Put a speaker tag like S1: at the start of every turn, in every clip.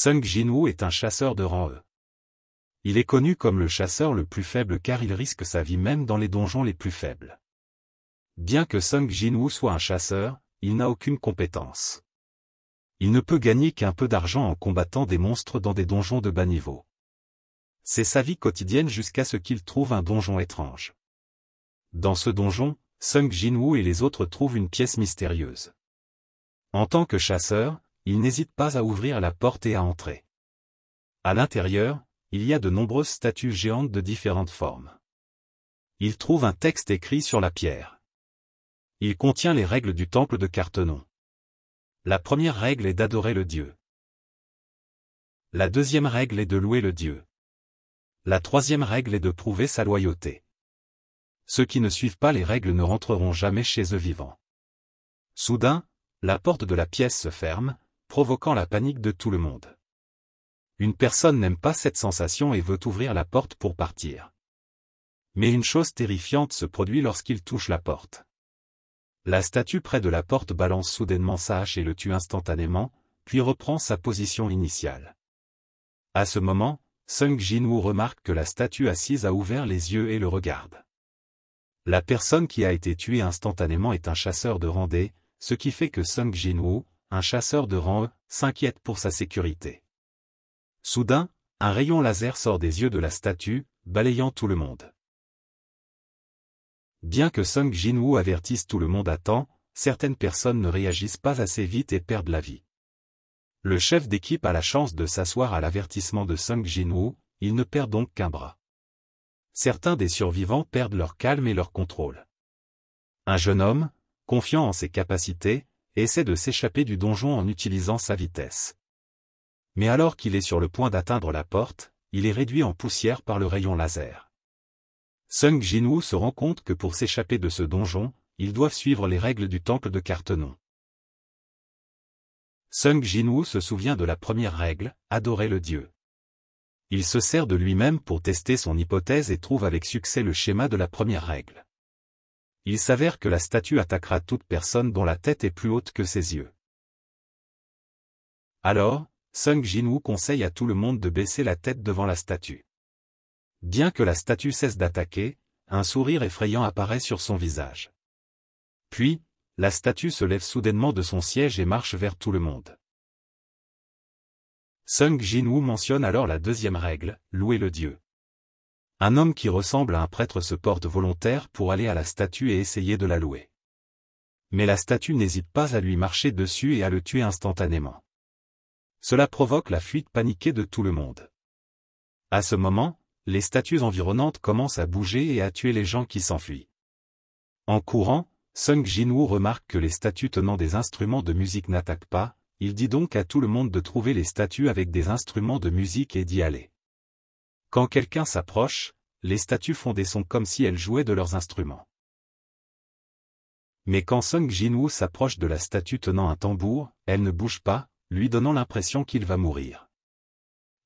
S1: Sung Jinwoo est un chasseur de rang E. Il est connu comme le chasseur le plus faible car il risque sa vie même dans les donjons les plus faibles. Bien que Sung Jinwoo soit un chasseur, il n'a aucune compétence. Il ne peut gagner qu'un peu d'argent en combattant des monstres dans des donjons de bas niveau. C'est sa vie quotidienne jusqu'à ce qu'il trouve un donjon étrange. Dans ce donjon, Sung Jinwoo et les autres trouvent une pièce mystérieuse. En tant que chasseur, il n'hésite pas à ouvrir la porte et à entrer. À l'intérieur, il y a de nombreuses statues géantes de différentes formes. Il trouve un texte écrit sur la pierre. Il contient les règles du temple de Cartenon. La première règle est d'adorer le Dieu. La deuxième règle est de louer le Dieu. La troisième règle est de prouver sa loyauté. Ceux qui ne suivent pas les règles ne rentreront jamais chez eux vivants. Soudain, la porte de la pièce se ferme, provoquant la panique de tout le monde. Une personne n'aime pas cette sensation et veut ouvrir la porte pour partir. Mais une chose terrifiante se produit lorsqu'il touche la porte. La statue près de la porte balance soudainement sa hache et le tue instantanément, puis reprend sa position initiale. À ce moment, Sung Jin-woo remarque que la statue assise a ouvert les yeux et le regarde. La personne qui a été tuée instantanément est un chasseur de rendez, ce qui fait que Sung Jin-woo un chasseur de rang e s'inquiète pour sa sécurité. Soudain, un rayon laser sort des yeux de la statue, balayant tout le monde. Bien que Sung Jinwoo avertisse tout le monde à temps, certaines personnes ne réagissent pas assez vite et perdent la vie. Le chef d'équipe a la chance de s'asseoir à l'avertissement de Sung Jinwoo, il ne perd donc qu'un bras. Certains des survivants perdent leur calme et leur contrôle. Un jeune homme, confiant en ses capacités, essaie de s'échapper du donjon en utilisant sa vitesse. Mais alors qu'il est sur le point d'atteindre la porte, il est réduit en poussière par le rayon laser. Sung Jinwoo se rend compte que pour s'échapper de ce donjon, ils doivent suivre les règles du temple de Cartenon. Sung Jinwoo se souvient de la première règle, adorer le dieu. Il se sert de lui-même pour tester son hypothèse et trouve avec succès le schéma de la première règle il s'avère que la statue attaquera toute personne dont la tête est plus haute que ses yeux. Alors, Sung Jinwoo conseille à tout le monde de baisser la tête devant la statue. Bien que la statue cesse d'attaquer, un sourire effrayant apparaît sur son visage. Puis, la statue se lève soudainement de son siège et marche vers tout le monde. Sung Jinwoo mentionne alors la deuxième règle, louer le Dieu. Un homme qui ressemble à un prêtre se porte volontaire pour aller à la statue et essayer de la louer. Mais la statue n'hésite pas à lui marcher dessus et à le tuer instantanément. Cela provoque la fuite paniquée de tout le monde. À ce moment, les statues environnantes commencent à bouger et à tuer les gens qui s'enfuient. En courant, Sung Jinwoo remarque que les statues tenant des instruments de musique n'attaquent pas, il dit donc à tout le monde de trouver les statues avec des instruments de musique et d'y aller. Quand quelqu'un s'approche, les statues font des sons comme si elles jouaient de leurs instruments. Mais quand Sung Jinwoo s'approche de la statue tenant un tambour, elle ne bouge pas, lui donnant l'impression qu'il va mourir.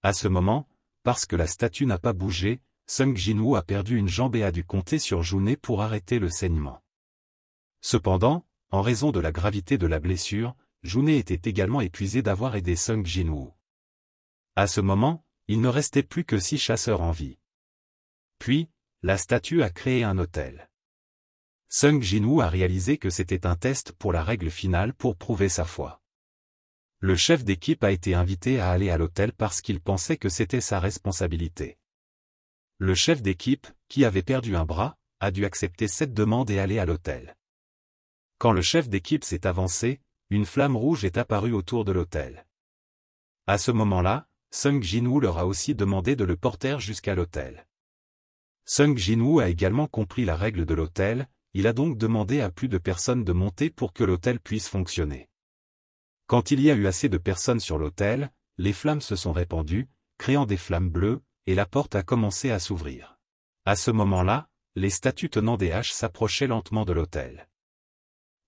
S1: À ce moment, parce que la statue n'a pas bougé, Sung Jinwoo a perdu une jambe et a dû compter sur Juné pour arrêter le saignement. Cependant, en raison de la gravité de la blessure, Juné était également épuisé d'avoir aidé Sung Jinwoo. À ce moment, il ne restait plus que six chasseurs en vie. Puis, la statue a créé un hôtel. Sung Jinwoo a réalisé que c'était un test pour la règle finale pour prouver sa foi. Le chef d'équipe a été invité à aller à l'hôtel parce qu'il pensait que c'était sa responsabilité. Le chef d'équipe, qui avait perdu un bras, a dû accepter cette demande et aller à l'hôtel. Quand le chef d'équipe s'est avancé, une flamme rouge est apparue autour de l'hôtel. À ce moment-là, Sung Jinwoo leur a aussi demandé de le porter jusqu'à l'hôtel. Sung Jinwoo a également compris la règle de l'hôtel, il a donc demandé à plus de personnes de monter pour que l'hôtel puisse fonctionner. Quand il y a eu assez de personnes sur l'hôtel, les flammes se sont répandues, créant des flammes bleues, et la porte a commencé à s'ouvrir. À ce moment-là, les statues tenant des haches s'approchaient lentement de l'hôtel.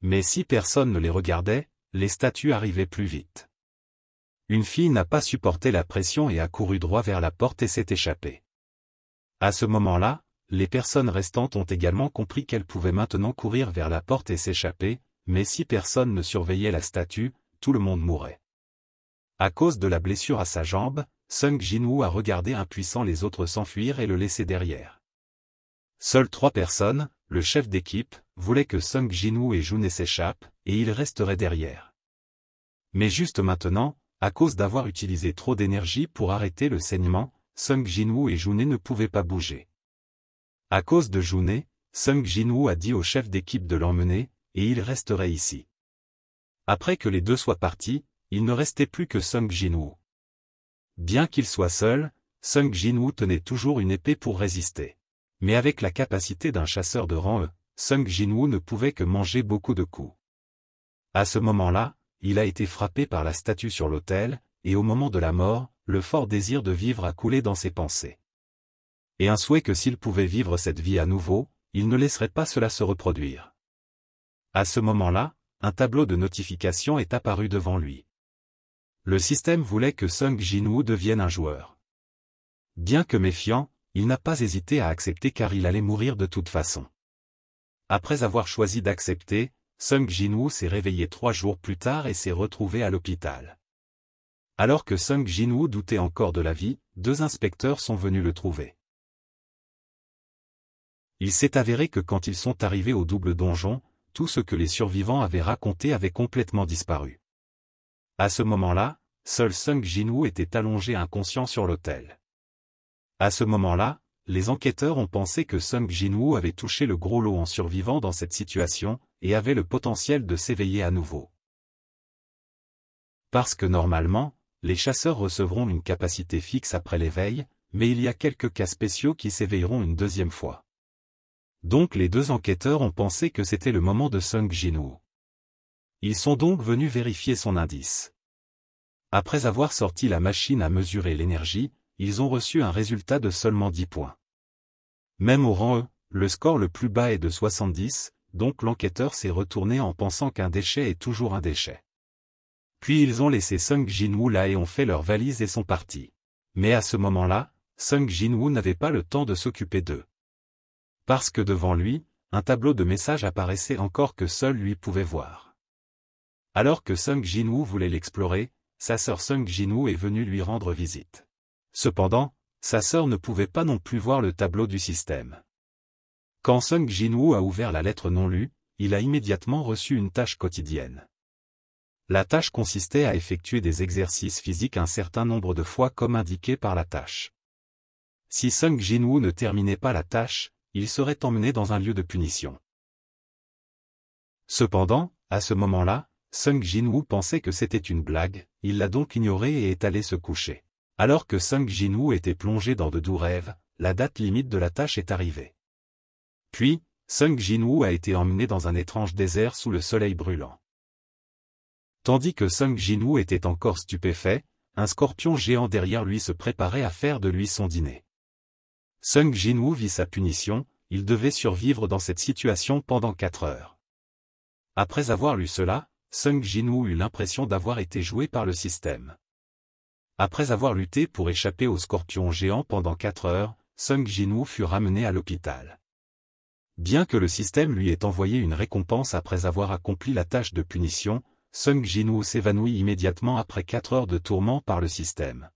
S1: Mais si personne ne les regardait, les statues arrivaient plus vite. Une fille n'a pas supporté la pression et a couru droit vers la porte et s'est échappée. À ce moment-là, les personnes restantes ont également compris qu'elles pouvaient maintenant courir vers la porte et s'échapper, mais si personne ne surveillait la statue, tout le monde mourait. À cause de la blessure à sa jambe, Sung Jinwoo a regardé impuissant les autres s'enfuir et le laisser derrière. Seules trois personnes, le chef d'équipe, voulaient que Sung Jinwoo et June s'échappent, et il resteraient derrière. Mais juste maintenant, à cause d'avoir utilisé trop d'énergie pour arrêter le saignement, Sung Jinwoo et June ne pouvaient pas bouger. À cause de June, Sung Jinwoo a dit au chef d'équipe de l'emmener, et il resterait ici. Après que les deux soient partis, il ne restait plus que Sung Jinwoo. Bien qu'il soit seul, Sung Jinwoo tenait toujours une épée pour résister. Mais avec la capacité d'un chasseur de rang E, Sung Jinwoo ne pouvait que manger beaucoup de coups. À ce moment-là, il a été frappé par la statue sur l'autel, et au moment de la mort, le fort désir de vivre a coulé dans ses pensées. Et un souhait que s'il pouvait vivre cette vie à nouveau, il ne laisserait pas cela se reproduire. À ce moment-là, un tableau de notification est apparu devant lui. Le système voulait que Sung Jinwoo devienne un joueur. Bien que méfiant, il n'a pas hésité à accepter car il allait mourir de toute façon. Après avoir choisi d'accepter, Sung Jinwoo s'est réveillé trois jours plus tard et s'est retrouvé à l'hôpital. Alors que Sung Jinwoo doutait encore de la vie, deux inspecteurs sont venus le trouver. Il s'est avéré que quand ils sont arrivés au double donjon, tout ce que les survivants avaient raconté avait complètement disparu. À ce moment-là, seul Sung Jinwoo était allongé inconscient sur l'hôtel. À ce moment-là, les enquêteurs ont pensé que Sung Jinwoo avait touché le gros lot en survivant dans cette situation, et avait le potentiel de s'éveiller à nouveau. Parce que normalement, les chasseurs recevront une capacité fixe après l'éveil, mais il y a quelques cas spéciaux qui s'éveilleront une deuxième fois. Donc les deux enquêteurs ont pensé que c'était le moment de Sung Jinwoo. Ils sont donc venus vérifier son indice. Après avoir sorti la machine à mesurer l'énergie, ils ont reçu un résultat de seulement 10 points. Même au rang E, le score le plus bas est de 70, donc l'enquêteur s'est retourné en pensant qu'un déchet est toujours un déchet. Puis ils ont laissé Sung Jinwoo là et ont fait leurs valises et sont partis. Mais à ce moment-là, Sung Jinwoo n'avait pas le temps de s'occuper d'eux. Parce que devant lui, un tableau de messages apparaissait encore que seul lui pouvait voir. Alors que Sung Jinwoo voulait l'explorer, sa sœur Sung Jinwoo est venue lui rendre visite. Cependant, sa sœur ne pouvait pas non plus voir le tableau du système. Quand Sung Jinwoo a ouvert la lettre non lue, il a immédiatement reçu une tâche quotidienne. La tâche consistait à effectuer des exercices physiques un certain nombre de fois comme indiqué par la tâche. Si Sung Jinwoo ne terminait pas la tâche, il serait emmené dans un lieu de punition. Cependant, à ce moment-là, Sung Jinwoo pensait que c'était une blague, il l'a donc ignoré et est allé se coucher. Alors que Sung Jinwoo était plongé dans de doux rêves, la date limite de la tâche est arrivée. Puis, Sung Jinwoo a été emmené dans un étrange désert sous le soleil brûlant. Tandis que Sung Jinwoo était encore stupéfait, un scorpion géant derrière lui se préparait à faire de lui son dîner. Sung Jinwoo vit sa punition, il devait survivre dans cette situation pendant quatre heures. Après avoir lu cela, Sung Jinwoo eut l'impression d'avoir été joué par le système. Après avoir lutté pour échapper au scorpion géant pendant quatre heures, Sung Jinwoo fut ramené à l'hôpital. Bien que le système lui ait envoyé une récompense après avoir accompli la tâche de punition, Sung Jinwoo s'évanouit immédiatement après quatre heures de tourment par le système.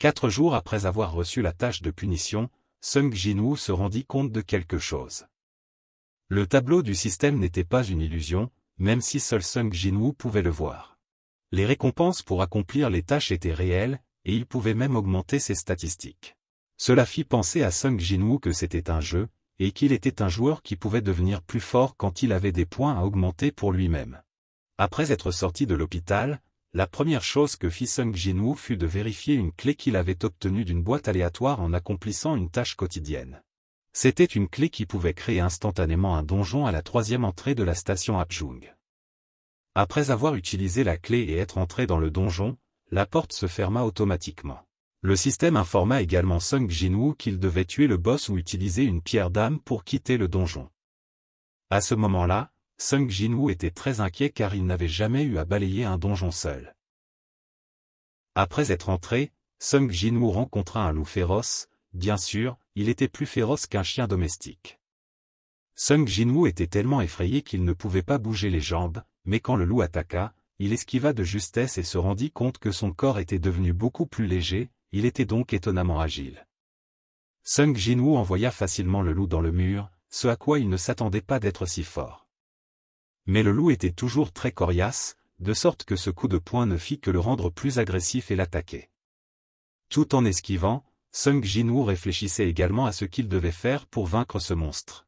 S1: Quatre jours après avoir reçu la tâche de punition, Sung Jinwoo se rendit compte de quelque chose. Le tableau du système n'était pas une illusion, même si seul Sung Jinwoo pouvait le voir les récompenses pour accomplir les tâches étaient réelles, et il pouvait même augmenter ses statistiques. Cela fit penser à Sung Jinwoo que c'était un jeu, et qu'il était un joueur qui pouvait devenir plus fort quand il avait des points à augmenter pour lui-même. Après être sorti de l'hôpital, la première chose que fit Sung Jinwoo fut de vérifier une clé qu'il avait obtenue d'une boîte aléatoire en accomplissant une tâche quotidienne. C'était une clé qui pouvait créer instantanément un donjon à la troisième entrée de la station Apjung. Après avoir utilisé la clé et être entré dans le donjon, la porte se ferma automatiquement. Le système informa également Sung Jinwoo qu'il devait tuer le boss ou utiliser une pierre d'âme pour quitter le donjon. À ce moment-là, Sung Jinwoo était très inquiet car il n'avait jamais eu à balayer un donjon seul. Après être entré, Sung Jinwoo rencontra un loup féroce, bien sûr, il était plus féroce qu'un chien domestique. Sung Jinwoo était tellement effrayé qu'il ne pouvait pas bouger les jambes, mais quand le loup attaqua, il esquiva de justesse et se rendit compte que son corps était devenu beaucoup plus léger, il était donc étonnamment agile. Sung Jinwoo envoya facilement le loup dans le mur, ce à quoi il ne s'attendait pas d'être si fort. Mais le loup était toujours très coriace, de sorte que ce coup de poing ne fit que le rendre plus agressif et l'attaquer. Tout en esquivant, Sung Jinwoo réfléchissait également à ce qu'il devait faire pour vaincre ce monstre.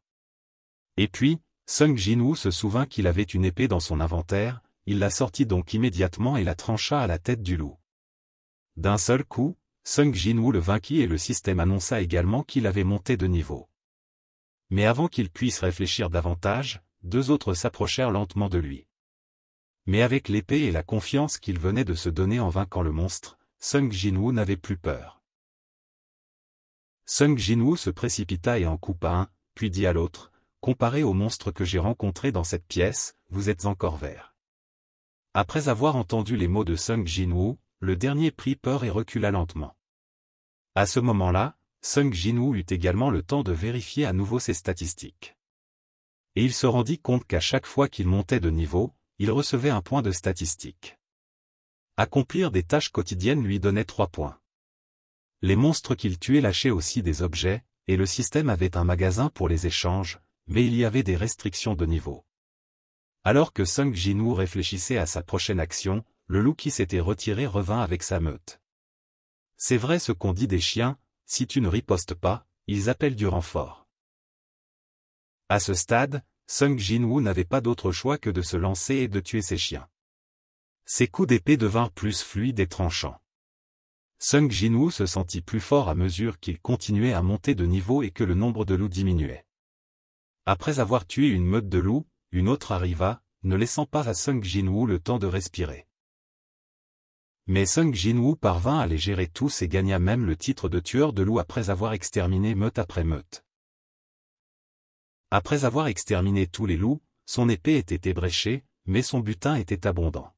S1: Et puis, Sung jin se souvint qu'il avait une épée dans son inventaire, il la sortit donc immédiatement et la trancha à la tête du loup. D'un seul coup, Sung Jin-woo le vainquit et le système annonça également qu'il avait monté de niveau. Mais avant qu'il puisse réfléchir davantage, deux autres s'approchèrent lentement de lui. Mais avec l'épée et la confiance qu'il venait de se donner en vainquant le monstre, Sung Jin-woo n'avait plus peur. Sung Jin-woo se précipita et en coupa un, puis dit à l'autre, comparé au monstres que j'ai rencontré dans cette pièce, vous êtes encore vert. Après avoir entendu les mots de Sung Jinwoo, le dernier prit peur et recula lentement. À ce moment-là, Sung Jinwoo eut également le temps de vérifier à nouveau ses statistiques. Et il se rendit compte qu'à chaque fois qu'il montait de niveau, il recevait un point de statistique. Accomplir des tâches quotidiennes lui donnait trois points. Les monstres qu'il tuait lâchaient aussi des objets, et le système avait un magasin pour les échanges, mais il y avait des restrictions de niveau. Alors que Sung Jinwoo réfléchissait à sa prochaine action, le loup qui s'était retiré revint avec sa meute. C'est vrai ce qu'on dit des chiens, si tu ne ripostes pas, ils appellent du renfort. À ce stade, Sung Jinwoo n'avait pas d'autre choix que de se lancer et de tuer ses chiens. Ses coups d'épée devinrent plus fluides et tranchants. Sung Jinwoo se sentit plus fort à mesure qu'il continuait à monter de niveau et que le nombre de loups diminuait. Après avoir tué une meute de loups, une autre arriva, ne laissant pas à Sung Jinwoo le temps de respirer. Mais Sung Jinwoo parvint à les gérer tous et gagna même le titre de tueur de loups après avoir exterminé meute après meute. Après avoir exterminé tous les loups, son épée était ébréchée, mais son butin était abondant.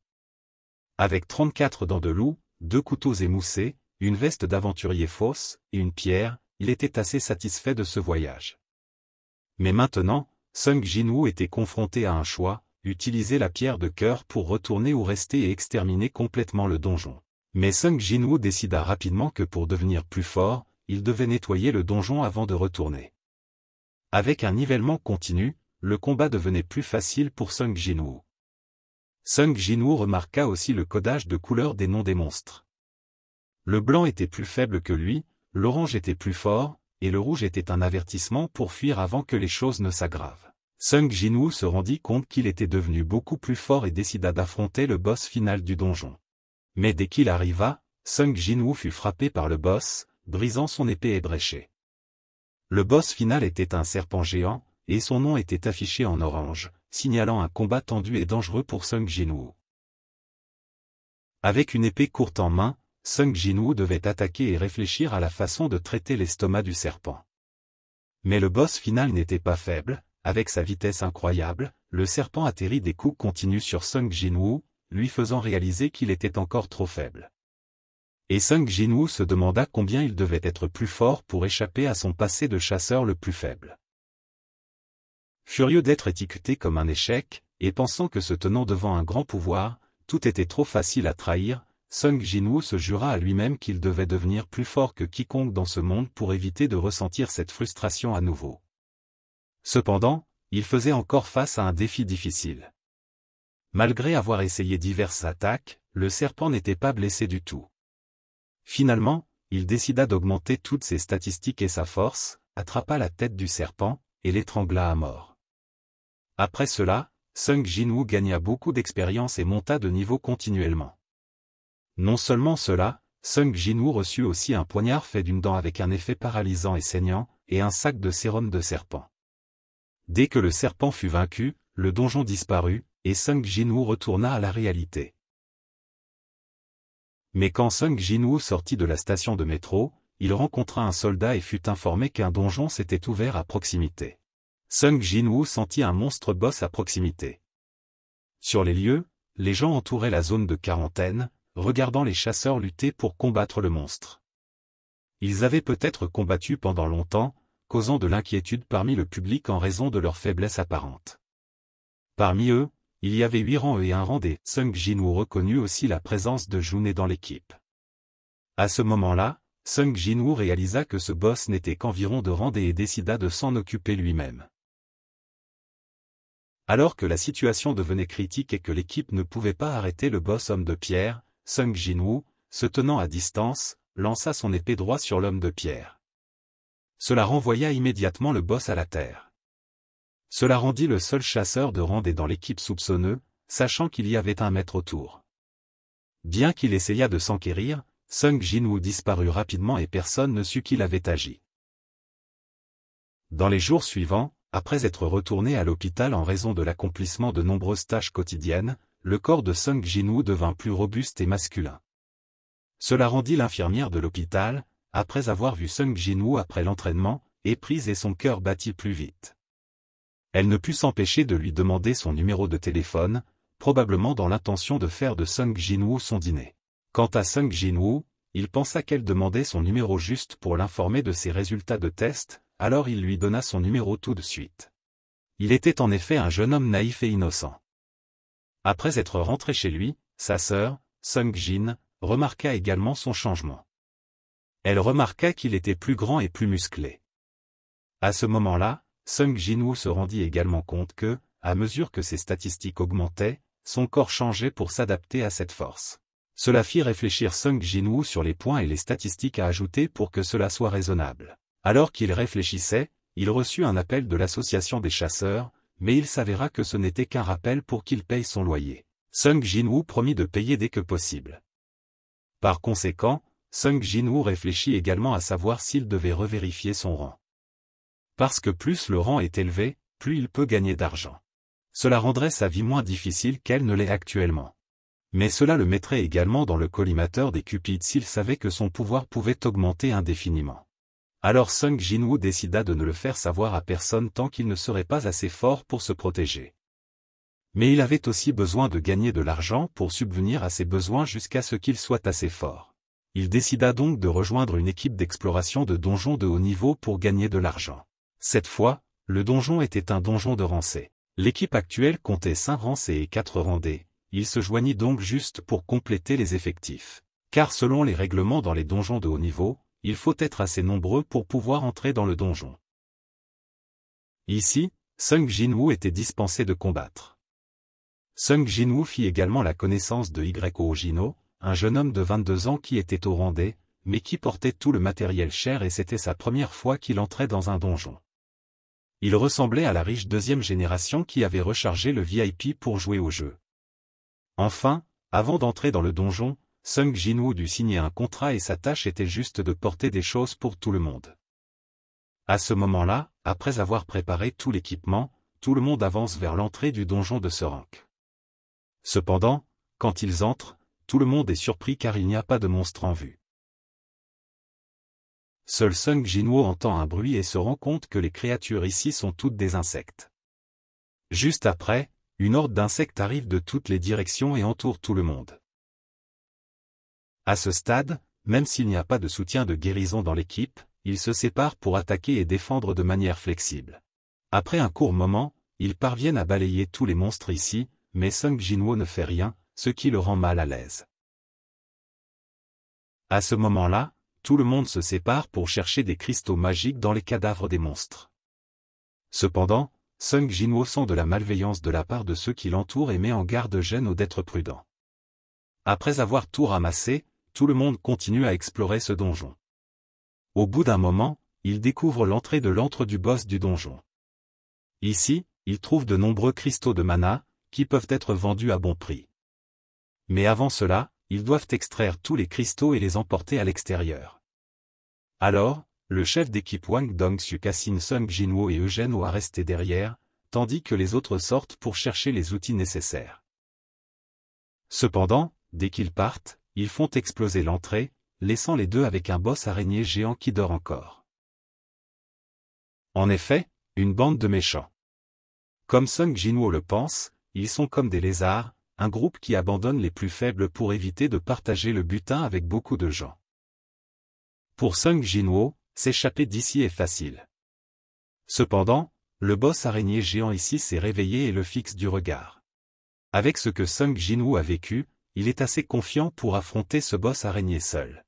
S1: Avec 34 dents de loup, deux couteaux émoussés, une veste d'aventurier fausse et une pierre, il était assez satisfait de ce voyage. Mais maintenant, Sung Jinwoo était confronté à un choix, utiliser la pierre de cœur pour retourner ou rester et exterminer complètement le donjon. Mais Sung Jinwoo décida rapidement que pour devenir plus fort, il devait nettoyer le donjon avant de retourner. Avec un nivellement continu, le combat devenait plus facile pour Sung Jinwoo. Sung Jinwoo remarqua aussi le codage de couleur des noms des monstres. Le blanc était plus faible que lui, l'orange était plus fort, et le rouge était un avertissement pour fuir avant que les choses ne s'aggravent. Sung Jinwoo se rendit compte qu'il était devenu beaucoup plus fort et décida d'affronter le boss final du donjon. Mais dès qu'il arriva, Sung Jinwoo fut frappé par le boss, brisant son épée ébréchée. Le boss final était un serpent géant, et son nom était affiché en orange, signalant un combat tendu et dangereux pour Sung Jinwoo. Avec une épée courte en main, Sung Jinwoo devait attaquer et réfléchir à la façon de traiter l'estomac du serpent. Mais le boss final n'était pas faible, avec sa vitesse incroyable, le serpent atterrit des coups continus sur Sung Jinwoo, lui faisant réaliser qu'il était encore trop faible. Et Sung Jinwoo se demanda combien il devait être plus fort pour échapper à son passé de chasseur le plus faible. Furieux d'être étiqueté comme un échec, et pensant que se tenant devant un grand pouvoir, tout était trop facile à trahir, Sung Jinwoo se jura à lui-même qu'il devait devenir plus fort que quiconque dans ce monde pour éviter de ressentir cette frustration à nouveau. Cependant, il faisait encore face à un défi difficile. Malgré avoir essayé diverses attaques, le serpent n'était pas blessé du tout. Finalement, il décida d'augmenter toutes ses statistiques et sa force, attrapa la tête du serpent, et l'étrangla à mort. Après cela, Sung Jinwoo gagna beaucoup d'expérience et monta de niveau continuellement. Non seulement cela, Sung Jinwoo reçut aussi un poignard fait d'une dent avec un effet paralysant et saignant, et un sac de sérum de serpent. Dès que le serpent fut vaincu, le donjon disparut, et Sung Jinwoo retourna à la réalité. Mais quand Sung Jinwoo sortit de la station de métro, il rencontra un soldat et fut informé qu'un donjon s'était ouvert à proximité. Sung Jinwoo sentit un monstre boss à proximité. Sur les lieux, les gens entouraient la zone de quarantaine, regardant les chasseurs lutter pour combattre le monstre. Ils avaient peut-être combattu pendant longtemps, causant de l'inquiétude parmi le public en raison de leur faiblesse apparente. Parmi eux, il y avait huit rangs et un rang des Sung Jinwoo reconnut aussi la présence de June dans l'équipe. À ce moment-là, Sung Jinwoo réalisa que ce boss n'était qu'environ de rang et décida de s'en occuper lui-même. Alors que la situation devenait critique et que l'équipe ne pouvait pas arrêter le boss homme de pierre, Sung Jinwoo, se tenant à distance, lança son épée droit sur l'homme de pierre. Cela renvoya immédiatement le boss à la terre. Cela rendit le seul chasseur de rendez dans l'équipe soupçonneux, sachant qu'il y avait un maître autour. Bien qu'il essayât de s'enquérir, Sung Jinwoo disparut rapidement et personne ne sut qu'il avait agi. Dans les jours suivants, après être retourné à l'hôpital en raison de l'accomplissement de nombreuses tâches quotidiennes, le corps de Sung Jinwoo devint plus robuste et masculin. Cela rendit l'infirmière de l'hôpital, après avoir vu Sung Jinwoo après l'entraînement, éprise et son cœur battit plus vite. Elle ne put s'empêcher de lui demander son numéro de téléphone, probablement dans l'intention de faire de Sung Jinwoo son dîner. Quant à Sung Jinwoo, il pensa qu'elle demandait son numéro juste pour l'informer de ses résultats de test, alors il lui donna son numéro tout de suite. Il était en effet un jeune homme naïf et innocent. Après être rentré chez lui, sa sœur, Sung Jin, remarqua également son changement. Elle remarqua qu'il était plus grand et plus musclé. À ce moment-là, Sung jin se rendit également compte que, à mesure que ses statistiques augmentaient, son corps changeait pour s'adapter à cette force. Cela fit réfléchir Sung jin sur les points et les statistiques à ajouter pour que cela soit raisonnable. Alors qu'il réfléchissait, il reçut un appel de l'association des chasseurs, mais il s'avéra que ce n'était qu'un rappel pour qu'il paye son loyer. Sung Jinwoo promit de payer dès que possible. Par conséquent, Sung Jinwoo réfléchit également à savoir s'il devait revérifier son rang. Parce que plus le rang est élevé, plus il peut gagner d'argent. Cela rendrait sa vie moins difficile qu'elle ne l'est actuellement. Mais cela le mettrait également dans le collimateur des cupides s'il savait que son pouvoir pouvait augmenter indéfiniment. Alors Sung Jinwoo décida de ne le faire savoir à personne tant qu'il ne serait pas assez fort pour se protéger. Mais il avait aussi besoin de gagner de l'argent pour subvenir à ses besoins jusqu'à ce qu'il soit assez fort. Il décida donc de rejoindre une équipe d'exploration de donjons de haut niveau pour gagner de l'argent. Cette fois, le donjon était un donjon de rancé. L'équipe actuelle comptait 5 rancés et 4 randés, il se joignit donc juste pour compléter les effectifs. Car selon les règlements dans les donjons de haut niveau, il faut être assez nombreux pour pouvoir entrer dans le donjon. Ici, Sung Jinwoo était dispensé de combattre. Sung Jinwoo fit également la connaissance de o Jino, un jeune homme de 22 ans qui était au rendez, mais qui portait tout le matériel cher et c'était sa première fois qu'il entrait dans un donjon. Il ressemblait à la riche deuxième génération qui avait rechargé le VIP pour jouer au jeu. Enfin, avant d'entrer dans le donjon, Sung Jinwoo dut signer un contrat et sa tâche était juste de porter des choses pour tout le monde. À ce moment-là, après avoir préparé tout l'équipement, tout le monde avance vers l'entrée du donjon de Serank. Cependant, quand ils entrent, tout le monde est surpris car il n'y a pas de monstre en vue. Seul Sung Jinwo entend un bruit et se rend compte que les créatures ici sont toutes des insectes. Juste après, une horde d'insectes arrive de toutes les directions et entoure tout le monde. À ce stade, même s'il n'y a pas de soutien de guérison dans l'équipe, ils se séparent pour attaquer et défendre de manière flexible. Après un court moment, ils parviennent à balayer tous les monstres ici, mais Sung Jinwo ne fait rien, ce qui le rend mal à l'aise. À ce moment-là, tout le monde se sépare pour chercher des cristaux magiques dans les cadavres des monstres. Cependant, Sung Jinwo sent de la malveillance de la part de ceux qui l'entourent et met en garde Gêne d'être prudent. Après avoir tout ramassé, tout le monde continue à explorer ce donjon. Au bout d'un moment, ils découvrent l'entrée de l'antre du boss du donjon. Ici, ils trouvent de nombreux cristaux de mana, qui peuvent être vendus à bon prix. Mais avant cela, ils doivent extraire tous les cristaux et les emporter à l'extérieur. Alors, le chef d'équipe Wang dong su Kassin Sung Jinwo et Eugène à a derrière, tandis que les autres sortent pour chercher les outils nécessaires. Cependant, dès qu'ils partent, ils font exploser l'entrée, laissant les deux avec un boss araignée géant qui dort encore. En effet, une bande de méchants. Comme Sung Jinwoo le pense, ils sont comme des lézards, un groupe qui abandonne les plus faibles pour éviter de partager le butin avec beaucoup de gens. Pour Sung Jinwoo, s'échapper d'ici est facile. Cependant, le boss araignée géant ici s'est réveillé et le fixe du regard. Avec ce que Sung Jinwoo a vécu, il est assez confiant pour affronter ce boss à régner seul.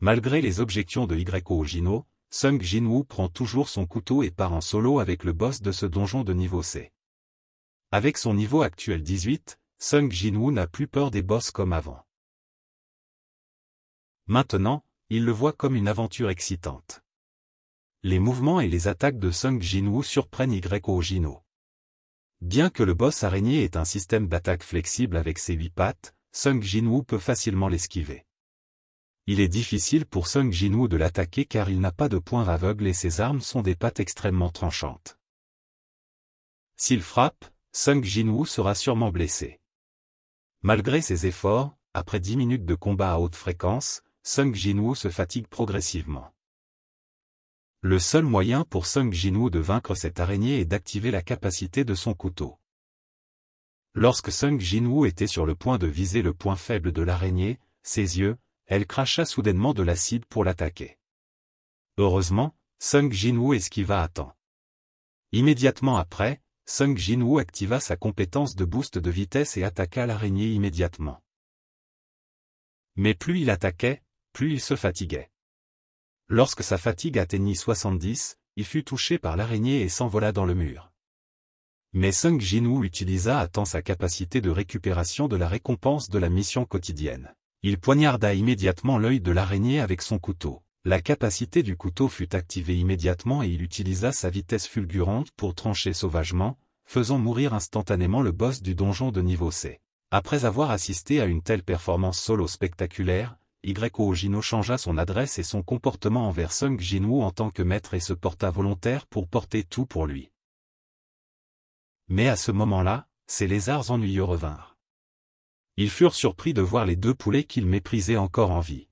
S1: Malgré les objections de Yoko Ojino, Sung Jinwoo prend toujours son couteau et part en solo avec le boss de ce donjon de niveau C. Avec son niveau actuel 18, Sung Jinwoo n'a plus peur des boss comme avant. Maintenant, il le voit comme une aventure excitante. Les mouvements et les attaques de Sung Jinwoo surprennent Yoko Bien que le boss araignée ait un système d'attaque flexible avec ses huit pattes, Sung Jinwoo peut facilement l'esquiver. Il est difficile pour Sung Jinwoo de l'attaquer car il n'a pas de poing aveugle et ses armes sont des pattes extrêmement tranchantes. S'il frappe, Sung Jinwoo sera sûrement blessé. Malgré ses efforts, après dix minutes de combat à haute fréquence, Sung Jinwoo se fatigue progressivement. Le seul moyen pour Sung Jinwoo de vaincre cette araignée est d'activer la capacité de son couteau. Lorsque Sung Jinwoo était sur le point de viser le point faible de l'araignée, ses yeux, elle cracha soudainement de l'acide pour l'attaquer. Heureusement, Sung Jinwoo esquiva à temps. Immédiatement après, Sung Jinwoo activa sa compétence de boost de vitesse et attaqua l'araignée immédiatement. Mais plus il attaquait, plus il se fatiguait. Lorsque sa fatigue atteignit 70, il fut touché par l'araignée et s'envola dans le mur. Mais Sung Jinwoo utilisa à temps sa capacité de récupération de la récompense de la mission quotidienne. Il poignarda immédiatement l'œil de l'araignée avec son couteau. La capacité du couteau fut activée immédiatement et il utilisa sa vitesse fulgurante pour trancher sauvagement, faisant mourir instantanément le boss du donjon de niveau C. Après avoir assisté à une telle performance solo spectaculaire, y Jino changea son adresse et son comportement envers Sung Jinwoo en tant que maître et se porta volontaire pour porter tout pour lui. Mais à ce moment-là, ces lézards ennuyeux revinrent. Ils furent surpris de voir les deux poulets qu'ils méprisaient encore en vie.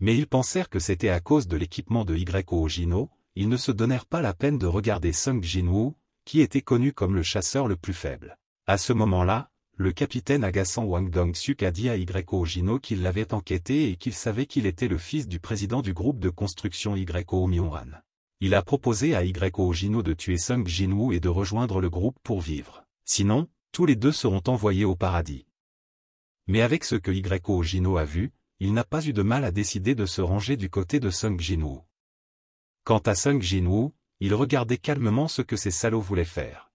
S1: Mais ils pensèrent que c'était à cause de l'équipement de Y Jino, ils ne se donnèrent pas la peine de regarder Sung Jinwoo, qui était connu comme le chasseur le plus faible. À ce moment-là, le capitaine agaçant Wang Dong-suk a dit à YO Jino qu'il l'avait enquêté et qu'il savait qu'il était le fils du président du groupe de construction myung Il a proposé à Yko Jino de tuer Sung Jinwoo et de rejoindre le groupe pour vivre. Sinon, tous les deux seront envoyés au paradis. Mais avec ce que Y Jino a vu, il n'a pas eu de mal à décider de se ranger du côté de Sung Jinwoo. Quant à Sung Jinwoo, il regardait calmement ce que ces salauds voulaient faire.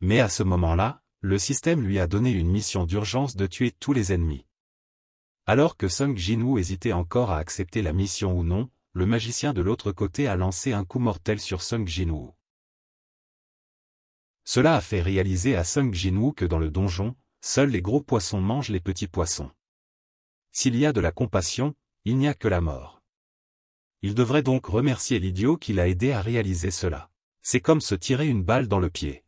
S1: Mais à ce moment-là, le système lui a donné une mission d'urgence de tuer tous les ennemis. Alors que Sung Jinwoo hésitait encore à accepter la mission ou non, le magicien de l'autre côté a lancé un coup mortel sur Sung Jinwoo. Cela a fait réaliser à Sung Jinwoo que dans le donjon, seuls les gros poissons mangent les petits poissons. S'il y a de la compassion, il n'y a que la mort. Il devrait donc remercier l'idiot qui l'a aidé à réaliser cela. C'est comme se tirer une balle dans le pied.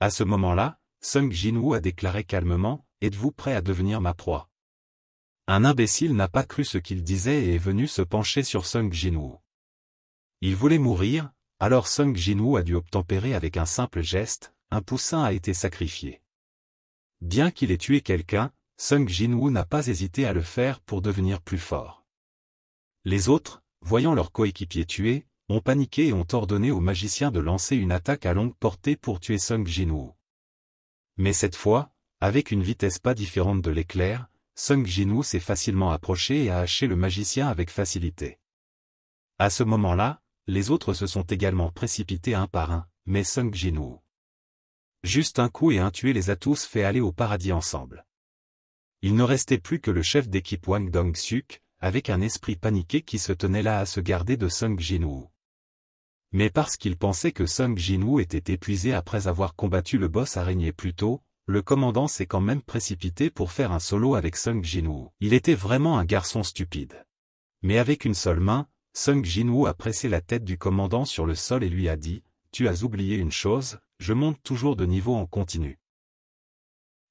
S1: À ce moment-là, Sung Jinwoo a déclaré calmement, Êtes-vous prêt à devenir ma proie Un imbécile n'a pas cru ce qu'il disait et est venu se pencher sur Sung Jinwoo. Il voulait mourir, alors Sung Jinwoo a dû obtempérer avec un simple geste, un poussin a été sacrifié. Bien qu'il ait tué quelqu'un, Sung Jinwoo n'a pas hésité à le faire pour devenir plus fort. Les autres, voyant leur coéquipier tué, ont paniqué et ont ordonné au magicien de lancer une attaque à longue portée pour tuer Sung Jinwoo. Mais cette fois, avec une vitesse pas différente de l'éclair, Sung Jinwoo s'est facilement approché et a haché le magicien avec facilité. À ce moment-là, les autres se sont également précipités un par un, mais Sung Jinwoo. Juste un coup et un tué les a tous fait aller au paradis ensemble. Il ne restait plus que le chef d'équipe Wang Dong-suk, avec un esprit paniqué qui se tenait là à se garder de Sung Jinwoo mais parce qu'il pensait que Sung Jinwoo était épuisé après avoir combattu le boss araignée plus tôt, le commandant s'est quand même précipité pour faire un solo avec Sung Jinwoo. Il était vraiment un garçon stupide. Mais avec une seule main, Sung Jinwoo a pressé la tête du commandant sur le sol et lui a dit « Tu as oublié une chose, je monte toujours de niveau en continu. »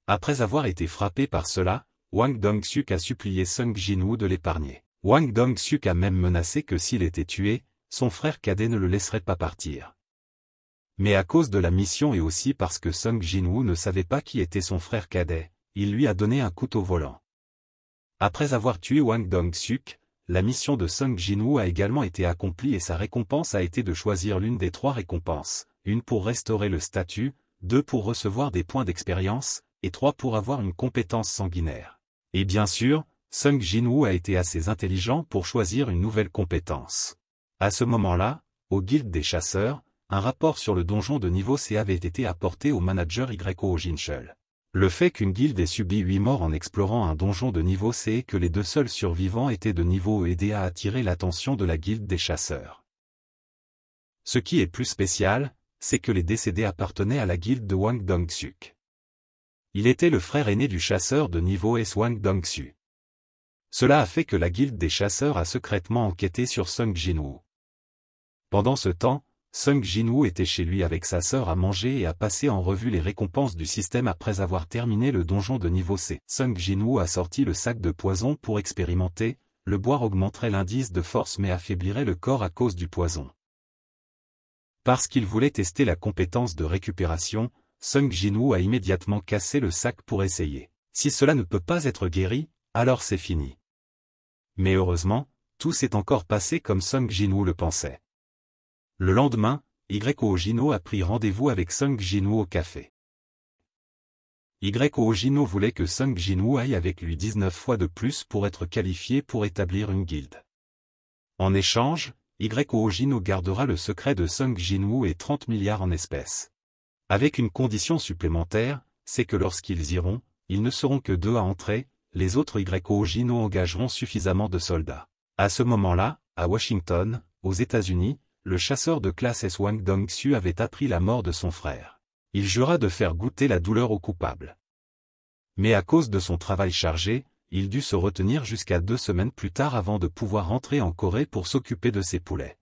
S1: Après avoir été frappé par cela, Wang Dong-suk a supplié Sung Jinwoo de l'épargner. Wang Dong-suk a même menacé que s'il était tué, son frère cadet ne le laisserait pas partir. Mais à cause de la mission et aussi parce que Sung Jinwoo ne savait pas qui était son frère cadet, il lui a donné un couteau volant. Après avoir tué Wang Dong-suk, la mission de Sung Jinwoo a également été accomplie et sa récompense a été de choisir l'une des trois récompenses, une pour restaurer le statut, deux pour recevoir des points d'expérience, et trois pour avoir une compétence sanguinaire. Et bien sûr, Sung Jinwoo a été assez intelligent pour choisir une nouvelle compétence. À ce moment-là, au guilde des chasseurs, un rapport sur le donjon de niveau C avait été apporté au manager YO Ojinchel. Le fait qu'une guilde ait subi huit morts en explorant un donjon de niveau C et que les deux seuls survivants étaient de niveau E aidé à attirer l'attention de la guilde des chasseurs. Ce qui est plus spécial, c'est que les décédés appartenaient à la guilde de Wang Dong-Suk. Il était le frère aîné du chasseur de niveau S Wang Dongsu. Cela a fait que la guilde des chasseurs a secrètement enquêté sur Sung Jinwoo. Pendant ce temps, Sung Jinwoo était chez lui avec sa sœur à manger et à passer en revue les récompenses du système après avoir terminé le donjon de niveau C. Sung Jinwoo a sorti le sac de poison pour expérimenter, le boire augmenterait l'indice de force mais affaiblirait le corps à cause du poison. Parce qu'il voulait tester la compétence de récupération, Sung Jinwoo a immédiatement cassé le sac pour essayer. Si cela ne peut pas être guéri, alors c'est fini. Mais heureusement, tout s'est encore passé comme Sung Jinwoo le pensait. Le lendemain, y a pris rendez-vous avec Sung Jinwoo au café. y voulait que Sung Jinwoo aille avec lui 19 fois de plus pour être qualifié pour établir une guilde. En échange, y gardera le secret de Sung Jinwoo et 30 milliards en espèces. Avec une condition supplémentaire, c'est que lorsqu'ils iront, ils ne seront que deux à entrer, les autres y engageront suffisamment de soldats. À ce moment-là, à Washington, aux États-Unis, le chasseur de classe S Wang Dongxu avait appris la mort de son frère. Il jura de faire goûter la douleur aux coupables. Mais à cause de son travail chargé, il dut se retenir jusqu'à deux semaines plus tard avant de pouvoir rentrer en Corée pour s'occuper de ses poulets.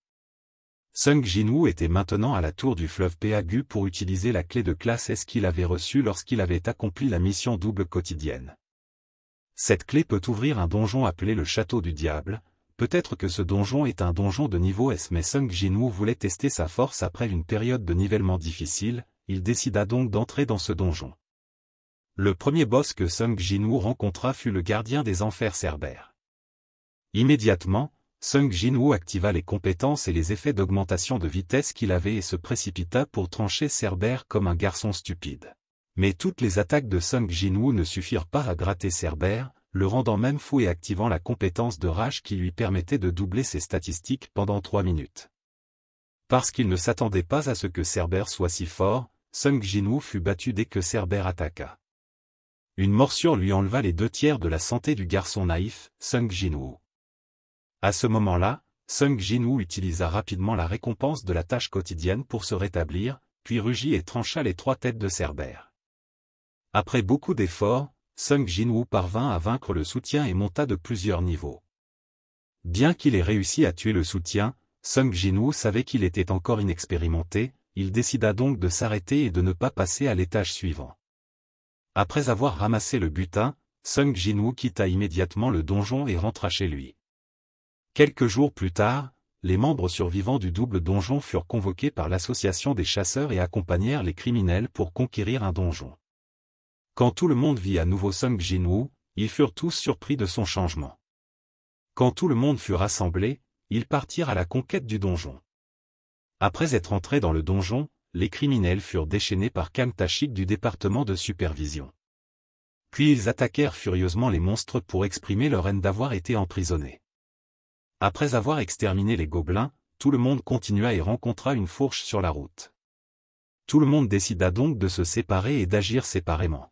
S1: Sung Jin-woo était maintenant à la tour du fleuve Péagu pour utiliser la clé de classe S qu'il avait reçue lorsqu'il avait accompli la mission double quotidienne. Cette clé peut ouvrir un donjon appelé le Château du Diable, peut-être que ce donjon est un donjon de niveau S mais Sung Jinwoo voulait tester sa force après une période de nivellement difficile, il décida donc d'entrer dans ce donjon. Le premier boss que Sung Jinwoo rencontra fut le gardien des enfers Cerber. Immédiatement, Sung Jinwoo activa les compétences et les effets d'augmentation de vitesse qu'il avait et se précipita pour trancher Cerber comme un garçon stupide. Mais toutes les attaques de Sung Jinwoo ne suffirent pas à gratter Cerber, le rendant même fou et activant la compétence de Rage qui lui permettait de doubler ses statistiques pendant trois minutes. Parce qu'il ne s'attendait pas à ce que Cerber soit si fort, Sung Jinwoo fut battu dès que Cerber attaqua. Une morsure lui enleva les deux tiers de la santé du garçon naïf, Sung Jinwoo. À ce moment-là, Sung Jinwoo utilisa rapidement la récompense de la tâche quotidienne pour se rétablir, puis rugit et trancha les trois têtes de Cerber. Après beaucoup d'efforts, Sung Jinwoo parvint à vaincre le soutien et monta de plusieurs niveaux. Bien qu'il ait réussi à tuer le soutien, Sung Jinwoo savait qu'il était encore inexpérimenté, il décida donc de s'arrêter et de ne pas passer à l'étage suivant. Après avoir ramassé le butin, Sung Jinwoo quitta immédiatement le donjon et rentra chez lui. Quelques jours plus tard, les membres survivants du double donjon furent convoqués par l'association des chasseurs et accompagnèrent les criminels pour conquérir un donjon. Quand tout le monde vit à nouveau Sung Jinwoo, ils furent tous surpris de son changement. Quand tout le monde fut rassemblé, ils partirent à la conquête du donjon. Après être entrés dans le donjon, les criminels furent déchaînés par Kang Tashik du département de supervision. Puis ils attaquèrent furieusement les monstres pour exprimer leur haine d'avoir été emprisonnés. Après avoir exterminé les gobelins, tout le monde continua et rencontra une fourche sur la route. Tout le monde décida donc de se séparer et d'agir séparément.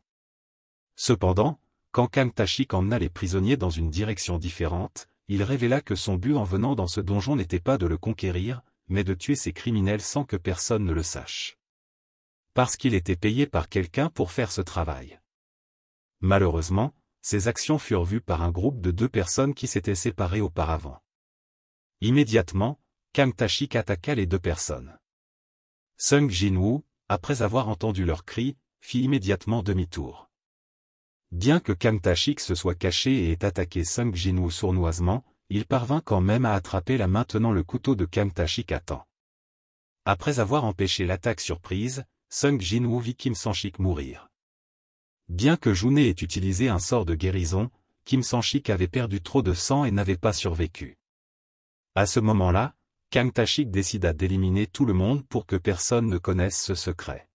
S1: Cependant, quand Tachik emmena les prisonniers dans une direction différente, il révéla que son but en venant dans ce donjon n'était pas de le conquérir, mais de tuer ces criminels sans que personne ne le sache. Parce qu'il était payé par quelqu'un pour faire ce travail. Malheureusement, ses actions furent vues par un groupe de deux personnes qui s'étaient séparées auparavant. Immédiatement, Kamtashik attaqua les deux personnes. Sung Jinwoo, après avoir entendu leurs cris, fit immédiatement demi-tour. Bien que Kang se soit caché et ait attaqué Sung Jinwoo sournoisement, il parvint quand même à attraper la maintenant le couteau de Kang Tashik à temps. Après avoir empêché l'attaque surprise, Sung Jinwoo vit Kim Sanchik mourir. Bien que Juné ait utilisé un sort de guérison, Kim Sanchik avait perdu trop de sang et n'avait pas survécu. À ce moment-là, Kang Tachik décida d'éliminer tout le monde pour que personne ne connaisse ce secret.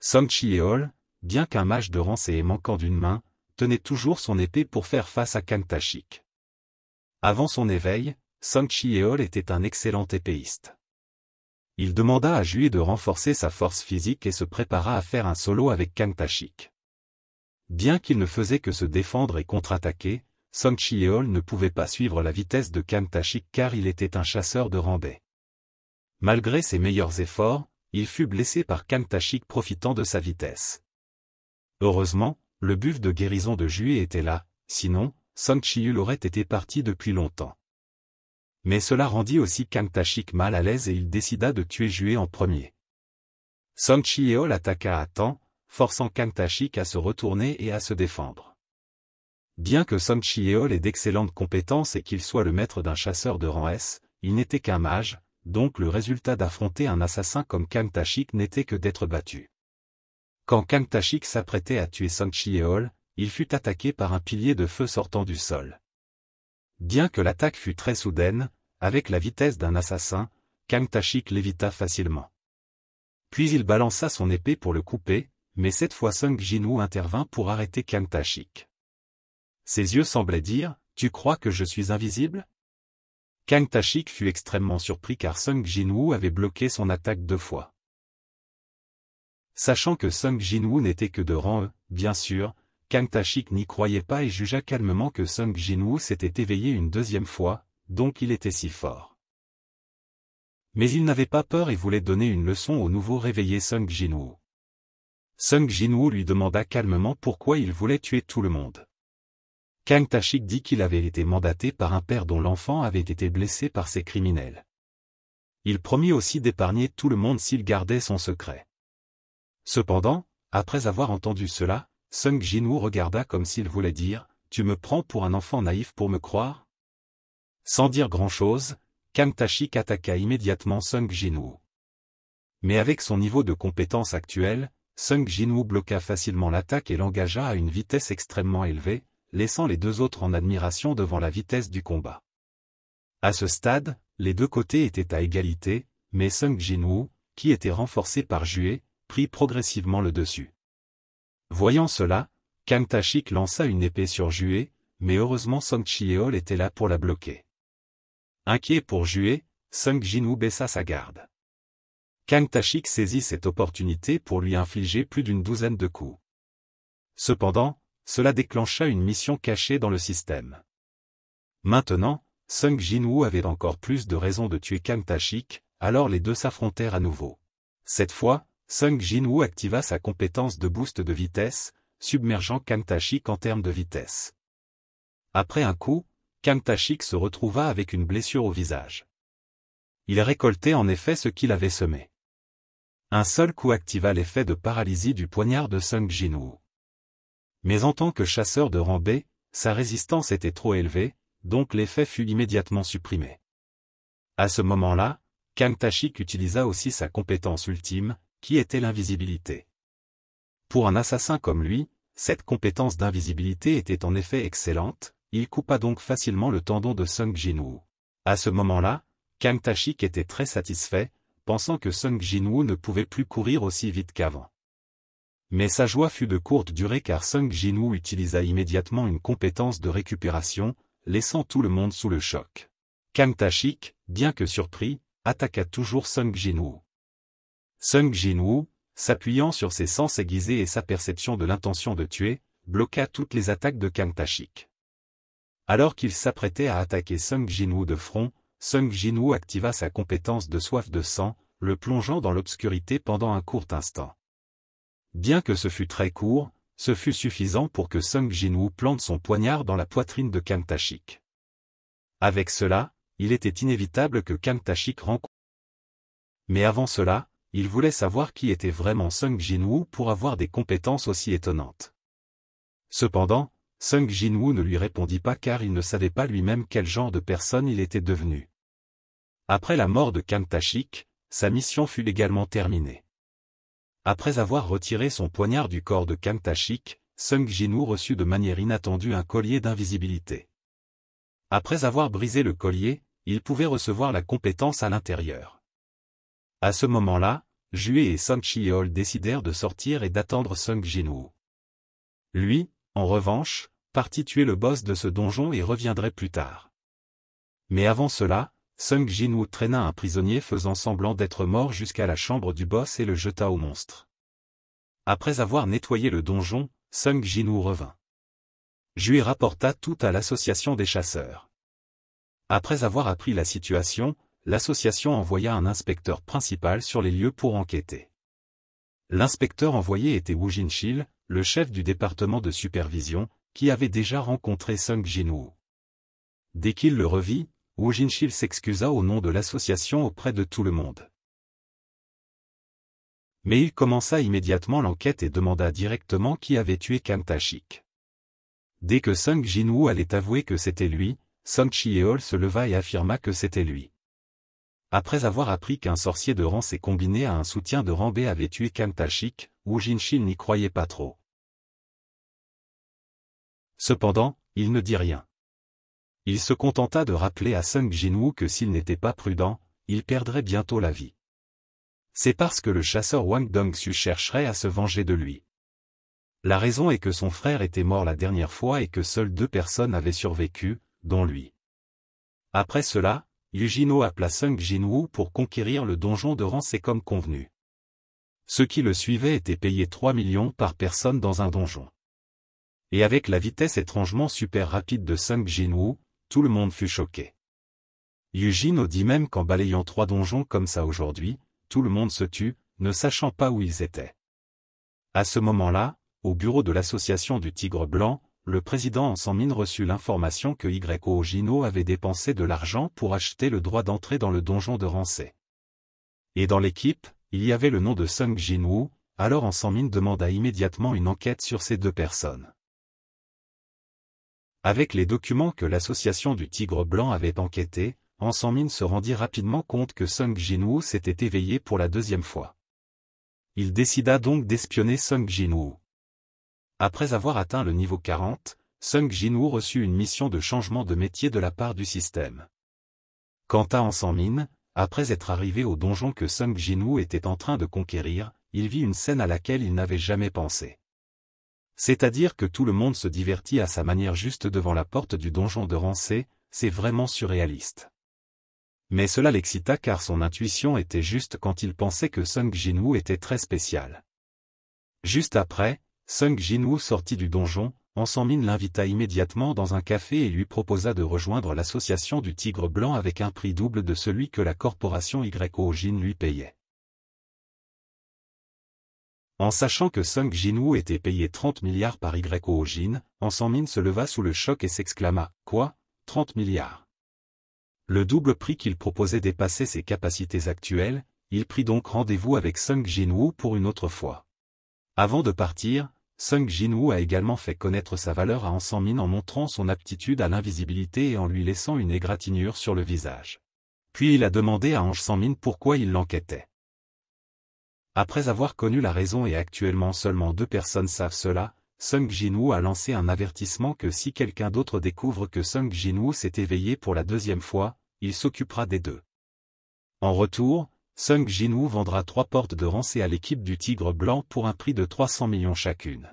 S1: Song Ol, bien qu'un mage de rancé et manquant d'une main, tenait toujours son épée pour faire face à Kantashik. Avant son éveil, Song Eol était un excellent épéiste. Il demanda à Jui de renforcer sa force physique et se prépara à faire un solo avec Kantashik. Bien qu'il ne faisait que se défendre et contre-attaquer, Song Eol ne pouvait pas suivre la vitesse de Kantashik car il était un chasseur de rambais. Malgré ses meilleurs efforts, il fut blessé par Kantashik profitant de sa vitesse. Heureusement, le buff de guérison de Jué était là, sinon, Song Chiyul aurait été parti depuis longtemps. Mais cela rendit aussi Kang Tachik mal à l'aise et il décida de tuer Jué en premier. Song attaqua à temps, forçant Kang Tachik à se retourner et à se défendre. Bien que Song ait d'excellentes compétences et qu'il soit le maître d'un chasseur de rang S, il n'était qu'un mage, donc le résultat d'affronter un assassin comme Kang Tachik n'était que d'être battu. Quand Kang Tashik s'apprêtait à tuer Song Chieol, il fut attaqué par un pilier de feu sortant du sol. Bien que l'attaque fût très soudaine, avec la vitesse d'un assassin, Kang Tashik l'évita facilement. Puis il balança son épée pour le couper, mais cette fois Sung Jin-Wu intervint pour arrêter Kang Tashik. Ses yeux semblaient dire « Tu crois que je suis invisible ?» Kang Tashik fut extrêmement surpris car Sung Jin-Wu avait bloqué son attaque deux fois. Sachant que Sung Jinwoo n'était que de rang E, bien sûr, Kang Tachik n'y croyait pas et jugea calmement que Sung Jinwoo s'était éveillé une deuxième fois, donc il était si fort. Mais il n'avait pas peur et voulait donner une leçon au nouveau réveillé Sung Jinwoo. Sung Jinwoo lui demanda calmement pourquoi il voulait tuer tout le monde. Kang Tashik dit qu'il avait été mandaté par un père dont l'enfant avait été blessé par ces criminels. Il promit aussi d'épargner tout le monde s'il gardait son secret. Cependant, après avoir entendu cela, Sung Jinwoo regarda comme s'il voulait dire « Tu me prends pour un enfant naïf pour me croire ?» Sans dire grand-chose, Kang Tashik attaqua immédiatement Sung Jinwoo. Mais avec son niveau de compétence actuel, Sung Jinwoo bloqua facilement l'attaque et l'engagea à une vitesse extrêmement élevée, laissant les deux autres en admiration devant la vitesse du combat. À ce stade, les deux côtés étaient à égalité, mais Sung Jinwoo, qui était renforcé par Jué, prit progressivement le dessus. Voyant cela, Kang Tachik lança une épée sur Jué, mais heureusement Song Chieol était là pour la bloquer. Inquiet pour Jué, Sung woo baissa sa garde. Kang Tachik saisit cette opportunité pour lui infliger plus d'une douzaine de coups. Cependant, cela déclencha une mission cachée dans le système. Maintenant, Sung woo avait encore plus de raisons de tuer Kang Tachik, alors les deux s'affrontèrent à nouveau. Cette fois, Sung jin activa sa compétence de boost de vitesse, submergeant Kang Tashik en termes de vitesse. Après un coup, Kang Tashik se retrouva avec une blessure au visage. Il récoltait en effet ce qu'il avait semé. Un seul coup activa l'effet de paralysie du poignard de Sung jin Mais en tant que chasseur de rang sa résistance était trop élevée, donc l'effet fut immédiatement supprimé. À ce moment-là, Kang Tashik utilisa aussi sa compétence ultime, qui était l'invisibilité. Pour un assassin comme lui, cette compétence d'invisibilité était en effet excellente, il coupa donc facilement le tendon de Sung Jinwoo. À ce moment-là, Kang était très satisfait, pensant que Sung Jinwoo ne pouvait plus courir aussi vite qu'avant. Mais sa joie fut de courte durée car Sung Jinwoo utilisa immédiatement une compétence de récupération, laissant tout le monde sous le choc. Kang bien que surpris, attaqua toujours Sung Jinwoo. Sung jin s'appuyant sur ses sens aiguisés et sa perception de l'intention de tuer, bloqua toutes les attaques de Kang Tashik. Alors qu'il s'apprêtait à attaquer Sung Jinwoo de front, Sung Jinwoo activa sa compétence de soif de sang, le plongeant dans l'obscurité pendant un court instant. Bien que ce fût très court, ce fut suffisant pour que Sung Jinwoo plante son poignard dans la poitrine de Kang Tashik. Avec cela, il était inévitable que Kang Tachik rencontre. Mais avant cela, il voulait savoir qui était vraiment Sung Jinwoo pour avoir des compétences aussi étonnantes. Cependant, Sung Jinwoo ne lui répondit pas car il ne savait pas lui-même quel genre de personne il était devenu. Après la mort de Kang Tashik, sa mission fut légalement terminée. Après avoir retiré son poignard du corps de Kang Tashik, Sung Jinwoo reçut de manière inattendue un collier d'invisibilité. Après avoir brisé le collier, il pouvait recevoir la compétence à l'intérieur. À ce moment-là, Jue et Sung chi décidèrent de sortir et d'attendre Sung jin Lui, en revanche, partit tuer le boss de ce donjon et reviendrait plus tard. Mais avant cela, Sung jin traîna un prisonnier faisant semblant d'être mort jusqu'à la chambre du boss et le jeta au monstre. Après avoir nettoyé le donjon, Sung jin revint. Jue rapporta tout à l'association des chasseurs. Après avoir appris la situation, l'association envoya un inspecteur principal sur les lieux pour enquêter. L'inspecteur envoyé était Wu Jinshil, le chef du département de supervision, qui avait déjà rencontré Sung Jinwoo. Dès qu'il le revit, Wu Jinshil s'excusa au nom de l'association auprès de tout le monde. Mais il commença immédiatement l'enquête et demanda directement qui avait tué Kang Tashik. Dès que Sung Jin-woo allait avouer que c'était lui, Sung Eol se leva et affirma que c'était lui. Après avoir appris qu'un sorcier de rang s'est combiné à un soutien de rang B avait tué Tachik, Wu Jinxin n'y croyait pas trop. Cependant, il ne dit rien. Il se contenta de rappeler à Sung Jinwoo que s'il n'était pas prudent, il perdrait bientôt la vie. C'est parce que le chasseur Wang Su chercherait à se venger de lui. La raison est que son frère était mort la dernière fois et que seules deux personnes avaient survécu, dont lui. Après cela, Yujino appela Sung Wu pour conquérir le donjon de Rancé comme convenu. Ceux qui le suivaient étaient payés 3 millions par personne dans un donjon. Et avec la vitesse étrangement super rapide de Sung Wu, tout le monde fut choqué. Yujino dit même qu'en balayant trois donjons comme ça aujourd'hui, tout le monde se tue, ne sachant pas où ils étaient. À ce moment-là, au bureau de l'association du Tigre Blanc, le président Sanmin reçut l'information que YO Gino avait dépensé de l'argent pour acheter le droit d'entrer dans le donjon de Ransay. Et dans l'équipe, il y avait le nom de Sung Jinwoo, alors Sanmin demanda immédiatement une enquête sur ces deux personnes. Avec les documents que l'association du Tigre Blanc avait enquêtés, mine se rendit rapidement compte que Sung Jinwoo s'était éveillé pour la deuxième fois. Il décida donc d'espionner Sung Jinwoo. Après avoir atteint le niveau 40, Sung Jinwoo reçut une mission de changement de métier de la part du système. Quant à Mine, après être arrivé au donjon que Sung Jinwoo était en train de conquérir, il vit une scène à laquelle il n'avait jamais pensé. C'est-à-dire que tout le monde se divertit à sa manière juste devant la porte du donjon de Rancé, c'est vraiment surréaliste. Mais cela l'excita car son intuition était juste quand il pensait que Sung Jinwoo était très spécial. Juste après, Sung Jinwoo sortit du donjon, Ansanmin l'invita immédiatement dans un café et lui proposa de rejoindre l'association du Tigre Blanc avec un prix double de celui que la corporation YO Jin lui payait. En sachant que Sung Jinwoo était payé 30 milliards par YO Jin, Ansanmin se leva sous le choc et s'exclama « Quoi 30 milliards ?» Le double prix qu'il proposait dépassait ses capacités actuelles, il prit donc rendez-vous avec Sung Jinwoo pour une autre fois. Avant de partir, Sung Jinwoo a également fait connaître sa valeur à Ansan Min en montrant son aptitude à l'invisibilité et en lui laissant une égratignure sur le visage. Puis il a demandé à Han Sangmin pourquoi il l'enquêtait. Après avoir connu la raison et actuellement seulement deux personnes savent cela, Sung Jinwoo a lancé un avertissement que si quelqu'un d'autre découvre que Sung Jinwoo s'est éveillé pour la deuxième fois, il s'occupera des deux. En retour, Sung Jinwoo vendra trois portes de rancée à l'équipe du Tigre Blanc pour un prix de 300 millions chacune.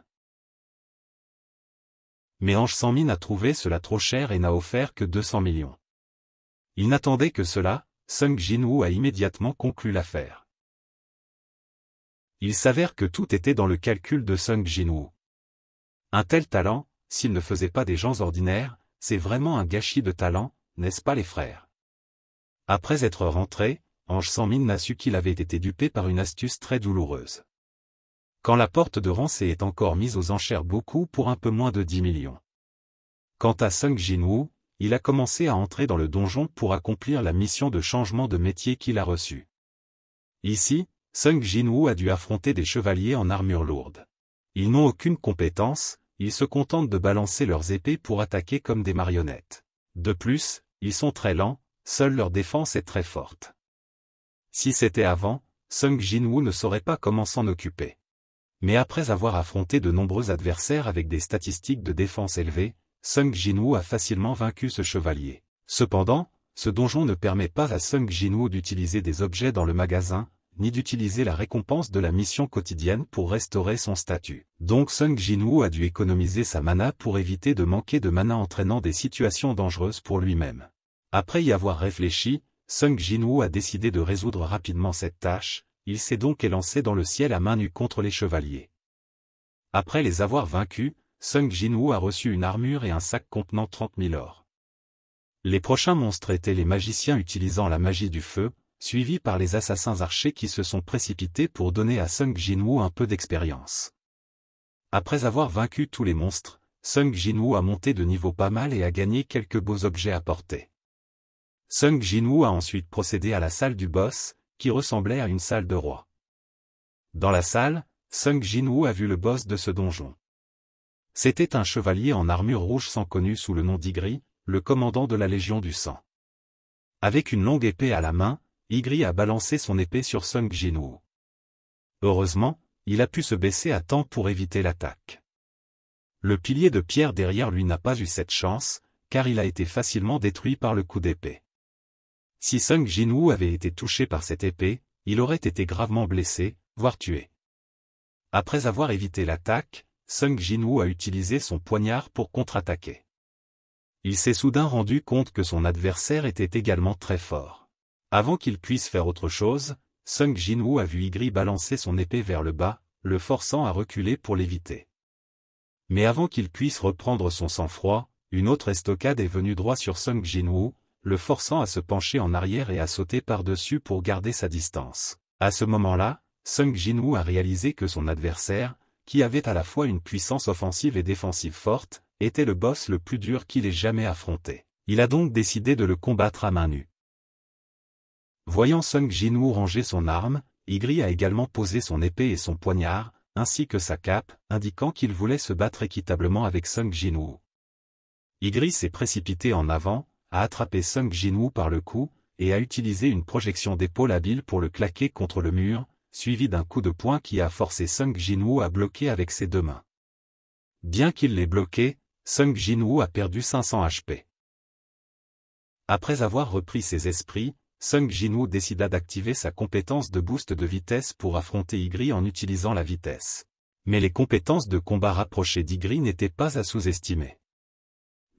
S1: Mais Ange Sanmin a trouvé cela trop cher et n'a offert que 200 millions. Il n'attendait que cela, Sung Jinwoo a immédiatement conclu l'affaire. Il s'avère que tout était dans le calcul de Sung Jinwoo. Un tel talent, s'il ne faisait pas des gens ordinaires, c'est vraiment un gâchis de talent, n'est-ce pas les frères Après être rentré, Ange sans mine n'a su qu'il avait été dupé par une astuce très douloureuse. Quand la porte de Rancé est encore mise aux enchères beaucoup pour un peu moins de 10 millions. Quant à Sung Jinwoo, il a commencé à entrer dans le donjon pour accomplir la mission de changement de métier qu'il a reçue. Ici, Sung Jinwoo a dû affronter des chevaliers en armure lourde. Ils n'ont aucune compétence, ils se contentent de balancer leurs épées pour attaquer comme des marionnettes. De plus, ils sont très lents, seule leur défense est très forte. Si c'était avant, Sung Jin-woo ne saurait pas comment s'en occuper. Mais après avoir affronté de nombreux adversaires avec des statistiques de défense élevées, Sung Jin-Woo a facilement vaincu ce chevalier. Cependant, ce donjon ne permet pas à Sung Jin-Woo d'utiliser des objets dans le magasin, ni d'utiliser la récompense de la mission quotidienne pour restaurer son statut. Donc Sung Jinwoo a dû économiser sa mana pour éviter de manquer de mana entraînant des situations dangereuses pour lui-même. Après y avoir réfléchi, Sung Jinwoo a décidé de résoudre rapidement cette tâche, il s'est donc élancé dans le ciel à main nue contre les chevaliers. Après les avoir vaincus, Sung Jinwoo a reçu une armure et un sac contenant 30 000 or. Les prochains monstres étaient les magiciens utilisant la magie du feu, suivis par les assassins archers qui se sont précipités pour donner à Sung Jinwoo un peu d'expérience. Après avoir vaincu tous les monstres, Sung Jinwoo a monté de niveau pas mal et a gagné quelques beaux objets à porter. Sung Jinwoo a ensuite procédé à la salle du boss, qui ressemblait à une salle de roi. Dans la salle, Sung Jinwoo a vu le boss de ce donjon. C'était un chevalier en armure rouge sans connu sous le nom d'Igri, le commandant de la Légion du Sang. Avec une longue épée à la main, Igri a balancé son épée sur Sung Jinwoo. Heureusement, il a pu se baisser à temps pour éviter l'attaque. Le pilier de pierre derrière lui n'a pas eu cette chance, car il a été facilement détruit par le coup d'épée. Si Sung Jinwoo avait été touché par cette épée, il aurait été gravement blessé, voire tué. Après avoir évité l'attaque, Sung Jinwoo a utilisé son poignard pour contre-attaquer. Il s'est soudain rendu compte que son adversaire était également très fort. Avant qu'il puisse faire autre chose, Sung Jinwoo a vu Igri balancer son épée vers le bas, le forçant à reculer pour l'éviter. Mais avant qu'il puisse reprendre son sang-froid, une autre estocade est venue droit sur Sung Jinwoo, le forçant à se pencher en arrière et à sauter par-dessus pour garder sa distance. À ce moment-là, Sung Jinwoo a réalisé que son adversaire, qui avait à la fois une puissance offensive et défensive forte, était le boss le plus dur qu'il ait jamais affronté. Il a donc décidé de le combattre à main nue. Voyant Sung Jinwoo ranger son arme, Igri a également posé son épée et son poignard, ainsi que sa cape, indiquant qu'il voulait se battre équitablement avec Sung Jinwoo. Igri s'est précipité en avant, a attrapé Sung Jinwoo par le cou, et a utilisé une projection d'épaule habile pour le claquer contre le mur, suivi d'un coup de poing qui a forcé Sung Jinwoo à bloquer avec ses deux mains. Bien qu'il l'ait bloqué, Sung Jinwoo a perdu 500 HP. Après avoir repris ses esprits, Sung Jinwoo décida d'activer sa compétence de boost de vitesse pour affronter Igri en utilisant la vitesse. Mais les compétences de combat rapprochées d'Igri n'étaient pas à sous-estimer.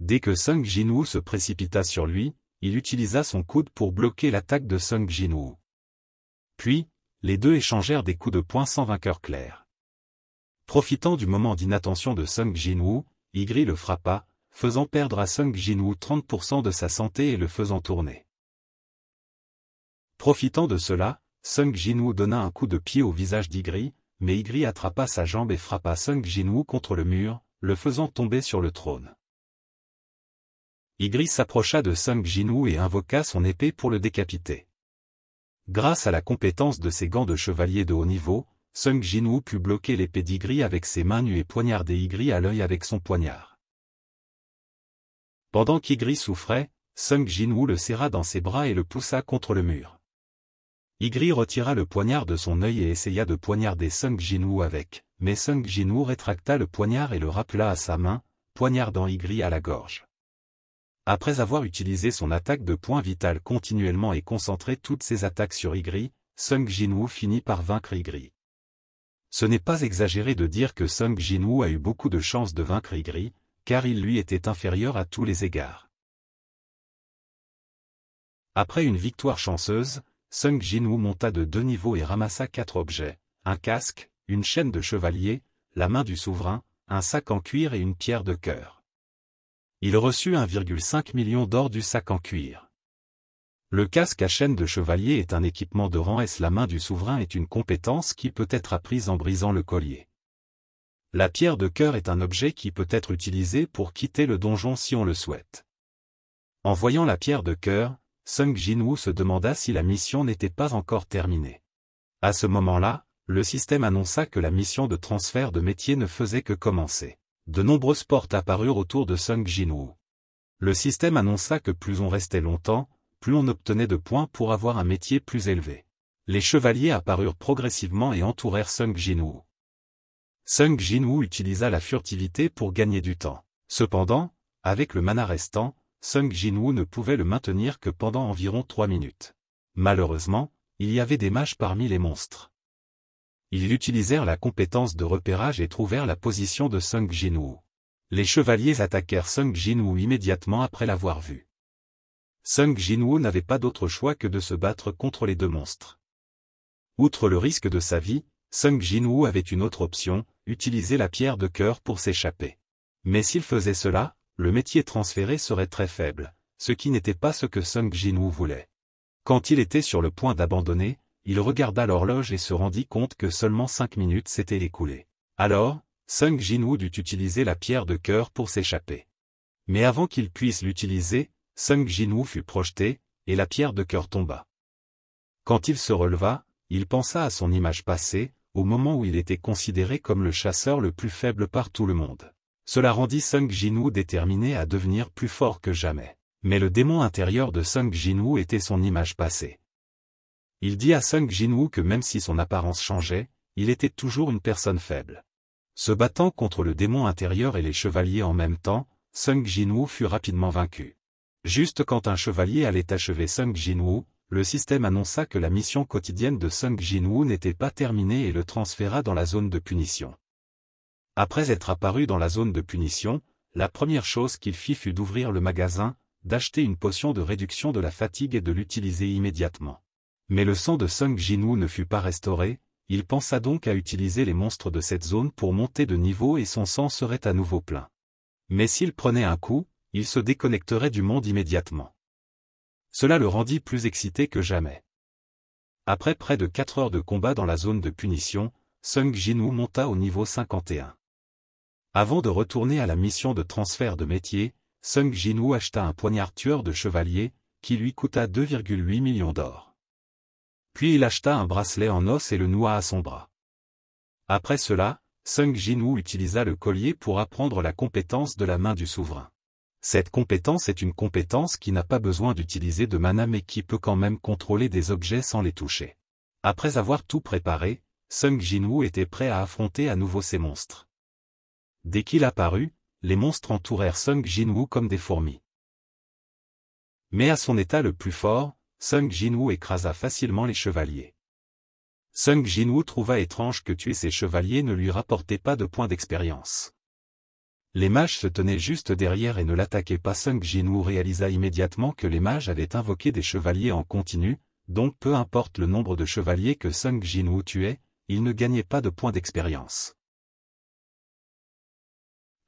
S1: Dès que Sung Jinwoo se précipita sur lui, il utilisa son coude pour bloquer l'attaque de Sung Jinwoo. Puis, les deux échangèrent des coups de poing sans vainqueur clair. Profitant du moment d'inattention de Sung Jinwoo, Igri le frappa, faisant perdre à Sung Jinwoo 30% de sa santé et le faisant tourner. Profitant de cela, Sung Jinwoo donna un coup de pied au visage d'Igri, mais Igri attrapa sa jambe et frappa Sung Jinwoo contre le mur, le faisant tomber sur le trône. Igris s'approcha de Sung Jinwoo et invoqua son épée pour le décapiter. Grâce à la compétence de ses gants de chevalier de haut niveau, Sung Jinwoo put bloquer l'épée d'Igris avec ses mains nues et poignarder Igris à l'œil avec son poignard. Pendant qu'Igris souffrait, Sung Jinwoo le serra dans ses bras et le poussa contre le mur. Igri retira le poignard de son œil et essaya de poignarder Sung Jinwoo avec, mais Sung Jinwoo rétracta le poignard et le rappela à sa main, poignardant Ygri à la gorge après avoir utilisé son attaque de points vital continuellement et concentré toutes ses attaques sur Ygri, Sung Jinwoo finit par vaincre Igri. Ce n'est pas exagéré de dire que Sung Jinwoo a eu beaucoup de chances de vaincre Ygri, car il lui était inférieur à tous les égards. Après une victoire chanceuse, Sung Jinwoo monta de deux niveaux et ramassa quatre objets, un casque, une chaîne de chevalier, la main du souverain, un sac en cuir et une pierre de cœur il reçut 1,5 million d'or du sac en cuir. Le casque à chaîne de chevalier est un équipement de rang S. La main du souverain est une compétence qui peut être apprise en brisant le collier. La pierre de cœur est un objet qui peut être utilisé pour quitter le donjon si on le souhaite. En voyant la pierre de cœur, Sung Jinwoo se demanda si la mission n'était pas encore terminée. À ce moment-là, le système annonça que la mission de transfert de métier ne faisait que commencer de nombreuses portes apparurent autour de Sung Jinwoo. Le système annonça que plus on restait longtemps, plus on obtenait de points pour avoir un métier plus élevé. Les chevaliers apparurent progressivement et entourèrent Sung Jinwoo. Sung Jinwoo utilisa la furtivité pour gagner du temps. Cependant, avec le mana restant, Sung Jinwoo ne pouvait le maintenir que pendant environ trois minutes. Malheureusement, il y avait des mages parmi les monstres ils utilisèrent la compétence de repérage et trouvèrent la position de Sung Jinwoo. Les chevaliers attaquèrent Sung Jinwoo immédiatement après l'avoir vu. Sung Jinwoo n'avait pas d'autre choix que de se battre contre les deux monstres. Outre le risque de sa vie, Sung Jinwoo avait une autre option, utiliser la pierre de cœur pour s'échapper. Mais s'il faisait cela, le métier transféré serait très faible, ce qui n'était pas ce que Sung Jinwoo voulait. Quand il était sur le point d'abandonner, il regarda l'horloge et se rendit compte que seulement cinq minutes s'étaient écoulées. Alors, Sung Jinwoo dut utiliser la pierre de cœur pour s'échapper. Mais avant qu'il puisse l'utiliser, Sung Jinwoo fut projeté, et la pierre de cœur tomba. Quand il se releva, il pensa à son image passée, au moment où il était considéré comme le chasseur le plus faible par tout le monde. Cela rendit Sung Jinwoo déterminé à devenir plus fort que jamais. Mais le démon intérieur de Sung Jinwoo était son image passée. Il dit à Sung Jinwoo que même si son apparence changeait, il était toujours une personne faible. Se battant contre le démon intérieur et les chevaliers en même temps, Sung Jinwoo fut rapidement vaincu. Juste quand un chevalier allait achever Sung Jinwoo, le système annonça que la mission quotidienne de Sung Jinwoo n'était pas terminée et le transféra dans la zone de punition. Après être apparu dans la zone de punition, la première chose qu'il fit fut d'ouvrir le magasin, d'acheter une potion de réduction de la fatigue et de l'utiliser immédiatement. Mais le sang de Sung Jinwoo ne fut pas restauré, il pensa donc à utiliser les monstres de cette zone pour monter de niveau et son sang serait à nouveau plein. Mais s'il prenait un coup, il se déconnecterait du monde immédiatement. Cela le rendit plus excité que jamais. Après près de quatre heures de combat dans la zone de punition, Sung Jinwoo monta au niveau 51. Avant de retourner à la mission de transfert de métier, Sung Jinwoo acheta un poignard tueur de chevalier, qui lui coûta 2,8 millions d'or puis il acheta un bracelet en os et le noua à son bras. Après cela, Sung Jinwoo utilisa le collier pour apprendre la compétence de la main du souverain. Cette compétence est une compétence qui n'a pas besoin d'utiliser de mana mais qui peut quand même contrôler des objets sans les toucher. Après avoir tout préparé, Sung Jinwoo était prêt à affronter à nouveau ces monstres. Dès qu'il apparut, les monstres entourèrent Sung Jinwoo comme des fourmis. Mais à son état le plus fort, Sung Jinwoo écrasa facilement les chevaliers. Sung Jinwoo trouva étrange que tuer ses chevaliers ne lui rapportait pas de points d'expérience. Les mages se tenaient juste derrière et ne l'attaquaient pas. Sung Jinwoo réalisa immédiatement que les mages avaient invoqué des chevaliers en continu, donc peu importe le nombre de chevaliers que Sung Jinwoo tuait, il ne gagnait pas de points d'expérience.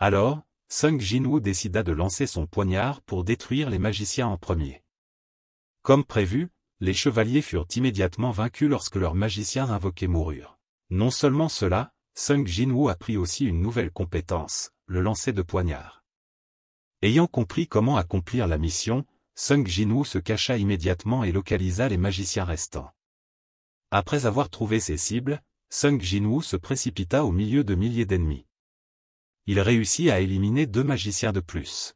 S1: Alors, Sung Jinwoo décida de lancer son poignard pour détruire les magiciens en premier. Comme prévu, les chevaliers furent immédiatement vaincus lorsque leurs magiciens invoqués moururent. Non seulement cela, Sung Jinwoo apprit aussi une nouvelle compétence, le lancer de poignard. Ayant compris comment accomplir la mission, Sung Jinwoo se cacha immédiatement et localisa les magiciens restants. Après avoir trouvé ses cibles, Sung Jinwoo se précipita au milieu de milliers d'ennemis. Il réussit à éliminer deux magiciens de plus.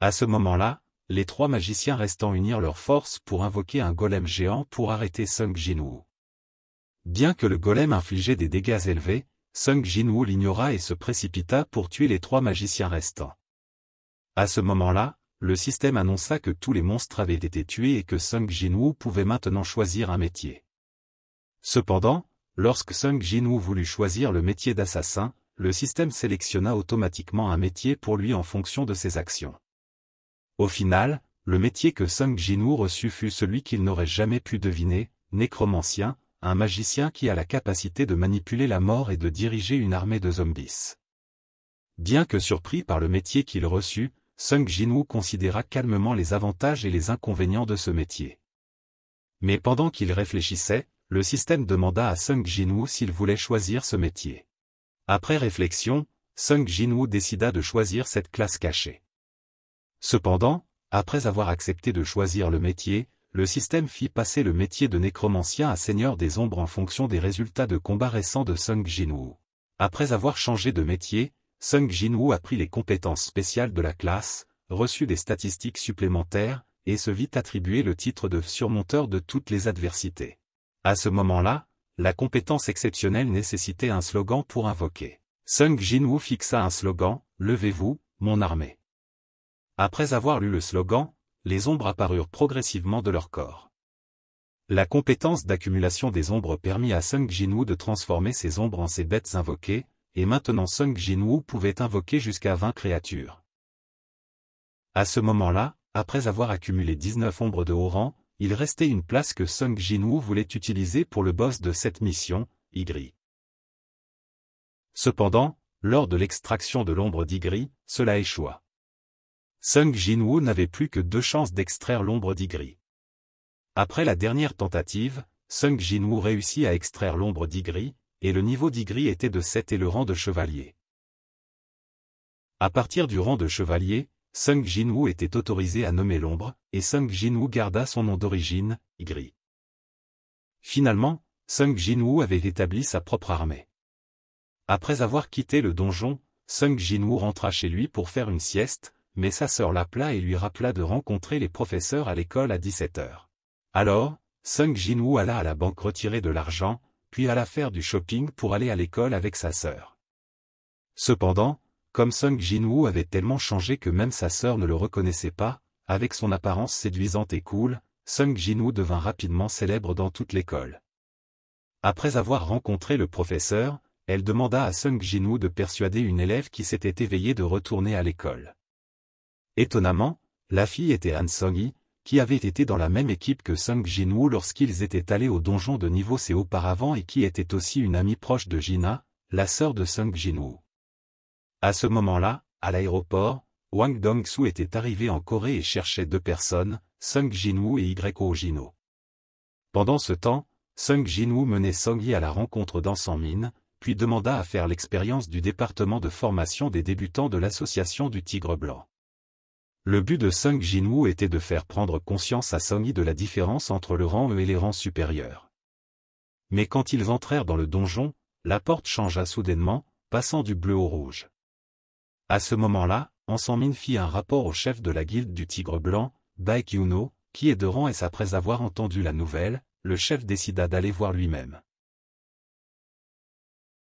S1: À ce moment-là, les trois magiciens restants unirent leurs forces pour invoquer un golem géant pour arrêter Sung Jinwoo. Bien que le golem infligeait des dégâts élevés, Sung Jinwoo l'ignora et se précipita pour tuer les trois magiciens restants. À ce moment-là, le système annonça que tous les monstres avaient été tués et que Sung Jinwoo pouvait maintenant choisir un métier. Cependant, lorsque Sung Jinwoo voulut choisir le métier d'assassin, le système sélectionna automatiquement un métier pour lui en fonction de ses actions. Au final, le métier que Sung Jinwoo reçut fut celui qu'il n'aurait jamais pu deviner, nécromancien, un magicien qui a la capacité de manipuler la mort et de diriger une armée de zombies. Bien que surpris par le métier qu'il reçut, Sung Jinwoo considéra calmement les avantages et les inconvénients de ce métier. Mais pendant qu'il réfléchissait, le système demanda à Sung Jinwoo s'il voulait choisir ce métier. Après réflexion, Sung Jinwoo décida de choisir cette classe cachée. Cependant, après avoir accepté de choisir le métier, le système fit passer le métier de nécromancien à seigneur des ombres en fonction des résultats de combats récents de Sung Jinwoo. Après avoir changé de métier, Sung Jinwoo a pris les compétences spéciales de la classe, reçu des statistiques supplémentaires, et se vit attribuer le titre de surmonteur de toutes les adversités. À ce moment-là, la compétence exceptionnelle nécessitait un slogan pour invoquer. Sung Jinwoo fixa un slogan, Levez-vous, mon armée. Après avoir lu le slogan, les ombres apparurent progressivement de leur corps. La compétence d'accumulation des ombres permit à Sung Jinwoo de transformer ses ombres en ses bêtes invoquées, et maintenant Sung Jinwoo pouvait invoquer jusqu'à 20 créatures. À ce moment-là, après avoir accumulé 19 ombres de haut rang, il restait une place que Sung Jinwoo voulait utiliser pour le boss de cette mission, Igri. Cependant, lors de l'extraction de l'ombre d'Igri, cela échoua. Sung Jinwoo n'avait plus que deux chances d'extraire l'ombre d'Igri. Après la dernière tentative, Sung Jinwoo réussit à extraire l'ombre d'Igri, et le niveau d'Igri était de 7 et le rang de chevalier. À partir du rang de chevalier, Sung Jinwoo était autorisé à nommer l'ombre, et Sung Jinwoo garda son nom d'origine, Igri. Finalement, Sung Jinwoo avait établi sa propre armée. Après avoir quitté le donjon, Sung Jinwoo rentra chez lui pour faire une sieste, mais sa sœur l'appela et lui rappela de rencontrer les professeurs à l'école à 17 heures. Alors, Sung Jinwoo alla à la banque retirer de l'argent, puis alla faire du shopping pour aller à l'école avec sa sœur. Cependant, comme Sung Jinwoo avait tellement changé que même sa sœur ne le reconnaissait pas, avec son apparence séduisante et cool, Sung Jinwoo devint rapidement célèbre dans toute l'école. Après avoir rencontré le professeur, elle demanda à Sung Jinwoo de persuader une élève qui s'était éveillée de retourner à l'école. Étonnamment, la fille était Han song Yi, qui avait été dans la même équipe que Sung Jin-woo lorsqu'ils étaient allés au donjon de niveau C auparavant et qui était aussi une amie proche de Gina, la sœur de Sung Jin-woo. À ce moment-là, à l'aéroport, Wang Dong-soo était arrivé en Corée et cherchait deux personnes, Sung Jin-woo et jin Jino. Pendant ce temps, Sung Jin-woo menait song Yi à la rencontre son mine, puis demanda à faire l'expérience du département de formation des débutants de l'association du Tigre Blanc. Le but de Sung Jinwoo était de faire prendre conscience à Song de la différence entre le rang E et les rangs supérieurs. Mais quand ils entrèrent dans le donjon, la porte changea soudainement, passant du bleu au rouge. À ce moment-là, Sang-min fit un rapport au chef de la guilde du Tigre Blanc, Baek Yuno, qui est de rang et après avoir entendu la nouvelle, le chef décida d'aller voir lui-même.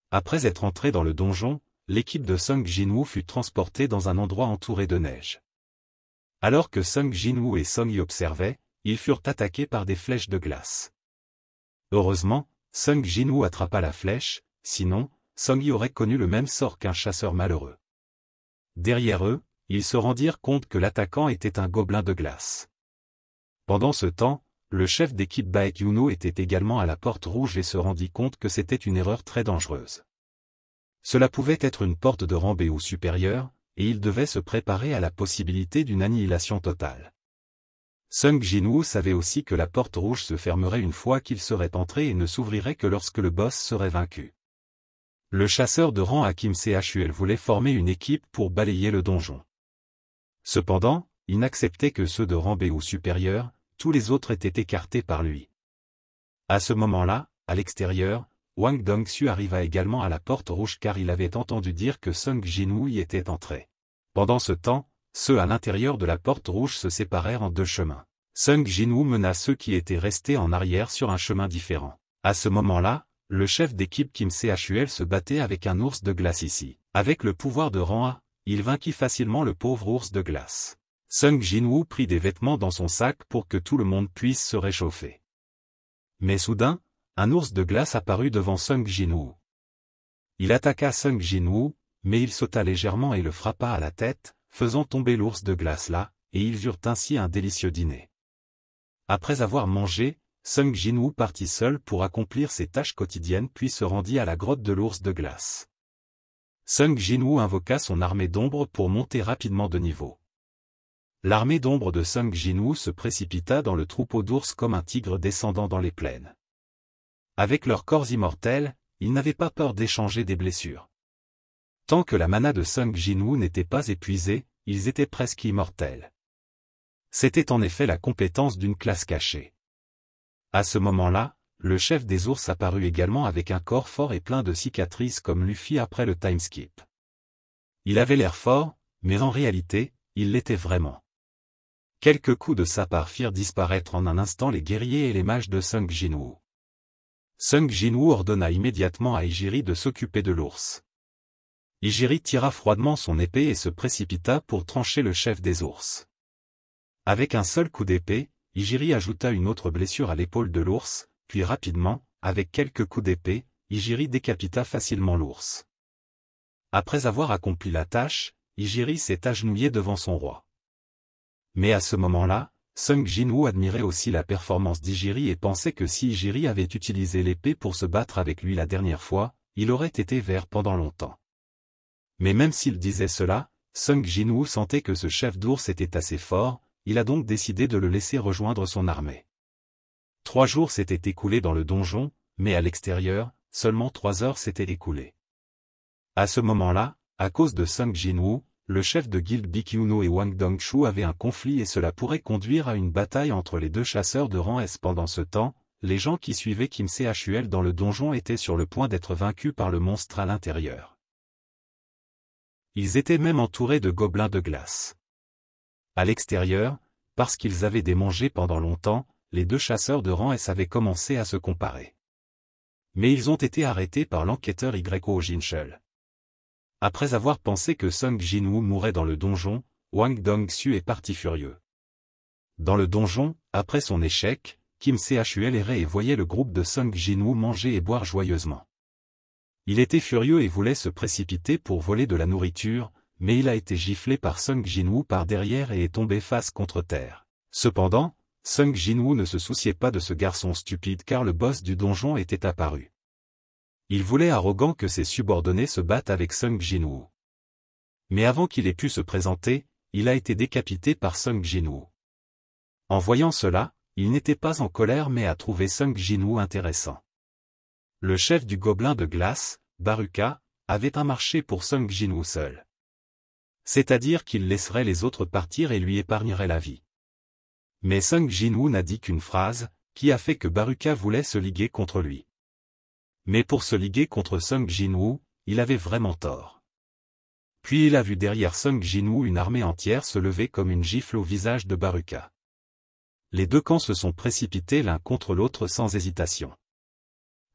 S1: Après être entré dans le donjon, l'équipe de Sung Jinwoo fut transportée dans un endroit entouré de neige. Alors que Sung Jinwoo et Song Yi observaient, ils furent attaqués par des flèches de glace. Heureusement, Sung Jinwoo attrapa la flèche, sinon, Song Yi aurait connu le même sort qu'un chasseur malheureux. Derrière eux, ils se rendirent compte que l'attaquant était un gobelin de glace. Pendant ce temps, le chef d'équipe Baek Yuno était également à la porte rouge et se rendit compte que c'était une erreur très dangereuse. Cela pouvait être une porte de rang ou supérieure, et il devait se préparer à la possibilité d'une annihilation totale. Sung Jinwoo savait aussi que la porte rouge se fermerait une fois qu'il serait entré et ne s'ouvrirait que lorsque le boss serait vaincu. Le chasseur de rang Hakim Chul voulait former une équipe pour balayer le donjon. Cependant, il n'acceptait que ceux de rang B ou supérieur, tous les autres étaient écartés par lui. À ce moment-là, à l'extérieur, Wang Dongxu arriva également à la porte rouge car il avait entendu dire que Sung Jinwoo y était entré. Pendant ce temps, ceux à l'intérieur de la porte rouge se séparèrent en deux chemins. Sung Jinwoo mena ceux qui étaient restés en arrière sur un chemin différent. À ce moment-là, le chef d'équipe Kim L. se battait avec un ours de glace ici. Avec le pouvoir de rang A, il vainquit facilement le pauvre ours de glace. Sung Jinwoo prit des vêtements dans son sac pour que tout le monde puisse se réchauffer. Mais soudain, un ours de glace apparut devant Sung Jinwoo. Il attaqua Sung Jinwoo, mais il sauta légèrement et le frappa à la tête, faisant tomber l'ours de glace là, et ils eurent ainsi un délicieux dîner. Après avoir mangé, Sung Jinwoo partit seul pour accomplir ses tâches quotidiennes puis se rendit à la grotte de l'ours de glace. Sung Jinwoo invoqua son armée d'ombre pour monter rapidement de niveau. L'armée d'ombre de Sung Jinwoo se précipita dans le troupeau d'ours comme un tigre descendant dans les plaines. Avec leurs corps immortels, ils n'avaient pas peur d'échanger des blessures. Tant que la mana de Sung Jinwoo n'était pas épuisée, ils étaient presque immortels. C'était en effet la compétence d'une classe cachée. À ce moment-là, le chef des ours apparut également avec un corps fort et plein de cicatrices comme Luffy après le timeskip. Il avait l'air fort, mais en réalité, il l'était vraiment. Quelques coups de sa part firent disparaître en un instant les guerriers et les mages de Sung Jinwoo. Sung Jinwoo ordonna immédiatement à Ijiri de s'occuper de l'ours. Ijiri tira froidement son épée et se précipita pour trancher le chef des ours. Avec un seul coup d'épée, Ijiri ajouta une autre blessure à l'épaule de l'ours, puis rapidement, avec quelques coups d'épée, Ijiri décapita facilement l'ours. Après avoir accompli la tâche, Ijiri s'est agenouillé devant son roi. Mais à ce moment-là, Sung jin admirait aussi la performance d'Igiri et pensait que si Igiri avait utilisé l'épée pour se battre avec lui la dernière fois, il aurait été vert pendant longtemps. Mais même s'il disait cela, Sung jin sentait que ce chef d'ours était assez fort, il a donc décidé de le laisser rejoindre son armée. Trois jours s'étaient écoulés dans le donjon, mais à l'extérieur, seulement trois heures s'étaient écoulées. À ce moment-là, à cause de Sung jin le chef de guilde Bikyuno et Wang Dongshu avaient un conflit et cela pourrait conduire à une bataille entre les deux chasseurs de rang S. Pendant ce temps, les gens qui suivaient Kim L. dans le donjon étaient sur le point d'être vaincus par le monstre à l'intérieur. Ils étaient même entourés de gobelins de glace. À l'extérieur, parce qu'ils avaient démangé pendant longtemps, les deux chasseurs de rang S avaient commencé à se comparer. Mais ils ont été arrêtés par l'enquêteur Yko Jinchel. Après avoir pensé que Song Jinwoo mourait dans le donjon, Wang Dong-su est parti furieux. Dans le donjon, après son échec, Kim Chul errait et voyait le groupe de Sung Jinwoo manger et boire joyeusement. Il était furieux et voulait se précipiter pour voler de la nourriture, mais il a été giflé par Sung Jinwoo par derrière et est tombé face contre terre. Cependant, Sung Jinwoo ne se souciait pas de ce garçon stupide car le boss du donjon était apparu il voulait arrogant que ses subordonnés se battent avec Sung Jinwoo. Mais avant qu'il ait pu se présenter, il a été décapité par Sung Jinwoo. En voyant cela, il n'était pas en colère mais a trouvé Sung Jinwoo intéressant. Le chef du gobelin de glace, Baruka, avait un marché pour Sung Jinwoo seul. C'est-à-dire qu'il laisserait les autres partir et lui épargnerait la vie. Mais Sung Jinwoo n'a dit qu'une phrase, qui a fait que Baruka voulait se liguer contre lui mais pour se liguer contre Sung Jinwoo, il avait vraiment tort. Puis il a vu derrière Sung Jinwoo une armée entière se lever comme une gifle au visage de Baruka. Les deux camps se sont précipités l'un contre l'autre sans hésitation.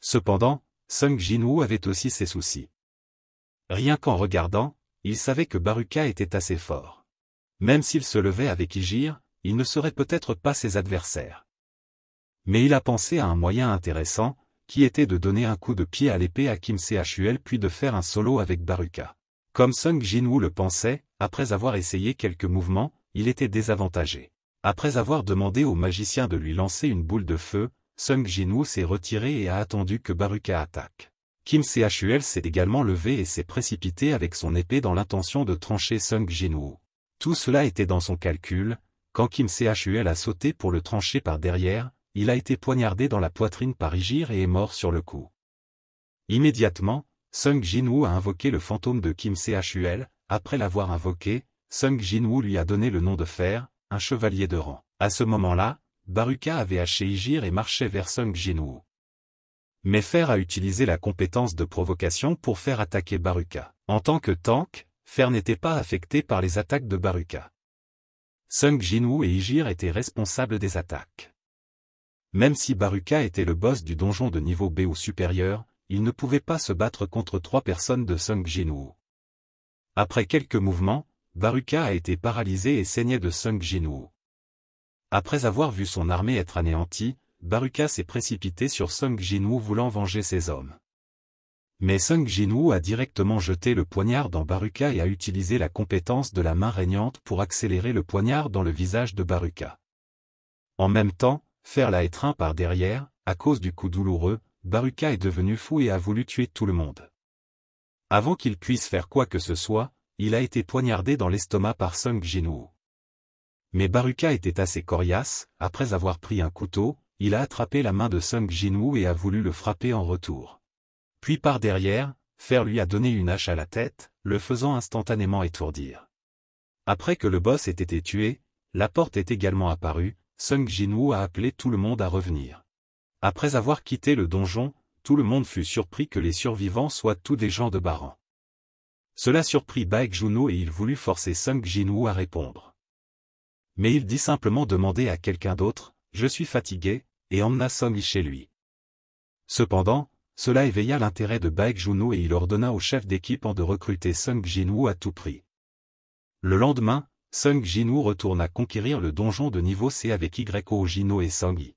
S1: Cependant, Sung Jinwoo avait aussi ses soucis. Rien qu'en regardant, il savait que Baruka était assez fort. Même s'il se levait avec Igir, il ne serait peut-être pas ses adversaires. Mais il a pensé à un moyen intéressant, qui était de donner un coup de pied à l'épée à Kim Se-Hul puis de faire un solo avec Baruka. Comme Sung Jinwoo le pensait, après avoir essayé quelques mouvements, il était désavantagé. Après avoir demandé au magicien de lui lancer une boule de feu, Sung Jinwoo s'est retiré et a attendu que Baruka attaque. Kim Se-Hul s'est également levé et s'est précipité avec son épée dans l'intention de trancher Sung Jinwoo. Tout cela était dans son calcul, quand Kim Se-Hul a sauté pour le trancher par derrière, il a été poignardé dans la poitrine par Igir et est mort sur le coup. Immédiatement, Sung Jinwoo a invoqué le fantôme de Kim Se-hul. après l'avoir invoqué, Sung Jinwoo lui a donné le nom de Fer, un chevalier de rang. À ce moment-là, Baruka avait haché Igir et marchait vers Sung Jinwoo. Mais Fer a utilisé la compétence de provocation pour faire attaquer Baruka. En tant que tank, Fer n'était pas affecté par les attaques de Baruka. Sung Jinwoo et Igir étaient responsables des attaques. Même si Baruka était le boss du donjon de niveau B ou supérieur, il ne pouvait pas se battre contre trois personnes de Sung Jinwoo. Après quelques mouvements, Baruka a été paralysé et saignait de Sung Jinwoo. Après avoir vu son armée être anéantie, Baruka s'est précipité sur Sung Jinwoo voulant venger ses hommes. Mais Sung Jinwoo a directement jeté le poignard dans Baruka et a utilisé la compétence de la main régnante pour accélérer le poignard dans le visage de Baruka. En même temps, faire la étreint par derrière, à cause du coup douloureux, Baruka est devenu fou et a voulu tuer tout le monde. Avant qu'il puisse faire quoi que ce soit, il a été poignardé dans l'estomac par Sung Jinwoo. Mais Baruka était assez coriace, après avoir pris un couteau, il a attrapé la main de Sung Jinwoo et a voulu le frapper en retour. Puis par derrière, Fer lui a donné une hache à la tête, le faisant instantanément étourdir. Après que le boss ait été tué, la porte est également apparue, Sung Jinwoo a appelé tout le monde à revenir. Après avoir quitté le donjon, tout le monde fut surpris que les survivants soient tous des gens de Baran. Cela surprit Baek Juno et il voulut forcer Sung Jinwoo à répondre. Mais il dit simplement demander à quelqu'un d'autre, « Je suis fatigué », et emmena Sung chez lui. Cependant, cela éveilla l'intérêt de Baek Juno et il ordonna au chef d'équipe de recruter Sung Jinwoo à tout prix. Le lendemain, Sung Jinwoo retourne à conquérir le donjon de niveau C avec YO Jino et Sung Yi.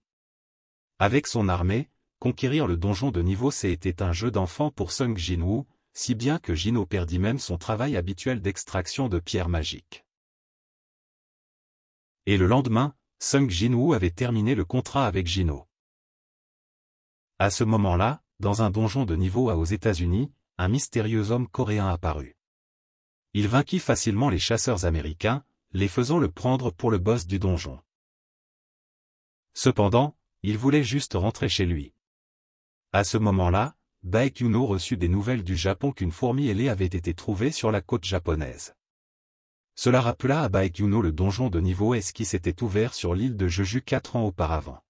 S1: Avec son armée, conquérir le donjon de niveau C était un jeu d'enfant pour Sung Jinwoo, si bien que Jino perdit même son travail habituel d'extraction de pierres magiques. Et le lendemain, Sung Jinwoo avait terminé le contrat avec Jino. À ce moment-là, dans un donjon de niveau A aux États-Unis, un mystérieux homme coréen apparut il vainquit facilement les chasseurs américains, les faisant le prendre pour le boss du donjon. Cependant, il voulait juste rentrer chez lui. À ce moment-là, Baekyuno reçut des nouvelles du Japon qu'une fourmi ailée avait été trouvée sur la côte japonaise. Cela rappela à Baekyuno le donjon de niveau S qui s'était ouvert sur l'île de Jeju quatre ans auparavant.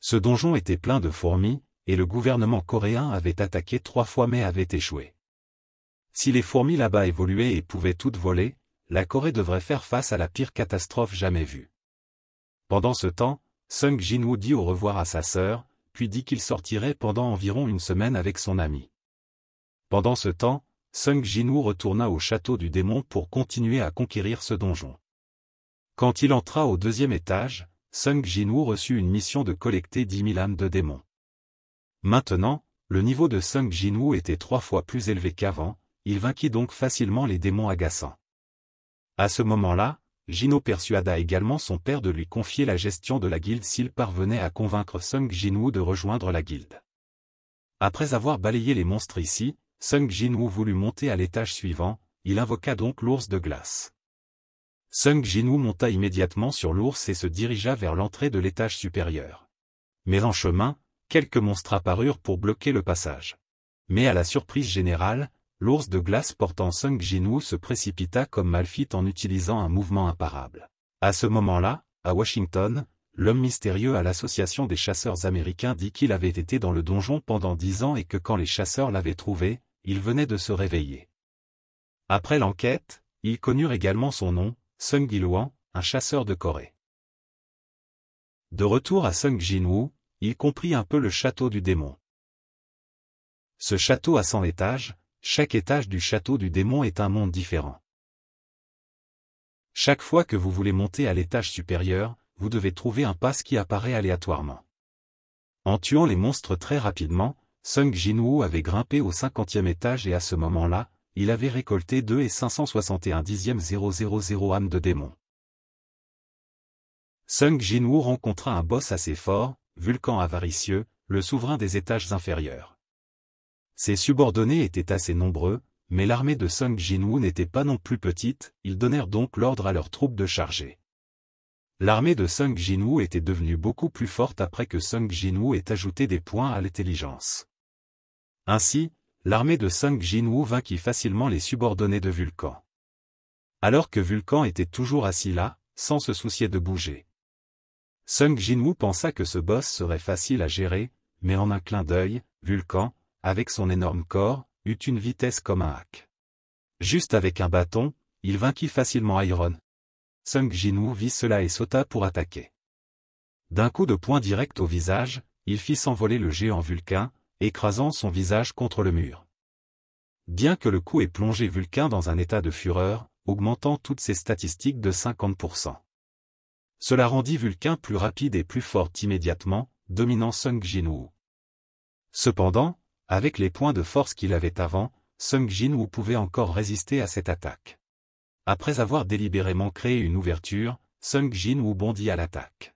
S1: Ce donjon était plein de fourmis, et le gouvernement coréen avait attaqué trois fois mais avait échoué. Si les fourmis là-bas évoluaient et pouvaient toutes voler, la Corée devrait faire face à la pire catastrophe jamais vue. Pendant ce temps, Sung Jinwoo dit au revoir à sa sœur, puis dit qu'il sortirait pendant environ une semaine avec son ami. Pendant ce temps, Sung Jinwoo retourna au château du démon pour continuer à conquérir ce donjon. Quand il entra au deuxième étage, Sung Jinwoo reçut une mission de collecter dix mille âmes de démons. Maintenant, le niveau de Sung Jinwoo était trois fois plus élevé qu'avant, il vainquit donc facilement les démons agaçants. À ce moment-là, Jino persuada également son père de lui confier la gestion de la guilde s'il parvenait à convaincre Sung Jinwoo de rejoindre la guilde. Après avoir balayé les monstres ici, Sung Jinwoo voulut monter à l'étage suivant, il invoqua donc l'ours de glace. Sung Jinwoo monta immédiatement sur l'ours et se dirigea vers l'entrée de l'étage supérieur. Mais en chemin, quelques monstres apparurent pour bloquer le passage. Mais à la surprise générale, l'ours de glace portant Sung Jinwoo se précipita comme malfite en utilisant un mouvement imparable. À ce moment-là, à Washington, l'homme mystérieux à l'association des chasseurs américains dit qu'il avait été dans le donjon pendant dix ans et que quand les chasseurs l'avaient trouvé, il venait de se réveiller. Après l'enquête, ils connurent également son nom, Sung Gilwan, un chasseur de Corée. De retour à Sung Jinwoo, il comprit un peu le château du démon. Ce château à 100 étages, chaque étage du château du démon est un monde différent. Chaque fois que vous voulez monter à l'étage supérieur, vous devez trouver un passe qui apparaît aléatoirement. En tuant les monstres très rapidement, Sung Jinwoo avait grimpé au cinquantième étage et à ce moment-là, il avait récolté deux et 561 dixièmes 000 âmes de démon. Sung Jinwoo rencontra un boss assez fort, Vulcan avaricieux, le souverain des étages inférieurs. Ses subordonnés étaient assez nombreux, mais l'armée de Sung Jinwu n'était pas non plus petite, ils donnèrent donc l'ordre à leurs troupes de charger. L'armée de Sung Jinwoo était devenue beaucoup plus forte après que Sung Jinwoo ait ajouté des points à l'intelligence. Ainsi, l'armée de Sung Jinwu vainquit facilement les subordonnés de Vulcan. Alors que Vulcan était toujours assis là, sans se soucier de bouger. Sung Jinwu pensa que ce boss serait facile à gérer, mais en un clin d'œil, Vulcan, avec son énorme corps, eut une vitesse comme un hack. Juste avec un bâton, il vainquit facilement Iron. Sung Jinwoo vit cela et sauta pour attaquer. D'un coup de poing direct au visage, il fit s'envoler le géant Vulcain, écrasant son visage contre le mur. Bien que le coup ait plongé Vulcain dans un état de fureur, augmentant toutes ses statistiques de 50%. Cela rendit Vulcain plus rapide et plus fort immédiatement, dominant Sung Jin-woo. Cependant, avec les points de force qu'il avait avant, Sung Jin-woo pouvait encore résister à cette attaque. Après avoir délibérément créé une ouverture, Sung Jin-woo bondit à l'attaque.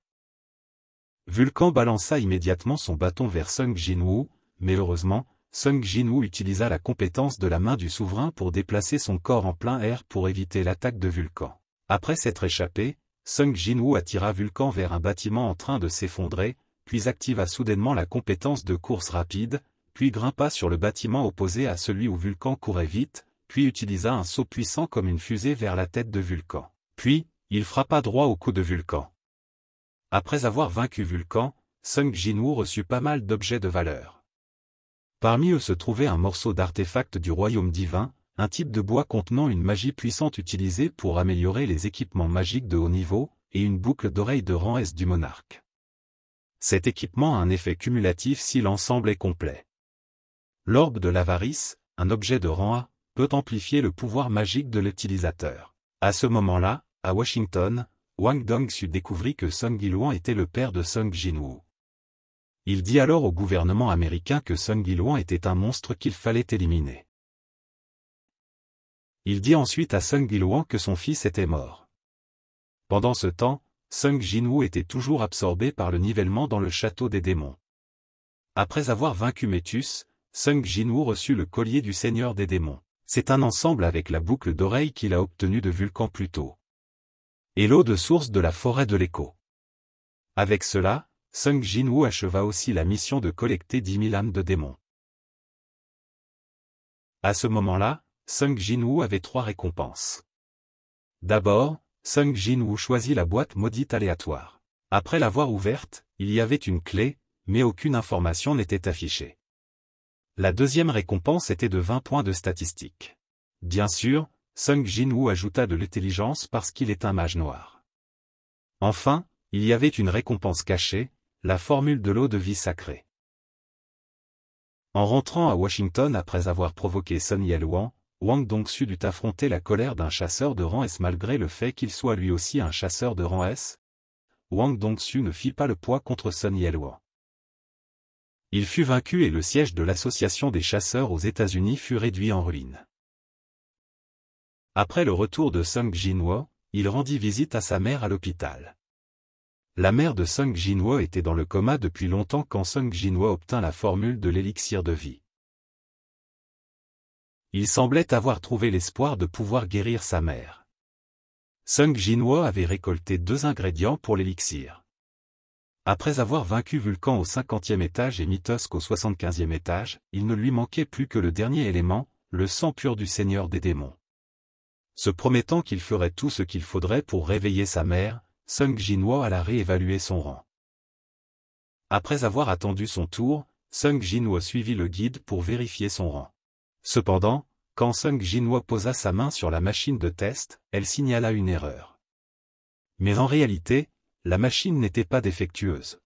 S1: Vulcan balança immédiatement son bâton vers Sung Jin-woo, mais heureusement, Sung Jin-woo utilisa la compétence de la main du souverain pour déplacer son corps en plein air pour éviter l'attaque de Vulcan. Après s'être échappé, Sung Jin-woo attira Vulcan vers un bâtiment en train de s'effondrer, puis activa soudainement la compétence de course rapide, puis grimpa sur le bâtiment opposé à celui où Vulcan courait vite, puis utilisa un saut puissant comme une fusée vers la tête de Vulcan. Puis, il frappa droit au cou de Vulcan. Après avoir vaincu Vulcan, Sung Jinwoo reçut pas mal d'objets de valeur. Parmi eux se trouvait un morceau d'artefact du royaume divin, un type de bois contenant une magie puissante utilisée pour améliorer les équipements magiques de haut niveau, et une boucle d'oreille de rang S du monarque. Cet équipement a un effet cumulatif si l'ensemble est complet. L'orbe de l'avarice, un objet de rang A, peut amplifier le pouvoir magique de l'utilisateur. À ce moment-là, à Washington, Wang Dong-su découvrit que Song Yiluan était le père de Jin-wu. Il dit alors au gouvernement américain que Song Yiluan était un monstre qu'il fallait éliminer. Il dit ensuite à Song Yiluan que son fils était mort. Pendant ce temps, Sung wu était toujours absorbé par le nivellement dans le château des démons. Après avoir vaincu Métus, Sung Jinwoo reçut le collier du Seigneur des démons. C'est un ensemble avec la boucle d'oreille qu'il a obtenue de Vulcan plus tôt. Et l'eau de source de la forêt de l'écho. Avec cela, Sung Jinwoo acheva aussi la mission de collecter dix mille âmes de démons. À ce moment-là, Sung Jinwoo avait trois récompenses. D'abord, Sung Jinwoo choisit la boîte maudite aléatoire. Après l'avoir ouverte, il y avait une clé, mais aucune information n'était affichée. La deuxième récompense était de 20 points de statistique. Bien sûr, Sung Jin-woo ajouta de l'intelligence parce qu'il est un mage noir. Enfin, il y avait une récompense cachée, la formule de l'eau de vie sacrée. En rentrant à Washington après avoir provoqué Sun Yelwan, Wang Dong-su dut affronter la colère d'un chasseur de rang S malgré le fait qu'il soit lui aussi un chasseur de rang S. Wang Dong-su ne fit pas le poids contre Sun Yelwan. Il fut vaincu et le siège de l'Association des chasseurs aux États-Unis fut réduit en ruines. Après le retour de Sung Jinwo, il rendit visite à sa mère à l'hôpital. La mère de Sung Jinwo était dans le coma depuis longtemps quand Sung Jinwo obtint la formule de l'élixir de vie. Il semblait avoir trouvé l'espoir de pouvoir guérir sa mère. Sung Jinwo avait récolté deux ingrédients pour l'élixir. Après avoir vaincu Vulcan au 50e étage et Mythosque au 75e étage, il ne lui manquait plus que le dernier élément, le sang pur du Seigneur des démons. Se promettant qu'il ferait tout ce qu'il faudrait pour réveiller sa mère, Sung Jinwo alla réévaluer son rang. Après avoir attendu son tour, Sung Jinwo suivit le guide pour vérifier son rang. Cependant, quand Sung Jinwo posa sa main sur la machine de test, elle signala une erreur. Mais en réalité, la machine n'était pas défectueuse.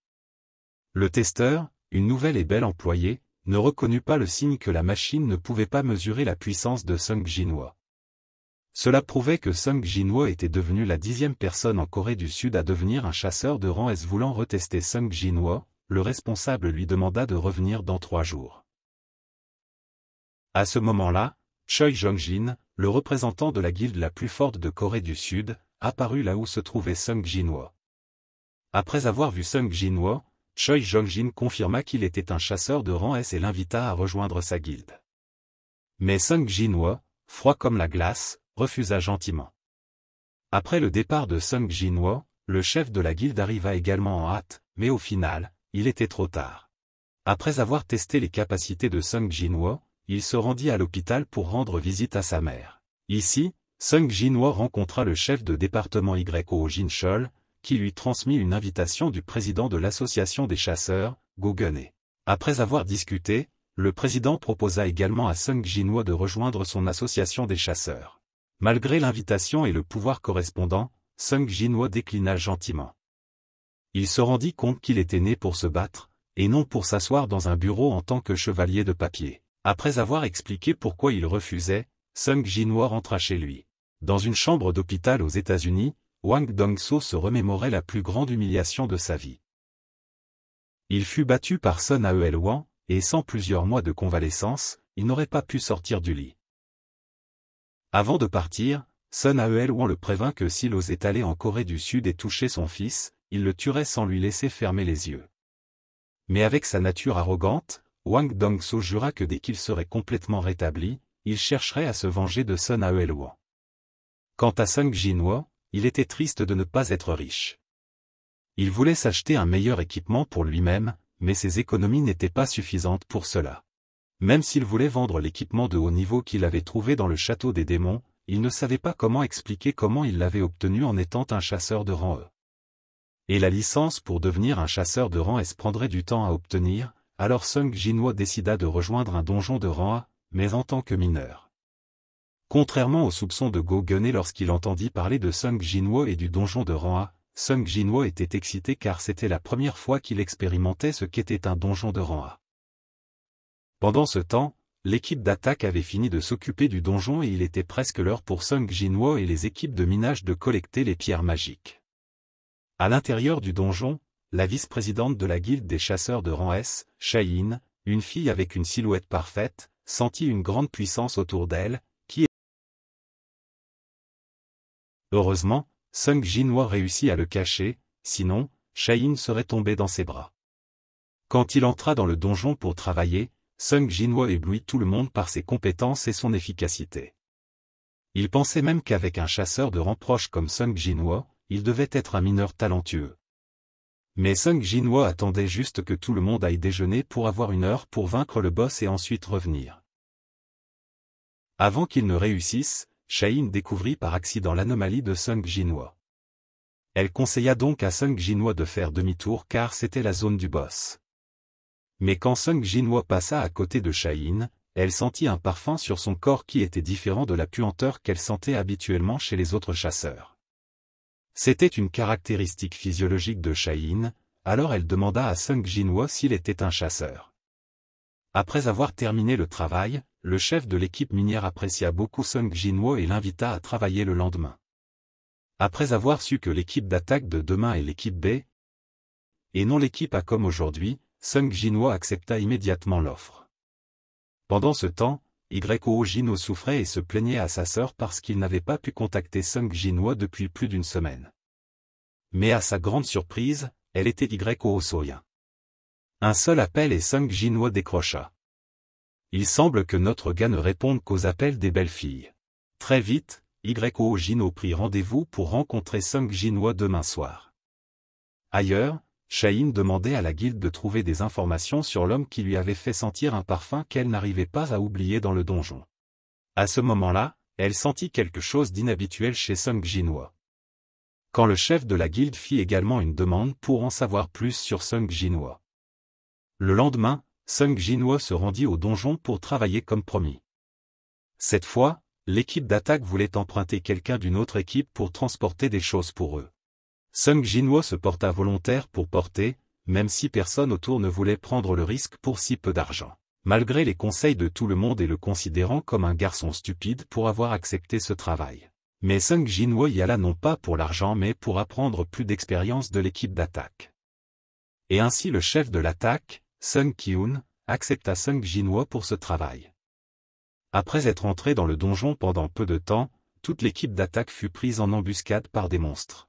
S1: Le testeur, une nouvelle et belle employée, ne reconnut pas le signe que la machine ne pouvait pas mesurer la puissance de Sung Jinhua. Cela prouvait que Sung Jinhua était devenu la dixième personne en Corée du Sud à devenir un chasseur de rang S voulant retester Sung Jinhua, le responsable lui demanda de revenir dans trois jours. À ce moment-là, Choi Jong-jin, le représentant de la guilde la plus forte de Corée du Sud, apparut là où se trouvait Sung Jinhua. Après avoir vu Sung Jinwo, Choi Jongjin confirma qu'il était un chasseur de rang S et l'invita à rejoindre sa guilde. Mais Sung Jinwo, froid comme la glace, refusa gentiment. Après le départ de Sung Jinwo, le chef de la guilde arriva également en hâte, mais au final, il était trop tard. Après avoir testé les capacités de Sung Jinwo, il se rendit à l'hôpital pour rendre visite à sa mère. Ici, Sung Jinwo rencontra le chef de département jin Jinshol, qui lui transmit une invitation du président de l'association des chasseurs, Goguné. Après avoir discuté, le président proposa également à Sung Jinhua de rejoindre son association des chasseurs. Malgré l'invitation et le pouvoir correspondant, Sung Jin-ho déclina gentiment. Il se rendit compte qu'il était né pour se battre, et non pour s'asseoir dans un bureau en tant que chevalier de papier. Après avoir expliqué pourquoi il refusait, Sung Jin-ho rentra chez lui. Dans une chambre d'hôpital aux États-Unis, Wang Dong-so se remémorait la plus grande humiliation de sa vie. Il fut battu par Sun el Wan, et sans plusieurs mois de convalescence, il n'aurait pas pu sortir du lit. Avant de partir, Sun el Wan le prévint que s'il osait aller en Corée du Sud et toucher son fils, il le tuerait sans lui laisser fermer les yeux. Mais avec sa nature arrogante, Wang Dong-so jura que dès qu'il serait complètement rétabli, il chercherait à se venger de Sun el Wan. Quant à Sung Jinwo, il était triste de ne pas être riche. Il voulait s'acheter un meilleur équipement pour lui-même, mais ses économies n'étaient pas suffisantes pour cela. Même s'il voulait vendre l'équipement de haut niveau qu'il avait trouvé dans le château des démons, il ne savait pas comment expliquer comment il l'avait obtenu en étant un chasseur de rang E. Et la licence pour devenir un chasseur de rang e S prendrait du temps à obtenir, alors Sung Jinwo décida de rejoindre un donjon de rang A, e, mais en tant que mineur. Contrairement aux soupçons de Go lorsqu'il entendit parler de Sung Jinwo et du donjon de Ranha, Sung Jinwo était excité car c'était la première fois qu'il expérimentait ce qu'était un donjon de Ranha. Pendant ce temps, l'équipe d'attaque avait fini de s'occuper du donjon et il était presque l'heure pour Sung Jinwo et les équipes de minage de collecter les pierres magiques. À l'intérieur du donjon, la vice-présidente de la guilde des chasseurs de rang S, une fille avec une silhouette parfaite, sentit une grande puissance autour d'elle, Heureusement, Sung Jinhua réussit à le cacher, sinon, Shaïn serait tombé dans ses bras. Quand il entra dans le donjon pour travailler, Sung Jinhua éblouit tout le monde par ses compétences et son efficacité. Il pensait même qu'avec un chasseur de remproche comme Sung Jinhua, il devait être un mineur talentueux. Mais Sung Jinhua attendait juste que tout le monde aille déjeuner pour avoir une heure pour vaincre le boss et ensuite revenir. Avant qu'il ne réussisse, Shain découvrit par accident l'anomalie de Sung Jinwa. Elle conseilla donc à Sung Jinwa de faire demi-tour car c'était la zone du boss. Mais quand Sung Jinwa passa à côté de Shain, elle sentit un parfum sur son corps qui était différent de la puanteur qu'elle sentait habituellement chez les autres chasseurs. C'était une caractéristique physiologique de Shain, alors elle demanda à Sung Jinwa s'il était un chasseur. Après avoir terminé le travail, le chef de l'équipe minière apprécia beaucoup Sung Jinwo et l'invita à travailler le lendemain. Après avoir su que l'équipe d'attaque de demain est l'équipe B, et non l'équipe A comme aujourd'hui, Sung Jinwo accepta immédiatement l'offre. Pendant ce temps, Yo Jinwo souffrait et se plaignait à sa sœur parce qu'il n'avait pas pu contacter Sung Jinwo depuis plus d'une semaine. Mais à sa grande surprise, elle était Yoko Soya. Un seul appel et Sung Jinwo décrocha. Il semble que notre gars ne réponde qu'aux appels des belles filles. Très vite, Y.O. prit rendez-vous pour rencontrer Sung Jinwo demain soir. Ailleurs, Shaïn demandait à la guilde de trouver des informations sur l'homme qui lui avait fait sentir un parfum qu'elle n'arrivait pas à oublier dans le donjon. À ce moment-là, elle sentit quelque chose d'inhabituel chez Sung Jinwa. Quand le chef de la guilde fit également une demande pour en savoir plus sur Sung Jinwa. Le lendemain, Sung Jinwo se rendit au donjon pour travailler comme promis. Cette fois, l'équipe d'attaque voulait emprunter quelqu'un d'une autre équipe pour transporter des choses pour eux. Sung Jinwo se porta volontaire pour porter, même si personne autour ne voulait prendre le risque pour si peu d'argent. Malgré les conseils de tout le monde et le considérant comme un garçon stupide pour avoir accepté ce travail. Mais Sung Jinwo y alla non pas pour l'argent mais pour apprendre plus d'expérience de l'équipe d'attaque. Et ainsi le chef de l'attaque, Sung Kyun accepta Sung Jinwo pour ce travail. Après être entré dans le donjon pendant peu de temps, toute l'équipe d'attaque fut prise en embuscade par des monstres.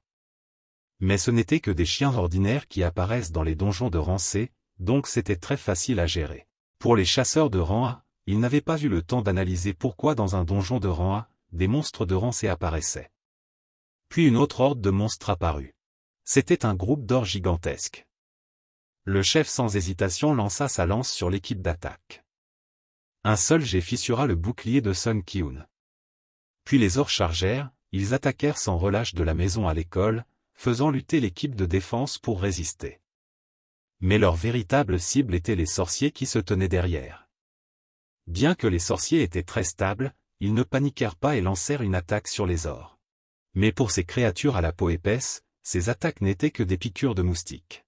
S1: Mais ce n'étaient que des chiens ordinaires qui apparaissent dans les donjons de Rancé, donc c'était très facile à gérer. Pour les chasseurs de rang A, ils n'avaient pas eu le temps d'analyser pourquoi dans un donjon de rang A, des monstres de rang apparaissaient. Puis une autre horde de monstres apparut. C'était un groupe d'or gigantesque. Le chef sans hésitation lança sa lance sur l'équipe d'attaque. Un seul jet fissura le bouclier de Sun Kyun. Puis les ors chargèrent, ils attaquèrent sans relâche de la maison à l'école, faisant lutter l'équipe de défense pour résister. Mais leur véritable cible était les sorciers qui se tenaient derrière. Bien que les sorciers étaient très stables, ils ne paniquèrent pas et lancèrent une attaque sur les ors. Mais pour ces créatures à la peau épaisse, ces attaques n'étaient que des piqûres de moustiques.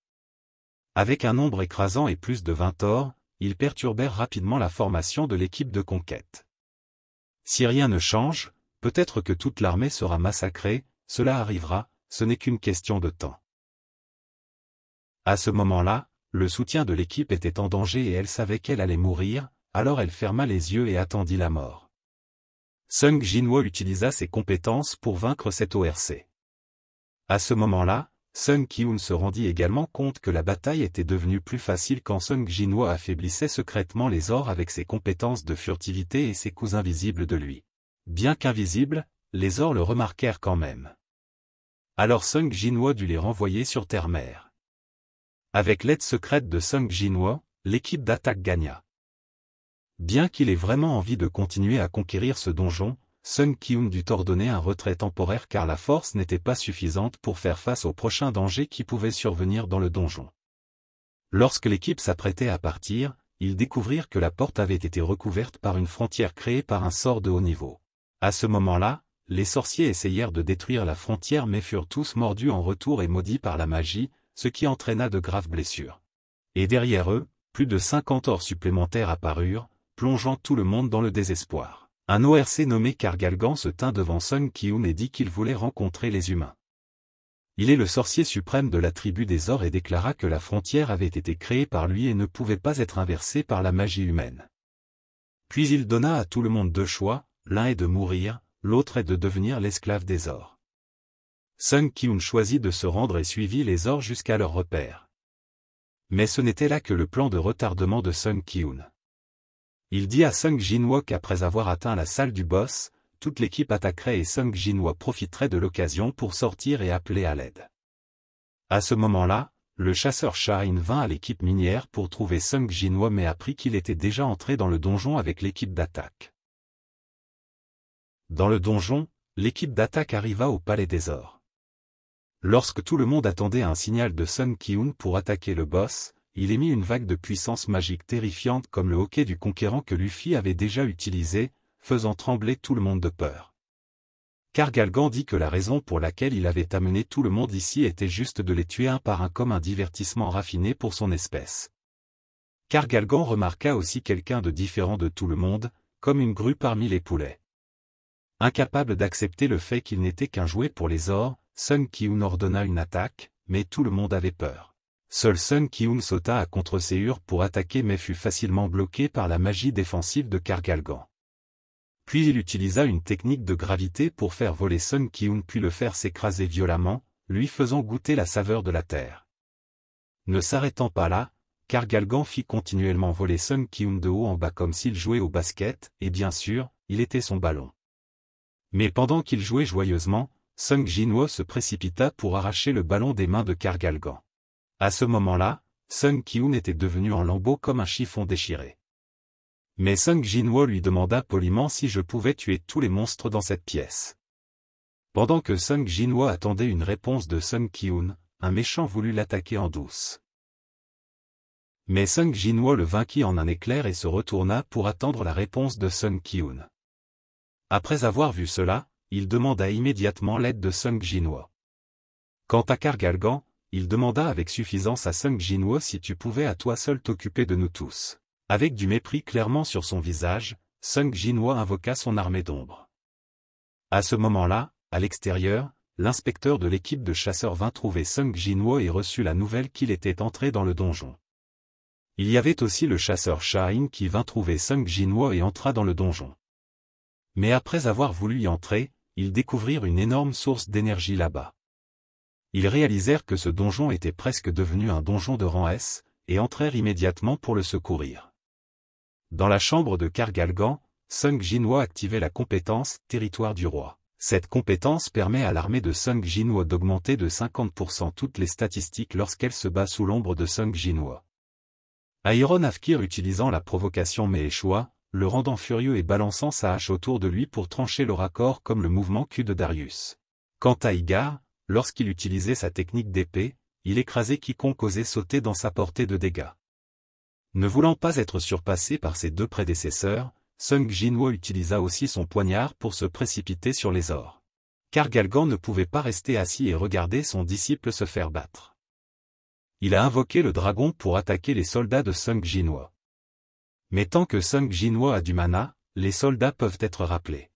S1: Avec un nombre écrasant et plus de 20 torts, ils perturbèrent rapidement la formation de l'équipe de conquête. Si rien ne change, peut-être que toute l'armée sera massacrée, cela arrivera, ce n'est qu'une question de temps. À ce moment-là, le soutien de l'équipe était en danger et elle savait qu'elle allait mourir, alors elle ferma les yeux et attendit la mort. Sung Jinwo utilisa ses compétences pour vaincre cette ORC. À ce moment-là, Sun ki se rendit également compte que la bataille était devenue plus facile quand Song ho affaiblissait secrètement les ors avec ses compétences de furtivité et ses coups invisibles de lui. Bien qu'invisibles, les ors le remarquèrent quand même. Alors Sung Jin-ho dut les renvoyer sur terre-mer. Avec l'aide secrète de Sung Jinwo, l'équipe d'attaque gagna. Bien qu'il ait vraiment envie de continuer à conquérir ce donjon, Sun Kyung dut ordonner un retrait temporaire car la force n'était pas suffisante pour faire face au prochain danger qui pouvait survenir dans le donjon. Lorsque l'équipe s'apprêtait à partir, ils découvrirent que la porte avait été recouverte par une frontière créée par un sort de haut niveau. À ce moment-là, les sorciers essayèrent de détruire la frontière mais furent tous mordus en retour et maudits par la magie, ce qui entraîna de graves blessures. Et derrière eux, plus de 50 ors supplémentaires apparurent, plongeant tout le monde dans le désespoir. Un ORC nommé Kargalgan se tint devant Sung Kyun et dit qu'il voulait rencontrer les humains. Il est le sorcier suprême de la tribu des ors et déclara que la frontière avait été créée par lui et ne pouvait pas être inversée par la magie humaine. Puis il donna à tout le monde deux choix, l'un est de mourir, l'autre est de devenir l'esclave des ors. Sung Kyun choisit de se rendre et suivit les ors jusqu'à leur repère. Mais ce n'était là que le plan de retardement de Sung Kyun. Il dit à Sung Jinwo qu'après avoir atteint la salle du boss, toute l'équipe attaquerait et Sung Jinwo profiterait de l'occasion pour sortir et appeler à l'aide. À ce moment-là, le chasseur Shahin vint à l'équipe minière pour trouver Sung Jinwo mais apprit qu'il était déjà entré dans le donjon avec l'équipe d'attaque. Dans le donjon, l'équipe d'attaque arriva au Palais des Ors. Lorsque tout le monde attendait un signal de Sung ki pour attaquer le boss, il émit une vague de puissance magique terrifiante comme le hoquet du conquérant que Luffy avait déjà utilisé, faisant trembler tout le monde de peur. Galgan dit que la raison pour laquelle il avait amené tout le monde ici était juste de les tuer un par un comme un divertissement raffiné pour son espèce. Galgan remarqua aussi quelqu'un de différent de tout le monde, comme une grue parmi les poulets. Incapable d'accepter le fait qu'il n'était qu'un jouet pour les ors, Sun ki ordonna une attaque, mais tout le monde avait peur. Seul Sun Ki-un sauta à contre-séur pour attaquer mais fut facilement bloqué par la magie défensive de Kargalgan. Puis il utilisa une technique de gravité pour faire voler Sun Ki-un puis le faire s'écraser violemment, lui faisant goûter la saveur de la terre. Ne s'arrêtant pas là, Kargalgan fit continuellement voler Sun Ki-un de haut en bas comme s'il jouait au basket, et bien sûr, il était son ballon. Mais pendant qu'il jouait joyeusement, Sung Jinwo se précipita pour arracher le ballon des mains de Kargalgan. À ce moment-là, Sung ki était devenu en lambeaux comme un chiffon déchiré. Mais Sung Jinwo lui demanda poliment si je pouvais tuer tous les monstres dans cette pièce. Pendant que Sung Jinwo attendait une réponse de Sung ki un méchant voulut l'attaquer en douce. Mais Sung Jinwo le vainquit en un éclair et se retourna pour attendre la réponse de Sung ki Après avoir vu cela, il demanda immédiatement l'aide de Sung Jinwo. Quant à Kargalgan, il demanda avec suffisance à Sung Jinwo si tu pouvais à toi seul t'occuper de nous tous. Avec du mépris clairement sur son visage, Sung Jinwo invoqua son armée d'ombre. À ce moment-là, à l'extérieur, l'inspecteur de l'équipe de chasseurs vint trouver Sung Jinwo et reçut la nouvelle qu'il était entré dans le donjon. Il y avait aussi le chasseur Shahin qui vint trouver Sung Jinwo et entra dans le donjon. Mais après avoir voulu y entrer, ils découvrirent une énorme source d'énergie là-bas ils réalisèrent que ce donjon était presque devenu un donjon de rang S, et entrèrent immédiatement pour le secourir. Dans la chambre de Kargalgan, Sung Jinwo activait la compétence « Territoire du roi ». Cette compétence permet à l'armée de Sung Jinwo d'augmenter de 50% toutes les statistiques lorsqu'elle se bat sous l'ombre de Sung Jinwo. Iron Afkir utilisant la provocation mais le rendant furieux et balançant sa hache autour de lui pour trancher le raccord comme le mouvement Q de Darius. Quant à Igar, lorsqu'il utilisait sa technique d'épée, il écrasait quiconque osait sauter dans sa portée de dégâts. Ne voulant pas être surpassé par ses deux prédécesseurs, Sung Jinwo utilisa aussi son poignard pour se précipiter sur les ors. Car Galgan ne pouvait pas rester assis et regarder son disciple se faire battre. Il a invoqué le dragon pour attaquer les soldats de Sung Jinwo. Mais tant que Sung Jinwo a du mana, les soldats peuvent être rappelés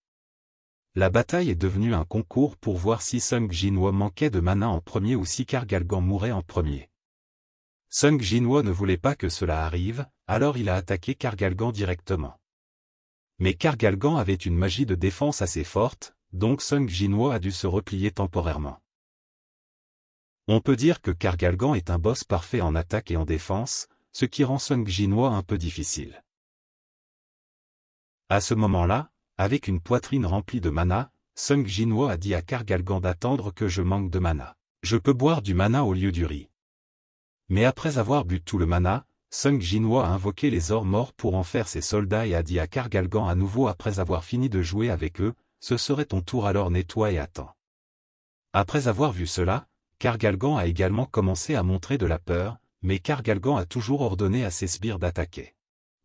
S1: la bataille est devenue un concours pour voir si Sung Jinwo manquait de mana en premier ou si Kargalgan mourait en premier. Sung Jinwo ne voulait pas que cela arrive, alors il a attaqué Kargalgan directement. Mais Kargalgan avait une magie de défense assez forte, donc Sung Jinwo a dû se replier temporairement. On peut dire que Kargalgan est un boss parfait en attaque et en défense, ce qui rend Sung Jinwo un peu difficile. À ce moment-là, avec une poitrine remplie de mana, Sung Jinwo a dit à Kargalgan d'attendre que je manque de mana. Je peux boire du mana au lieu du riz. Mais après avoir bu tout le mana, Sung Jinwo a invoqué les ors morts pour en faire ses soldats et a dit à Kargalgan à nouveau après avoir fini de jouer avec eux, ce serait ton tour alors nettoie et attends. Après avoir vu cela, Kargalgan a également commencé à montrer de la peur, mais Kargalgan a toujours ordonné à ses sbires d'attaquer.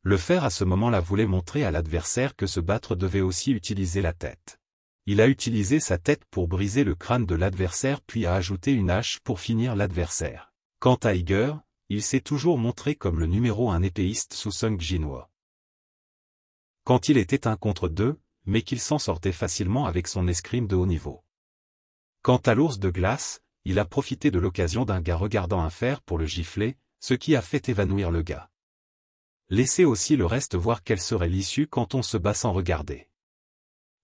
S1: Le fer à ce moment-là voulait montrer à l'adversaire que se battre devait aussi utiliser la tête. Il a utilisé sa tête pour briser le crâne de l'adversaire puis a ajouté une hache pour finir l'adversaire. Quant à Iger, il s'est toujours montré comme le numéro un épéiste sous Sung Jinwa. Quand il était un contre deux, mais qu'il s'en sortait facilement avec son escrime de haut niveau. Quant à l'ours de glace, il a profité de l'occasion d'un gars regardant un fer pour le gifler, ce qui a fait évanouir le gars laissez aussi le reste voir quelle serait l'issue quand on se bat sans regarder.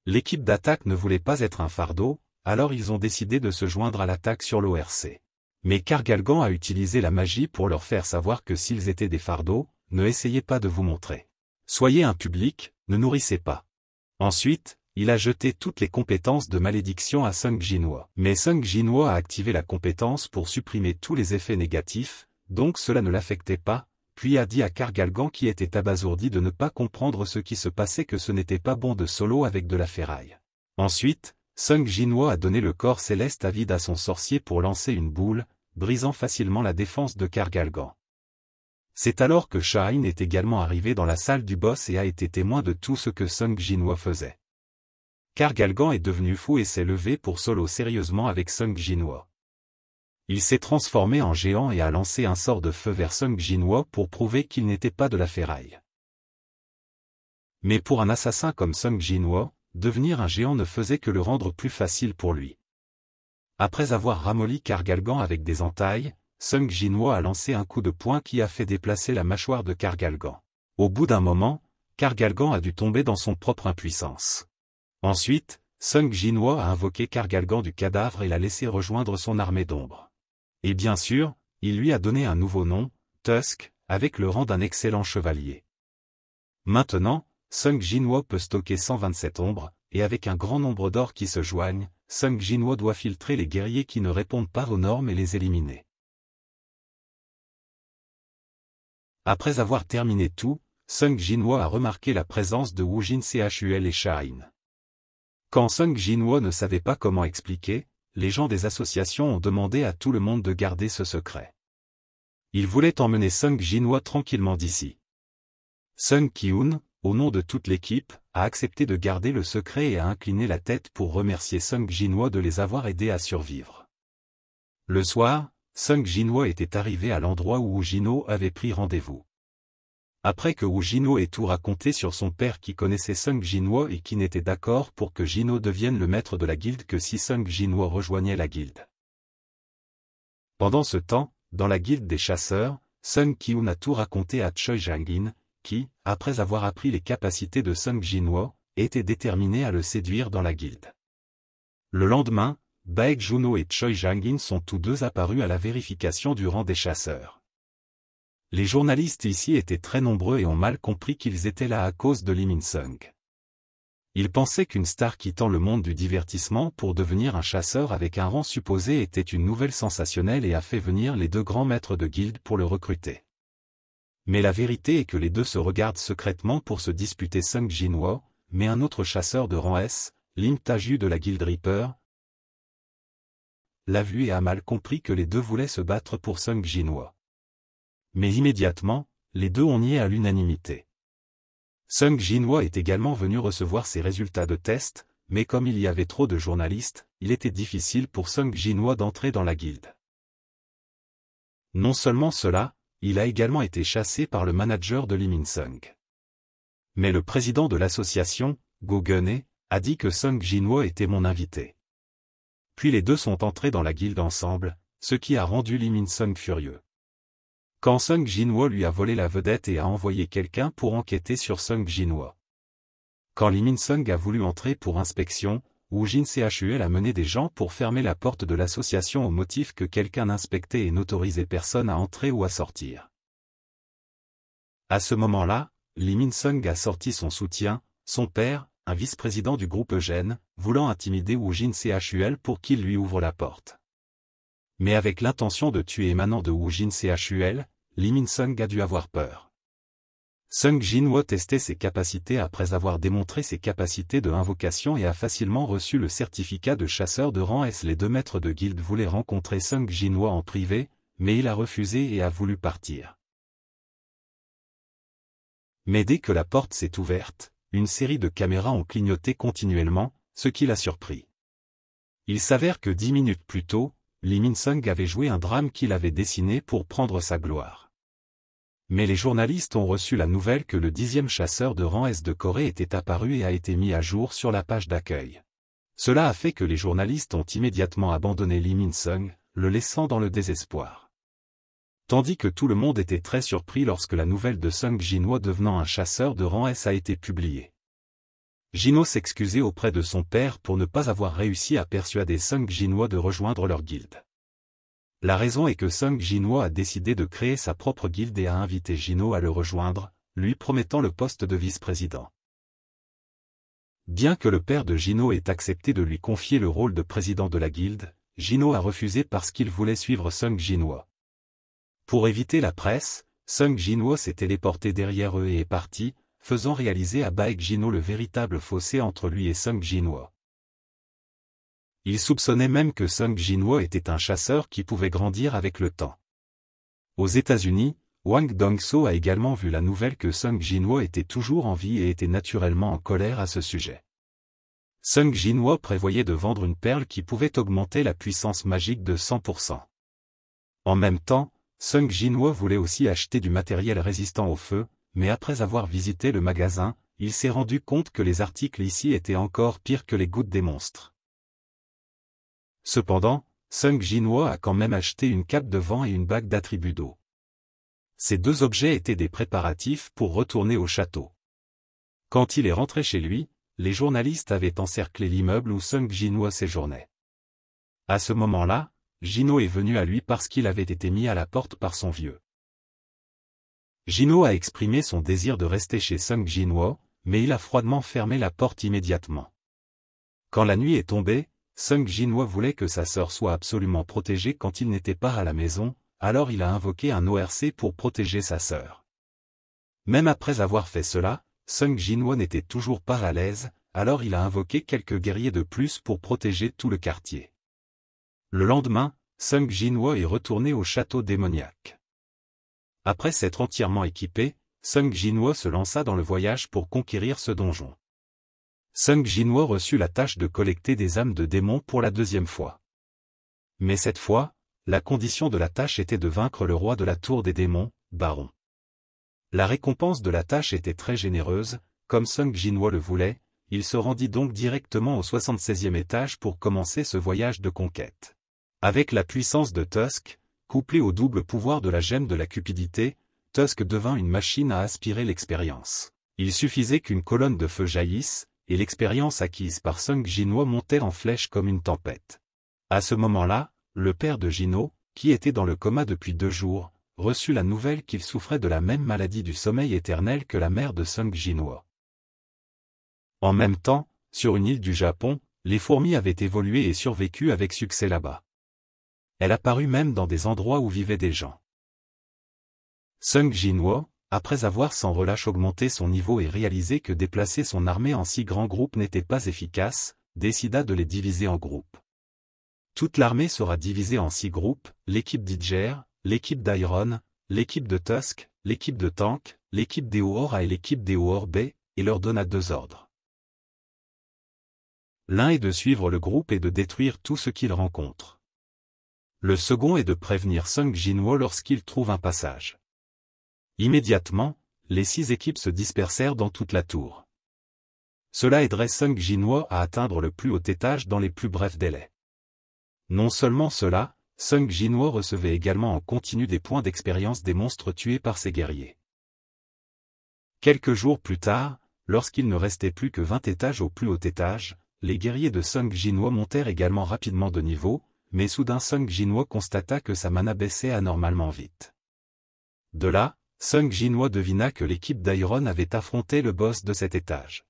S1: L'équipe d'attaque ne voulait pas être un fardeau, alors ils ont décidé de se joindre à l'attaque sur l'ORC. Mais Kargalgan a utilisé la magie pour leur faire savoir que s'ils étaient des fardeaux, ne essayez pas de vous montrer. Soyez un public, ne nourrissez pas. Ensuite, il a jeté toutes les compétences de malédiction à Sung ginois Mais Sung a activé la compétence pour supprimer tous les effets négatifs, donc cela ne l'affectait pas, puis a dit à Kargalgan qui était abasourdi de ne pas comprendre ce qui se passait que ce n'était pas bon de solo avec de la ferraille. Ensuite, Sung Jinwo a donné le corps céleste à avide à son sorcier pour lancer une boule, brisant facilement la défense de Kargalgan. C'est alors que Shine est également arrivé dans la salle du boss et a été témoin de tout ce que Sung Jinwo faisait. Kargalgan est devenu fou et s'est levé pour solo sérieusement avec Sung Jinwo il s'est transformé en géant et a lancé un sort de feu vers Sung Jinwo pour prouver qu'il n'était pas de la ferraille. Mais pour un assassin comme Sung Jinwo, devenir un géant ne faisait que le rendre plus facile pour lui. Après avoir ramolli Kargalgan avec des entailles, Sung Jinwo a lancé un coup de poing qui a fait déplacer la mâchoire de Kargalgan. Au bout d'un moment, Kargalgan a dû tomber dans son propre impuissance. Ensuite, Sung Jinwo a invoqué Kargalgan du cadavre et l'a laissé rejoindre son armée d'ombre. Et bien sûr, il lui a donné un nouveau nom, Tusk, avec le rang d'un excellent chevalier. Maintenant, Sung Jinwo peut stocker 127 ombres, et avec un grand nombre d'or qui se joignent, Sung Jinwo doit filtrer les guerriers qui ne répondent pas aux normes et les éliminer. Après avoir terminé tout, Sung Jinwo a remarqué la présence de Wu Jin Chul et Shine. Quand Sung Jinwo ne savait pas comment expliquer, les gens des associations ont demandé à tout le monde de garder ce secret. Ils voulaient emmener Sung Jinwa tranquillement d'ici. Sung Ki-hoon, au nom de toute l'équipe, a accepté de garder le secret et a incliné la tête pour remercier Sung Jinwa de les avoir aidés à survivre. Le soir, Sung Jinwa était arrivé à l'endroit où Jino avait pris rendez-vous après que Wu Jino ait tout raconté sur son père qui connaissait Sung Jinwo et qui n'était d'accord pour que Jino devienne le maître de la guilde que si Sung Jinwo rejoignait la guilde. Pendant ce temps, dans la guilde des chasseurs, Sung Kiun a tout raconté à Choi Jang-in, qui, après avoir appris les capacités de Sung Jinwo, était déterminé à le séduire dans la guilde. Le lendemain, Baek Juno et Choi Jang-in sont tous deux apparus à la vérification du rang des chasseurs. Les journalistes ici étaient très nombreux et ont mal compris qu'ils étaient là à cause de Lim in sung Ils pensaient qu'une star quittant le monde du divertissement pour devenir un chasseur avec un rang supposé était une nouvelle sensationnelle et a fait venir les deux grands maîtres de guilde pour le recruter. Mais la vérité est que les deux se regardent secrètement pour se disputer Sung Jinwo, mais un autre chasseur de rang S, Lim Taju de la guilde Reaper, l'a vu et a mal compris que les deux voulaient se battre pour Sung Jinwo mais immédiatement, les deux ont nié à l'unanimité. Sung Jinwoo est également venu recevoir ses résultats de test, mais comme il y avait trop de journalistes, il était difficile pour Sung Jinwa d'entrer dans la guilde. Non seulement cela, il a également été chassé par le manager de Lee Min-sung. Mais le président de l'association, Go Gunne, a dit que Sung Jinwoo était mon invité. Puis les deux sont entrés dans la guilde ensemble, ce qui a rendu Lee Min-sung furieux quand Sung Jinwo lui a volé la vedette et a envoyé quelqu'un pour enquêter sur Sung Jinwo. Quand Lee Min-sung a voulu entrer pour inspection, Wu Jin Chul a mené des gens pour fermer la porte de l'association au motif que quelqu'un inspectait et n'autorisait personne à entrer ou à sortir. À ce moment-là, Lee Min-sung a sorti son soutien, son père, un vice-président du groupe Eugène, voulant intimider Wu Jin Chul pour qu'il lui ouvre la porte mais avec l'intention de tuer émanant de Wu Jin Chul, Li Min-sung a dû avoir peur. Sung jin testait ses capacités après avoir démontré ses capacités de invocation et a facilement reçu le certificat de chasseur de rang S. Les deux maîtres de guilde voulaient rencontrer Sung jin en privé, mais il a refusé et a voulu partir. Mais dès que la porte s'est ouverte, une série de caméras ont clignoté continuellement, ce qui l'a surpris. Il s'avère que dix minutes plus tôt, Lee Min-sung avait joué un drame qu'il avait dessiné pour prendre sa gloire. Mais les journalistes ont reçu la nouvelle que le dixième chasseur de rang S de Corée était apparu et a été mis à jour sur la page d'accueil. Cela a fait que les journalistes ont immédiatement abandonné Lee Min-sung, le laissant dans le désespoir. Tandis que tout le monde était très surpris lorsque la nouvelle de Sung Jinwo devenant un chasseur de rang S a été publiée. Gino s'excusait auprès de son père pour ne pas avoir réussi à persuader Sung Jinhua de rejoindre leur guilde. La raison est que Sung Jinhua a décidé de créer sa propre guilde et a invité Gino à le rejoindre, lui promettant le poste de vice-président. Bien que le père de Gino ait accepté de lui confier le rôle de président de la guilde, Gino a refusé parce qu'il voulait suivre Sung Jinhua. Pour éviter la presse, Sung Jinhua s'est téléporté derrière eux et est parti, faisant réaliser à Baek Jino le véritable fossé entre lui et Sung Jinwo. Il soupçonnait même que Sung Jinwo était un chasseur qui pouvait grandir avec le temps. Aux États-Unis, Wang Dongso a également vu la nouvelle que Sung Jinwo était toujours en vie et était naturellement en colère à ce sujet. Sung Jinwo prévoyait de vendre une perle qui pouvait augmenter la puissance magique de 100%. En même temps, Sung Jinwo voulait aussi acheter du matériel résistant au feu, mais après avoir visité le magasin, il s'est rendu compte que les articles ici étaient encore pires que les gouttes des monstres. Cependant, Sung ho a quand même acheté une cape de vent et une bague d'attributs d'eau. Ces deux objets étaient des préparatifs pour retourner au château. Quand il est rentré chez lui, les journalistes avaient encerclé l'immeuble où Sung ho séjournait. À ce moment-là, Gino est venu à lui parce qu'il avait été mis à la porte par son vieux. Jinwo a exprimé son désir de rester chez Sung Jinwo, mais il a froidement fermé la porte immédiatement. Quand la nuit est tombée, Sung Jinwo voulait que sa sœur soit absolument protégée quand il n'était pas à la maison, alors il a invoqué un ORC pour protéger sa sœur. Même après avoir fait cela, Sung Jinwo n'était toujours pas à l'aise, alors il a invoqué quelques guerriers de plus pour protéger tout le quartier. Le lendemain, Sung Jinwo est retourné au château démoniaque. Après s'être entièrement équipé, Sung Jinwo se lança dans le voyage pour conquérir ce donjon. Sung Jinwo reçut la tâche de collecter des âmes de démons pour la deuxième fois. Mais cette fois, la condition de la tâche était de vaincre le roi de la tour des démons, Baron. La récompense de la tâche était très généreuse, comme Sung Jinwo le voulait, il se rendit donc directement au 76e étage pour commencer ce voyage de conquête. Avec la puissance de Tusk, couplé au double pouvoir de la gemme de la cupidité, Tusk devint une machine à aspirer l'expérience. Il suffisait qu'une colonne de feu jaillisse, et l'expérience acquise par Sung Jinwo montait en flèche comme une tempête. À ce moment-là, le père de Gino, qui était dans le coma depuis deux jours, reçut la nouvelle qu'il souffrait de la même maladie du sommeil éternel que la mère de Sung Jinwo. En même temps, sur une île du Japon, les fourmis avaient évolué et survécu avec succès là-bas. Elle apparut même dans des endroits où vivaient des gens. Sung Jinwo, après avoir sans relâche augmenté son niveau et réalisé que déplacer son armée en six grands groupes n'était pas efficace, décida de les diviser en groupes. Toute l'armée sera divisée en six groupes, l'équipe d'Idger, l'équipe d'Iron, l'équipe de Tusk, l'équipe de Tank, l'équipe des a et l'équipe des Oor-B, et leur donna deux ordres. L'un est de suivre le groupe et de détruire tout ce qu'il rencontre. Le second est de prévenir Sung Jinwo lorsqu'il trouve un passage. Immédiatement, les six équipes se dispersèrent dans toute la tour. Cela aiderait Sung Jinwo à atteindre le plus haut étage dans les plus brefs délais. Non seulement cela, Sung Jinwo recevait également en continu des points d'expérience des monstres tués par ses guerriers. Quelques jours plus tard, lorsqu'il ne restait plus que 20 étages au plus haut étage, les guerriers de Sung Jinwo montèrent également rapidement de niveau, mais soudain Sung Jinwo constata que sa mana baissait anormalement vite. De là, Sung Jinwo devina que l'équipe d'Iron avait affronté le boss de cet étage.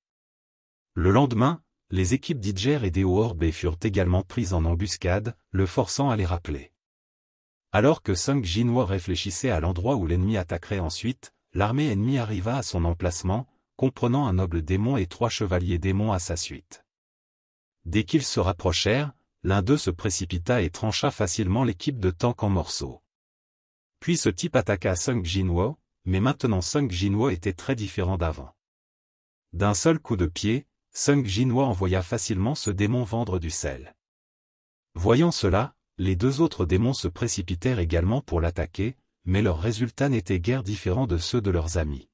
S1: Le lendemain, les équipes d'Iger et d'Eo-Orbe furent également prises en embuscade, le forçant à les rappeler. Alors que Sung Jinwo réfléchissait à l'endroit où l'ennemi attaquerait ensuite, l'armée ennemie arriva à son emplacement, comprenant un noble démon et trois chevaliers démons à sa suite. Dès qu'ils se rapprochèrent, l'un d'eux se précipita et trancha facilement l'équipe de Tank en morceaux. Puis ce type attaqua Sung Jinwo, mais maintenant Sung Jinwo était très différent d'avant. D'un seul coup de pied, Sung Jinwo envoya facilement ce démon vendre du sel. Voyant cela, les deux autres démons se précipitèrent également pour l'attaquer, mais leurs résultats n'étaient guère différents de ceux de leurs amis.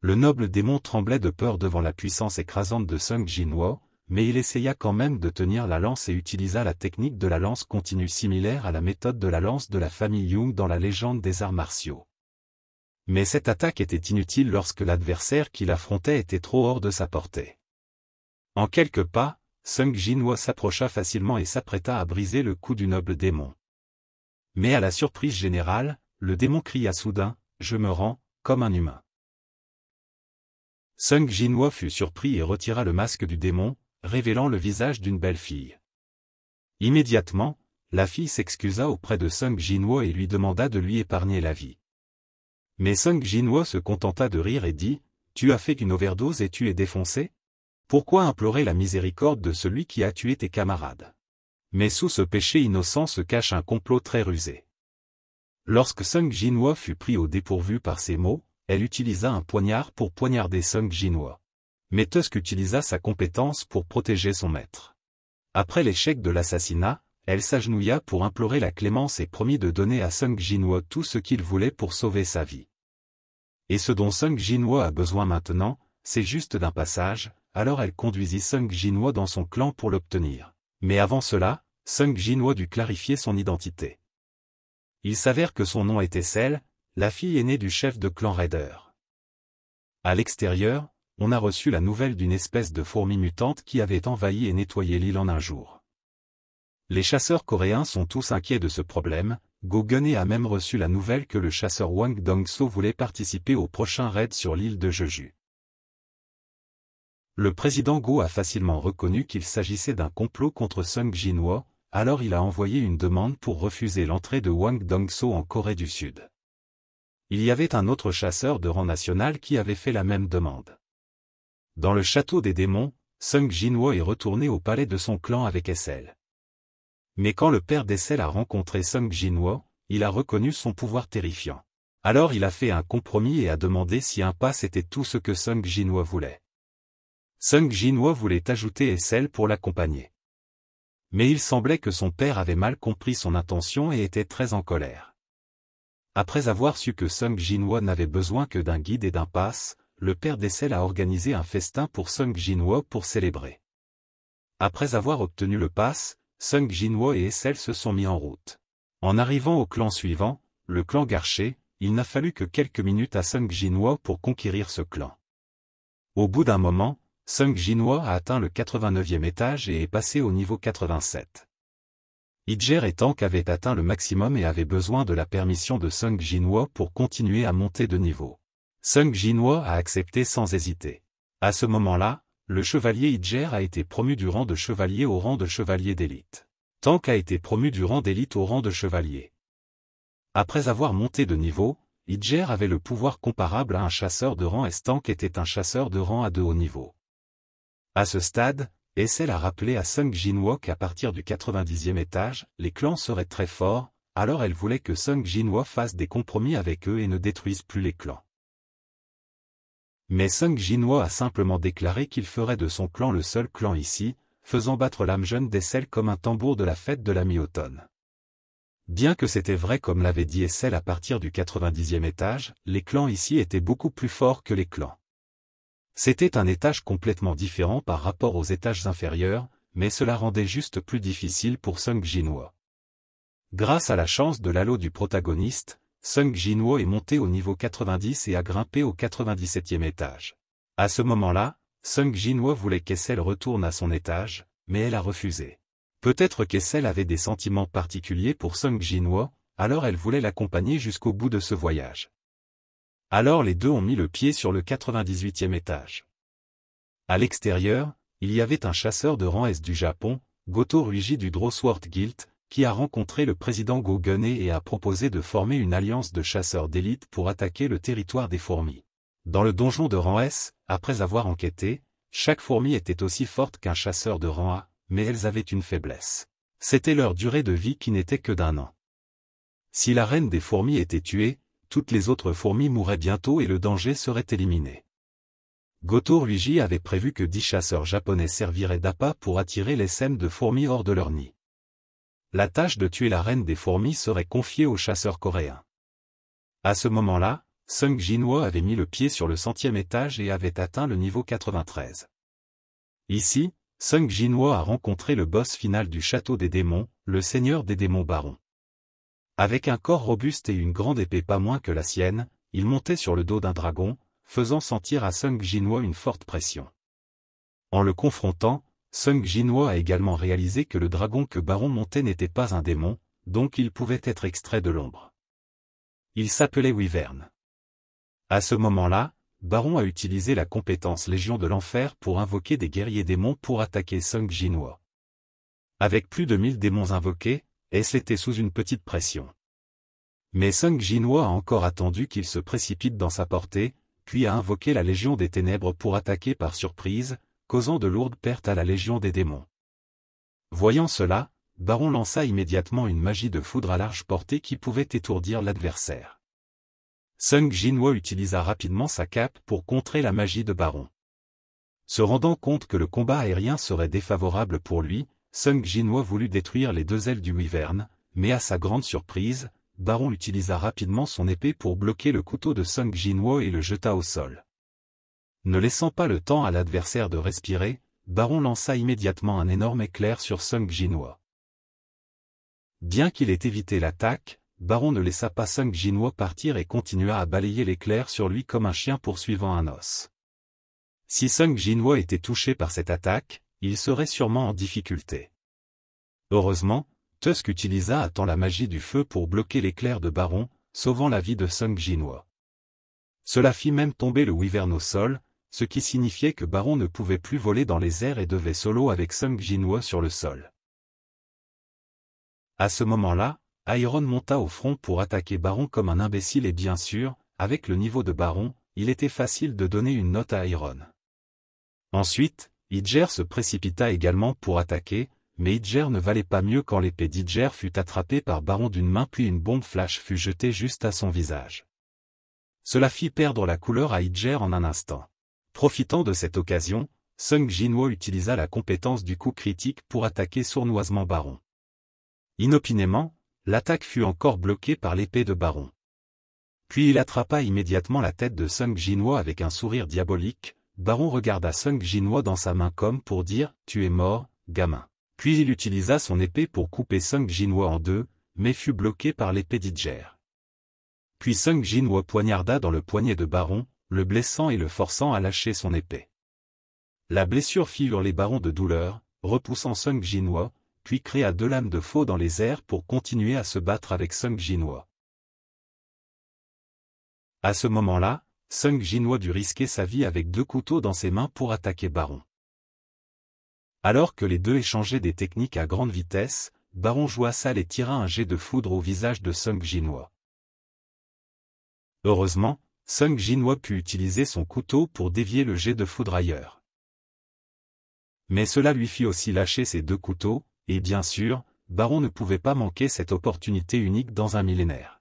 S1: Le noble démon tremblait de peur devant la puissance écrasante de Sung Jinwo, mais il essaya quand même de tenir la lance et utilisa la technique de la lance continue similaire à la méthode de la lance de la famille Jung dans la légende des arts martiaux. Mais cette attaque était inutile lorsque l'adversaire qui l'affrontait était trop hors de sa portée. En quelques pas, Sung Jinwo s'approcha facilement et s'apprêta à briser le cou du noble démon. Mais à la surprise générale, le démon cria soudain, « Je me rends, comme un humain ». Sung Jinwo fut surpris et retira le masque du démon, révélant le visage d'une belle fille. Immédiatement, la fille s'excusa auprès de Sung Jinwo et lui demanda de lui épargner la vie. Mais Sung Jinwo se contenta de rire et dit, Tu as fait une overdose et tu es défoncé Pourquoi implorer la miséricorde de celui qui a tué tes camarades Mais sous ce péché innocent se cache un complot très rusé. Lorsque Sung Jinwo fut pris au dépourvu par ces mots, elle utilisa un poignard pour poignarder Sung Jinwo mais Tusk utilisa sa compétence pour protéger son maître. Après l'échec de l'assassinat, elle s'agenouilla pour implorer la clémence et promit de donner à Sung Jinwo tout ce qu'il voulait pour sauver sa vie. Et ce dont Sung Jinwo a besoin maintenant, c'est juste d'un passage, alors elle conduisit Sung Jinwo dans son clan pour l'obtenir. Mais avant cela, Sung Jinwo dut clarifier son identité. Il s'avère que son nom était Celle, la fille aînée du chef de clan Raider. À l'extérieur, on a reçu la nouvelle d'une espèce de fourmi mutante qui avait envahi et nettoyé l'île en un jour. Les chasseurs coréens sont tous inquiets de ce problème, Go Guné a même reçu la nouvelle que le chasseur Wang Dong-so voulait participer au prochain raid sur l'île de Jeju. Le président Go a facilement reconnu qu'il s'agissait d'un complot contre Sung Jinwo, alors il a envoyé une demande pour refuser l'entrée de Wang Dong-so en Corée du Sud. Il y avait un autre chasseur de rang national qui avait fait la même demande. Dans le château des démons, Sung Jinwo est retourné au palais de son clan avec Essel. Mais quand le père d'Essel a rencontré Sung Jinwo, il a reconnu son pouvoir terrifiant. Alors il a fait un compromis et a demandé si un passe était tout ce que Sung Jinwo voulait. Sung Jinwo voulait ajouter Essel pour l'accompagner. Mais il semblait que son père avait mal compris son intention et était très en colère. Après avoir su que Sung Jinwo n'avait besoin que d'un guide et d'un passe, le père d'Essel a organisé un festin pour Sung Jinwo pour célébrer. Après avoir obtenu le pass, Sung Jinwo et Essel se sont mis en route. En arrivant au clan suivant, le clan Garché, il n'a fallu que quelques minutes à Sung Jinwo pour conquérir ce clan. Au bout d'un moment, Sung Jinwo a atteint le 89e étage et est passé au niveau 87. Idjer et Tank avaient atteint le maximum et avaient besoin de la permission de Sung Jinwo pour continuer à monter de niveau. Sung Jinwo a accepté sans hésiter. À ce moment-là, le chevalier Iger a été promu du rang de chevalier au rang de chevalier d'élite. Tank a été promu du rang d'élite au rang de chevalier. Après avoir monté de niveau, Iger avait le pouvoir comparable à un chasseur de rang et Tank était un chasseur de rang à de haut niveau. À ce stade, Essel a rappelé à Sung Jinwo qu'à partir du 90e étage, les clans seraient très forts, alors elle voulait que Sung Jinwo fasse des compromis avec eux et ne détruise plus les clans. Mais Sung Jinwo a simplement déclaré qu'il ferait de son clan le seul clan ici, faisant battre l'âme jeune d'Essel comme un tambour de la fête de la mi-automne. Bien que c'était vrai comme l'avait dit Essel à partir du 90e étage, les clans ici étaient beaucoup plus forts que les clans. C'était un étage complètement différent par rapport aux étages inférieurs, mais cela rendait juste plus difficile pour Sung Jinwo. Grâce à la chance de l'alo du protagoniste, Sung Jinwo est monté au niveau 90 et a grimpé au 97e étage. À ce moment-là, Sung Jinwo voulait qu'Essel retourne à son étage, mais elle a refusé. Peut-être qu'Essel avait des sentiments particuliers pour Sung Jinwo, alors elle voulait l'accompagner jusqu'au bout de ce voyage. Alors les deux ont mis le pied sur le 98e étage. À l'extérieur, il y avait un chasseur de rang S du Japon, Goto Ruiji du Drossword Guild, qui a rencontré le président Gauguenet et a proposé de former une alliance de chasseurs d'élite pour attaquer le territoire des fourmis. Dans le donjon de rang S, après avoir enquêté, chaque fourmi était aussi forte qu'un chasseur de rang A, mais elles avaient une faiblesse. C'était leur durée de vie qui n'était que d'un an. Si la reine des fourmis était tuée, toutes les autres fourmis mourraient bientôt et le danger serait éliminé. Goto avait prévu que dix chasseurs japonais serviraient d'appât pour attirer les sèmes de fourmis hors de leur nid la tâche de tuer la reine des fourmis serait confiée aux chasseurs coréens. À ce moment-là, Sung Jinwoo avait mis le pied sur le centième étage et avait atteint le niveau 93. Ici, Sung Jinwo a rencontré le boss final du château des démons, le seigneur des démons baron. Avec un corps robuste et une grande épée pas moins que la sienne, il montait sur le dos d'un dragon, faisant sentir à Sung Jinwo une forte pression. En le confrontant, Sung Jinwoo a également réalisé que le dragon que Baron montait n'était pas un démon, donc il pouvait être extrait de l'ombre. Il s'appelait Wyvern. À ce moment-là, Baron a utilisé la compétence Légion de l'Enfer pour invoquer des guerriers démons pour attaquer Sung Jinwa. Avec plus de mille démons invoqués, S était sous une petite pression. Mais Sung Jinwa a encore attendu qu'il se précipite dans sa portée, puis a invoqué la Légion des Ténèbres pour attaquer par surprise, causant de lourdes pertes à la Légion des démons. Voyant cela, Baron lança immédiatement une magie de foudre à large portée qui pouvait étourdir l'adversaire. Sung Jinwo utilisa rapidement sa cape pour contrer la magie de Baron. Se rendant compte que le combat aérien serait défavorable pour lui, Sung Jinwo voulut détruire les deux ailes du wyvern, mais à sa grande surprise, Baron utilisa rapidement son épée pour bloquer le couteau de Sung Jinwo et le jeta au sol. Ne laissant pas le temps à l'adversaire de respirer, Baron lança immédiatement un énorme éclair sur Sung Jinwa. Bien qu'il ait évité l'attaque, Baron ne laissa pas Sung Jinwa partir et continua à balayer l'éclair sur lui comme un chien poursuivant un os. Si Sung Jinwa était touché par cette attaque, il serait sûrement en difficulté. Heureusement, Tusk utilisa à temps la magie du feu pour bloquer l'éclair de Baron, sauvant la vie de Sung Jinwa. Cela fit même tomber le wyvern au sol, ce qui signifiait que Baron ne pouvait plus voler dans les airs et devait solo avec Sung Jinwoo sur le sol. À ce moment-là, Iron monta au front pour attaquer Baron comme un imbécile et bien sûr, avec le niveau de Baron, il était facile de donner une note à Iron. Ensuite, Idger se précipita également pour attaquer, mais Idger ne valait pas mieux quand l'épée d'Idger fut attrapée par Baron d'une main puis une bombe flash fut jetée juste à son visage. Cela fit perdre la couleur à Idger en un instant. Profitant de cette occasion, Sung Jinwo utilisa la compétence du coup critique pour attaquer sournoisement Baron. Inopinément, l'attaque fut encore bloquée par l'épée de Baron. Puis il attrapa immédiatement la tête de Sung Jinwo avec un sourire diabolique, Baron regarda Sung Jinwo dans sa main comme pour dire « Tu es mort, gamin ». Puis il utilisa son épée pour couper Sung Jinwo en deux, mais fut bloqué par l'épée d'Idger. Puis Sung Jinwo poignarda dans le poignet de Baron, le blessant et le forçant à lâcher son épée. La blessure fit hurler Baron de douleur, repoussant Sung Jinwa, puis créa deux lames de faux dans les airs pour continuer à se battre avec Sung Jinwa. À ce moment-là, Sung Jinwa dut risquer sa vie avec deux couteaux dans ses mains pour attaquer Baron. Alors que les deux échangeaient des techniques à grande vitesse, Baron joua sale et tira un jet de foudre au visage de Sung Jinwa. Heureusement, Sung Jinwa put utiliser son couteau pour dévier le jet de foudrailleur. Mais cela lui fit aussi lâcher ses deux couteaux, et bien sûr, Baron ne pouvait pas manquer cette opportunité unique dans un millénaire.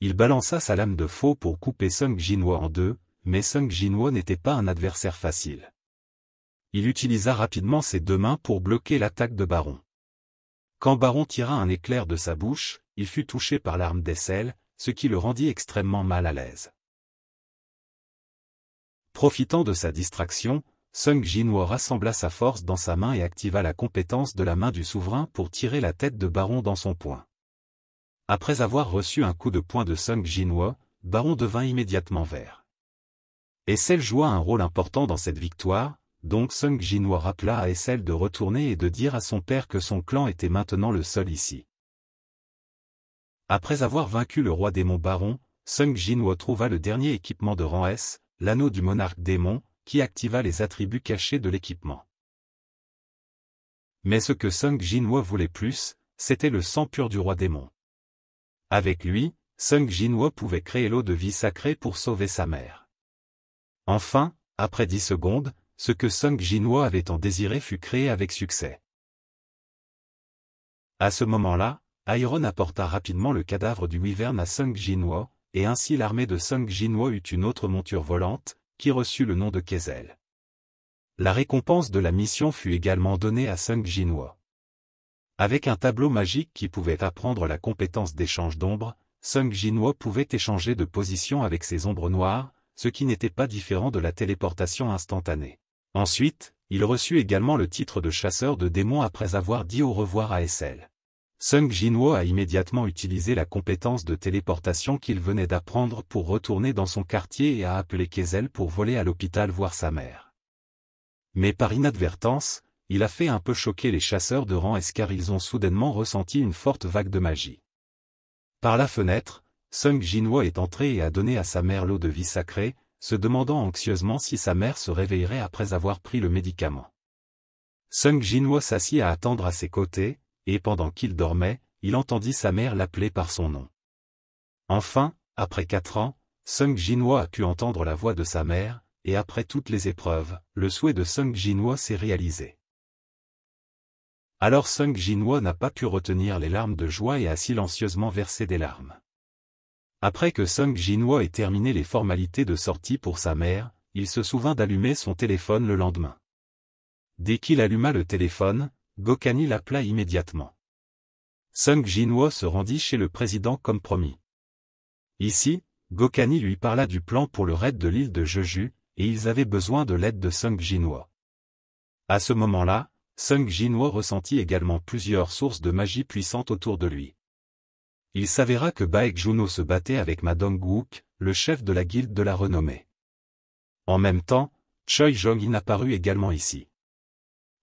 S1: Il balança sa lame de faux pour couper Sung Jinwa en deux, mais Sung Jinwa n'était pas un adversaire facile. Il utilisa rapidement ses deux mains pour bloquer l'attaque de Baron. Quand Baron tira un éclair de sa bouche, il fut touché par l'arme d'aisselle, ce qui le rendit extrêmement mal à l'aise. Profitant de sa distraction, Sung Jinwo rassembla sa force dans sa main et activa la compétence de la main du souverain pour tirer la tête de Baron dans son poing. Après avoir reçu un coup de poing de Sung Jinwo, Baron devint immédiatement vert. Essel joua un rôle important dans cette victoire, donc Sung Jinwo rappela à Essel de retourner et de dire à son père que son clan était maintenant le seul ici. Après avoir vaincu le roi démon Baron, Sung Jinwo trouva le dernier équipement de rang S, l'anneau du monarque démon, qui activa les attributs cachés de l'équipement. Mais ce que Sung Jinwo voulait plus, c'était le sang pur du roi démon. Avec lui, Sung Jinwo pouvait créer l'eau de vie sacrée pour sauver sa mère. Enfin, après dix secondes, ce que Sung Jinwo avait en désiré fut créé avec succès. À ce moment-là, Iron apporta rapidement le cadavre du wyvern à Sung Jinwo, et ainsi l'armée de Sung Jinwo eut une autre monture volante, qui reçut le nom de Kezel. La récompense de la mission fut également donnée à Sung Jinwo. Avec un tableau magique qui pouvait apprendre la compétence d'échange d'ombres, Sung Jinwo pouvait échanger de position avec ses ombres noires, ce qui n'était pas différent de la téléportation instantanée. Ensuite, il reçut également le titre de chasseur de démons après avoir dit au revoir à Essel. Sung Jinwo a immédiatement utilisé la compétence de téléportation qu'il venait d'apprendre pour retourner dans son quartier et a appelé Kezel pour voler à l'hôpital voir sa mère. Mais par inadvertance, il a fait un peu choquer les chasseurs de rang S car ils ont soudainement ressenti une forte vague de magie. Par la fenêtre, Sung Jinwo est entré et a donné à sa mère l'eau de vie sacrée, se demandant anxieusement si sa mère se réveillerait après avoir pris le médicament. Sung Jinwo s'assit à attendre à ses côtés, et pendant qu'il dormait, il entendit sa mère l'appeler par son nom. Enfin, après quatre ans, Sung Jinhua a pu entendre la voix de sa mère, et après toutes les épreuves, le souhait de Sung Jinhua s'est réalisé. Alors Sung Jinhua n'a pas pu retenir les larmes de joie et a silencieusement versé des larmes. Après que Sung Jinhua ait terminé les formalités de sortie pour sa mère, il se souvint d'allumer son téléphone le lendemain. Dès qu'il alluma le téléphone, Gokani l'appela immédiatement. Sung Jinwo se rendit chez le président comme promis. Ici, Gokani lui parla du plan pour le raid de l'île de Jeju, et ils avaient besoin de l'aide de Sung Jinwo. À ce moment-là, Sung Jinwo ressentit également plusieurs sources de magie puissantes autour de lui. Il s'avéra que Baek Juno se battait avec Madame Wook, le chef de la guilde de la renommée. En même temps, Choi Jong-in apparut également ici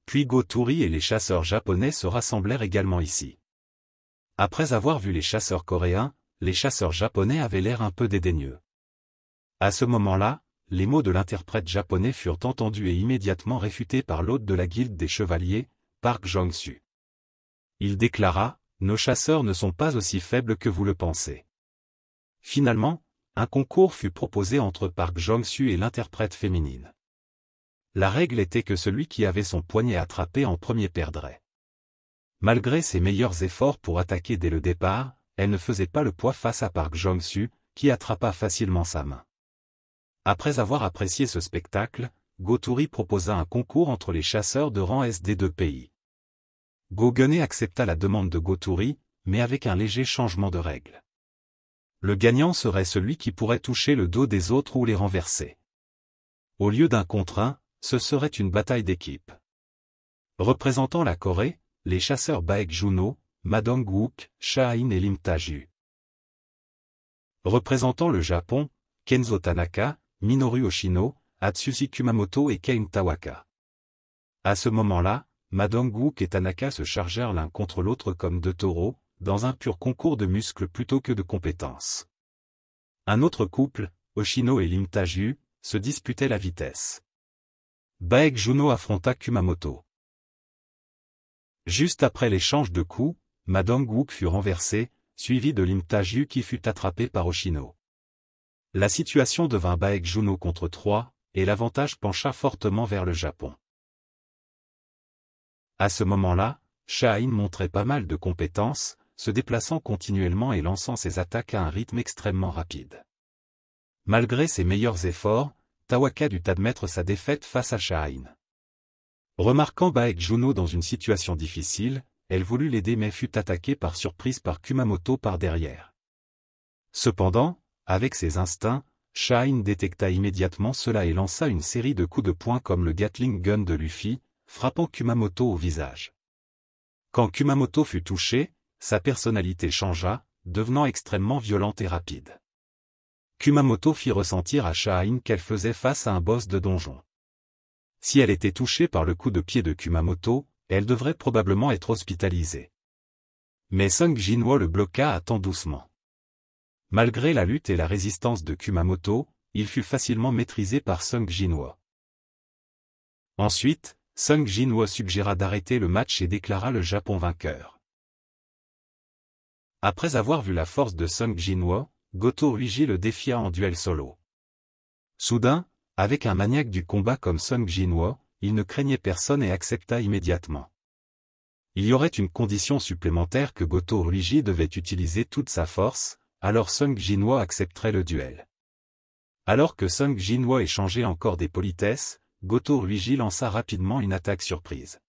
S1: puis Goturi et les chasseurs japonais se rassemblèrent également ici. Après avoir vu les chasseurs coréens, les chasseurs japonais avaient l'air un peu dédaigneux. À ce moment-là, les mots de l'interprète japonais furent entendus et immédiatement réfutés par l'hôte de la guilde des chevaliers, Park Jong-su. Il déclara, Nos chasseurs ne sont pas aussi faibles que vous le pensez. Finalement, un concours fut proposé entre Park Jong-su et l'interprète féminine la règle était que celui qui avait son poignet attrapé en premier perdrait. Malgré ses meilleurs efforts pour attaquer dès le départ, elle ne faisait pas le poids face à Park Jong-su, qui attrapa facilement sa main. Après avoir apprécié ce spectacle, Goturi proposa un concours entre les chasseurs de rang S des deux pays. Gogene accepta la demande de Goturi, mais avec un léger changement de règle. Le gagnant serait celui qui pourrait toucher le dos des autres ou les renverser. Au lieu d'un contre ce serait une bataille d'équipe. Représentant la Corée, les chasseurs Baek Juno, Madong Wook, Shahin et Lim Représentant le Japon, Kenzo Tanaka, Minoru Oshino, Atsushi Kumamoto et Kein Tawaka. À ce moment-là, Madong Wook et Tanaka se chargèrent l'un contre l'autre comme deux taureaux, dans un pur concours de muscles plutôt que de compétences. Un autre couple, Oshino et Lim se disputaient la vitesse. Baek Juno affronta Kumamoto. Juste après l'échange de coups, Madame Wook fut renversé, suivi de Lim Ta-ju qui fut attrapé par Oshino. La situation devint Baek Juno contre trois, et l'avantage pencha fortement vers le Japon. À ce moment-là, Shahin montrait pas mal de compétences, se déplaçant continuellement et lançant ses attaques à un rythme extrêmement rapide. Malgré ses meilleurs efforts, Tawaka dut admettre sa défaite face à Shahine. Remarquant Baek Juno dans une situation difficile, elle voulut l'aider mais fut attaquée par surprise par Kumamoto par derrière. Cependant, avec ses instincts, Shine détecta immédiatement cela et lança une série de coups de poing comme le Gatling Gun de Luffy, frappant Kumamoto au visage. Quand Kumamoto fut touché, sa personnalité changea, devenant extrêmement violente et rapide. Kumamoto fit ressentir à Shaheen qu'elle faisait face à un boss de donjon. Si elle était touchée par le coup de pied de Kumamoto, elle devrait probablement être hospitalisée. Mais Sung Jinwo le bloqua à temps doucement. Malgré la lutte et la résistance de Kumamoto, il fut facilement maîtrisé par Sung Jinwo. Ensuite, Sung Jinwo suggéra d'arrêter le match et déclara le Japon vainqueur. Après avoir vu la force de Sung Jinwo, Goto Uiji le défia en duel solo. Soudain, avec un maniaque du combat comme Sung Jinwo, il ne craignait personne et accepta immédiatement. Il y aurait une condition supplémentaire que Goto Uiji devait utiliser toute sa force, alors Sung Jinwo accepterait le duel. Alors que Sung Jinwo échangeait encore des politesses, Goto Uiji lança rapidement une attaque surprise.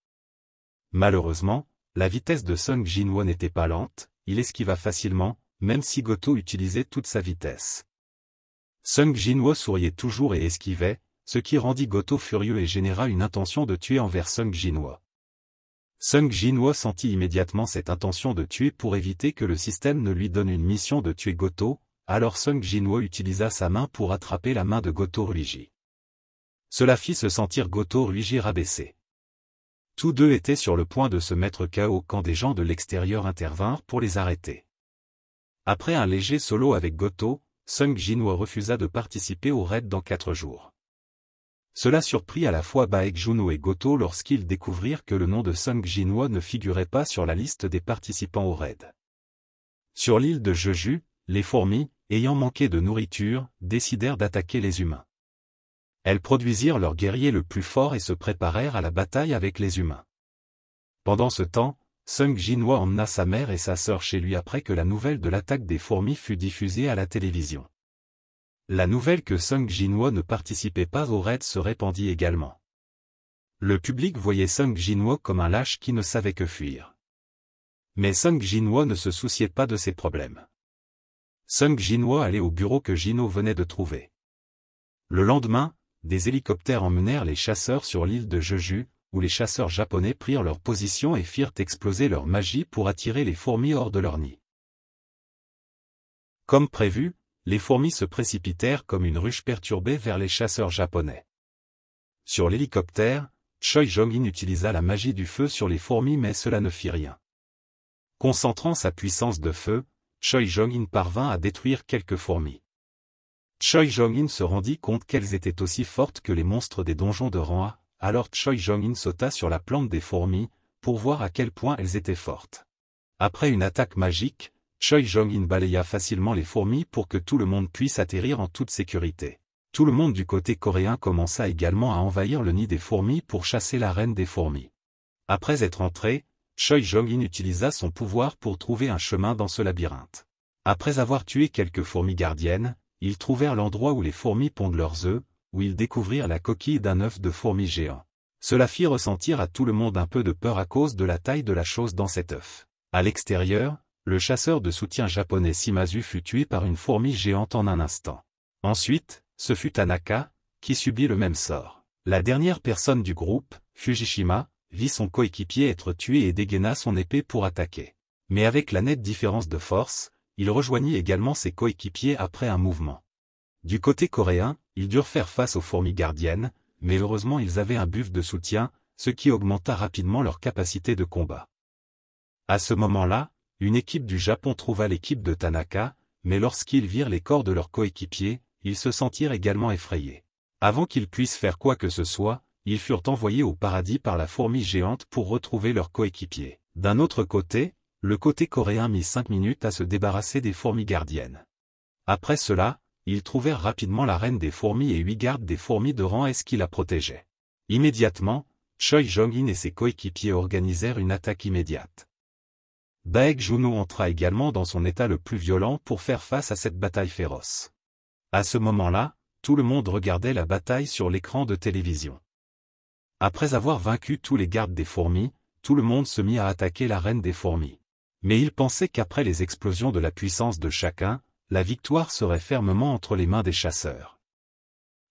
S1: Malheureusement, la vitesse de Sung Jinwoo n'était pas lente, il esquiva facilement, même si Goto utilisait toute sa vitesse. Sung Jinwo souriait toujours et esquivait, ce qui rendit Goto furieux et généra une intention de tuer envers Sung Jinwo. Sung Jinwo sentit immédiatement cette intention de tuer pour éviter que le système ne lui donne une mission de tuer Goto, alors Sung Jinwo utilisa sa main pour attraper la main de Goto Ruiji. Cela fit se sentir Goto Ruiji rabaissé. Tous deux étaient sur le point de se mettre KO quand des gens de l'extérieur intervinrent pour les arrêter. Après un léger solo avec Goto, Sung Jinwo refusa de participer au raid dans quatre jours. Cela surprit à la fois Baek Juno et Goto lorsqu'ils découvrirent que le nom de Sung Jinwo ne figurait pas sur la liste des participants au raid. Sur l'île de Jeju, les fourmis, ayant manqué de nourriture, décidèrent d'attaquer les humains. Elles produisirent leur guerrier le plus fort et se préparèrent à la bataille avec les humains. Pendant ce temps, Sung Jinwa emmena sa mère et sa sœur chez lui après que la nouvelle de l'attaque des fourmis fut diffusée à la télévision. La nouvelle que Sung Jinwa ne participait pas au raid se répandit également. Le public voyait Sung Jinwa comme un lâche qui ne savait que fuir. Mais Sung Jinwa ne se souciait pas de ses problèmes. Sung Jinwa allait au bureau que Jino venait de trouver. Le lendemain, des hélicoptères emmenèrent les chasseurs sur l'île de Jeju, où les chasseurs japonais prirent leur position et firent exploser leur magie pour attirer les fourmis hors de leur nid. Comme prévu, les fourmis se précipitèrent comme une ruche perturbée vers les chasseurs japonais. Sur l'hélicoptère, Choi Jong-in utilisa la magie du feu sur les fourmis mais cela ne fit rien. Concentrant sa puissance de feu, Choi Jong-in parvint à détruire quelques fourmis. Choi Jong-in se rendit compte qu'elles étaient aussi fortes que les monstres des donjons de Rong-a. Alors Choi Jong-in sauta sur la plante des fourmis, pour voir à quel point elles étaient fortes. Après une attaque magique, Choi Jong-in balaya facilement les fourmis pour que tout le monde puisse atterrir en toute sécurité. Tout le monde du côté coréen commença également à envahir le nid des fourmis pour chasser la reine des fourmis. Après être entré, Choi Jong-in utilisa son pouvoir pour trouver un chemin dans ce labyrinthe. Après avoir tué quelques fourmis gardiennes, ils trouvèrent l'endroit où les fourmis pondent leurs œufs, où ils découvrirent la coquille d'un œuf de fourmi géant. Cela fit ressentir à tout le monde un peu de peur à cause de la taille de la chose dans cet œuf. À l'extérieur, le chasseur de soutien japonais Simazu fut tué par une fourmi géante en un instant. Ensuite, ce fut Tanaka, qui subit le même sort. La dernière personne du groupe, Fujishima, vit son coéquipier être tué et dégaina son épée pour attaquer. Mais avec la nette différence de force, il rejoignit également ses coéquipiers après un mouvement. Du côté coréen, ils durent faire face aux fourmis gardiennes, mais heureusement ils avaient un buff de soutien, ce qui augmenta rapidement leur capacité de combat. À ce moment-là, une équipe du Japon trouva l'équipe de Tanaka, mais lorsqu'ils virent les corps de leurs coéquipiers, ils se sentirent également effrayés. Avant qu'ils puissent faire quoi que ce soit, ils furent envoyés au paradis par la fourmi géante pour retrouver leurs coéquipiers. D'un autre côté, le côté coréen mit cinq minutes à se débarrasser des fourmis gardiennes. Après cela, ils trouvèrent rapidement la reine des fourmis et huit gardes des fourmis de rang S qui la protégeaient. Immédiatement, Choi Jong-in et ses coéquipiers organisèrent une attaque immédiate. Baek Juno entra également dans son état le plus violent pour faire face à cette bataille féroce. À ce moment-là, tout le monde regardait la bataille sur l'écran de télévision. Après avoir vaincu tous les gardes des fourmis, tout le monde se mit à attaquer la reine des fourmis. Mais ils pensaient qu'après les explosions de la puissance de chacun, la victoire serait fermement entre les mains des chasseurs.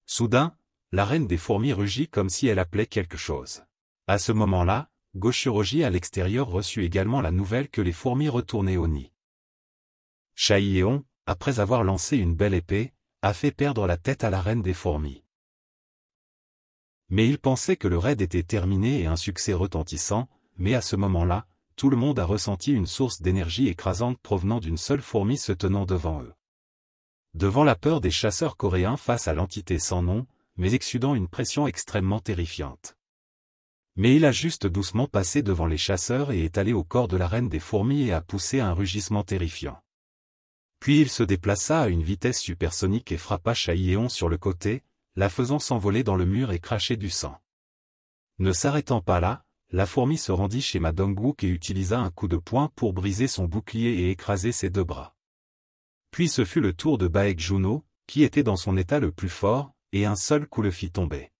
S1: Soudain, la reine des fourmis rugit comme si elle appelait quelque chose. À ce moment-là, Gauchiroji à l'extérieur reçut également la nouvelle que les fourmis retournaient au nid. Chaïeon, après avoir lancé une belle épée, a fait perdre la tête à la reine des fourmis. Mais il pensait que le raid était terminé et un succès retentissant, mais à ce moment-là, tout le monde a ressenti une source d'énergie écrasante provenant d'une seule fourmi se tenant devant eux. Devant la peur des chasseurs coréens face à l'entité sans nom, mais exudant une pression extrêmement terrifiante. Mais il a juste doucement passé devant les chasseurs et est allé au corps de la reine des fourmis et a poussé un rugissement terrifiant. Puis il se déplaça à une vitesse supersonique et frappa Chaïéon sur le côté, la faisant s'envoler dans le mur et cracher du sang. Ne s'arrêtant pas là, la fourmi se rendit chez Madong Gouk et utilisa un coup de poing pour briser son bouclier et écraser ses deux bras. Puis ce fut le tour de Baek Juno, qui était dans son état le plus fort, et un seul coup le fit tomber.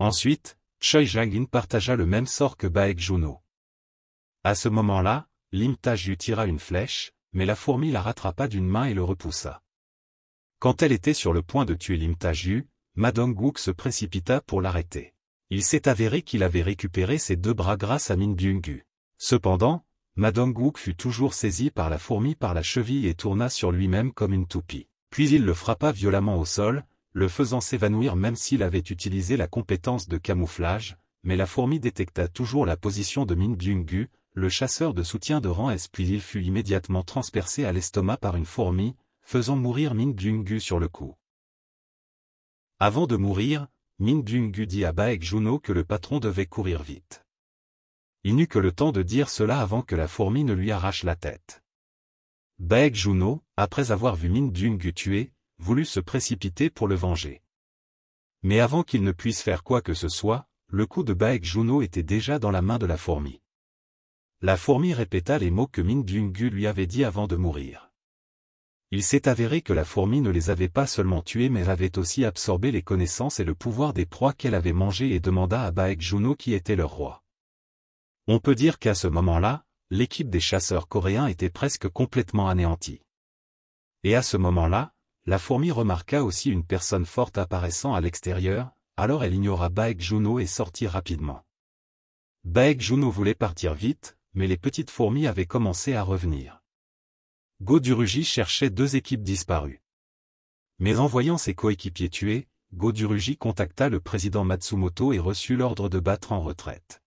S1: Ensuite, Choi jang partagea le même sort que Baek Juno. À ce moment-là, Lim Taju tira une flèche, mais la fourmi la rattrapa d'une main et le repoussa. Quand elle était sur le point de tuer Lim Taju, Madong se précipita pour l'arrêter il s'est avéré qu'il avait récupéré ses deux bras grâce à Min Byung-gu. Cependant, Madame Gouk fut toujours saisie par la fourmi par la cheville et tourna sur lui-même comme une toupie. Puis il le frappa violemment au sol, le faisant s'évanouir même s'il avait utilisé la compétence de camouflage, mais la fourmi détecta toujours la position de Min Byung-gu, le chasseur de soutien de rang S. Puis il fut immédiatement transpercé à l'estomac par une fourmi, faisant mourir Min Byung-gu sur le coup. Avant de mourir, Min Dungu dit à Baek Juno que le patron devait courir vite. Il n'eut que le temps de dire cela avant que la fourmi ne lui arrache la tête. Baek Juno, après avoir vu Min Dungu tué, voulut se précipiter pour le venger. Mais avant qu'il ne puisse faire quoi que ce soit, le coup de Baek Juno était déjà dans la main de la fourmi. La fourmi répéta les mots que Min Dungu lui avait dit avant de mourir il s'est avéré que la fourmi ne les avait pas seulement tués mais avait aussi absorbé les connaissances et le pouvoir des proies qu'elle avait mangées et demanda à Baek Juno qui était leur roi. On peut dire qu'à ce moment-là, l'équipe des chasseurs coréens était presque complètement anéantie. Et à ce moment-là, la fourmi remarqua aussi une personne forte apparaissant à l'extérieur, alors elle ignora Baek Juno et sortit rapidement. Baek Juno voulait partir vite, mais les petites fourmis avaient commencé à revenir. Godurugi cherchait deux équipes disparues. Mais en voyant ses coéquipiers tués, Godurugi contacta le président Matsumoto et reçut l'ordre de battre en retraite.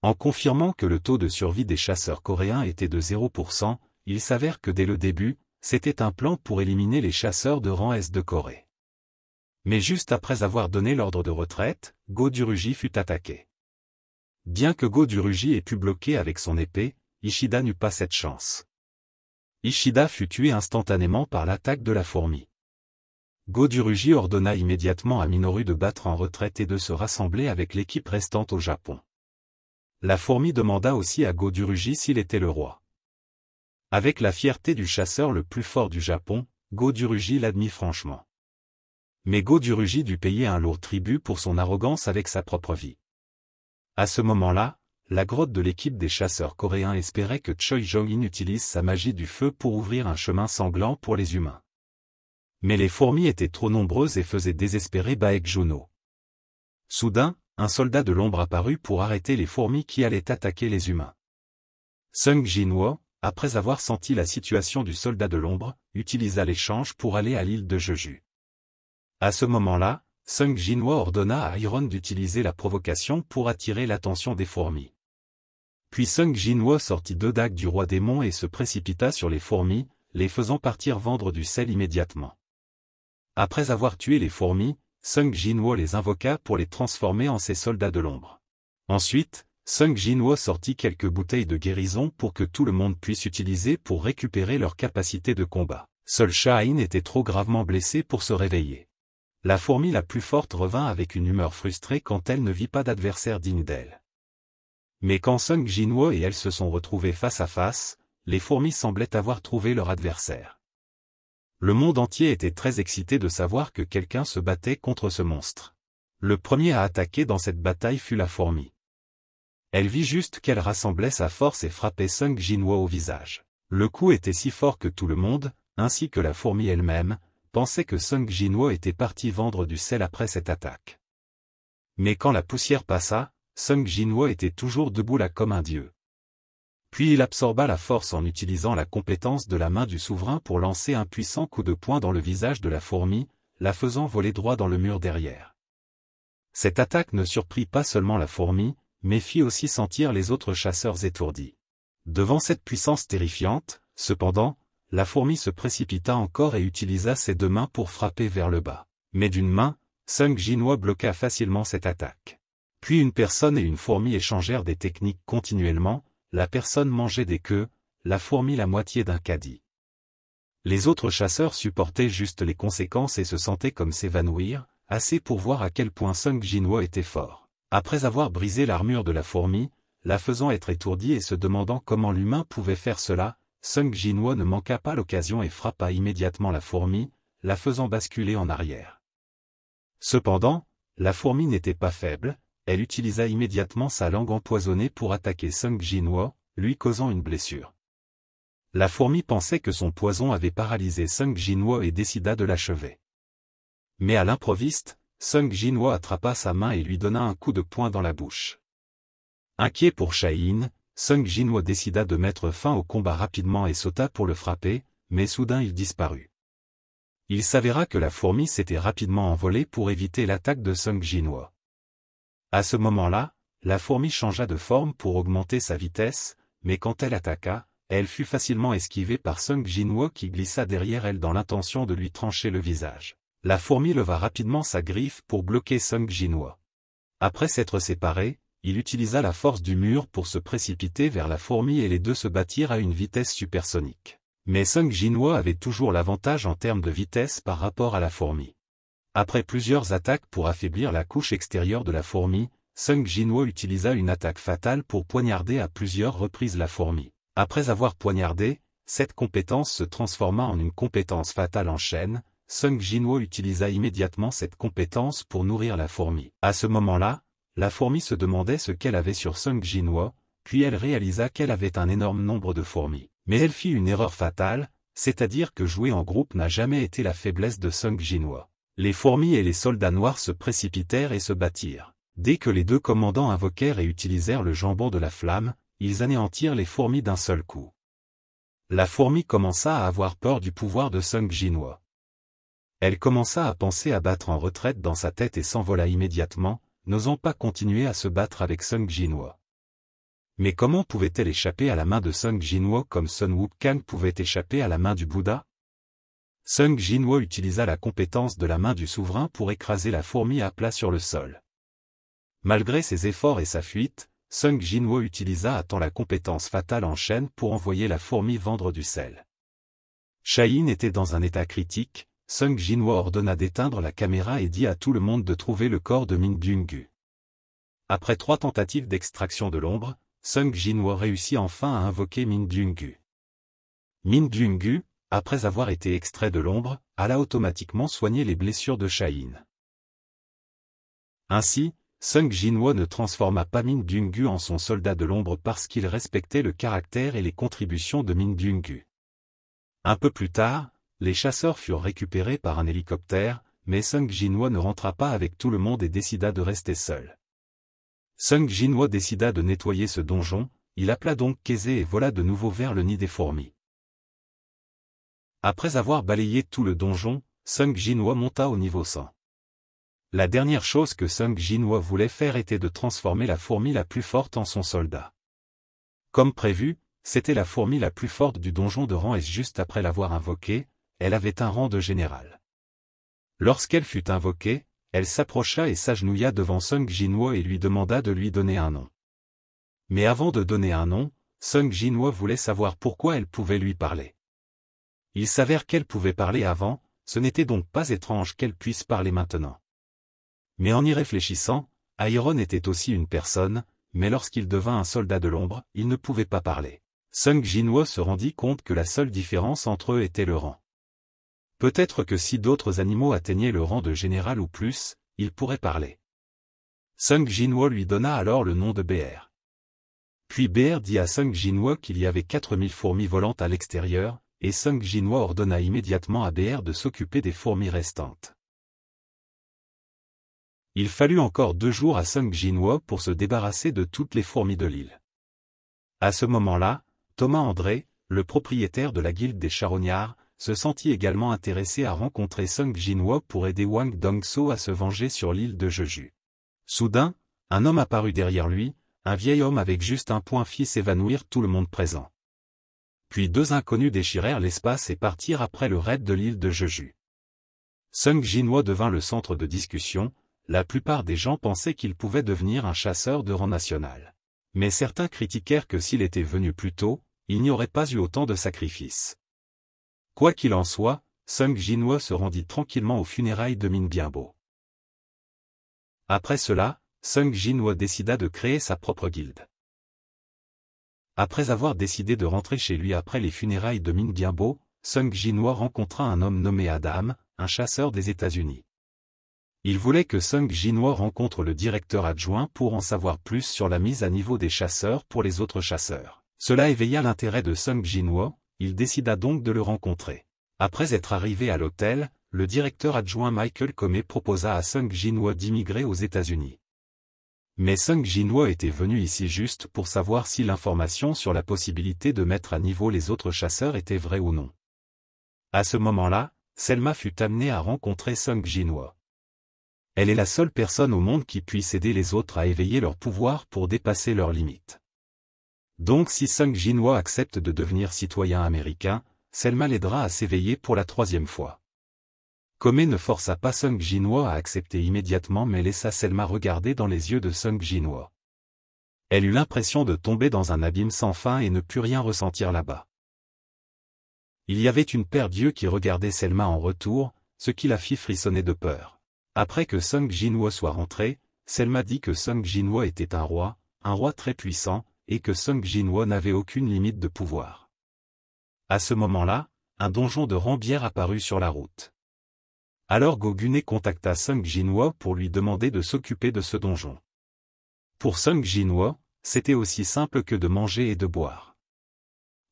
S1: En confirmant que le taux de survie des chasseurs coréens était de 0%, il s'avère que dès le début, c'était un plan pour éliminer les chasseurs de rang S de Corée. Mais juste après avoir donné l'ordre de retraite, Godurugi fut attaqué. Bien que Godurugi ait pu bloquer avec son épée, Ishida n'eut pas cette chance. Ishida fut tué instantanément par l'attaque de la fourmi. Goduruji ordonna immédiatement à Minoru de battre en retraite et de se rassembler avec l'équipe restante au Japon. La fourmi demanda aussi à Goduruji s'il était le roi. Avec la fierté du chasseur le plus fort du Japon, Goduruji l'admit franchement. Mais Goduruji dut payer un lourd tribut pour son arrogance avec sa propre vie. À ce moment-là, la grotte de l'équipe des chasseurs coréens espérait que Choi Jong-in utilise sa magie du feu pour ouvrir un chemin sanglant pour les humains. Mais les fourmis étaient trop nombreuses et faisaient désespérer Baek Juno. Soudain, un soldat de l'ombre apparut pour arrêter les fourmis qui allaient attaquer les humains. Sung Jinwo, après avoir senti la situation du soldat de l'ombre, utilisa l'échange pour aller à l'île de Jeju. À ce moment-là, Sung Jinwo ordonna à Iron d'utiliser la provocation pour attirer l'attention des fourmis. Puis Sung Jinwo sortit deux dagues du roi démon et se précipita sur les fourmis, les faisant partir vendre du sel immédiatement. Après avoir tué les fourmis, Sung Jinwo les invoqua pour les transformer en ses soldats de l'ombre. Ensuite, Sung Jinwo sortit quelques bouteilles de guérison pour que tout le monde puisse utiliser pour récupérer leur capacité de combat. Seul Shahin était trop gravement blessé pour se réveiller. La fourmi la plus forte revint avec une humeur frustrée quand elle ne vit pas d'adversaire digne d'elle. Mais quand Sung Jinwo et elle se sont retrouvés face à face, les fourmis semblaient avoir trouvé leur adversaire. Le monde entier était très excité de savoir que quelqu'un se battait contre ce monstre. Le premier à attaquer dans cette bataille fut la fourmi. Elle vit juste qu'elle rassemblait sa force et frappait Sung Jinwo au visage. Le coup était si fort que tout le monde, ainsi que la fourmi elle-même, pensait que Sung Jinwo était parti vendre du sel après cette attaque. Mais quand la poussière passa, Sung Jinwo était toujours debout là comme un dieu. Puis il absorba la force en utilisant la compétence de la main du souverain pour lancer un puissant coup de poing dans le visage de la fourmi, la faisant voler droit dans le mur derrière. Cette attaque ne surprit pas seulement la fourmi, mais fit aussi sentir les autres chasseurs étourdis. Devant cette puissance terrifiante, cependant, la fourmi se précipita encore et utilisa ses deux mains pour frapper vers le bas. Mais d'une main, Sung Jinwa bloqua facilement cette attaque. Puis une personne et une fourmi échangèrent des techniques continuellement, la personne mangeait des queues, la fourmi la moitié d'un caddie. Les autres chasseurs supportaient juste les conséquences et se sentaient comme s'évanouir, assez pour voir à quel point Sung Jinwo était fort. Après avoir brisé l'armure de la fourmi, la faisant être étourdie et se demandant comment l'humain pouvait faire cela, Sung Jinwo ne manqua pas l'occasion et frappa immédiatement la fourmi, la faisant basculer en arrière. Cependant, la fourmi n'était pas faible, elle utilisa immédiatement sa langue empoisonnée pour attaquer Sung Jinwo, lui causant une blessure. La fourmi pensait que son poison avait paralysé Sung Jinwo et décida de l'achever. Mais à l'improviste, Sung Jinwo attrapa sa main et lui donna un coup de poing dans la bouche. Inquiet pour Shaïn, Sung Jinwo décida de mettre fin au combat rapidement et sauta pour le frapper, mais soudain il disparut. Il s'avéra que la fourmi s'était rapidement envolée pour éviter l'attaque de Sung Jinwo. À ce moment-là, la fourmi changea de forme pour augmenter sa vitesse, mais quand elle attaqua, elle fut facilement esquivée par Sung Jinwo qui glissa derrière elle dans l'intention de lui trancher le visage. La fourmi leva rapidement sa griffe pour bloquer Sung Jinwo. Après s'être séparé, il utilisa la force du mur pour se précipiter vers la fourmi et les deux se battirent à une vitesse supersonique. Mais Sung Jinwo avait toujours l'avantage en termes de vitesse par rapport à la fourmi. Après plusieurs attaques pour affaiblir la couche extérieure de la fourmi, Sung Jinwo utilisa une attaque fatale pour poignarder à plusieurs reprises la fourmi. Après avoir poignardé, cette compétence se transforma en une compétence fatale en chaîne, Sung Jinwo utilisa immédiatement cette compétence pour nourrir la fourmi. À ce moment-là, la fourmi se demandait ce qu'elle avait sur Sung Jinwo, puis elle réalisa qu'elle avait un énorme nombre de fourmis. Mais elle fit une erreur fatale, c'est-à-dire que jouer en groupe n'a jamais été la faiblesse de Sung Jinwo les fourmis et les soldats noirs se précipitèrent et se battirent. Dès que les deux commandants invoquèrent et utilisèrent le jambon de la flamme, ils anéantirent les fourmis d'un seul coup. La fourmi commença à avoir peur du pouvoir de Sung Jinwa. Elle commença à penser à battre en retraite dans sa tête et s'envola immédiatement, n'osant pas continuer à se battre avec Sung Jinwa. Mais comment pouvait-elle échapper à la main de Sung Jinwa comme Sun Wukang pouvait échapper à la main du Bouddha Sung Jinwo utilisa la compétence de la main du souverain pour écraser la fourmi à plat sur le sol. Malgré ses efforts et sa fuite, Sung Jinwo utilisa à temps la compétence fatale en chaîne pour envoyer la fourmi vendre du sel. Shaïn était dans un état critique, Sung Jinwo ordonna d'éteindre la caméra et dit à tout le monde de trouver le corps de Min Dungu. Après trois tentatives d'extraction de l'ombre, Sung Jinwo réussit enfin à invoquer Min Dungu. Min après avoir été extrait de l'ombre, a automatiquement soigner les blessures de Shaïn. Ainsi, Sung Jinwo ne transforma pas Min Dungu en son soldat de l'ombre parce qu'il respectait le caractère et les contributions de Min Dungu. Un peu plus tard, les chasseurs furent récupérés par un hélicoptère, mais Sung Jinwo ne rentra pas avec tout le monde et décida de rester seul. Sung Jinwo décida de nettoyer ce donjon, il appela donc Kaze et vola de nouveau vers le nid des fourmis. Après avoir balayé tout le donjon, Sung Jinwa monta au niveau 100. La dernière chose que Sung Jinwa voulait faire était de transformer la fourmi la plus forte en son soldat. Comme prévu, c'était la fourmi la plus forte du donjon de rang et juste après l'avoir invoquée, elle avait un rang de général. Lorsqu'elle fut invoquée, elle s'approcha et s'agenouilla devant Sung Jinwa et lui demanda de lui donner un nom. Mais avant de donner un nom, Sung Jinwa voulait savoir pourquoi elle pouvait lui parler. Il s'avère qu'elle pouvait parler avant, ce n'était donc pas étrange qu'elle puisse parler maintenant. Mais en y réfléchissant, Iron était aussi une personne, mais lorsqu'il devint un soldat de l'ombre, il ne pouvait pas parler. Sung Jinwo se rendit compte que la seule différence entre eux était le rang. Peut-être que si d'autres animaux atteignaient le rang de général ou plus, ils pourraient parler. Sung Jinwo lui donna alors le nom de BR. Puis BR dit à Sung Jinwo qu'il y avait 4000 fourmis volantes à l'extérieur, et Sung Jinwa ordonna immédiatement à BR de s'occuper des fourmis restantes. Il fallut encore deux jours à Sung Jinwa pour se débarrasser de toutes les fourmis de l'île. À ce moment-là, Thomas André, le propriétaire de la guilde des charognards, se sentit également intéressé à rencontrer Sung Jinwo pour aider Wang Dong-so à se venger sur l'île de Jeju. Soudain, un homme apparut derrière lui, un vieil homme avec juste un point fit s'évanouir tout le monde présent puis deux inconnus déchirèrent l'espace et partirent après le raid de l'île de Jeju. Sung Jinwo devint le centre de discussion, la plupart des gens pensaient qu'il pouvait devenir un chasseur de rang national. Mais certains critiquèrent que s'il était venu plus tôt, il n'y aurait pas eu autant de sacrifices. Quoi qu'il en soit, Sung Jinwo se rendit tranquillement aux funérailles de Min Bienbo. Après cela, Sung Jinwo décida de créer sa propre guilde. Après avoir décidé de rentrer chez lui après les funérailles de Ming Diabo, Sung Jinhua rencontra un homme nommé Adam, un chasseur des États-Unis. Il voulait que Sung Jinhua rencontre le directeur adjoint pour en savoir plus sur la mise à niveau des chasseurs pour les autres chasseurs. Cela éveilla l'intérêt de Sung Jinhua, il décida donc de le rencontrer. Après être arrivé à l'hôtel, le directeur adjoint Michael Comey proposa à Sung Jinhua d'immigrer aux États-Unis mais Sung Jinwo était venu ici juste pour savoir si l'information sur la possibilité de mettre à niveau les autres chasseurs était vraie ou non. À ce moment-là, Selma fut amenée à rencontrer Sung Jinwo. Elle est la seule personne au monde qui puisse aider les autres à éveiller leur pouvoir pour dépasser leurs limites. Donc si Sung Jinwo accepte de devenir citoyen américain, Selma l'aidera à s'éveiller pour la troisième fois. Kome ne força pas Sung Jinwo à accepter immédiatement mais laissa Selma regarder dans les yeux de Sung Jinwo. Elle eut l'impression de tomber dans un abîme sans fin et ne put rien ressentir là-bas. Il y avait une paire d'yeux qui regardait Selma en retour, ce qui la fit frissonner de peur. Après que Sung Jinwo soit rentré, Selma dit que Sung Jinwo était un roi, un roi très puissant, et que Sung Jinwo n'avait aucune limite de pouvoir. À ce moment-là, un donjon de rambières apparut sur la route alors Gogune contacta Sung Jinwa pour lui demander de s'occuper de ce donjon. Pour Sung Jinwa, c'était aussi simple que de manger et de boire.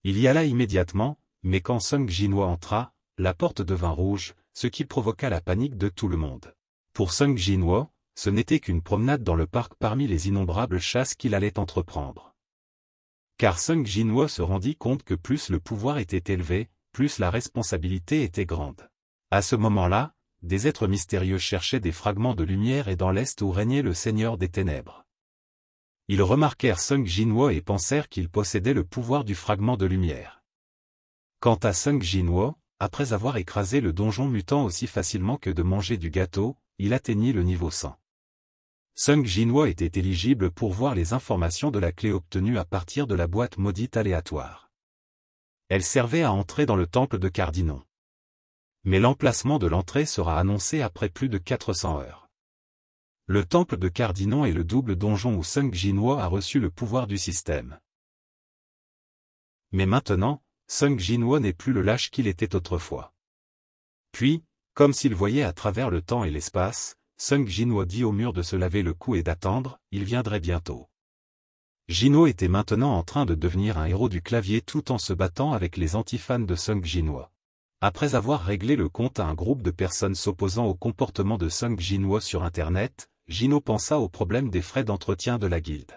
S1: Il y alla immédiatement, mais quand Sung Jinwa entra, la porte devint rouge, ce qui provoqua la panique de tout le monde. Pour Sung Jinwa, ce n'était qu'une promenade dans le parc parmi les innombrables chasses qu'il allait entreprendre. Car Sung Jinwa se rendit compte que plus le pouvoir était élevé, plus la responsabilité était grande. À ce moment-là, des êtres mystérieux cherchaient des fragments de lumière et dans l'Est où régnait le Seigneur des Ténèbres. Ils remarquèrent Sung Jinwoo et pensèrent qu'il possédait le pouvoir du fragment de lumière. Quant à Sung Jinwoo, après avoir écrasé le donjon mutant aussi facilement que de manger du gâteau, il atteignit le niveau 100. Sung Jinwoo était éligible pour voir les informations de la clé obtenue à partir de la boîte maudite aléatoire. Elle servait à entrer dans le temple de Cardinon mais l'emplacement de l'entrée sera annoncé après plus de 400 heures. Le temple de Cardinon est le double donjon où Sung Jinwo a reçu le pouvoir du système. Mais maintenant, Sung Jinwo n'est plus le lâche qu'il était autrefois. Puis, comme s'il voyait à travers le temps et l'espace, Sung Jinwo dit au mur de se laver le cou et d'attendre, il viendrait bientôt. Jino était maintenant en train de devenir un héros du clavier tout en se battant avec les antifans de Sung Jinwo. Après avoir réglé le compte à un groupe de personnes s'opposant au comportement de Sung Jinwo sur Internet, Gino pensa au problème des frais d'entretien de la guilde.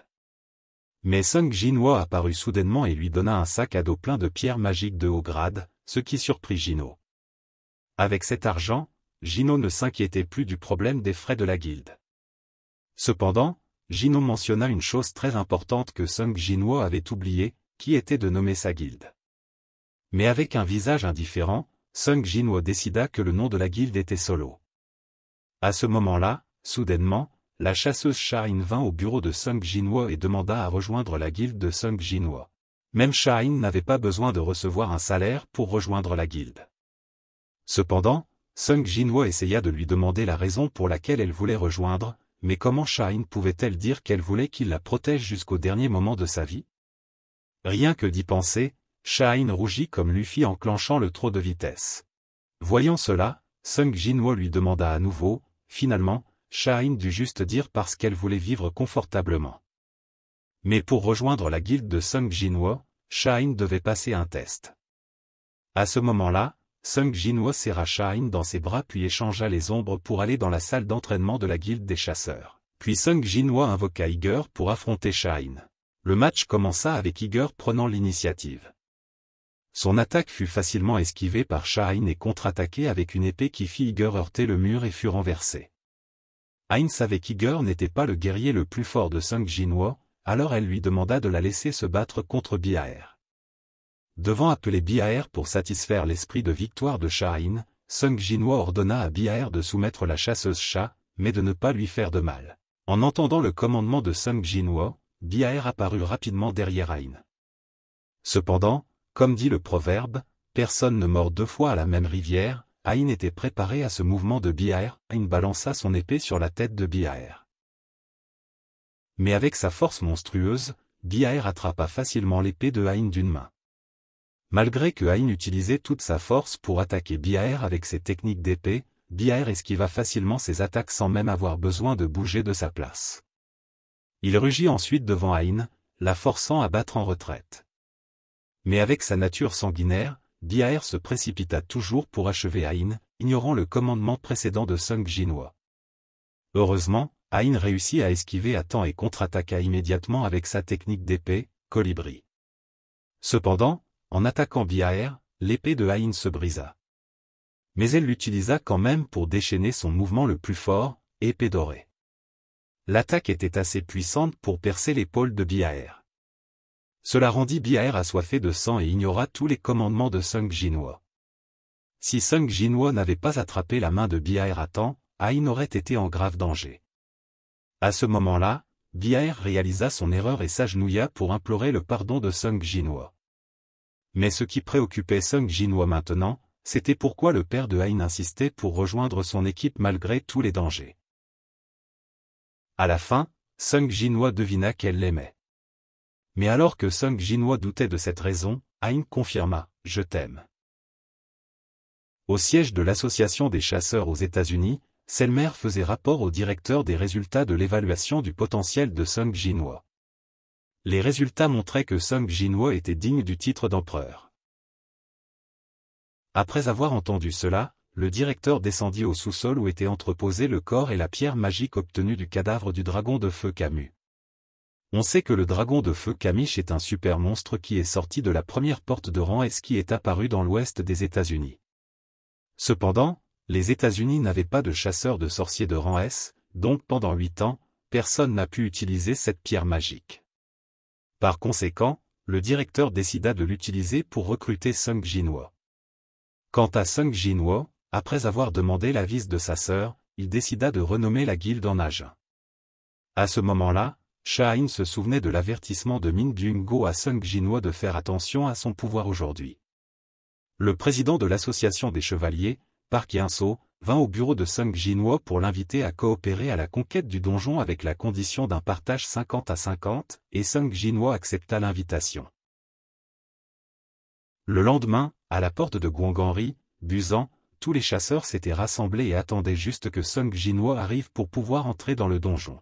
S1: Mais Sung Jinwo apparut soudainement et lui donna un sac à dos plein de pierres magiques de haut grade, ce qui surprit Gino. Avec cet argent, Gino ne s'inquiétait plus du problème des frais de la guilde. Cependant, Gino mentionna une chose très importante que Sung Jinwo avait oubliée, qui était de nommer sa guilde. Mais avec un visage indifférent, Sung Jinwo décida que le nom de la guilde était Solo. À ce moment-là, soudainement, la chasseuse Shine vint au bureau de Sung Jinwo et demanda à rejoindre la guilde de Sung Jinwo. Même Shine n'avait pas besoin de recevoir un salaire pour rejoindre la guilde. Cependant, Sung Jinwo essaya de lui demander la raison pour laquelle elle voulait rejoindre, mais comment Shine pouvait-elle dire qu'elle voulait qu'il la protège jusqu'au dernier moment de sa vie Rien que d'y penser, Shine rougit comme Luffy enclenchant le trop de vitesse. Voyant cela, Sung Jinwo lui demanda à nouveau, finalement, Shine dut juste dire parce qu'elle voulait vivre confortablement. Mais pour rejoindre la guilde de Sung Jinwo, Shine devait passer un test. À ce moment-là, Sung Jinwo serra Shine dans ses bras puis échangea les ombres pour aller dans la salle d'entraînement de la guilde des chasseurs. Puis Sung Jinwo invoqua Iger pour affronter Shine. Le match commença avec Iger prenant l'initiative. Son attaque fut facilement esquivée par Sha'in et contre-attaquée avec une épée qui fit Iger heurter le mur et fut renversée. Ain savait qu'Igor n'était pas le guerrier le plus fort de Sung Jinwo, alors elle lui demanda de la laisser se battre contre Biaer. Devant appeler Biaer pour satisfaire l'esprit de victoire de Shahin, Sung Jinwo ordonna à Biaer de soumettre la chasseuse chat, mais de ne pas lui faire de mal. En entendant le commandement de Sung Jinwo, Biaer apparut rapidement derrière Ain. Cependant, comme dit le proverbe, personne ne mord deux fois à la même rivière, Aïn était préparé à ce mouvement de Biaer, Aïn balança son épée sur la tête de Biaer. Mais avec sa force monstrueuse, Biaer attrapa facilement l'épée de Aïn d'une main. Malgré que Aïn utilisait toute sa force pour attaquer Biaer avec ses techniques d'épée, Biaer esquiva facilement ses attaques sans même avoir besoin de bouger de sa place. Il rugit ensuite devant Aïn, la forçant à battre en retraite. Mais avec sa nature sanguinaire, Biaer se précipita toujours pour achever Aïn, ignorant le commandement précédent de Sung Jinhua. Heureusement, Aïn réussit à esquiver à temps et contre-attaqua immédiatement avec sa technique d'épée, colibri. Cependant, en attaquant Biaer, l'épée de Aïn se brisa. Mais elle l'utilisa quand même pour déchaîner son mouvement le plus fort, épée dorée. L'attaque était assez puissante pour percer l'épaule de Biaer. Cela rendit Biaer assoiffé de sang et ignora tous les commandements de Sung Jinwo. Si Sung Jinwo n'avait pas attrapé la main de Biaer à temps, Aïn aurait été en grave danger. À ce moment-là, Biaer réalisa son erreur et s'agenouilla pour implorer le pardon de Sung Jinwo. Mais ce qui préoccupait Sung Jinwo maintenant, c'était pourquoi le père de Aïn insistait pour rejoindre son équipe malgré tous les dangers. À la fin, Sung Jinwo devina qu'elle l'aimait. Mais alors que Sung Jinwa doutait de cette raison, Aing confirma « Je t'aime ». Au siège de l'Association des chasseurs aux États-Unis, Selmer faisait rapport au directeur des résultats de l'évaluation du potentiel de Sung Jinwa. Les résultats montraient que Sung Jinwoo était digne du titre d'empereur. Après avoir entendu cela, le directeur descendit au sous-sol où étaient entreposés le corps et la pierre magique obtenue du cadavre du dragon de feu Camus. On sait que le dragon de feu Kamish est un super monstre qui est sorti de la première porte de rang S qui est apparu dans l'ouest des États-Unis. Cependant, les États-Unis n'avaient pas de chasseurs de sorciers de rang S, donc pendant huit ans, personne n'a pu utiliser cette pierre magique. Par conséquent, le directeur décida de l'utiliser pour recruter Sung Jinwo. Quant à Sung Jinwo, après avoir demandé l'avis de sa sœur, il décida de renommer la guilde en agent. À ce moment-là, Shahin se souvenait de l'avertissement de Min byung à Sung Jinwa de faire attention à son pouvoir aujourd'hui. Le président de l'association des chevaliers, Park yin vint au bureau de Sung Jinwa pour l'inviter à coopérer à la conquête du donjon avec la condition d'un partage 50 à 50, et Sung Jinwa accepta l'invitation. Le lendemain, à la porte de Guanganri, Busan, tous les chasseurs s'étaient rassemblés et attendaient juste que Sung Jinwa arrive pour pouvoir entrer dans le donjon.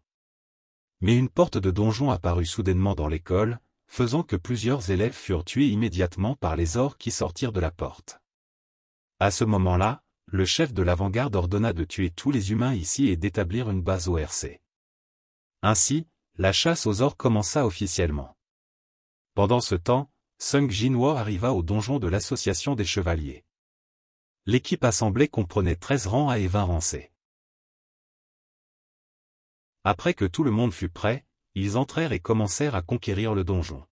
S1: Mais une porte de donjon apparut soudainement dans l'école, faisant que plusieurs élèves furent tués immédiatement par les ors qui sortirent de la porte. À ce moment-là, le chef de l'avant-garde ordonna de tuer tous les humains ici et d'établir une base ORC. Ainsi, la chasse aux ors commença officiellement. Pendant ce temps, Sung Jinwo arriva au donjon de l'association des chevaliers. L'équipe assemblée comprenait 13 rangs à et 20 rangs après que tout le monde fut prêt, ils entrèrent et commencèrent à conquérir le donjon.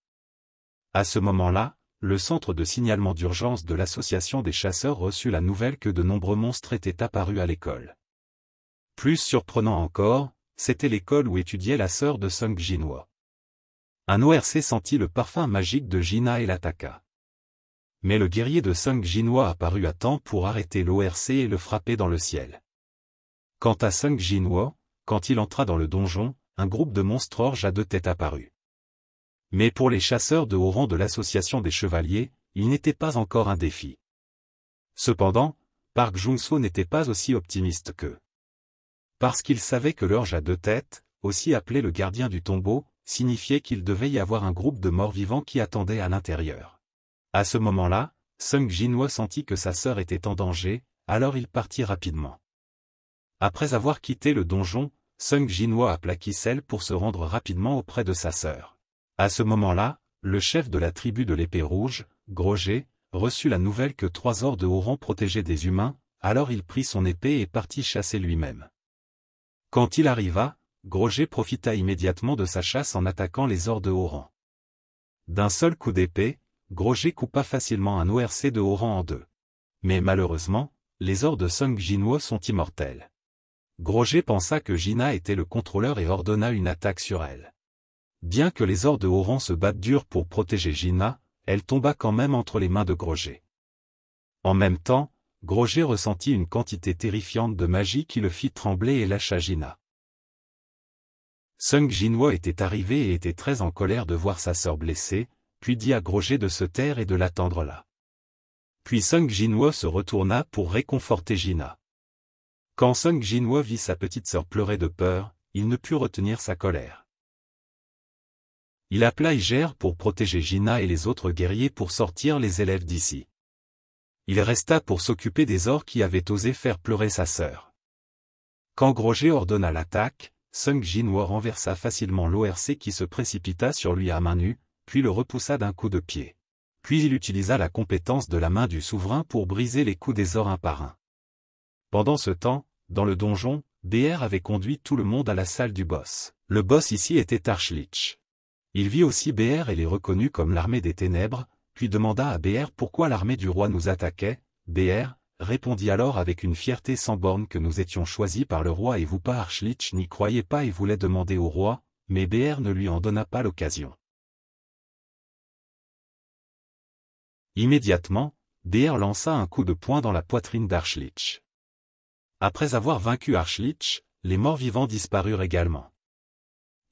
S1: À ce moment-là, le centre de signalement d'urgence de l'association des chasseurs reçut la nouvelle que de nombreux monstres étaient apparus à l'école. Plus surprenant encore, c'était l'école où étudiait la sœur de Sung Jinwa. Un ORC sentit le parfum magique de Gina et l'attaqua. Mais le guerrier de Sung Jinwa apparut à temps pour arrêter l'ORC et le frapper dans le ciel. Quant à Sung Jinwa, quand il entra dans le donjon, un groupe de monstres orges à deux têtes apparut. Mais pour les chasseurs de haut rang de l'association des chevaliers, il n'était pas encore un défi. Cependant, Park Jung-soo n'était pas aussi optimiste qu'eux. Parce qu'il savait que l'orge à deux têtes, aussi appelé le gardien du tombeau, signifiait qu'il devait y avoir un groupe de morts-vivants qui attendait à l'intérieur. À ce moment-là, Sung Jin-wo sentit que sa sœur était en danger, alors il partit rapidement. Après avoir quitté le donjon, Sung a aplaquit celle pour se rendre rapidement auprès de sa sœur. À ce moment-là, le chef de la tribu de l'épée rouge, Groger, reçut la nouvelle que trois ors de haut rang protégeaient des humains, alors il prit son épée et partit chasser lui-même. Quand il arriva, Groger profita immédiatement de sa chasse en attaquant les ors de haut rang. D'un seul coup d'épée, Groger coupa facilement un ORC de haut rang en deux. Mais malheureusement, les ors de Sung Jinwo sont immortels. Groger pensa que Gina était le contrôleur et ordonna une attaque sur elle. Bien que les ors de Oran se battent dur pour protéger Gina, elle tomba quand même entre les mains de Groger. En même temps, Groger ressentit une quantité terrifiante de magie qui le fit trembler et lâcha Gina. Sung Jinwo était arrivé et était très en colère de voir sa sœur blessée, puis dit à Groger de se taire et de l'attendre là. Puis Sung Jinwo se retourna pour réconforter Gina. Quand Sung Jinwo vit sa petite sœur pleurer de peur, il ne put retenir sa colère. Il appela Iger pour protéger Gina et les autres guerriers pour sortir les élèves d'ici. Il resta pour s'occuper des ors qui avaient osé faire pleurer sa sœur. Quand Groger ordonna l'attaque, Sung Jinwo renversa facilement l'ORC qui se précipita sur lui à main nue, puis le repoussa d'un coup de pied. Puis il utilisa la compétence de la main du souverain pour briser les coups des ors un par un. Pendant ce temps, dans le donjon, B.R. avait conduit tout le monde à la salle du boss. Le boss ici était Archlich. Il vit aussi BR et les reconnut comme l'armée des ténèbres, puis demanda à BR pourquoi l'armée du roi nous attaquait. BR répondit alors avec une fierté sans borne que nous étions choisis par le roi et vous pas Archlich n'y croyez pas et voulait demander au roi, mais BR ne lui en donna pas l'occasion. Immédiatement, BR lança un coup de poing dans la poitrine d'Archlich. Après avoir vaincu Archlich, les morts-vivants disparurent également.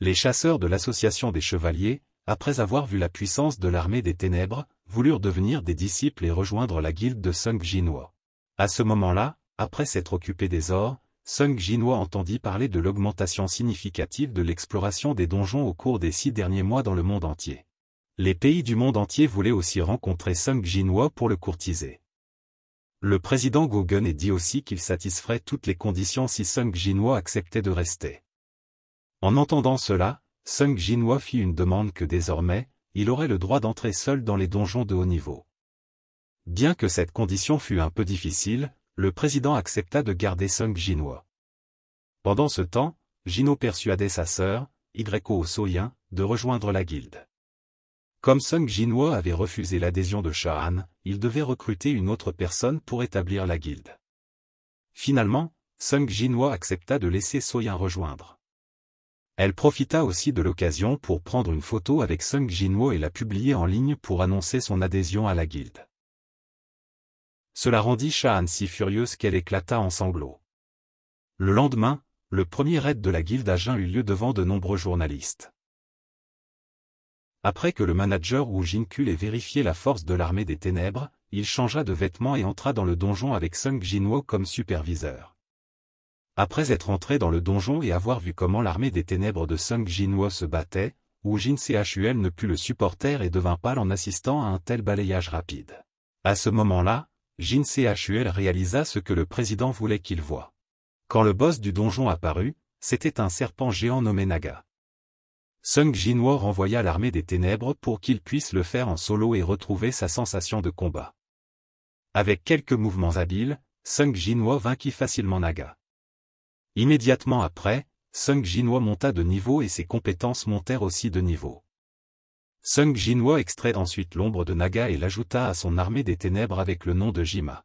S1: Les chasseurs de l'association des chevaliers, après avoir vu la puissance de l'armée des ténèbres, voulurent devenir des disciples et rejoindre la guilde de Sung Jinwa. À ce moment-là, après s'être occupé des ors, Sung Jinwa entendit parler de l'augmentation significative de l'exploration des donjons au cours des six derniers mois dans le monde entier. Les pays du monde entier voulaient aussi rencontrer Sung Jinwa pour le courtiser. Le président Gogun est dit aussi qu'il satisferait toutes les conditions si Sung Jinhua acceptait de rester. En entendant cela, Sung Jinhua fit une demande que désormais, il aurait le droit d'entrer seul dans les donjons de haut niveau. Bien que cette condition fût un peu difficile, le président accepta de garder Sung Jinwa. Pendant ce temps, Jino persuadait sa sœur, Yko Osoyen, de rejoindre la guilde. Comme Sung Jinwo avait refusé l'adhésion de Shahan, il devait recruter une autre personne pour établir la guilde. Finalement, Sung Jinwo accepta de laisser Soya rejoindre. Elle profita aussi de l'occasion pour prendre une photo avec Sung Jinwo et la publier en ligne pour annoncer son adhésion à la guilde. Cela rendit Shahan si furieuse qu'elle éclata en sanglots. Le lendemain, le premier raid de la guilde à Jeun eut lieu devant de nombreux journalistes. Après que le manager Wu Jinkul ait vérifié la force de l'armée des ténèbres, il changea de vêtements et entra dans le donjon avec Sung Jinwo comme superviseur. Après être entré dans le donjon et avoir vu comment l'armée des ténèbres de Sung Jinwo se battait, Wu Jin Chul ne put le supporter et devint pâle en assistant à un tel balayage rapide. À ce moment-là, Jin Chul réalisa ce que le président voulait qu'il voie. Quand le boss du donjon apparut, c'était un serpent géant nommé Naga. Sung Jinwo renvoya l'armée des ténèbres pour qu'il puisse le faire en solo et retrouver sa sensation de combat. Avec quelques mouvements habiles, Sung Jinwo vainquit facilement Naga. Immédiatement après, Sung Jinwo monta de niveau et ses compétences montèrent aussi de niveau. Sung Jinwo extrait ensuite l'ombre de Naga et l'ajouta à son armée des ténèbres avec le nom de Jima.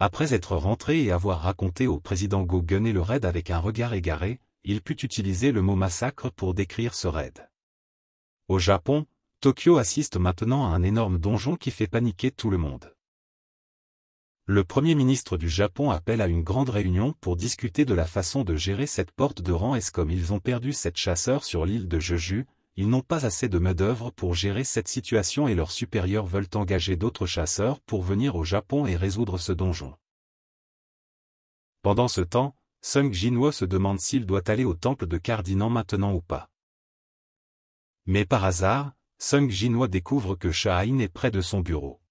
S1: Après être rentré et avoir raconté au président Go Gun et le raid avec un regard égaré, il put utiliser le mot massacre pour décrire ce raid. Au Japon, Tokyo assiste maintenant à un énorme donjon qui fait paniquer tout le monde. Le Premier ministre du Japon appelle à une grande réunion pour discuter de la façon de gérer cette porte de rang Et comme ils ont perdu sept chasseurs sur l'île de Jeju, ils n'ont pas assez de main-d'œuvre pour gérer cette situation et leurs supérieurs veulent engager d'autres chasseurs pour venir au Japon et résoudre ce donjon. Pendant ce temps, Sung Jinwo se demande s'il doit aller au temple de Cardinan maintenant ou pas. Mais par hasard, Sung Jinwo découvre que Shahin est près de son bureau.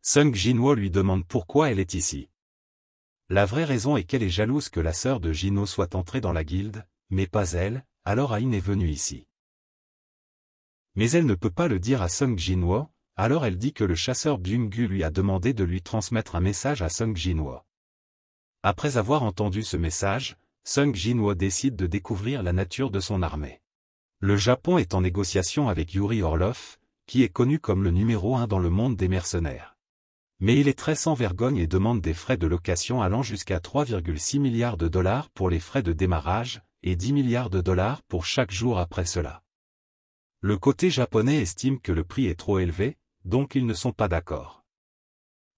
S1: Sung Jinwo lui demande pourquoi elle est ici. La vraie raison est qu'elle est jalouse que la sœur de Jinwo soit entrée dans la guilde, mais pas elle, alors Ain est venue ici. Mais elle ne peut pas le dire à Sung Jinwo, alors elle dit que le chasseur Byung-gu lui a demandé de lui transmettre un message à Sung Jinwo. Après avoir entendu ce message, Sung Jinwo décide de découvrir la nature de son armée. Le Japon est en négociation avec Yuri Orlov, qui est connu comme le numéro un dans le monde des mercenaires. Mais il est très sans vergogne et demande des frais de location allant jusqu'à 3,6 milliards de dollars pour les frais de démarrage, et 10 milliards de dollars pour chaque jour après cela. Le côté japonais estime que le prix est trop élevé, donc ils ne sont pas d'accord.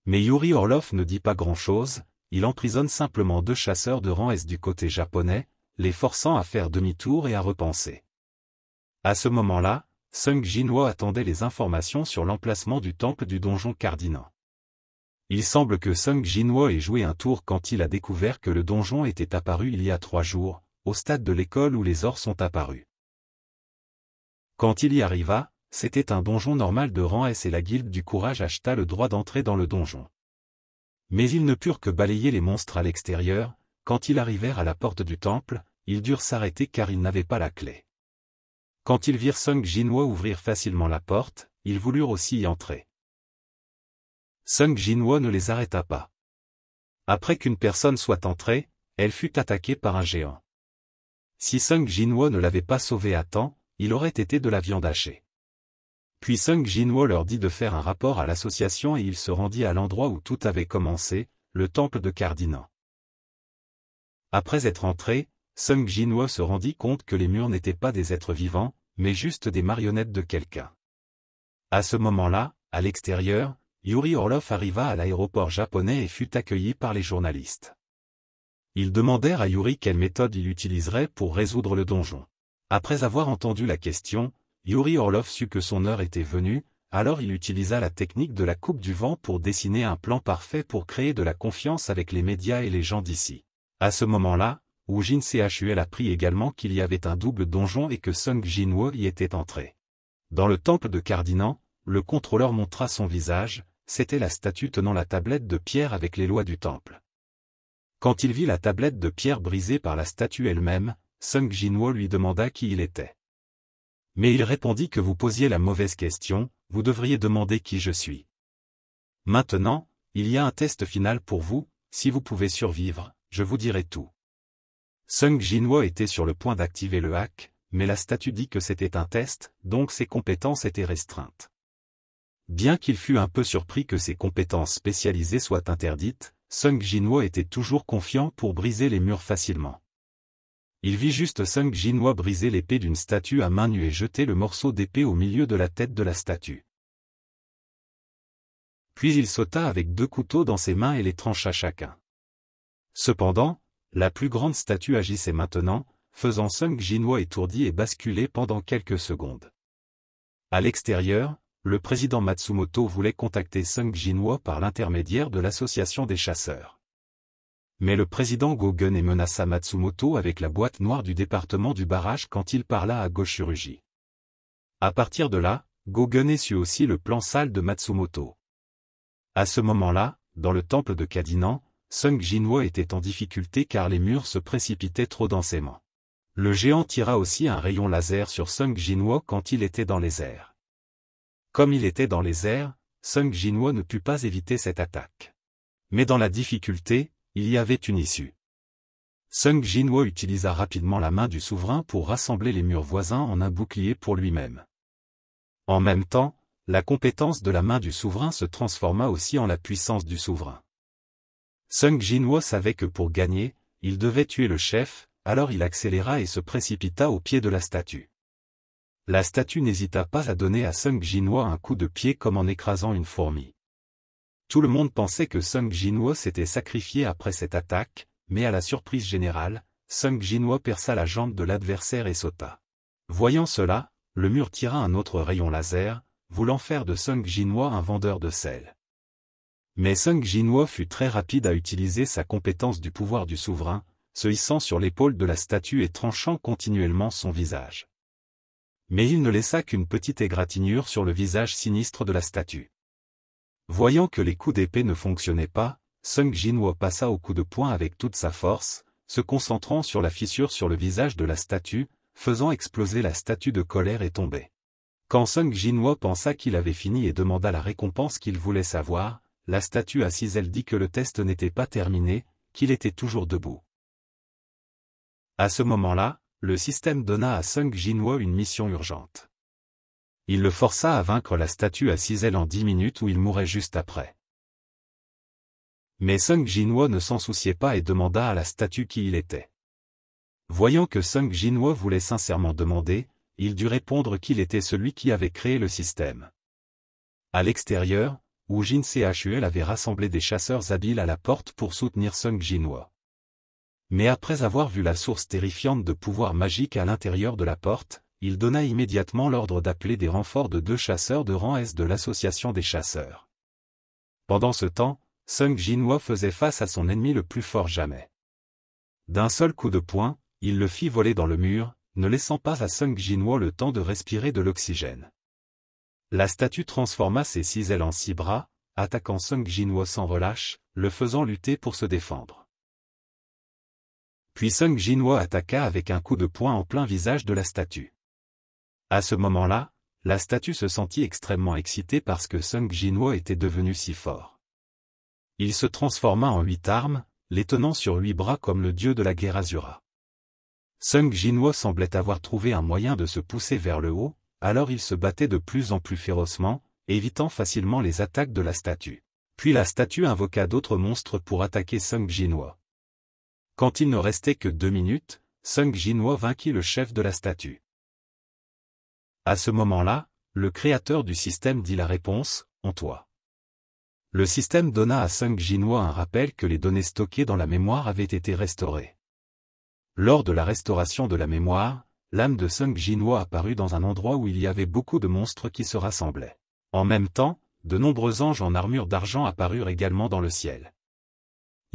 S1: Mais Yuri Orlov ne dit pas grand-chose, il emprisonne simplement deux chasseurs de rang S du côté japonais, les forçant à faire demi-tour et à repenser. À ce moment-là, Sung Jinwo attendait les informations sur l'emplacement du temple du donjon cardinal. Il semble que Sung Jinwo ait joué un tour quand il a découvert que le donjon était apparu il y a trois jours, au stade de l'école où les ors sont apparus. Quand il y arriva, c'était un donjon normal de rang S et la guilde du courage acheta le droit d'entrer dans le donjon. Mais ils ne purent que balayer les monstres à l'extérieur, quand ils arrivèrent à la porte du temple, ils durent s'arrêter car ils n'avaient pas la clé. Quand ils virent Sung Jinwa ouvrir facilement la porte, ils voulurent aussi y entrer. Sung Jinwa ne les arrêta pas. Après qu'une personne soit entrée, elle fut attaquée par un géant. Si Sung Jinwa ne l'avait pas sauvée à temps, il aurait été de la viande hachée. Puis Sung Jinwo leur dit de faire un rapport à l'association et il se rendit à l'endroit où tout avait commencé, le temple de Cardinan. Après être entré, Sung Jinwo se rendit compte que les murs n'étaient pas des êtres vivants, mais juste des marionnettes de quelqu'un. À ce moment-là, à l'extérieur, Yuri Orlov arriva à l'aéroport japonais et fut accueilli par les journalistes. Ils demandèrent à Yuri quelle méthode il utiliserait pour résoudre le donjon. Après avoir entendu la question, Yuri Orlov sut que son heure était venue, alors il utilisa la technique de la coupe du vent pour dessiner un plan parfait pour créer de la confiance avec les médias et les gens d'ici. À ce moment-là, Wujin Chul apprit également qu'il y avait un double donjon et que Sung Jinwo y était entré. Dans le temple de Cardinan, le contrôleur montra son visage, c'était la statue tenant la tablette de pierre avec les lois du temple. Quand il vit la tablette de pierre brisée par la statue elle-même, Sung Jinwo lui demanda qui il était. Mais il répondit que vous posiez la mauvaise question, vous devriez demander qui je suis. Maintenant, il y a un test final pour vous, si vous pouvez survivre, je vous dirai tout. Sung Jinwo était sur le point d'activer le hack, mais la statue dit que c'était un test, donc ses compétences étaient restreintes. Bien qu'il fût un peu surpris que ses compétences spécialisées soient interdites, Sung Jinwo était toujours confiant pour briser les murs facilement. Il vit juste Sung Jinwa briser l'épée d'une statue à main nue et jeter le morceau d'épée au milieu de la tête de la statue. Puis il sauta avec deux couteaux dans ses mains et les trancha chacun. Cependant, la plus grande statue agissait maintenant, faisant Sung Jinwa étourdi et basculer pendant quelques secondes. À l'extérieur, le président Matsumoto voulait contacter Sung Jinwa par l'intermédiaire de l'association des chasseurs mais le président Goguené menaça Matsumoto avec la boîte noire du département du barrage quand il parla à Goshurugi. À partir de là, Go-Guné sut aussi le plan sale de Matsumoto. À ce moment-là, dans le temple de Kadinan, Sung Jinwo était en difficulté car les murs se précipitaient trop densément. Le géant tira aussi un rayon laser sur Sung Jinwo quand il était dans les airs. Comme il était dans les airs, Sung Jinwo ne put pas éviter cette attaque. Mais dans la difficulté, il y avait une issue. Sung Jinwo utilisa rapidement la main du souverain pour rassembler les murs voisins en un bouclier pour lui-même. En même temps, la compétence de la main du souverain se transforma aussi en la puissance du souverain. Sung Jinwo savait que pour gagner, il devait tuer le chef, alors il accéléra et se précipita au pied de la statue. La statue n'hésita pas à donner à Sung Jinwo un coup de pied comme en écrasant une fourmi. Tout le monde pensait que Sung Jinwo s'était sacrifié après cette attaque, mais à la surprise générale, Sung Jinwo perça la jambe de l'adversaire et sauta. Voyant cela, le mur tira un autre rayon laser, voulant faire de Sung Jinwo un vendeur de sel. Mais Sung Jinwo fut très rapide à utiliser sa compétence du pouvoir du souverain, se hissant sur l'épaule de la statue et tranchant continuellement son visage. Mais il ne laissa qu'une petite égratignure sur le visage sinistre de la statue. Voyant que les coups d'épée ne fonctionnaient pas, Sung Jinwo passa au coup de poing avec toute sa force, se concentrant sur la fissure sur le visage de la statue, faisant exploser la statue de colère et tomber. Quand Sung Jinwo pensa qu'il avait fini et demanda la récompense qu'il voulait savoir, la statue assise elle dit que le test n'était pas terminé, qu'il était toujours debout. À ce moment-là, le système donna à Sung Jinwo une mission urgente il le força à vaincre la statue à six ailes en dix minutes où il mourait juste après. Mais Sung Jinwo ne s'en souciait pas et demanda à la statue qui il était. Voyant que Sung Jinwo voulait sincèrement demander, il dut répondre qu'il était celui qui avait créé le système. À l'extérieur, où Jin H.U.L. avait rassemblé des chasseurs habiles à la porte pour soutenir Sung Jinwo. Mais après avoir vu la source terrifiante de pouvoir magique à l'intérieur de la porte, il donna immédiatement l'ordre d'appeler des renforts de deux chasseurs de rang S de l'association des chasseurs. Pendant ce temps, Sung Jinwo faisait face à son ennemi le plus fort jamais. D'un seul coup de poing, il le fit voler dans le mur, ne laissant pas à Sung Jinwo le temps de respirer de l'oxygène. La statue transforma ses six ailes en six bras, attaquant Sung Jinwo sans relâche, le faisant lutter pour se défendre. Puis Sung Jinwo attaqua avec un coup de poing en plein visage de la statue. À ce moment-là, la statue se sentit extrêmement excitée parce que Sung Jinwo était devenu si fort. Il se transforma en huit armes, les tenant sur huit bras comme le dieu de la guerre Azura. Sung Jinwo semblait avoir trouvé un moyen de se pousser vers le haut, alors il se battait de plus en plus férocement, évitant facilement les attaques de la statue. Puis la statue invoqua d'autres monstres pour attaquer Sung Jinwo. Quand il ne restait que deux minutes, Sung Jinwo vainquit le chef de la statue. À ce moment-là, le créateur du système dit la réponse, en toi. Le système donna à jin Jinwa un rappel que les données stockées dans la mémoire avaient été restaurées. Lors de la restauration de la mémoire, l'âme de jin Jinwa apparut dans un endroit où il y avait beaucoup de monstres qui se rassemblaient. En même temps, de nombreux anges en armure d'argent apparurent également dans le ciel.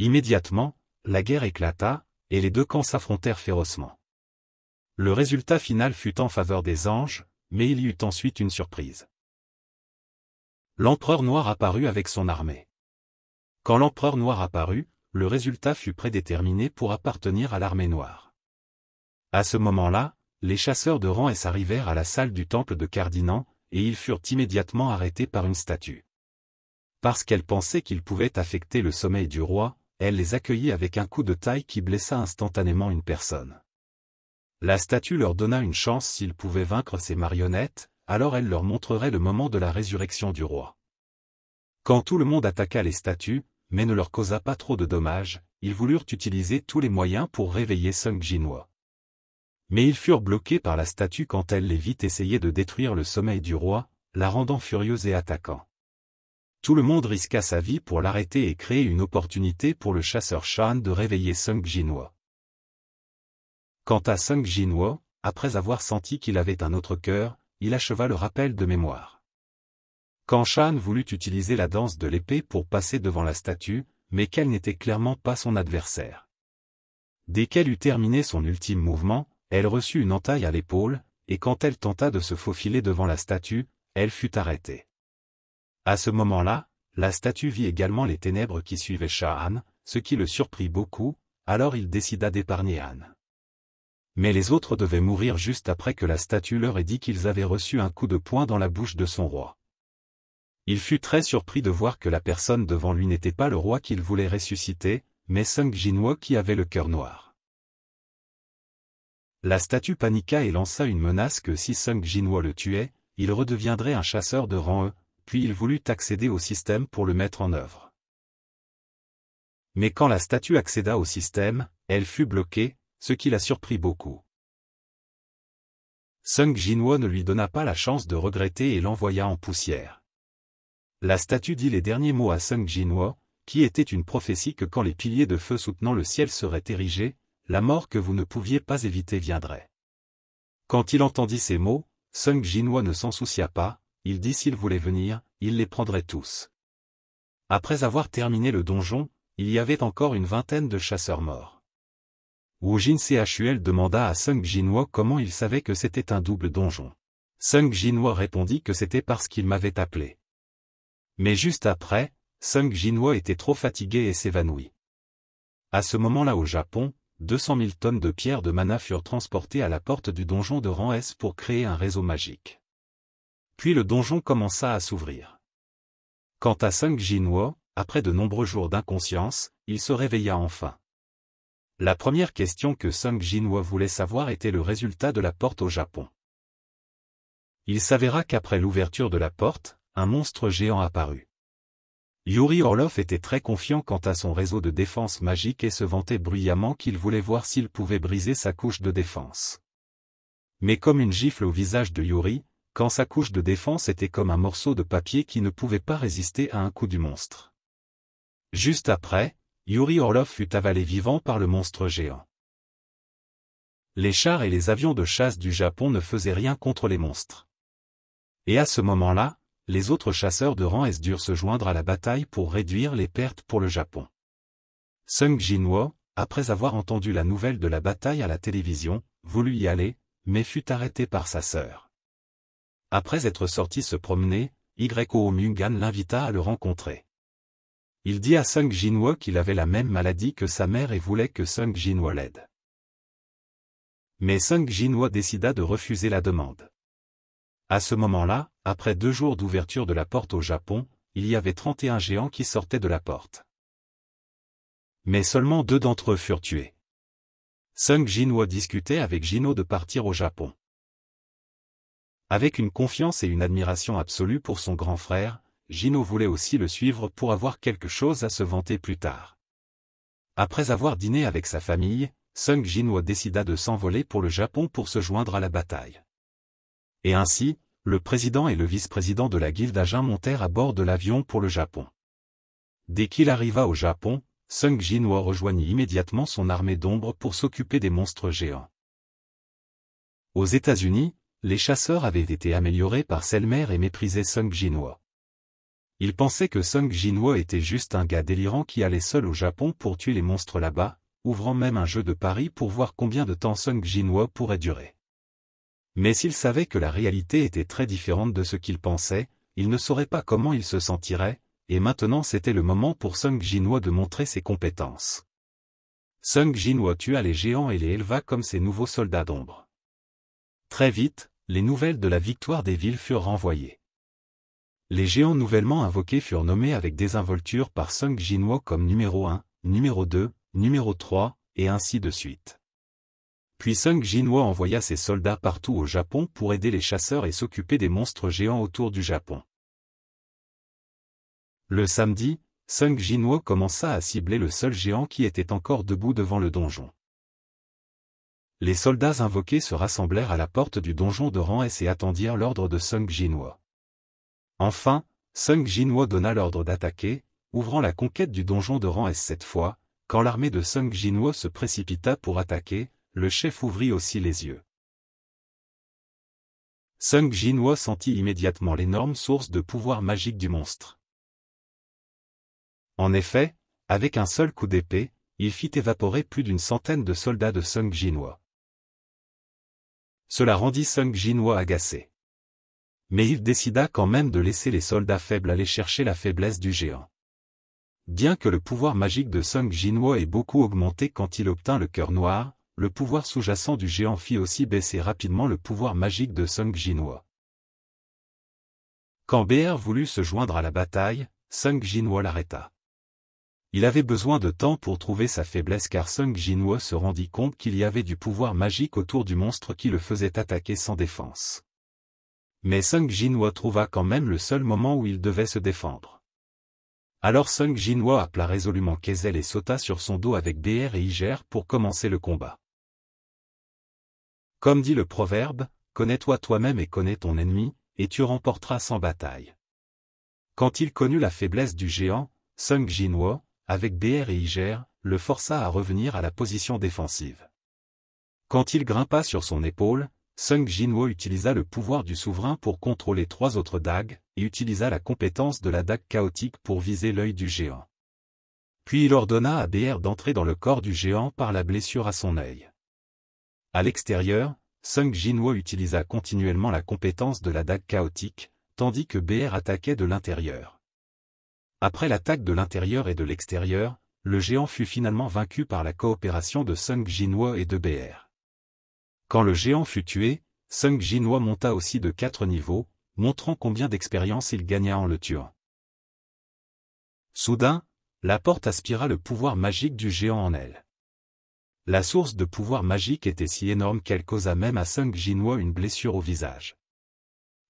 S1: Immédiatement, la guerre éclata, et les deux camps s'affrontèrent férocement. Le résultat final fut en faveur des anges, mais il y eut ensuite une surprise. L'empereur noir apparut avec son armée. Quand l'empereur noir apparut, le résultat fut prédéterminé pour appartenir à l'armée noire. À ce moment-là, les chasseurs de rang arrivèrent à la salle du temple de Cardinan, et ils furent immédiatement arrêtés par une statue. Parce qu'elle pensait qu'ils pouvaient affecter le sommeil du roi, elle les accueillit avec un coup de taille qui blessa instantanément une personne. La statue leur donna une chance s'ils pouvaient vaincre ces marionnettes, alors elle leur montrerait le moment de la résurrection du roi. Quand tout le monde attaqua les statues, mais ne leur causa pas trop de dommages, ils voulurent utiliser tous les moyens pour réveiller Sung Jinwa. Mais ils furent bloqués par la statue quand elle les vit essayer de détruire le sommeil du roi, la rendant furieuse et attaquant. Tout le monde risqua sa vie pour l'arrêter et créer une opportunité pour le chasseur Shan de réveiller Sung Jinwa. Quant à Sung Jinwo, après avoir senti qu'il avait un autre cœur, il acheva le rappel de mémoire. Quand Shan voulut utiliser la danse de l'épée pour passer devant la statue, mais qu'elle n'était clairement pas son adversaire. Dès qu'elle eut terminé son ultime mouvement, elle reçut une entaille à l'épaule, et quand elle tenta de se faufiler devant la statue, elle fut arrêtée. À ce moment-là, la statue vit également les ténèbres qui suivaient Shahan, ce qui le surprit beaucoup, alors il décida d'épargner Anne mais les autres devaient mourir juste après que la statue leur ait dit qu'ils avaient reçu un coup de poing dans la bouche de son roi. Il fut très surpris de voir que la personne devant lui n'était pas le roi qu'il voulait ressusciter, mais Sung Jinwo qui avait le cœur noir. La statue paniqua et lança une menace que si Sung Jinwo le tuait, il redeviendrait un chasseur de rang E, puis il voulut accéder au système pour le mettre en œuvre. Mais quand la statue accéda au système, elle fut bloquée, ce qui l'a surpris beaucoup. Sung Jinwo ne lui donna pas la chance de regretter et l'envoya en poussière. La statue dit les derniers mots à Sung Jinwo, qui était une prophétie que quand les piliers de feu soutenant le ciel seraient érigés, la mort que vous ne pouviez pas éviter viendrait. Quand il entendit ces mots, Sung Jinwo ne s'en soucia pas, il dit s'il voulait venir, il les prendrait tous. Après avoir terminé le donjon, il y avait encore une vingtaine de chasseurs morts. Wu Jin Chul demanda à Sung Jinwo comment il savait que c'était un double donjon. Sung Jinwoo répondit que c'était parce qu'il m'avait appelé. Mais juste après, Sung Jinwo était trop fatigué et s'évanouit. À ce moment-là au Japon, 200 000 tonnes de pierres de mana furent transportées à la porte du donjon de rang S pour créer un réseau magique. Puis le donjon commença à s'ouvrir. Quant à Sung Jinwo, après de nombreux jours d'inconscience, il se réveilla enfin. La première question que Sung Jinwoo voulait savoir était le résultat de la porte au Japon. Il s'avéra qu'après l'ouverture de la porte, un monstre géant apparut. Yuri Orlov était très confiant quant à son réseau de défense magique et se vantait bruyamment qu'il voulait voir s'il pouvait briser sa couche de défense. Mais comme une gifle au visage de Yuri, quand sa couche de défense était comme un morceau de papier qui ne pouvait pas résister à un coup du monstre. Juste après, Yuri Orlov fut avalé vivant par le monstre géant. Les chars et les avions de chasse du Japon ne faisaient rien contre les monstres. Et à ce moment-là, les autres chasseurs de rang S durent se joindre à la bataille pour réduire les pertes pour le Japon. Sung Jinwo, après avoir entendu la nouvelle de la bataille à la télévision, voulut y aller, mais fut arrêté par sa sœur. Après être sorti se promener, O Mungan l'invita à le rencontrer. Il dit à Sung Jinwo qu'il avait la même maladie que sa mère et voulait que Sung Jinwo l'aide. Mais Sung Jinwo décida de refuser la demande. À ce moment-là, après deux jours d'ouverture de la porte au Japon, il y avait 31 géants qui sortaient de la porte. Mais seulement deux d'entre eux furent tués. Sung Jinwo discutait avec Jino de partir au Japon. Avec une confiance et une admiration absolue pour son grand frère, Gino voulait aussi le suivre pour avoir quelque chose à se vanter plus tard. Après avoir dîné avec sa famille, Sung Jinwo décida de s'envoler pour le Japon pour se joindre à la bataille. Et ainsi, le président et le vice-président de la guilde agin montèrent à bord de l'avion pour le Japon. Dès qu'il arriva au Japon, Sung Jinwo rejoignit immédiatement son armée d'ombre pour s'occuper des monstres géants. Aux États-Unis, les chasseurs avaient été améliorés par Selmer et méprisaient Sung Jinwo. Il pensait que Sung Jinwo était juste un gars délirant qui allait seul au Japon pour tuer les monstres là-bas, ouvrant même un jeu de paris pour voir combien de temps Sung Jinwo pourrait durer. Mais s'il savait que la réalité était très différente de ce qu'il pensait, il ne saurait pas comment il se sentirait, et maintenant c'était le moment pour Sung Jinwo de montrer ses compétences. Sung Jinwo tua les géants et les éleva comme ses nouveaux soldats d'ombre. Très vite, les nouvelles de la victoire des villes furent renvoyées. Les géants nouvellement invoqués furent nommés avec désinvolture par Sung Jinwo comme numéro 1, numéro 2, numéro 3, et ainsi de suite. Puis Sung Jinwo envoya ses soldats partout au Japon pour aider les chasseurs et s'occuper des monstres géants autour du Japon. Le samedi, Sung Jinwo commença à cibler le seul géant qui était encore debout devant le donjon. Les soldats invoqués se rassemblèrent à la porte du donjon de Rang S et attendirent l'ordre de Sung Jinwo. Enfin, Sung Jinwo donna l'ordre d'attaquer, ouvrant la conquête du donjon de Rang S cette fois, quand l'armée de Sung Jinwo se précipita pour attaquer, le chef ouvrit aussi les yeux. Sung Jinwo sentit immédiatement l'énorme source de pouvoir magique du monstre. En effet, avec un seul coup d'épée, il fit évaporer plus d'une centaine de soldats de Sung Jinwo. Cela rendit Sung Jinwo agacé. Mais il décida quand même de laisser les soldats faibles aller chercher la faiblesse du géant. Bien que le pouvoir magique de Sung Jinwo ait beaucoup augmenté quand il obtint le cœur noir, le pouvoir sous-jacent du géant fit aussi baisser rapidement le pouvoir magique de Sung Jinwo. Quand BR voulut se joindre à la bataille, Sung Jinwo l'arrêta. Il avait besoin de temps pour trouver sa faiblesse car Sung Jinwo se rendit compte qu'il y avait du pouvoir magique autour du monstre qui le faisait attaquer sans défense. Mais Sung Jinwa trouva quand même le seul moment où il devait se défendre. Alors Sung Jinwa appela résolument Kezel et sauta sur son dos avec BR et Iger pour commencer le combat. Comme dit le proverbe, connais-toi toi-même et connais ton ennemi, et tu remporteras sans bataille. Quand il connut la faiblesse du géant, Sung Jinwo, avec BR et Iger, le força à revenir à la position défensive. Quand il grimpa sur son épaule, Sung Jinwo utilisa le pouvoir du souverain pour contrôler trois autres dagues, et utilisa la compétence de la dague chaotique pour viser l'œil du géant. Puis il ordonna à BR d'entrer dans le corps du géant par la blessure à son œil. À l'extérieur, Sung Jinwo utilisa continuellement la compétence de la dague chaotique, tandis que BR attaquait de l'intérieur. Après l'attaque de l'intérieur et de l'extérieur, le géant fut finalement vaincu par la coopération de Sung Jinwo et de BR. Quand le géant fut tué, Sung Jinhua monta aussi de quatre niveaux, montrant combien d'expérience il gagna en le tuant. Soudain, la porte aspira le pouvoir magique du géant en elle. La source de pouvoir magique était si énorme qu'elle causa même à Sung Jinhua une blessure au visage.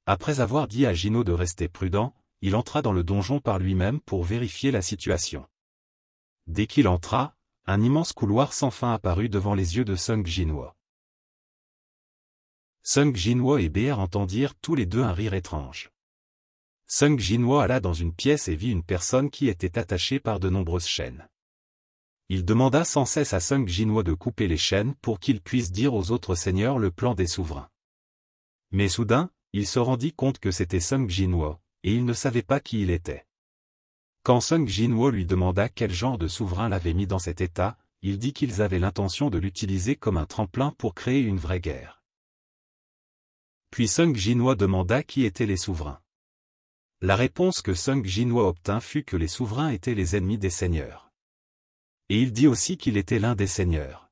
S1: Après avoir dit à Jino de rester prudent, il entra dans le donjon par lui-même pour vérifier la situation. Dès qu'il entra, un immense couloir sans fin apparut devant les yeux de Sung Jinhua. Sung Jinwo et BR entendirent tous les deux un rire étrange. Sung Jinwo alla dans une pièce et vit une personne qui était attachée par de nombreuses chaînes. Il demanda sans cesse à Sung Jinwo de couper les chaînes pour qu'il puisse dire aux autres seigneurs le plan des souverains. Mais soudain, il se rendit compte que c'était Sung Jinwo, et il ne savait pas qui il était. Quand Sung Jinwo lui demanda quel genre de souverain l'avait mis dans cet état, il dit qu'ils avaient l'intention de l'utiliser comme un tremplin pour créer une vraie guerre. Puis Sung Jinhua demanda qui étaient les souverains. La réponse que Sung Jinhua obtint fut que les souverains étaient les ennemis des seigneurs. Et il dit aussi qu'il était l'un des seigneurs.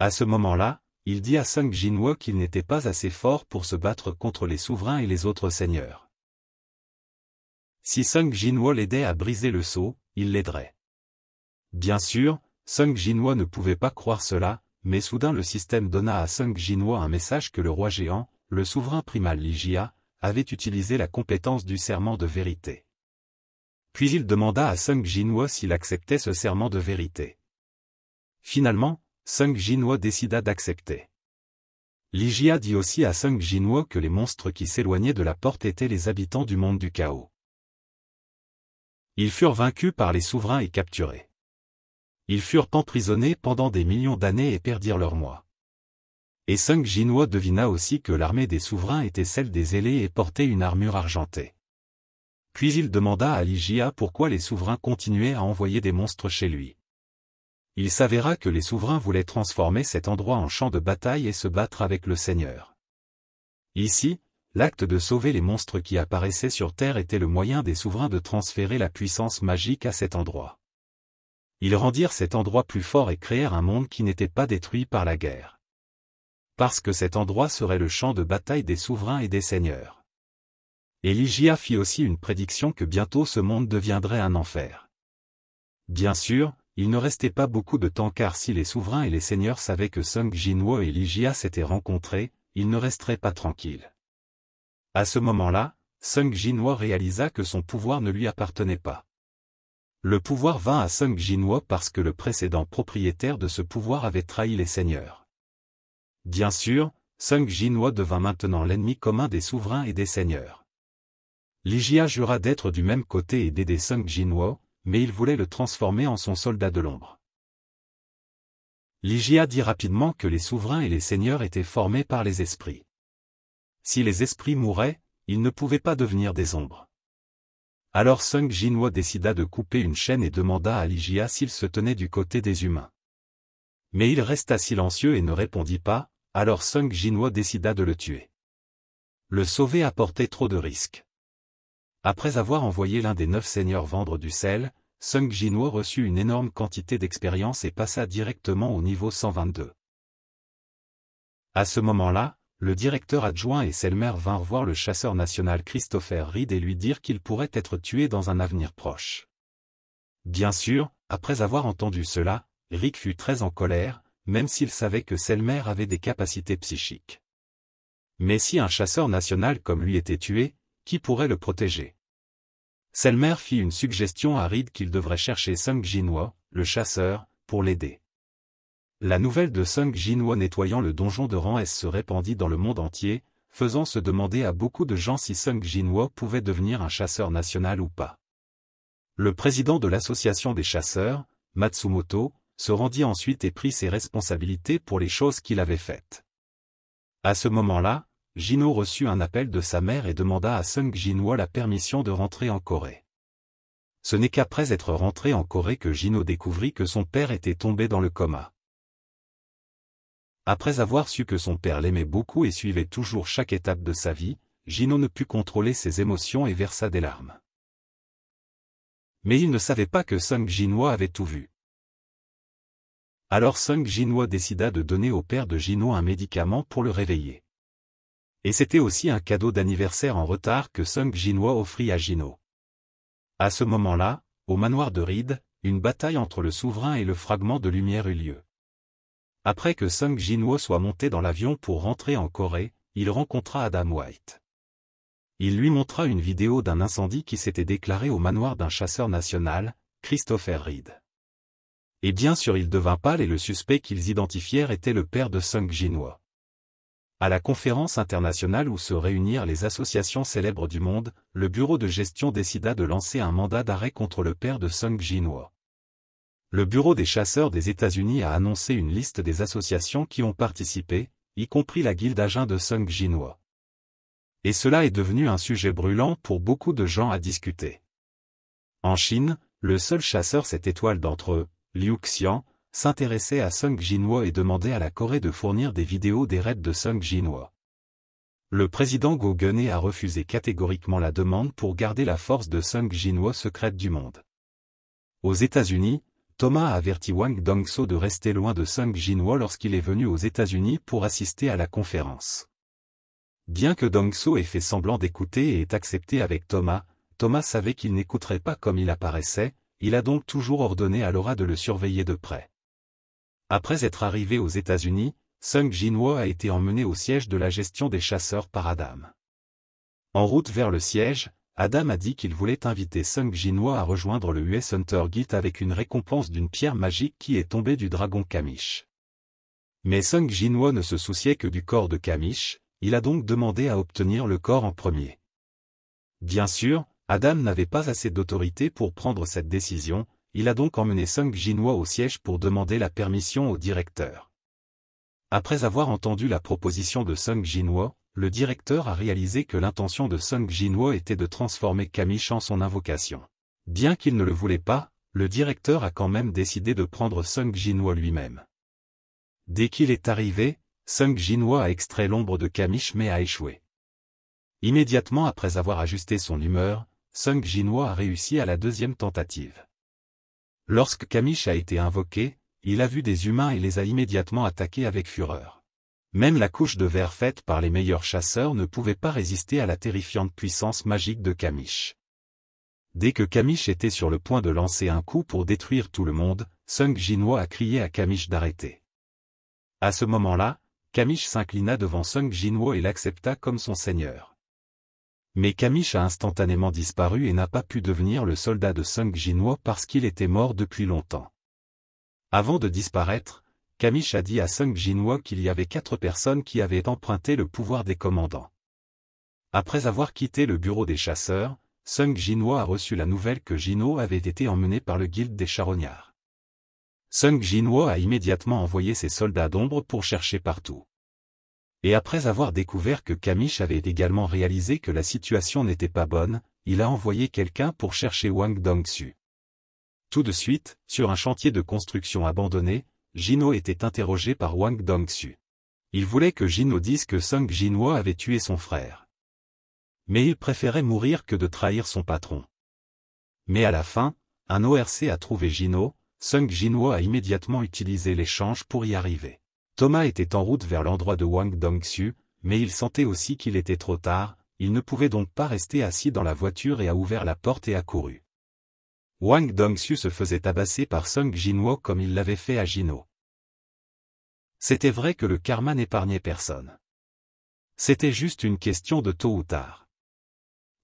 S1: À ce moment-là, il dit à Sung Jinhua qu'il n'était pas assez fort pour se battre contre les souverains et les autres seigneurs. Si Sung Jinhua l'aidait à briser le sceau, il l'aiderait. Bien sûr, Sung Jinhua ne pouvait pas croire cela, mais soudain le système donna à Sung Jinhua un message que le roi géant, le souverain primal Lijia avait utilisé la compétence du serment de vérité. Puis il demanda à Sung Jinwo s'il acceptait ce serment de vérité. Finalement, Sung Jinwo décida d'accepter. Ligia dit aussi à Sung Jinwo que les monstres qui s'éloignaient de la porte étaient les habitants du monde du chaos. Ils furent vaincus par les souverains et capturés. Ils furent emprisonnés pendant des millions d'années et perdirent leur mois. Et Sung Jinwo devina aussi que l'armée des souverains était celle des ailés et portait une armure argentée. Puis il demanda à Ligia pourquoi les souverains continuaient à envoyer des monstres chez lui. Il s'avéra que les souverains voulaient transformer cet endroit en champ de bataille et se battre avec le Seigneur. Ici, l'acte de sauver les monstres qui apparaissaient sur Terre était le moyen des souverains de transférer la puissance magique à cet endroit. Ils rendirent cet endroit plus fort et créèrent un monde qui n'était pas détruit par la guerre parce que cet endroit serait le champ de bataille des souverains et des seigneurs. Ligia fit aussi une prédiction que bientôt ce monde deviendrait un enfer. Bien sûr, il ne restait pas beaucoup de temps car si les souverains et les seigneurs savaient que Sung Jinwo et Ligia s'étaient rencontrés, ils ne resteraient pas tranquilles. À ce moment-là, Sung Jinwo réalisa que son pouvoir ne lui appartenait pas. Le pouvoir vint à Sung Jinwo parce que le précédent propriétaire de ce pouvoir avait trahi les seigneurs. Bien sûr, Sung Jinwa devint maintenant l'ennemi commun des souverains et des seigneurs. Ligia jura d'être du même côté et d'aider Sung Jinwa, mais il voulait le transformer en son soldat de l'ombre. Ligia dit rapidement que les souverains et les seigneurs étaient formés par les esprits. Si les esprits mouraient, ils ne pouvaient pas devenir des ombres. Alors Sung Jinwa décida de couper une chaîne et demanda à Ligia s'il se tenait du côté des humains. Mais il resta silencieux et ne répondit pas, alors Sung Jinwo décida de le tuer. Le sauver apportait trop de risques. Après avoir envoyé l'un des neuf seigneurs vendre du sel, Sung Jinwo reçut une énorme quantité d'expérience et passa directement au niveau 122. À ce moment-là, le directeur adjoint et Selmer vinrent voir le chasseur national Christopher Reed et lui dire qu'il pourrait être tué dans un avenir proche. Bien sûr, après avoir entendu cela, Rick fut très en colère, même s'il savait que Selmer avait des capacités psychiques. Mais si un chasseur national comme lui était tué, qui pourrait le protéger Selmer fit une suggestion à qu'il devrait chercher Sung Jinwa, le chasseur, pour l'aider. La nouvelle de Sung Jinwa nettoyant le donjon de rang S se répandit dans le monde entier, faisant se demander à beaucoup de gens si Sung Jinwa pouvait devenir un chasseur national ou pas. Le président de l'association des chasseurs, Matsumoto, se rendit ensuite et prit ses responsabilités pour les choses qu'il avait faites. À ce moment-là, Jino reçut un appel de sa mère et demanda à Sung Jin-ho la permission de rentrer en Corée. Ce n'est qu'après être rentré en Corée que Jino découvrit que son père était tombé dans le coma. Après avoir su que son père l'aimait beaucoup et suivait toujours chaque étape de sa vie, Jino ne put contrôler ses émotions et versa des larmes. Mais il ne savait pas que Sung Jin-ho avait tout vu. Alors Sung Jinwa décida de donner au père de Jino un médicament pour le réveiller. Et c'était aussi un cadeau d'anniversaire en retard que Sung Jin-ho offrit à Jino. À ce moment-là, au manoir de Reed, une bataille entre le souverain et le fragment de lumière eut lieu. Après que Sung Jinwo soit monté dans l'avion pour rentrer en Corée, il rencontra Adam White. Il lui montra une vidéo d'un incendie qui s'était déclaré au manoir d'un chasseur national, Christopher Reed et eh bien sûr il devint pâle et le suspect qu'ils identifièrent était le père de Sung Jinhua. À la conférence internationale où se réunirent les associations célèbres du monde, le bureau de gestion décida de lancer un mandat d'arrêt contre le père de Sung Jinhua. Le bureau des chasseurs des États-Unis a annoncé une liste des associations qui ont participé, y compris la guilde Agen de Sung Jinhua. Et cela est devenu un sujet brûlant pour beaucoup de gens à discuter. En Chine, le seul chasseur cette étoile d'entre eux, Liu Xian, s'intéressait à Sung Jinwo et demandait à la Corée de fournir des vidéos des raids de Sung Jinwo. Le président Go Guné a refusé catégoriquement la demande pour garder la force de Sung Jinwo secrète du monde. Aux États-Unis, Thomas a averti Wang Dongso de rester loin de Sung Jinwo lorsqu'il est venu aux États-Unis pour assister à la conférence. Bien que Dongso ait fait semblant d'écouter et ait accepté avec Thomas, Thomas savait qu'il n'écouterait pas comme il apparaissait, il a donc toujours ordonné à Laura de le surveiller de près. Après être arrivé aux États-Unis, Sung Jinwo a été emmené au siège de la gestion des chasseurs par Adam. En route vers le siège, Adam a dit qu'il voulait inviter Sung Jinwo à rejoindre le US Hunter Guild avec une récompense d'une pierre magique qui est tombée du dragon Kamish. Mais Sung Jinwo ne se souciait que du corps de Kamish, il a donc demandé à obtenir le corps en premier. Bien sûr, Adam n'avait pas assez d'autorité pour prendre cette décision, il a donc emmené Sung Jinwa au siège pour demander la permission au directeur. Après avoir entendu la proposition de Sung Jinwoo, le directeur a réalisé que l'intention de Sung Jinwa était de transformer Kamish en son invocation. Bien qu'il ne le voulait pas, le directeur a quand même décidé de prendre Sung Jinwoo lui-même. Dès qu'il est arrivé, Sung Jinwa a extrait l'ombre de Kamish mais a échoué. Immédiatement après avoir ajusté son humeur, Sung Jinwo a réussi à la deuxième tentative. Lorsque Kamish a été invoqué, il a vu des humains et les a immédiatement attaqués avec fureur. Même la couche de verre faite par les meilleurs chasseurs ne pouvait pas résister à la terrifiante puissance magique de Kamish. Dès que Kamish était sur le point de lancer un coup pour détruire tout le monde, Sung Jinwo a crié à Kamish d'arrêter. À ce moment-là, Kamish s'inclina devant Sung Jinwo et l'accepta comme son seigneur. Mais Kamish a instantanément disparu et n'a pas pu devenir le soldat de Sung Jinwo parce qu'il était mort depuis longtemps. Avant de disparaître, Kamish a dit à Sung Jinwo qu'il y avait quatre personnes qui avaient emprunté le pouvoir des commandants. Après avoir quitté le bureau des chasseurs, Sung Jinwo a reçu la nouvelle que Gino avait été emmené par le guilde des charognards. Sung Jinwo a immédiatement envoyé ses soldats d'ombre pour chercher partout. Et après avoir découvert que Kamish avait également réalisé que la situation n'était pas bonne, il a envoyé quelqu'un pour chercher Wang Dongxu. Tout de suite, sur un chantier de construction abandonné, Jino était interrogé par Wang Dongxu. Il voulait que Jino dise que Song Jinwo avait tué son frère. Mais il préférait mourir que de trahir son patron. Mais à la fin, un ORC a trouvé Jino, Sung Jinwo a immédiatement utilisé l'échange pour y arriver. Thomas était en route vers l'endroit de Wang Dongxu, mais il sentait aussi qu'il était trop tard, il ne pouvait donc pas rester assis dans la voiture et a ouvert la porte et a couru. Wang Dongxu se faisait tabasser par Sung Jinwo comme il l'avait fait à Jino. C'était vrai que le karma n'épargnait personne. C'était juste une question de tôt ou tard.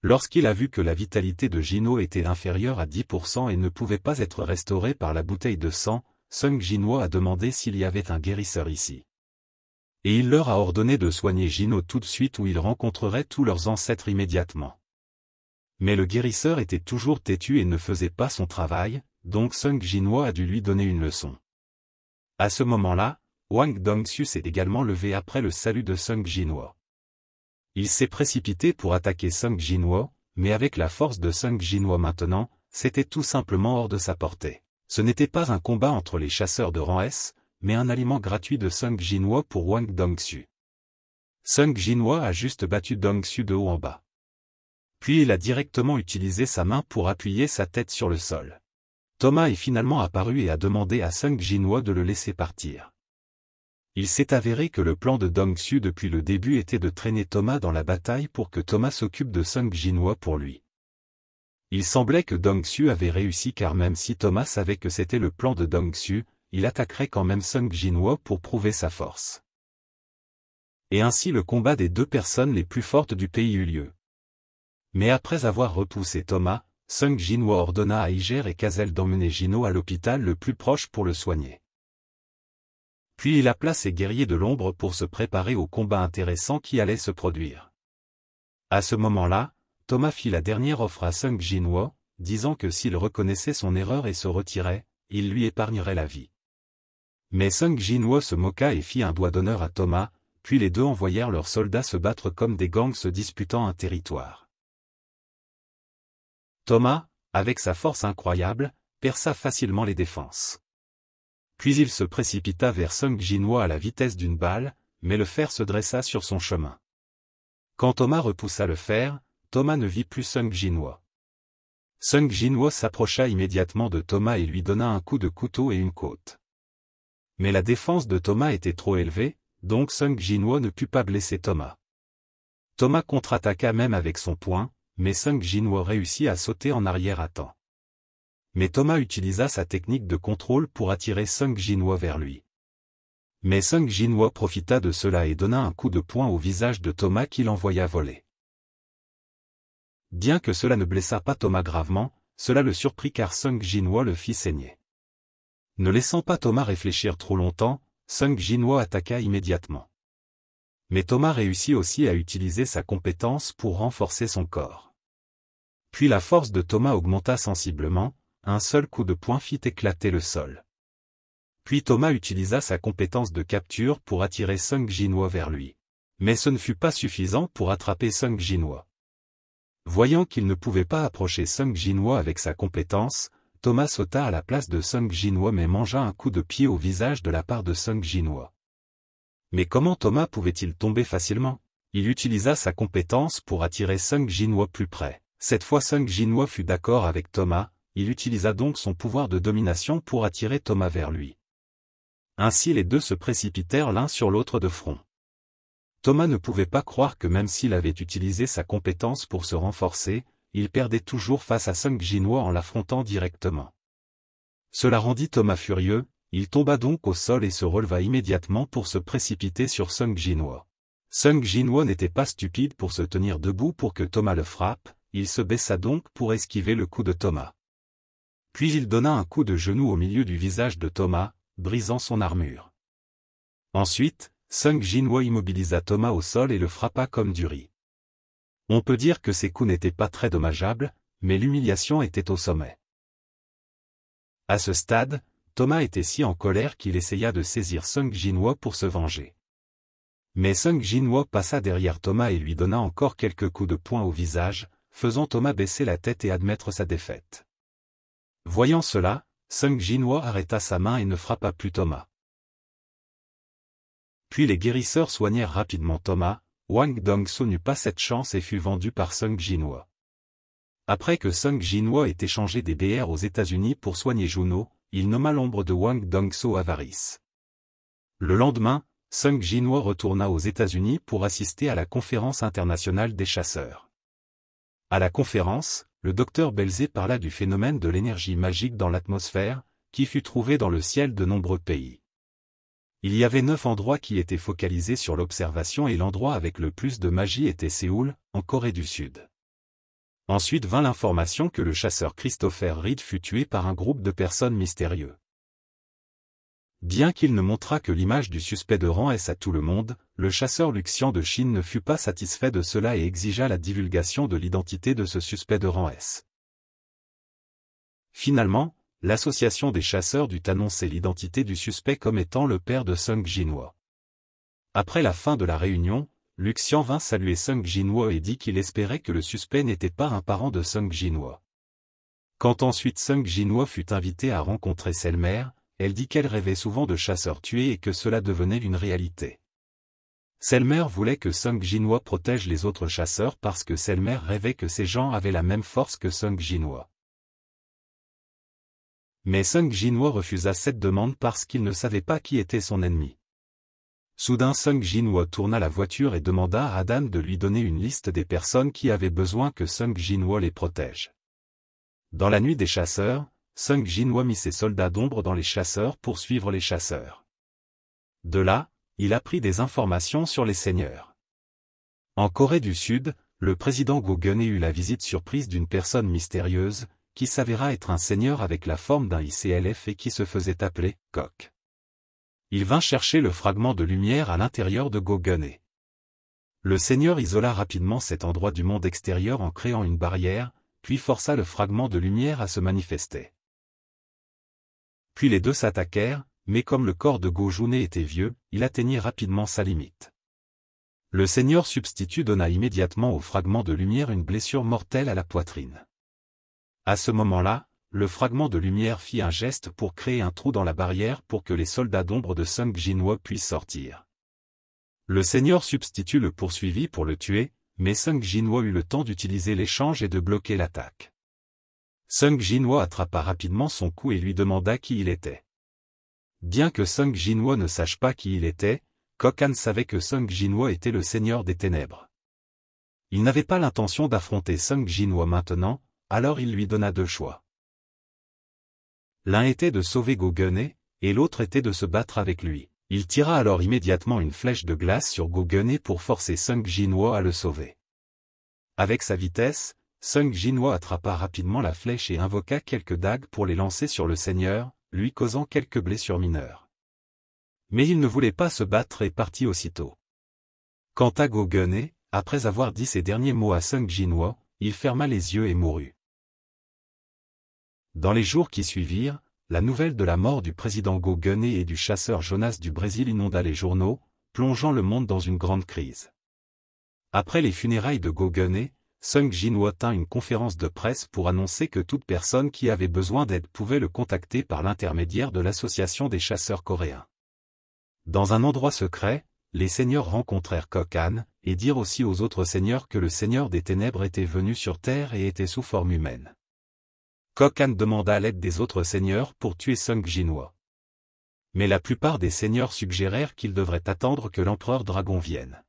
S1: Lorsqu'il a vu que la vitalité de Gino était inférieure à 10% et ne pouvait pas être restaurée par la bouteille de sang, Sung Jinwo a demandé s'il y avait un guérisseur ici. Et il leur a ordonné de soigner Jinwo tout de suite où ils rencontreraient tous leurs ancêtres immédiatement. Mais le guérisseur était toujours têtu et ne faisait pas son travail, donc Sung Jinwo a dû lui donner une leçon. À ce moment-là, Wang Dongsu s'est également levé après le salut de Sung Jinwo. Il s'est précipité pour attaquer Sung Jinwo, mais avec la force de Sung Jinwo maintenant, c'était tout simplement hors de sa portée. Ce n'était pas un combat entre les chasseurs de rang S, mais un aliment gratuit de Sung Jinhua pour Wang Dong-su. Sung Jinhua a juste battu Dong-su de haut en bas. Puis il a directement utilisé sa main pour appuyer sa tête sur le sol. Thomas est finalement apparu et a demandé à Sung Jinhua de le laisser partir. Il s'est avéré que le plan de Dong-su depuis le début était de traîner Thomas dans la bataille pour que Thomas s'occupe de Sung Jinhua pour lui. Il semblait que Dong Xu avait réussi car même si Thomas savait que c'était le plan de Dong Xu, il attaquerait quand même Sung Jinwo pour prouver sa force. Et ainsi le combat des deux personnes les plus fortes du pays eut lieu. Mais après avoir repoussé Thomas, Sung Jinwo ordonna à Iger et Kazel d'emmener Jinwo à l'hôpital le plus proche pour le soigner. Puis il appela ses guerriers de l'ombre pour se préparer au combat intéressant qui allait se produire. À ce moment-là, Thomas fit la dernière offre à Sung Jinwo, disant que s'il reconnaissait son erreur et se retirait, il lui épargnerait la vie. Mais Sung Jinwo se moqua et fit un doigt d'honneur à Thomas, puis les deux envoyèrent leurs soldats se battre comme des gangs se disputant un territoire. Thomas, avec sa force incroyable, perça facilement les défenses. Puis il se précipita vers Sung Jinwo à la vitesse d'une balle, mais le fer se dressa sur son chemin. Quand Thomas repoussa le fer, Thomas ne vit plus Sung Jinwo. Sung Jinwo s'approcha immédiatement de Thomas et lui donna un coup de couteau et une côte. Mais la défense de Thomas était trop élevée, donc Sung Jinwo ne put pas blesser Thomas. Thomas contre-attaqua même avec son poing, mais Sung Jinwo réussit à sauter en arrière à temps. Mais Thomas utilisa sa technique de contrôle pour attirer Sung Jinwo vers lui. Mais Sung Jinwo profita de cela et donna un coup de poing au visage de Thomas qui l'envoya voler. Bien que cela ne blessa pas Thomas gravement, cela le surprit car Sung Jinwa le fit saigner. Ne laissant pas Thomas réfléchir trop longtemps, Sung Jinwa attaqua immédiatement. Mais Thomas réussit aussi à utiliser sa compétence pour renforcer son corps. Puis la force de Thomas augmenta sensiblement, un seul coup de poing fit éclater le sol. Puis Thomas utilisa sa compétence de capture pour attirer Sung Jinwa vers lui. Mais ce ne fut pas suffisant pour attraper Sung Jinwa. Voyant qu'il ne pouvait pas approcher Sung Jinwo avec sa compétence, Thomas sauta à la place de Sung Jinwo mais mangea un coup de pied au visage de la part de Sung Jinwo. Mais comment Thomas pouvait-il tomber facilement Il utilisa sa compétence pour attirer Sung Jinwo plus près. Cette fois Sung Jinwo fut d'accord avec Thomas, il utilisa donc son pouvoir de domination pour attirer Thomas vers lui. Ainsi les deux se précipitèrent l'un sur l'autre de front. Thomas ne pouvait pas croire que même s'il avait utilisé sa compétence pour se renforcer, il perdait toujours face à Sung Jinwa en l'affrontant directement. Cela rendit Thomas furieux, il tomba donc au sol et se releva immédiatement pour se précipiter sur Sung Jinwa. Sung Jinwoo n'était pas stupide pour se tenir debout pour que Thomas le frappe, il se baissa donc pour esquiver le coup de Thomas. Puis il donna un coup de genou au milieu du visage de Thomas, brisant son armure. Ensuite, Sung Jinwo immobilisa Thomas au sol et le frappa comme du riz. On peut dire que ses coups n'étaient pas très dommageables, mais l'humiliation était au sommet. À ce stade, Thomas était si en colère qu'il essaya de saisir Sung Jinwo pour se venger. Mais Sung Jinwo passa derrière Thomas et lui donna encore quelques coups de poing au visage, faisant Thomas baisser la tête et admettre sa défaite. Voyant cela, Sung Jinwo arrêta sa main et ne frappa plus Thomas. Puis les guérisseurs soignèrent rapidement Thomas, Wang Dong-so n'eut pas cette chance et fut vendu par Sung Jinhua. Après que Sung Jinhua ait échangé des BR aux États-Unis pour soigner Juno, il nomma l'ombre de Wang Dong-so avarice. Le lendemain, Sung Jinhua retourna aux États-Unis pour assister à la conférence internationale des chasseurs. À la conférence, le docteur Belzé parla du phénomène de l'énergie magique dans l'atmosphère, qui fut trouvé dans le ciel de nombreux pays. Il y avait neuf endroits qui étaient focalisés sur l'observation et l'endroit avec le plus de magie était Séoul, en Corée du Sud. Ensuite vint l'information que le chasseur Christopher Reed fut tué par un groupe de personnes mystérieux. Bien qu'il ne montra que l'image du suspect de rang S à tout le monde, le chasseur Luxian de Chine ne fut pas satisfait de cela et exigea la divulgation de l'identité de ce suspect de rang S. Finalement, l'association des chasseurs dut annoncer l'identité du suspect comme étant le père de Sung Jinhua. Après la fin de la réunion, Luxian vint saluer Sung Jinwo et dit qu'il espérait que le suspect n'était pas un parent de Sung Jinhua. Quand ensuite Sung Jinwo fut invité à rencontrer Selmer, elle dit qu'elle rêvait souvent de chasseurs tués et que cela devenait une réalité. Selmer voulait que Sung Jinhua protège les autres chasseurs parce que Selmer rêvait que ces gens avaient la même force que Sung Jinhua. Mais Sung Jinwo refusa cette demande parce qu'il ne savait pas qui était son ennemi. Soudain Sung Jinwo tourna la voiture et demanda à Adam de lui donner une liste des personnes qui avaient besoin que Sung Jinwo les protège. Dans la nuit des chasseurs, Sung Jinwo mit ses soldats d'ombre dans les chasseurs pour suivre les chasseurs. De là, il apprit des informations sur les seigneurs. En Corée du Sud, le président Go eut la visite surprise d'une personne mystérieuse, qui s'avéra être un seigneur avec la forme d'un ICLF et qui se faisait appeler « coq ». Il vint chercher le fragment de lumière à l'intérieur de Goguenet. Le seigneur isola rapidement cet endroit du monde extérieur en créant une barrière, puis força le fragment de lumière à se manifester. Puis les deux s'attaquèrent, mais comme le corps de Gojouné était vieux, il atteignit rapidement sa limite. Le seigneur substitut donna immédiatement au fragment de lumière une blessure mortelle à la poitrine. À ce moment-là, le fragment de lumière fit un geste pour créer un trou dans la barrière pour que les soldats d'ombre de Sung Jinwa puissent sortir. Le seigneur substitue le poursuivi pour le tuer, mais Sung Jinwa eut le temps d'utiliser l'échange et de bloquer l'attaque. Sung Jinwa attrapa rapidement son cou et lui demanda qui il était. Bien que Sung Jinwa ne sache pas qui il était, Kokan savait que Sung Jinwa était le seigneur des ténèbres. Il n'avait pas l'intention d'affronter Sung Jinwa maintenant, alors il lui donna deux choix. L'un était de sauver Gauguenet, et l'autre était de se battre avec lui. Il tira alors immédiatement une flèche de glace sur Gauguenet pour forcer Sung Jinwo à le sauver. Avec sa vitesse, Sung Jinwo attrapa rapidement la flèche et invoqua quelques dagues pour les lancer sur le seigneur, lui causant quelques blessures mineures. Mais il ne voulait pas se battre et partit aussitôt. Quant à Gauguenet, après avoir dit ses derniers mots à Sung Jinwo, il ferma les yeux et mourut. Dans les jours qui suivirent, la nouvelle de la mort du président Goguené et du chasseur Jonas du Brésil inonda les journaux, plongeant le monde dans une grande crise. Après les funérailles de Goguené, Sung Jinwoo tint une conférence de presse pour annoncer que toute personne qui avait besoin d'aide pouvait le contacter par l'intermédiaire de l'Association des chasseurs coréens. Dans un endroit secret, les seigneurs rencontrèrent Kokan, et dirent aussi aux autres seigneurs que le seigneur des ténèbres était venu sur terre et était sous forme humaine. Kokan demanda l'aide des autres seigneurs pour tuer Sung Jinwa. Mais la plupart des seigneurs suggérèrent qu'ils devraient attendre que l'empereur dragon vienne.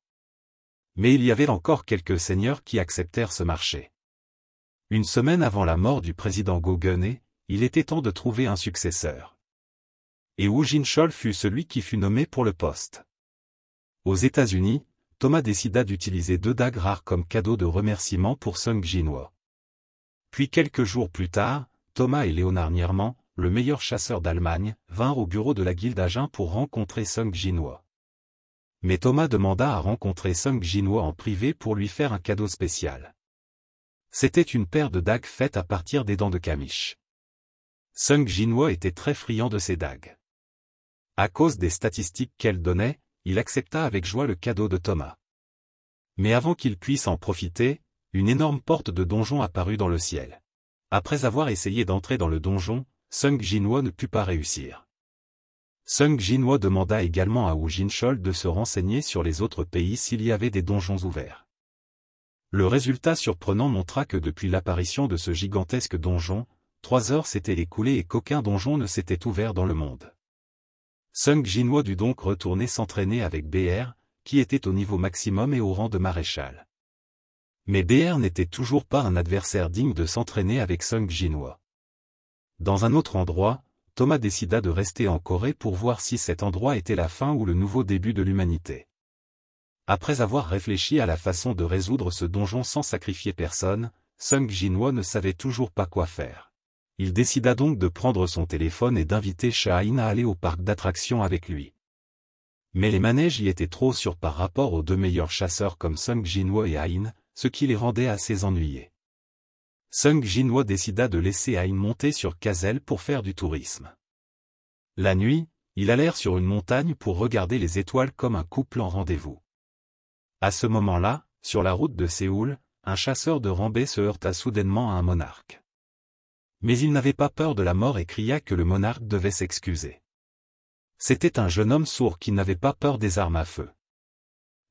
S1: Mais il y avait encore quelques seigneurs qui acceptèrent ce marché. Une semaine avant la mort du président Guné, il était temps de trouver un successeur. Et Wu Jinshol fut celui qui fut nommé pour le poste. Aux États-Unis, Thomas décida d'utiliser deux dagues rares comme cadeau de remerciement pour Sung Jinwa. Puis quelques jours plus tard, Thomas et Léonard Nierman, le meilleur chasseur d'Allemagne, vinrent au bureau de la guilde à pour rencontrer Sung Jinwa. Mais Thomas demanda à rencontrer Sung Jinwa en privé pour lui faire un cadeau spécial. C'était une paire de dagues faites à partir des dents de Camiche. Sung Jinwoo était très friand de ces dagues. À cause des statistiques qu'elle donnait, il accepta avec joie le cadeau de Thomas. Mais avant qu'il puisse en profiter, une énorme porte de donjon apparut dans le ciel. Après avoir essayé d'entrer dans le donjon, Sung Jinwo ne put pas réussir. Sung Jinwo demanda également à Wu chol de se renseigner sur les autres pays s'il y avait des donjons ouverts. Le résultat surprenant montra que depuis l'apparition de ce gigantesque donjon, trois heures s'étaient écoulées et qu'aucun donjon ne s'était ouvert dans le monde. Sung Jinwo dut donc retourner s'entraîner avec BR, qui était au niveau maximum et au rang de maréchal. Mais BR n'était toujours pas un adversaire digne de s'entraîner avec Sung Jinhwa. Dans un autre endroit, Thomas décida de rester en Corée pour voir si cet endroit était la fin ou le nouveau début de l'humanité. Après avoir réfléchi à la façon de résoudre ce donjon sans sacrifier personne, Sung Jinhwa ne savait toujours pas quoi faire. Il décida donc de prendre son téléphone et d'inviter Shahin à aller au parc d'attractions avec lui. Mais les manèges y étaient trop sûrs par rapport aux deux meilleurs chasseurs comme Sung Jinwo et Ain, ce qui les rendait assez ennuyés. Sung Jinwo décida de laisser Aïn monter sur Kazel pour faire du tourisme. La nuit, ils allèrent sur une montagne pour regarder les étoiles comme un couple en rendez-vous. À ce moment-là, sur la route de Séoul, un chasseur de Rambé se heurta soudainement à un monarque. Mais il n'avait pas peur de la mort et cria que le monarque devait s'excuser. C'était un jeune homme sourd qui n'avait pas peur des armes à feu.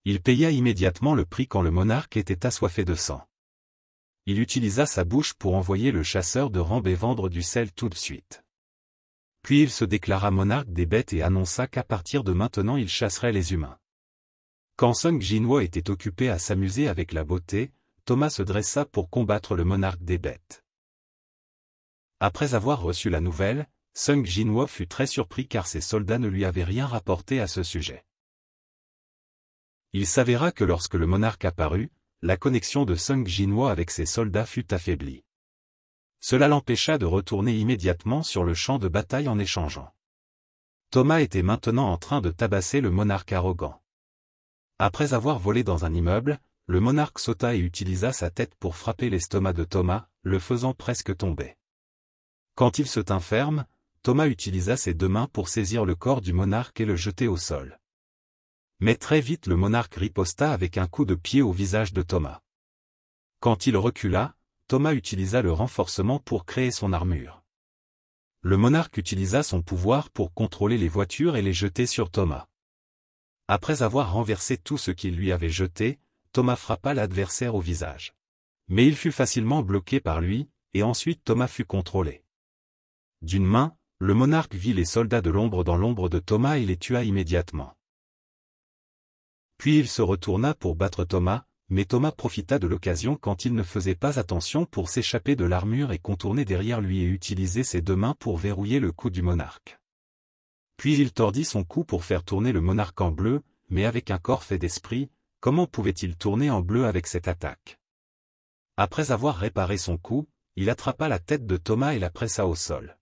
S1: Il paya immédiatement le prix quand le monarque était assoiffé de sang. Il utilisa sa bouche pour envoyer le chasseur de Rambe et vendre du sel tout de suite. Puis il se déclara monarque des bêtes et annonça qu'à partir de maintenant il chasserait les humains. Quand Sung Jinwo était occupé à s'amuser avec la beauté, Thomas se dressa pour combattre le monarque des bêtes. Après avoir reçu la nouvelle, Sung Jinwo fut très surpris car ses soldats ne lui avaient rien rapporté à ce sujet. Il s'avéra que lorsque le monarque apparut, la connexion de Sung Jinwa avec ses soldats fut affaiblie. Cela l'empêcha de retourner immédiatement sur le champ de bataille en échangeant. Thomas était maintenant en train de tabasser le monarque arrogant. Après avoir volé dans un immeuble, le monarque sauta et utilisa sa tête pour frapper l'estomac de Thomas, le faisant presque tomber. Quand il se tint ferme, Thomas utilisa ses deux mains pour saisir le corps du monarque et le jeter au sol. Mais très vite le monarque riposta avec un coup de pied au visage de Thomas. Quand il recula, Thomas utilisa le renforcement pour créer son armure. Le monarque utilisa son pouvoir pour contrôler les voitures et les jeter sur Thomas. Après avoir renversé tout ce qu'il lui avait jeté, Thomas frappa l'adversaire au visage. Mais il fut facilement bloqué par lui, et ensuite Thomas fut contrôlé. D'une main, le monarque vit les soldats de l'ombre dans l'ombre de Thomas et les tua immédiatement. Puis il se retourna pour battre Thomas, mais Thomas profita de l'occasion quand il ne faisait pas attention pour s'échapper de l'armure et contourner derrière lui et utiliser ses deux mains pour verrouiller le cou du monarque. Puis il tordit son cou pour faire tourner le monarque en bleu, mais avec un corps fait d'esprit, comment pouvait-il tourner en bleu avec cette attaque Après avoir réparé son cou, il attrapa la tête de Thomas et la pressa au sol.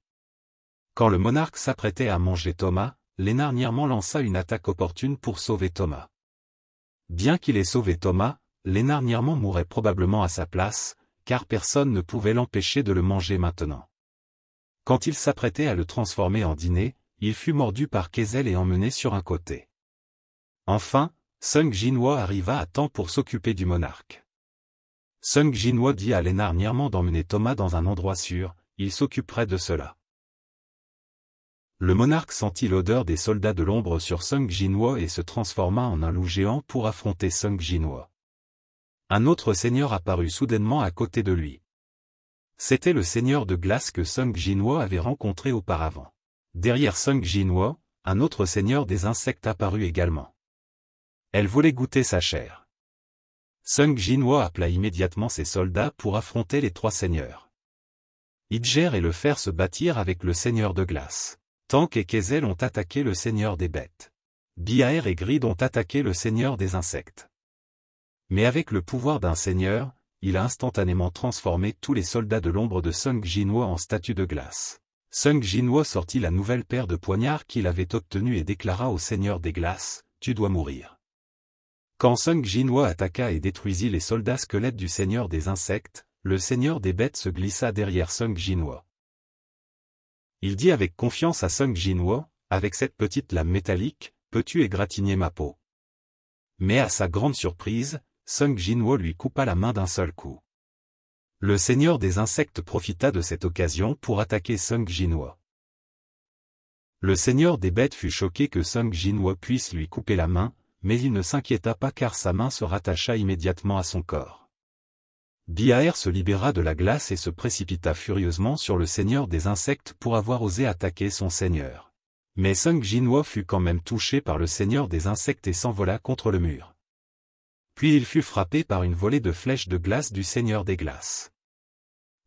S1: Quand le monarque s'apprêtait à manger Thomas, Lénard lança une attaque opportune pour sauver Thomas. Bien qu'il ait sauvé Thomas, l'énarnièrement mourait probablement à sa place, car personne ne pouvait l'empêcher de le manger maintenant. Quand il s'apprêtait à le transformer en dîner, il fut mordu par Kezel et emmené sur un côté. Enfin, Sung Jinwo arriva à temps pour s'occuper du monarque. Sung Jinwo dit à l'énarnièrement d'emmener Thomas dans un endroit sûr, il s'occuperait de cela le monarque sentit l'odeur des soldats de l'ombre sur Sung Jinwa et se transforma en un loup géant pour affronter Sung Jinwa. Un autre seigneur apparut soudainement à côté de lui. C'était le seigneur de glace que Sung Jinwa avait rencontré auparavant. Derrière Sung Jinwa, un autre seigneur des insectes apparut également. Elle voulait goûter sa chair. Sung Jinwa appela immédiatement ses soldats pour affronter les trois seigneurs. Idger et le faire se battirent avec le seigneur de glace. Tank et Kezel ont attaqué le seigneur des bêtes. Biaer et Grid ont attaqué le seigneur des insectes. Mais avec le pouvoir d'un seigneur, il a instantanément transformé tous les soldats de l'ombre de Sung Jinwo en statues de glace. Sung Jinwo sortit la nouvelle paire de poignards qu'il avait obtenue et déclara au seigneur des glaces, « Tu dois mourir ». Quand Sung Jinwo attaqua et détruisit les soldats squelettes du seigneur des insectes, le seigneur des bêtes se glissa derrière Sung Jinwo. Il dit avec confiance à Sung Jinwo, avec cette petite lame métallique, peux-tu égratigner ma peau Mais à sa grande surprise, Sung Jinwo lui coupa la main d'un seul coup. Le seigneur des insectes profita de cette occasion pour attaquer Sung Jinwo. Le seigneur des bêtes fut choqué que Sung Jinwo puisse lui couper la main, mais il ne s'inquiéta pas car sa main se rattacha immédiatement à son corps. Biaer se libéra de la glace et se précipita furieusement sur le seigneur des insectes pour avoir osé attaquer son seigneur. Mais Sung Jinwo fut quand même touché par le seigneur des insectes et s'envola contre le mur. Puis il fut frappé par une volée de flèches de glace du seigneur des glaces.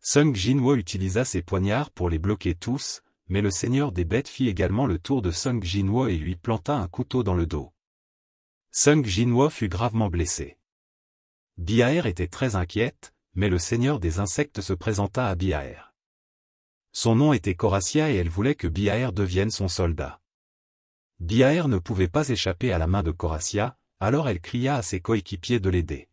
S1: Sung Jinwo utilisa ses poignards pour les bloquer tous, mais le seigneur des bêtes fit également le tour de Sung Jinwo et lui planta un couteau dans le dos. Sung Jinwo fut gravement blessé. Biaer était très inquiète, mais le seigneur des insectes se présenta à Biaer. Son nom était Coracia et elle voulait que Biaer devienne son soldat. Biaer ne pouvait pas échapper à la main de Coracia, alors elle cria à ses coéquipiers de l'aider.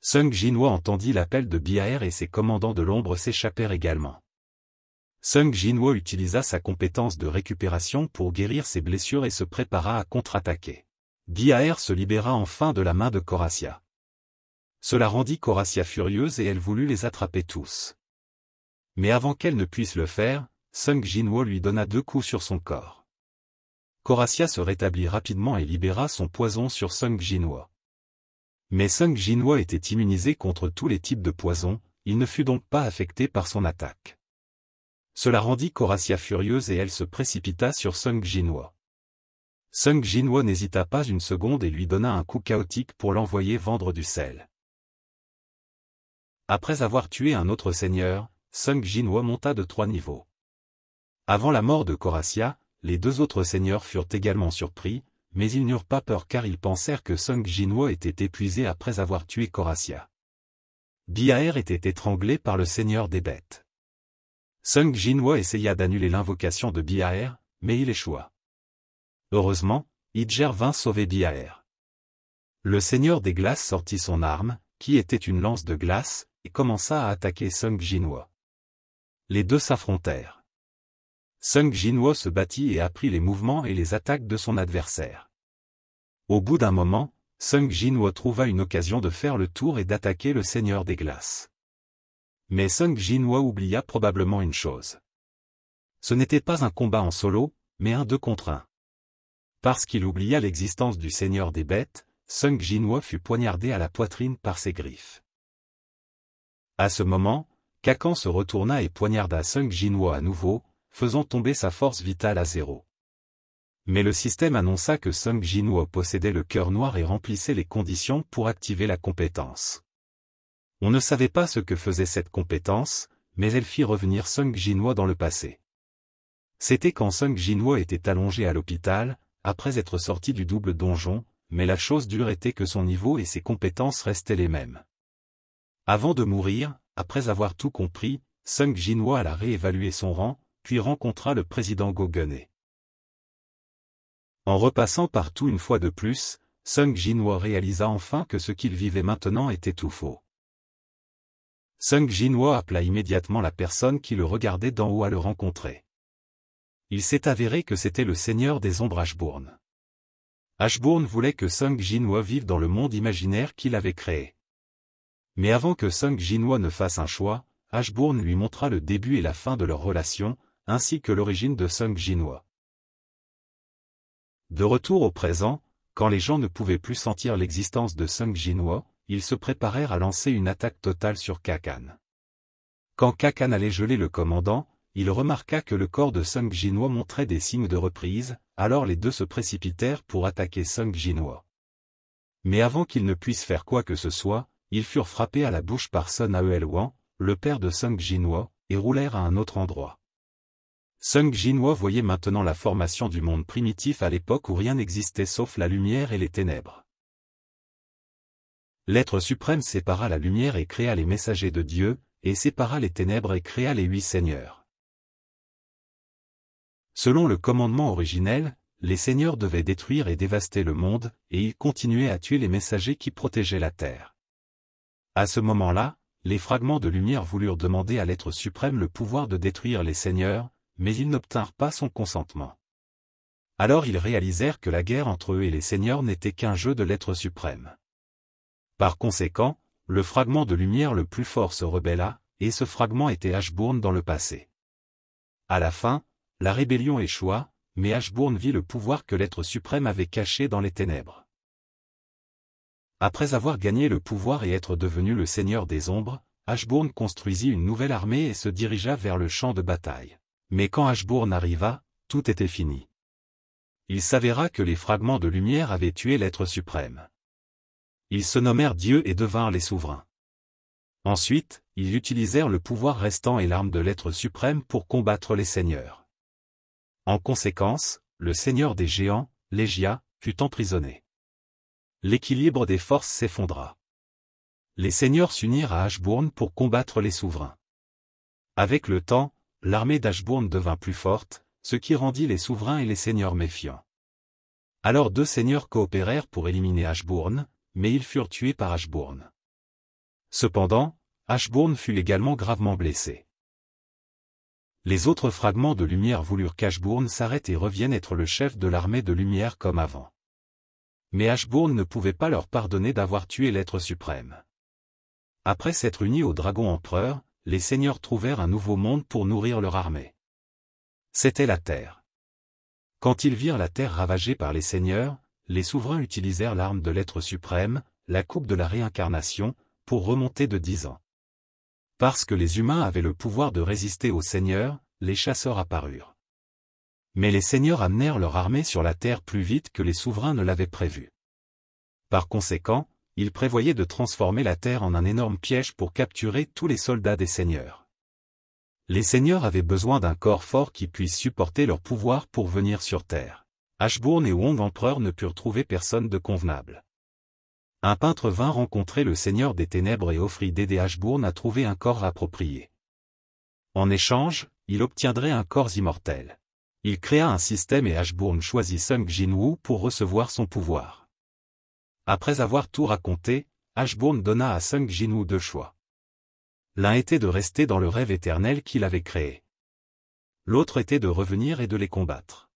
S1: Sung Jinwa entendit l'appel de Biaer et ses commandants de l'ombre s'échappèrent également. Sung Jinwo utilisa sa compétence de récupération pour guérir ses blessures et se prépara à contre-attaquer. Biaer se libéra enfin de la main de Coracia. Cela rendit Coracia furieuse et elle voulut les attraper tous. Mais avant qu'elle ne puisse le faire, Sung Jinwo lui donna deux coups sur son corps. Coracia se rétablit rapidement et libéra son poison sur Sung Jinwo. Mais Sung Jinwo était immunisé contre tous les types de poisons, il ne fut donc pas affecté par son attaque. Cela rendit Coracia furieuse et elle se précipita sur Sung Jinwo. Sung Jinwo n'hésita pas une seconde et lui donna un coup chaotique pour l'envoyer vendre du sel après avoir tué un autre seigneur, Sung Jinwo monta de trois niveaux. Avant la mort de Coracia, les deux autres seigneurs furent également surpris, mais ils n'eurent pas peur car ils pensèrent que Sung Jinwo était épuisé après avoir tué Coracia. Biaer était étranglé par le seigneur des bêtes. Sung Jinwo essaya d'annuler l'invocation de Biaer, mais il échoua. Heureusement, Idger vint sauver Biaer. Le seigneur des glaces sortit son arme, qui était une lance de glace, commença à attaquer Sung Jin-ho. Les deux s'affrontèrent. Sung Jinwo se battit et apprit les mouvements et les attaques de son adversaire. Au bout d'un moment, Sung Jinwo trouva une occasion de faire le tour et d'attaquer le Seigneur des Glaces. Mais Sung Jinwo oublia probablement une chose. Ce n'était pas un combat en solo, mais un deux contre un. Parce qu'il oublia l'existence du Seigneur des Bêtes, Sung jin Jinwo fut poignardé à la poitrine par ses griffes. À ce moment, Kakan se retourna et poignarda Sung Jinwo à nouveau, faisant tomber sa force vitale à zéro. Mais le système annonça que Sung Jinwoo possédait le cœur noir et remplissait les conditions pour activer la compétence. On ne savait pas ce que faisait cette compétence, mais elle fit revenir Sung Jinwo dans le passé. C'était quand Sung Jinwoo était allongé à l'hôpital, après être sorti du double donjon, mais la chose dure était que son niveau et ses compétences restaient les mêmes. Avant de mourir, après avoir tout compris, Sung Jinhua alla réévaluer son rang, puis rencontra le président Goguenet. En repassant partout une fois de plus, Sung Jinhua réalisa enfin que ce qu'il vivait maintenant était tout faux. Sung Jinhua appela immédiatement la personne qui le regardait d'en haut à le rencontrer. Il s'est avéré que c'était le seigneur des ombres Ashbourne. Ashbourne voulait que Sung Jinhua vive dans le monde imaginaire qu'il avait créé. Mais avant que Sung Jinwa ne fasse un choix, Ashbourne lui montra le début et la fin de leur relation, ainsi que l'origine de Sung Jinhua. De retour au présent, quand les gens ne pouvaient plus sentir l'existence de Sung Jinhua, ils se préparèrent à lancer une attaque totale sur Kakan. Quand Kakan allait geler le commandant, il remarqua que le corps de Sung Jinhua montrait des signes de reprise, alors les deux se précipitèrent pour attaquer Sung Jinhua. Mais avant qu'il ne puisse faire quoi que ce soit, ils furent frappés à la bouche par Sun Wan, le père de Sung Hua, et roulèrent à un autre endroit. Sung Hua voyait maintenant la formation du monde primitif à l'époque où rien n'existait sauf la lumière et les ténèbres. L'être suprême sépara la lumière et créa les messagers de Dieu, et sépara les ténèbres et créa les huit seigneurs. Selon le commandement originel, les seigneurs devaient détruire et dévaster le monde, et ils continuaient à tuer les messagers qui protégeaient la terre. À ce moment-là, les fragments de lumière voulurent demander à l'être suprême le pouvoir de détruire les seigneurs, mais ils n'obtinrent pas son consentement. Alors ils réalisèrent que la guerre entre eux et les seigneurs n'était qu'un jeu de l'être suprême. Par conséquent, le fragment de lumière le plus fort se rebella, et ce fragment était Ashbourne dans le passé. À la fin, la rébellion échoua, mais Ashbourne vit le pouvoir que l'être suprême avait caché dans les ténèbres. Après avoir gagné le pouvoir et être devenu le seigneur des ombres, Ashbourne construisit une nouvelle armée et se dirigea vers le champ de bataille. Mais quand Ashbourne arriva, tout était fini. Il s'avéra que les fragments de lumière avaient tué l'être suprême. Ils se nommèrent Dieu et devinrent les souverains. Ensuite, ils utilisèrent le pouvoir restant et l'arme de l'être suprême pour combattre les seigneurs. En conséquence, le seigneur des géants, Légia, fut emprisonné l'équilibre des forces s'effondra. Les seigneurs s'unirent à Ashbourne pour combattre les souverains. Avec le temps, l'armée d'Ashbourne devint plus forte, ce qui rendit les souverains et les seigneurs méfiants. Alors deux seigneurs coopérèrent pour éliminer Ashbourne, mais ils furent tués par Ashbourne. Cependant, Ashbourne fut également gravement blessé. Les autres fragments de lumière voulurent qu'Ashbourne s'arrête et revienne être le chef de l'armée de lumière comme avant mais Ashbourne ne pouvait pas leur pardonner d'avoir tué l'être suprême. Après s'être unis au dragon empereur, les seigneurs trouvèrent un nouveau monde pour nourrir leur armée. C'était la terre. Quand ils virent la terre ravagée par les seigneurs, les souverains utilisèrent l'arme de l'être suprême, la coupe de la réincarnation, pour remonter de dix ans. Parce que les humains avaient le pouvoir de résister aux seigneurs, les chasseurs apparurent. Mais les seigneurs amenèrent leur armée sur la terre plus vite que les souverains ne l'avaient prévu. Par conséquent, ils prévoyaient de transformer la terre en un énorme piège pour capturer tous les soldats des seigneurs. Les seigneurs avaient besoin d'un corps fort qui puisse supporter leur pouvoir pour venir sur terre. Ashbourne et Wong Empereur ne purent trouver personne de convenable. Un peintre vint rencontrer le seigneur des ténèbres et offrit d'aider Ashbourne à trouver un corps approprié. En échange, il obtiendrait un corps immortel il créa un système et Ashbourne choisit Sung Jinwoo pour recevoir son pouvoir. Après avoir tout raconté, Ashbourne donna à Sung Jinwoo deux choix. L'un était de rester dans le rêve éternel qu'il avait créé. L'autre était de revenir et de les combattre.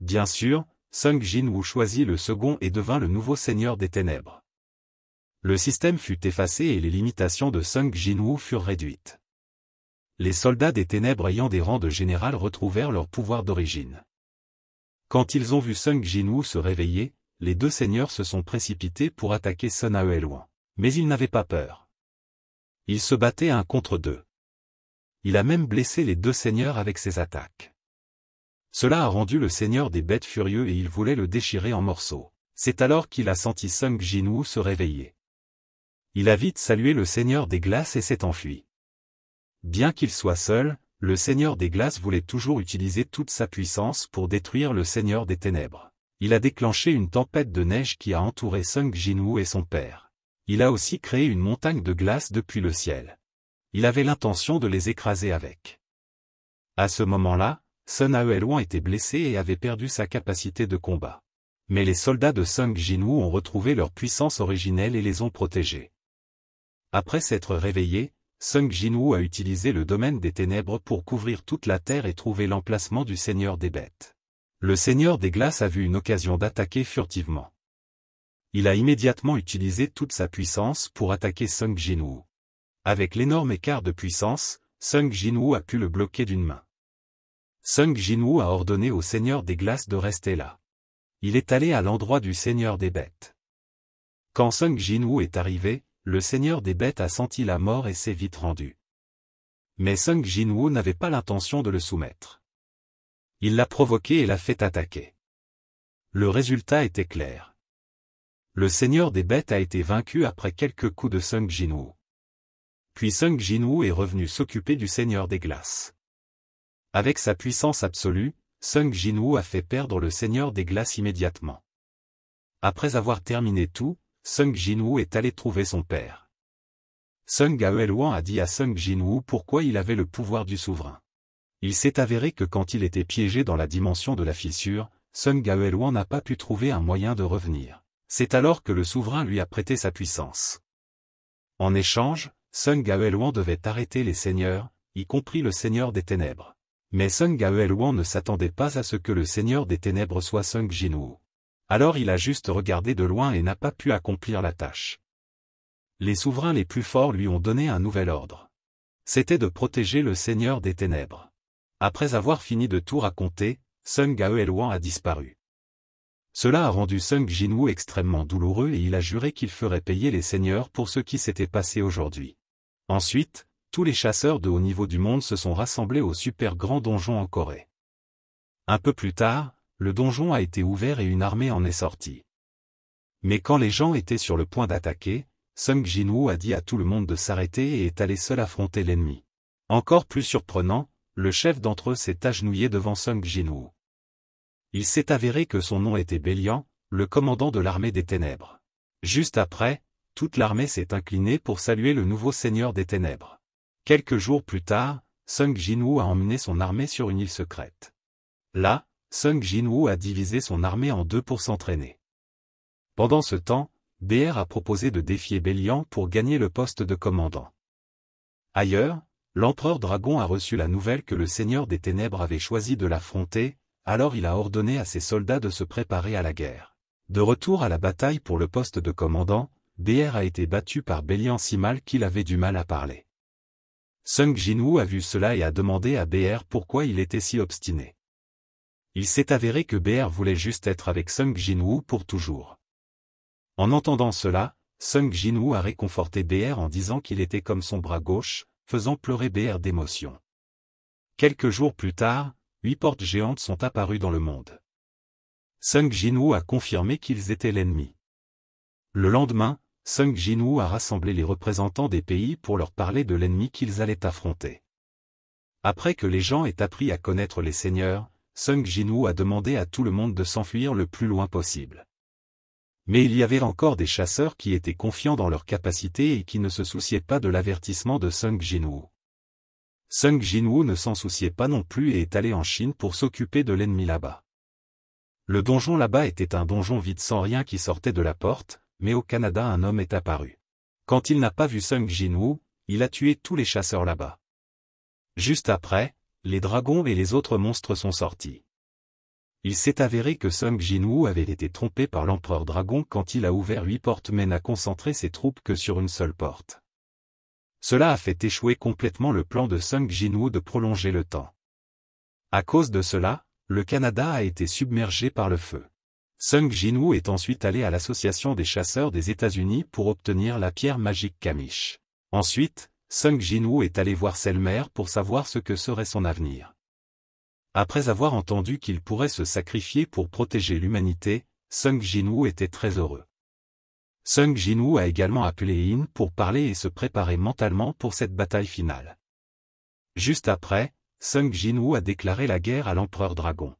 S1: Bien sûr, Sung Jinwoo choisit le second et devint le nouveau seigneur des ténèbres. Le système fut effacé et les limitations de Sung Jinwoo furent réduites les soldats des ténèbres ayant des rangs de général retrouvèrent leur pouvoir d'origine. Quand ils ont vu Sung Jinwoo se réveiller, les deux seigneurs se sont précipités pour attaquer Sun loin. Mais ils n'avaient pas peur. Ils se battaient un contre deux. Il a même blessé les deux seigneurs avec ses attaques. Cela a rendu le seigneur des bêtes furieux et il voulait le déchirer en morceaux. C'est alors qu'il a senti Sung Jinwoo se réveiller. Il a vite salué le seigneur des glaces et s'est enfui. Bien qu'il soit seul, le Seigneur des Glaces voulait toujours utiliser toute sa puissance pour détruire le Seigneur des Ténèbres. Il a déclenché une tempête de neige qui a entouré Sung Jinwoo et son père. Il a aussi créé une montagne de glace depuis le ciel. Il avait l'intention de les écraser avec. À ce moment-là, Sun Aewan était blessé et avait perdu sa capacité de combat. Mais les soldats de Sung Jinwoo ont retrouvé leur puissance originelle et les ont protégés. Après s'être réveillés, Sung Jinwoo a utilisé le domaine des ténèbres pour couvrir toute la Terre et trouver l'emplacement du Seigneur des Bêtes. Le Seigneur des Glaces a vu une occasion d'attaquer furtivement. Il a immédiatement utilisé toute sa puissance pour attaquer Sung Jinwoo. Avec l'énorme écart de puissance, Sung Jinwoo a pu le bloquer d'une main. Sung Jinwoo a ordonné au Seigneur des Glaces de rester là. Il est allé à l'endroit du Seigneur des Bêtes. Quand Sung Jinwoo est arrivé, le seigneur des bêtes a senti la mort et s'est vite rendu. Mais Sung Jinwoo n'avait pas l'intention de le soumettre. Il l'a provoqué et l'a fait attaquer. Le résultat était clair. Le seigneur des bêtes a été vaincu après quelques coups de Sung Jinwoo. Puis Sung Jinwoo est revenu s'occuper du seigneur des glaces. Avec sa puissance absolue, Sung Jinwoo a fait perdre le seigneur des glaces immédiatement. Après avoir terminé tout, Sung Jinwoo est allé trouver son père. Sung Aoelwan a dit à Sung Jinwoo pourquoi il avait le pouvoir du souverain. Il s'est avéré que quand il était piégé dans la dimension de la fissure, Sung Gaoelwan n'a pas pu trouver un moyen de revenir. C'est alors que le souverain lui a prêté sa puissance. En échange, Sung Gaoelwan devait arrêter les seigneurs, y compris le seigneur des ténèbres. Mais Sung Gaoelwan ne s'attendait pas à ce que le seigneur des ténèbres soit Sung Jinwoo alors il a juste regardé de loin et n'a pas pu accomplir la tâche. Les souverains les plus forts lui ont donné un nouvel ordre. C'était de protéger le Seigneur des Ténèbres. Après avoir fini de tout raconter, Sung Ae-wan a disparu. Cela a rendu Sung Woo extrêmement douloureux et il a juré qu'il ferait payer les seigneurs pour ce qui s'était passé aujourd'hui. Ensuite, tous les chasseurs de haut niveau du monde se sont rassemblés au super grand donjon en Corée. Un peu plus tard, le donjon a été ouvert et une armée en est sortie. Mais quand les gens étaient sur le point d'attaquer, Sung Jinwoo a dit à tout le monde de s'arrêter et est allé seul affronter l'ennemi. Encore plus surprenant, le chef d'entre eux s'est agenouillé devant Sung Jinwoo. Il s'est avéré que son nom était Bélian, le commandant de l'armée des ténèbres. Juste après, toute l'armée s'est inclinée pour saluer le nouveau seigneur des ténèbres. Quelques jours plus tard, Sung Jinwoo a emmené son armée sur une île secrète. Là, Sung jin a divisé son armée en deux pour s'entraîner. Pendant ce temps, BR a proposé de défier Bélian pour gagner le poste de commandant. Ailleurs, l'empereur dragon a reçu la nouvelle que le seigneur des ténèbres avait choisi de l'affronter, alors il a ordonné à ses soldats de se préparer à la guerre. De retour à la bataille pour le poste de commandant, BR a été battu par Bélian si mal qu'il avait du mal à parler. Sung Jinwoo a vu cela et a demandé à BR pourquoi il était si obstiné il s'est avéré que BR voulait juste être avec Sung Jinwoo pour toujours. En entendant cela, Sung Jinwoo a réconforté BR en disant qu'il était comme son bras gauche, faisant pleurer BR d'émotion. Quelques jours plus tard, huit portes géantes sont apparues dans le monde. Sung Jinwoo a confirmé qu'ils étaient l'ennemi. Le lendemain, Sung Jinwoo a rassemblé les représentants des pays pour leur parler de l'ennemi qu'ils allaient affronter. Après que les gens aient appris à connaître les seigneurs, Sung Jinwoo a demandé à tout le monde de s'enfuir le plus loin possible. Mais il y avait encore des chasseurs qui étaient confiants dans leur capacité et qui ne se souciaient pas de l'avertissement de Sung Jinwoo. Sung Jinwoo ne s'en souciait pas non plus et est allé en Chine pour s'occuper de l'ennemi là-bas. Le donjon là-bas était un donjon vide sans rien qui sortait de la porte, mais au Canada un homme est apparu. Quand il n'a pas vu Sung Jinwoo, il a tué tous les chasseurs là-bas. Juste après, les dragons et les autres monstres sont sortis. Il s'est avéré que Sung Jinwoo avait été trompé par l'empereur dragon quand il a ouvert huit portes mais n'a concentré ses troupes que sur une seule porte. Cela a fait échouer complètement le plan de Sung Jinwoo de prolonger le temps. À cause de cela, le Canada a été submergé par le feu. Sung Jinwoo est ensuite allé à l'Association des chasseurs des États-Unis pour obtenir la pierre magique Kamish. Ensuite, Sung Jinwoo est allé voir Selmer pour savoir ce que serait son avenir. Après avoir entendu qu'il pourrait se sacrifier pour protéger l'humanité, Sung Jinwoo était très heureux. Sung Jinwoo a également appelé Yin pour parler et se préparer mentalement pour cette bataille finale. Juste après, Sung Jinwoo a déclaré la guerre à l'empereur dragon.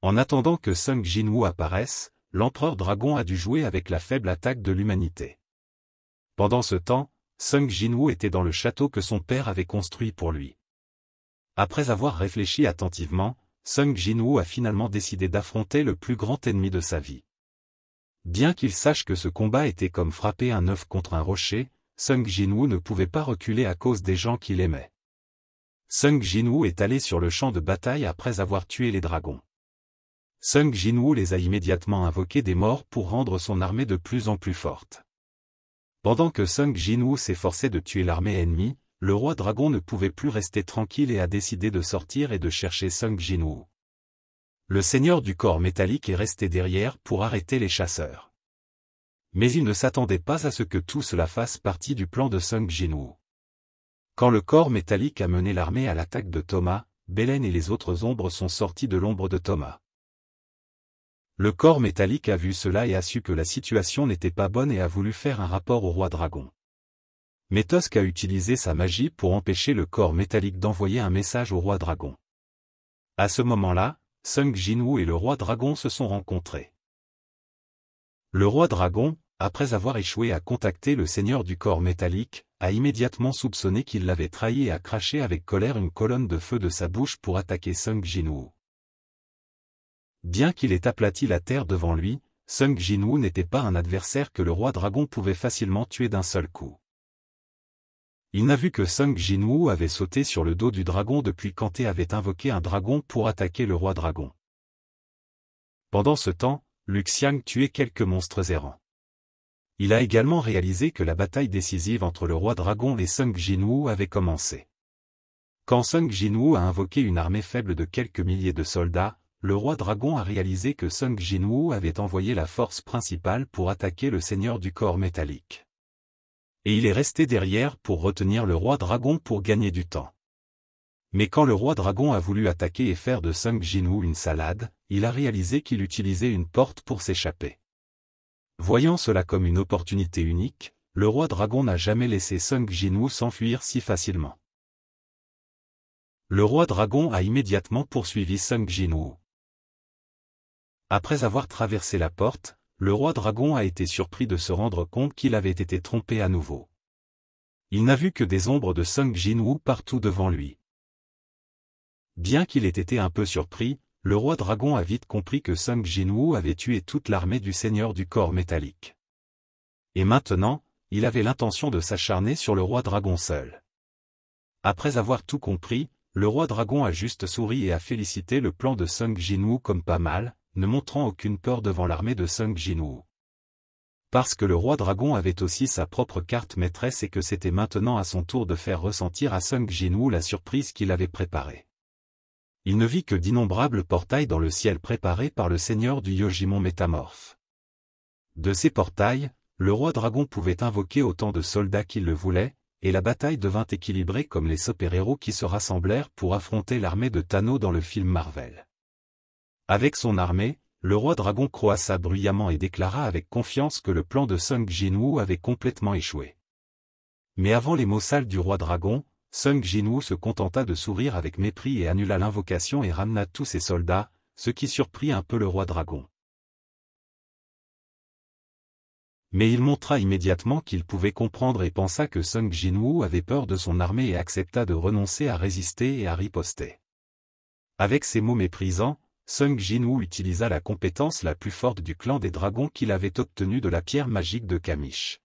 S1: En attendant que Sung Jinwoo apparaisse, l'empereur dragon a dû jouer avec la faible attaque de l'humanité. Pendant ce temps, Sung Jinwoo était dans le château que son père avait construit pour lui. Après avoir réfléchi attentivement, Sung Jinwoo a finalement décidé d'affronter le plus grand ennemi de sa vie. Bien qu'il sache que ce combat était comme frapper un œuf contre un rocher, Sung Jinwoo ne pouvait pas reculer à cause des gens qu'il aimait. Sung Jinwoo est allé sur le champ de bataille après avoir tué les dragons. Sung Jinwoo les a immédiatement invoqués des morts pour rendre son armée de plus en plus forte. Pendant que Sung Jinwoo s'efforçait de tuer l'armée ennemie, le roi dragon ne pouvait plus rester tranquille et a décidé de sortir et de chercher Sung Jinwoo. Le seigneur du corps métallique est resté derrière pour arrêter les chasseurs. Mais il ne s'attendait pas à ce que tout cela fasse partie du plan de Sung Jinwoo. Quand le corps métallique a mené l'armée à l'attaque de Thomas, Belen et les autres ombres sont sortis de l'ombre de Thomas. Le corps métallique a vu cela et a su que la situation n'était pas bonne et a voulu faire un rapport au roi dragon. Mais Tusk a utilisé sa magie pour empêcher le corps métallique d'envoyer un message au roi dragon. À ce moment-là, Sung Jinwoo et le roi dragon se sont rencontrés. Le roi dragon, après avoir échoué à contacter le seigneur du corps métallique, a immédiatement soupçonné qu'il l'avait trahi et a craché avec colère une colonne de feu de sa bouche pour attaquer Sung Jinwoo. Bien qu'il ait aplati la terre devant lui, Sung Jinwoo n'était pas un adversaire que le roi dragon pouvait facilement tuer d'un seul coup. Il n'a vu que Sung Jinwoo avait sauté sur le dos du dragon depuis qu'Ante avait invoqué un dragon pour attaquer le roi dragon. Pendant ce temps, Luxiang tuait quelques monstres errants. Il a également réalisé que la bataille décisive entre le roi dragon et Sung Jinwoo avait commencé. Quand Sung Jinwoo a invoqué une armée faible de quelques milliers de soldats, le roi dragon a réalisé que Sung Jinwoo avait envoyé la force principale pour attaquer le seigneur du corps métallique. Et il est resté derrière pour retenir le roi dragon pour gagner du temps. Mais quand le roi dragon a voulu attaquer et faire de Sung Jinwoo une salade, il a réalisé qu'il utilisait une porte pour s'échapper. Voyant cela comme une opportunité unique, le roi dragon n'a jamais laissé Sung Jinwoo s'enfuir si facilement. Le roi dragon a immédiatement poursuivi Sung Jinwoo. Après avoir traversé la porte, le roi dragon a été surpris de se rendre compte qu'il avait été trompé à nouveau. Il n'a vu que des ombres de Sung Jinwoo partout devant lui. Bien qu'il ait été un peu surpris, le roi dragon a vite compris que Sung Jinwoo avait tué toute l'armée du seigneur du corps métallique. Et maintenant, il avait l'intention de s'acharner sur le roi dragon seul. Après avoir tout compris, le roi dragon a juste souri et a félicité le plan de Sung Jinwoo comme pas mal, ne montrant aucune peur devant l'armée de Sung Jinwoo. Parce que le roi dragon avait aussi sa propre carte maîtresse et que c'était maintenant à son tour de faire ressentir à Sung Jinwoo la surprise qu'il avait préparée. Il ne vit que d'innombrables portails dans le ciel préparés par le seigneur du Yojimon métamorphe. De ces portails, le roi dragon pouvait invoquer autant de soldats qu'il le voulait, et la bataille devint équilibrée comme les super-héros qui se rassemblèrent pour affronter l'armée de Thanos dans le film Marvel. Avec son armée, le roi dragon croassa bruyamment et déclara avec confiance que le plan de Sung Jinwoo avait complètement échoué. Mais avant les mots sales du roi dragon, Sung Jinwoo se contenta de sourire avec mépris et annula l'invocation et ramena tous ses soldats, ce qui surprit un peu le roi dragon. Mais il montra immédiatement qu'il pouvait comprendre et pensa que Sung Jinwoo avait peur de son armée et accepta de renoncer à résister et à riposter. Avec ces mots méprisants, Sung Jinwoo utilisa la compétence la plus forte du clan des dragons qu'il avait obtenue de la pierre magique de Kamish.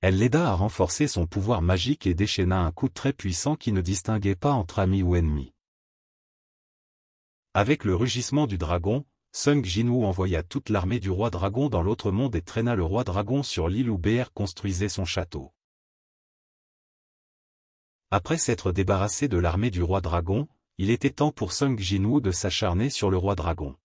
S1: Elle l'aida à renforcer son pouvoir magique et déchaîna un coup très puissant qui ne distinguait pas entre ami ou ennemi. Avec le rugissement du dragon, Sung Jinwoo envoya toute l'armée du roi dragon dans l'autre monde et traîna le roi dragon sur l'île où BR construisait son château. Après s'être débarrassé de l'armée du roi dragon, il était temps pour Sung Jinwoo de s'acharner sur le roi dragon.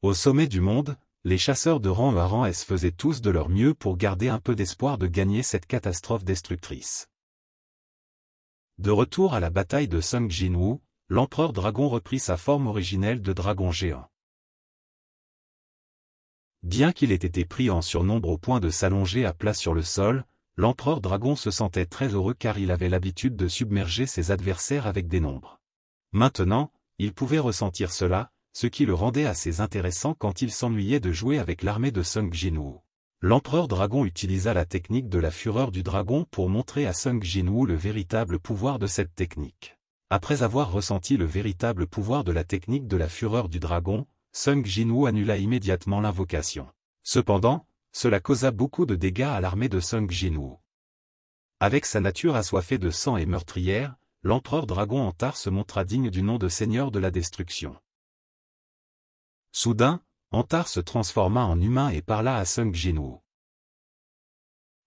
S1: Au sommet du monde, les chasseurs de rang à rang S faisaient tous de leur mieux pour garder un peu d'espoir de gagner cette catastrophe destructrice. De retour à la bataille de Sung Jinwoo, l'empereur dragon reprit sa forme originelle de dragon géant. Bien qu'il ait été pris en surnombre au point de s'allonger à plat sur le sol, l'empereur dragon se sentait très heureux car il avait l'habitude de submerger ses adversaires avec des nombres. Maintenant, il pouvait ressentir cela, ce qui le rendait assez intéressant quand il s'ennuyait de jouer avec l'armée de Sung Jinwoo. L'empereur dragon utilisa la technique de la fureur du dragon pour montrer à Sung Jinwoo le véritable pouvoir de cette technique. Après avoir ressenti le véritable pouvoir de la technique de la fureur du dragon, Sung Jinwoo annula immédiatement l'invocation. Cependant, cela causa beaucoup de dégâts à l'armée de Sung Jinwoo. Avec sa nature assoiffée de sang et meurtrière, l'empereur dragon Antar se montra digne du nom de seigneur de la destruction. Soudain, Antar se transforma en humain et parla à Sung Jinwu.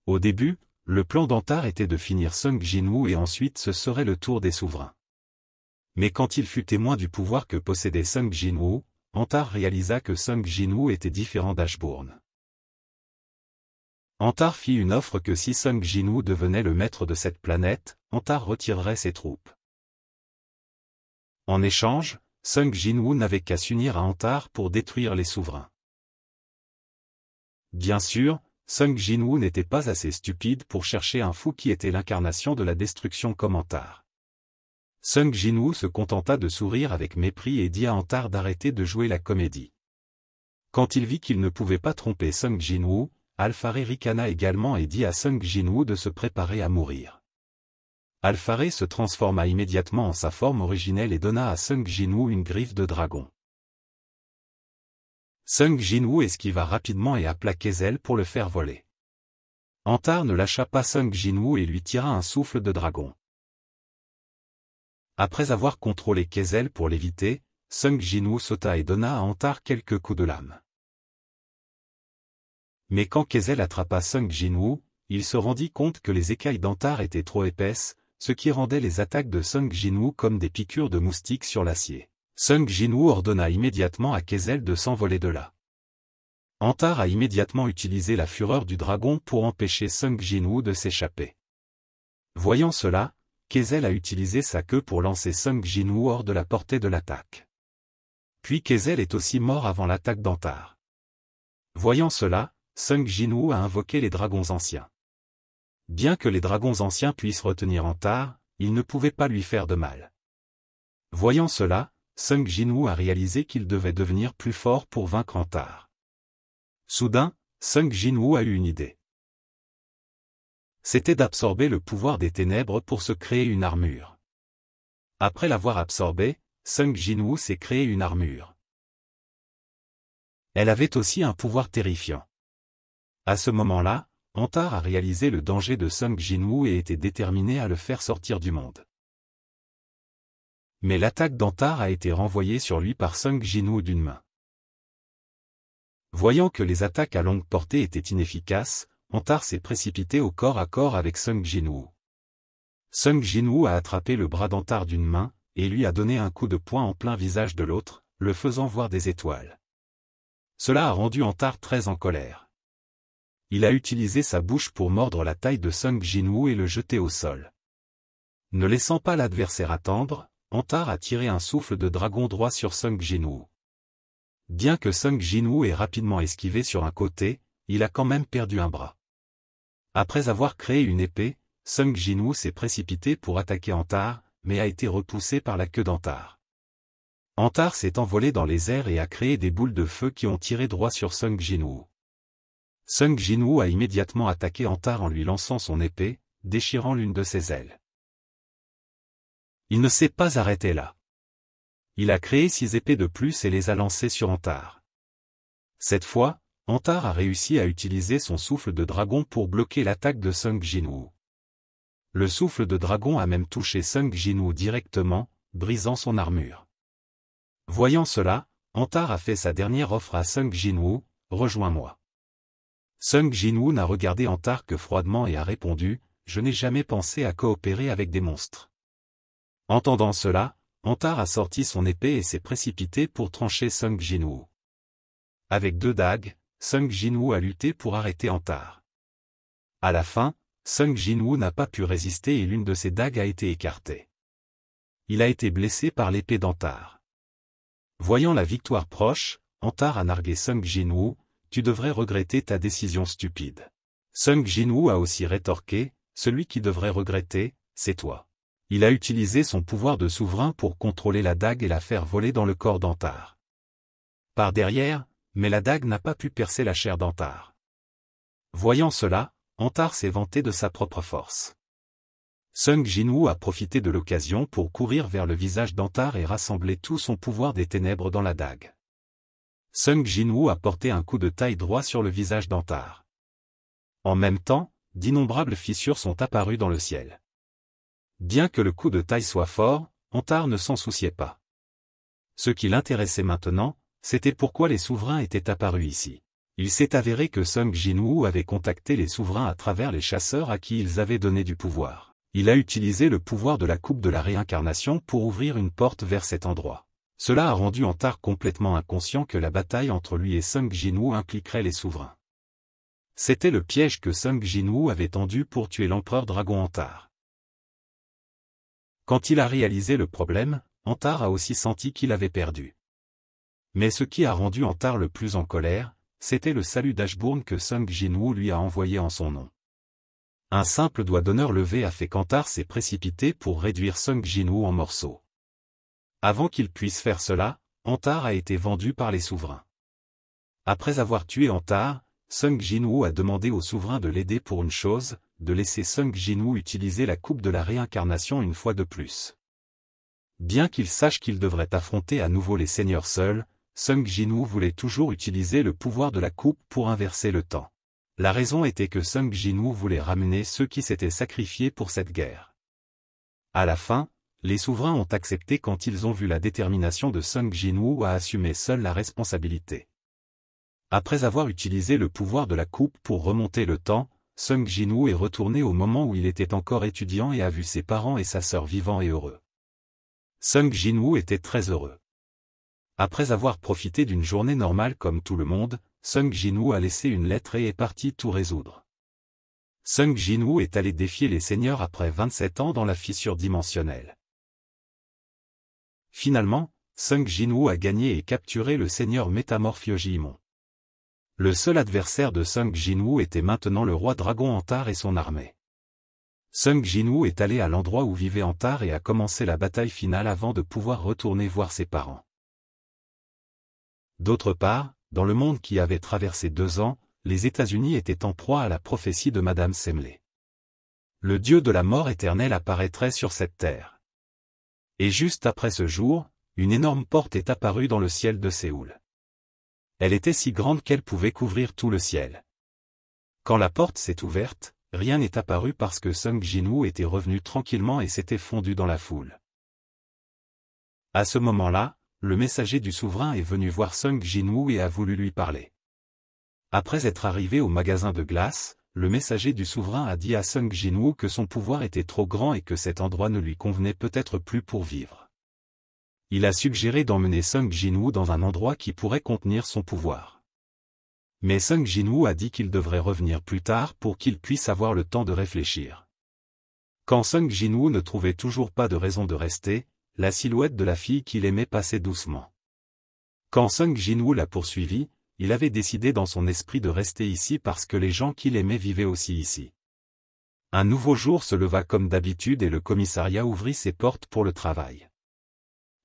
S1: Au début, le plan d'Antar était de finir Sung Jinwu et ensuite ce serait le tour des souverains. Mais quand il fut témoin du pouvoir que possédait Sung Jinwu, Antar réalisa que Sung Jinwu était différent d'Ashbourne. Antar fit une offre que si Sung Jinwoo devenait le maître de cette planète, Antar retirerait ses troupes. En échange, Sung Jinwoo n'avait qu'à s'unir à Antar pour détruire les souverains. Bien sûr, Sung Jinwoo n'était pas assez stupide pour chercher un fou qui était l'incarnation de la destruction comme Antar. Sung Jinwoo se contenta de sourire avec mépris et dit à Antar d'arrêter de jouer la comédie. Quand il vit qu'il ne pouvait pas tromper Sung Jinwoo, Alfaré ricana également et dit à Sung Jinwoo de se préparer à mourir. Alfaré se transforma immédiatement en sa forme originelle et donna à Sung Jinwoo une griffe de dragon. Sung Jinwoo esquiva rapidement et appela Kezel pour le faire voler. Antar ne lâcha pas Sung Jinwoo et lui tira un souffle de dragon. Après avoir contrôlé Kezel pour l'éviter, Sung Jinwoo sauta et donna à Antar quelques coups de lame. Mais quand Kezel attrapa Sung Jinwoo, il se rendit compte que les écailles d'Antar étaient trop épaisses, ce qui rendait les attaques de Sung Jinwoo comme des piqûres de moustiques sur l'acier. Sung Jinwoo ordonna immédiatement à Kezel de s'envoler de là. Antar a immédiatement utilisé la fureur du dragon pour empêcher Sung Jinwoo de s'échapper. Voyant cela, Kezel a utilisé sa queue pour lancer Sung Jinwoo hors de la portée de l'attaque. Puis Kezel est aussi mort avant l'attaque d'Antar. Voyant cela, Sung Jinwoo a invoqué les dragons anciens. Bien que les dragons anciens puissent retenir Antar, ils ne pouvaient pas lui faire de mal. Voyant cela, Sung Jinwoo a réalisé qu'il devait devenir plus fort pour vaincre Antar. Soudain, Sung Jinwoo a eu une idée. C'était d'absorber le pouvoir des ténèbres pour se créer une armure. Après l'avoir absorbée, Sung Jinwoo s'est créé une armure. Elle avait aussi un pouvoir terrifiant. À ce moment-là, Antar a réalisé le danger de Sung Jinwoo et était déterminé à le faire sortir du monde. Mais l'attaque d'Antar a été renvoyée sur lui par Sung Jinwoo d'une main. Voyant que les attaques à longue portée étaient inefficaces, Antar s'est précipité au corps à corps avec Sung Jinwoo. Sung Jinwoo a attrapé le bras d'Antar d'une main et lui a donné un coup de poing en plein visage de l'autre, le faisant voir des étoiles. Cela a rendu Antar très en colère il a utilisé sa bouche pour mordre la taille de Sung Jinwoo et le jeter au sol. Ne laissant pas l'adversaire attendre, Antar a tiré un souffle de dragon droit sur Sung Jinwoo. Bien que Sung Jinwoo ait rapidement esquivé sur un côté, il a quand même perdu un bras. Après avoir créé une épée, Sung Jinwoo s'est précipité pour attaquer Antar, mais a été repoussé par la queue d'Antar. Antar s'est envolé dans les airs et a créé des boules de feu qui ont tiré droit sur Sung Jinwoo. Sung Jinwoo a immédiatement attaqué Antar en lui lançant son épée, déchirant l'une de ses ailes. Il ne s'est pas arrêté là. Il a créé six épées de plus et les a lancées sur Antar. Cette fois, Antar a réussi à utiliser son souffle de dragon pour bloquer l'attaque de Sung Jinwoo. Le souffle de dragon a même touché Sung Jinwoo directement, brisant son armure. Voyant cela, Antar a fait sa dernière offre à Sung Jinwoo, rejoins-moi. Sung jin n'a a regardé que froidement et a répondu « Je n'ai jamais pensé à coopérer avec des monstres ». Entendant cela, Antar a sorti son épée et s'est précipité pour trancher Sung Jinwoo. Avec deux dagues, Sung Jinwoo a lutté pour arrêter Antar. À la fin, Sung Jinwoo n'a pas pu résister et l'une de ses dagues a été écartée. Il a été blessé par l'épée d'Antar. Voyant la victoire proche, Antar a nargué Sung Jinwoo, tu devrais regretter ta décision stupide. Sung Jinwoo a aussi rétorqué, celui qui devrait regretter, c'est toi. Il a utilisé son pouvoir de souverain pour contrôler la dague et la faire voler dans le corps d'Antar. Par derrière, mais la dague n'a pas pu percer la chair d'Antar. Voyant cela, Antar s'est vanté de sa propre force. Sung Jinwoo a profité de l'occasion pour courir vers le visage d'Antar et rassembler tout son pouvoir des ténèbres dans la dague. Sung Jinwoo a porté un coup de taille droit sur le visage d'Antar. En même temps, d'innombrables fissures sont apparues dans le ciel. Bien que le coup de taille soit fort, Antar ne s'en souciait pas. Ce qui l'intéressait maintenant, c'était pourquoi les souverains étaient apparus ici. Il s'est avéré que Sung Wu avait contacté les souverains à travers les chasseurs à qui ils avaient donné du pouvoir. Il a utilisé le pouvoir de la coupe de la réincarnation pour ouvrir une porte vers cet endroit. Cela a rendu Antar complètement inconscient que la bataille entre lui et Sung Jinwoo impliquerait les souverains. C'était le piège que Sung Jinwoo avait tendu pour tuer l'empereur dragon Antar. Quand il a réalisé le problème, Antar a aussi senti qu'il avait perdu. Mais ce qui a rendu Antar le plus en colère, c'était le salut d'Ashbourne que Sung Jinwoo lui a envoyé en son nom. Un simple doigt d'honneur levé a fait qu'Antar s'est précipité pour réduire Sung Jinwoo en morceaux. Avant qu'il puisse faire cela, Antar a été vendu par les souverains. Après avoir tué Antar, Sung Jinwoo a demandé au souverain de l'aider pour une chose, de laisser Sung Jinwoo utiliser la coupe de la réincarnation une fois de plus. Bien qu'il sache qu'il devrait affronter à nouveau les seigneurs seuls, Sung Jinwoo voulait toujours utiliser le pouvoir de la coupe pour inverser le temps. La raison était que Sung Jinwoo voulait ramener ceux qui s'étaient sacrifiés pour cette guerre. À la fin, les souverains ont accepté quand ils ont vu la détermination de Sung Jinwoo à assumer seul la responsabilité. Après avoir utilisé le pouvoir de la coupe pour remonter le temps, Sung Jinwoo est retourné au moment où il était encore étudiant et a vu ses parents et sa sœur vivants et heureux. Sung Jinwoo était très heureux. Après avoir profité d'une journée normale comme tout le monde, Sung Jinwoo a laissé une lettre et est parti tout résoudre. Sung Jinwoo est allé défier les seigneurs après 27 ans dans la fissure dimensionnelle. Finalement, Sung Jinwoo a gagné et capturé le seigneur Jimon. Le seul adversaire de Sung Jinwoo était maintenant le roi dragon Antar et son armée. Sung Jinwoo est allé à l'endroit où vivait Antar et a commencé la bataille finale avant de pouvoir retourner voir ses parents. D'autre part, dans le monde qui avait traversé deux ans, les États-Unis étaient en proie à la prophétie de Madame Semley. Le dieu de la mort éternelle apparaîtrait sur cette terre. Et juste après ce jour, une énorme porte est apparue dans le ciel de Séoul. Elle était si grande qu'elle pouvait couvrir tout le ciel. Quand la porte s'est ouverte, rien n'est apparu parce que Sung Jinwoo était revenu tranquillement et s'était fondu dans la foule. À ce moment-là, le messager du souverain est venu voir Sung Jinwoo et a voulu lui parler. Après être arrivé au magasin de glace, le messager du souverain a dit à Sung Jinwoo que son pouvoir était trop grand et que cet endroit ne lui convenait peut-être plus pour vivre. Il a suggéré d'emmener Sung Jinwoo dans un endroit qui pourrait contenir son pouvoir. Mais Sung Jinwoo a dit qu'il devrait revenir plus tard pour qu'il puisse avoir le temps de réfléchir. Quand Sung Jinwoo ne trouvait toujours pas de raison de rester, la silhouette de la fille qu'il aimait passait doucement. Quand Sung Jinwoo la poursuivit, il avait décidé dans son esprit de rester ici parce que les gens qu'il aimait vivaient aussi ici. Un nouveau jour se leva comme d'habitude et le commissariat ouvrit ses portes pour le travail.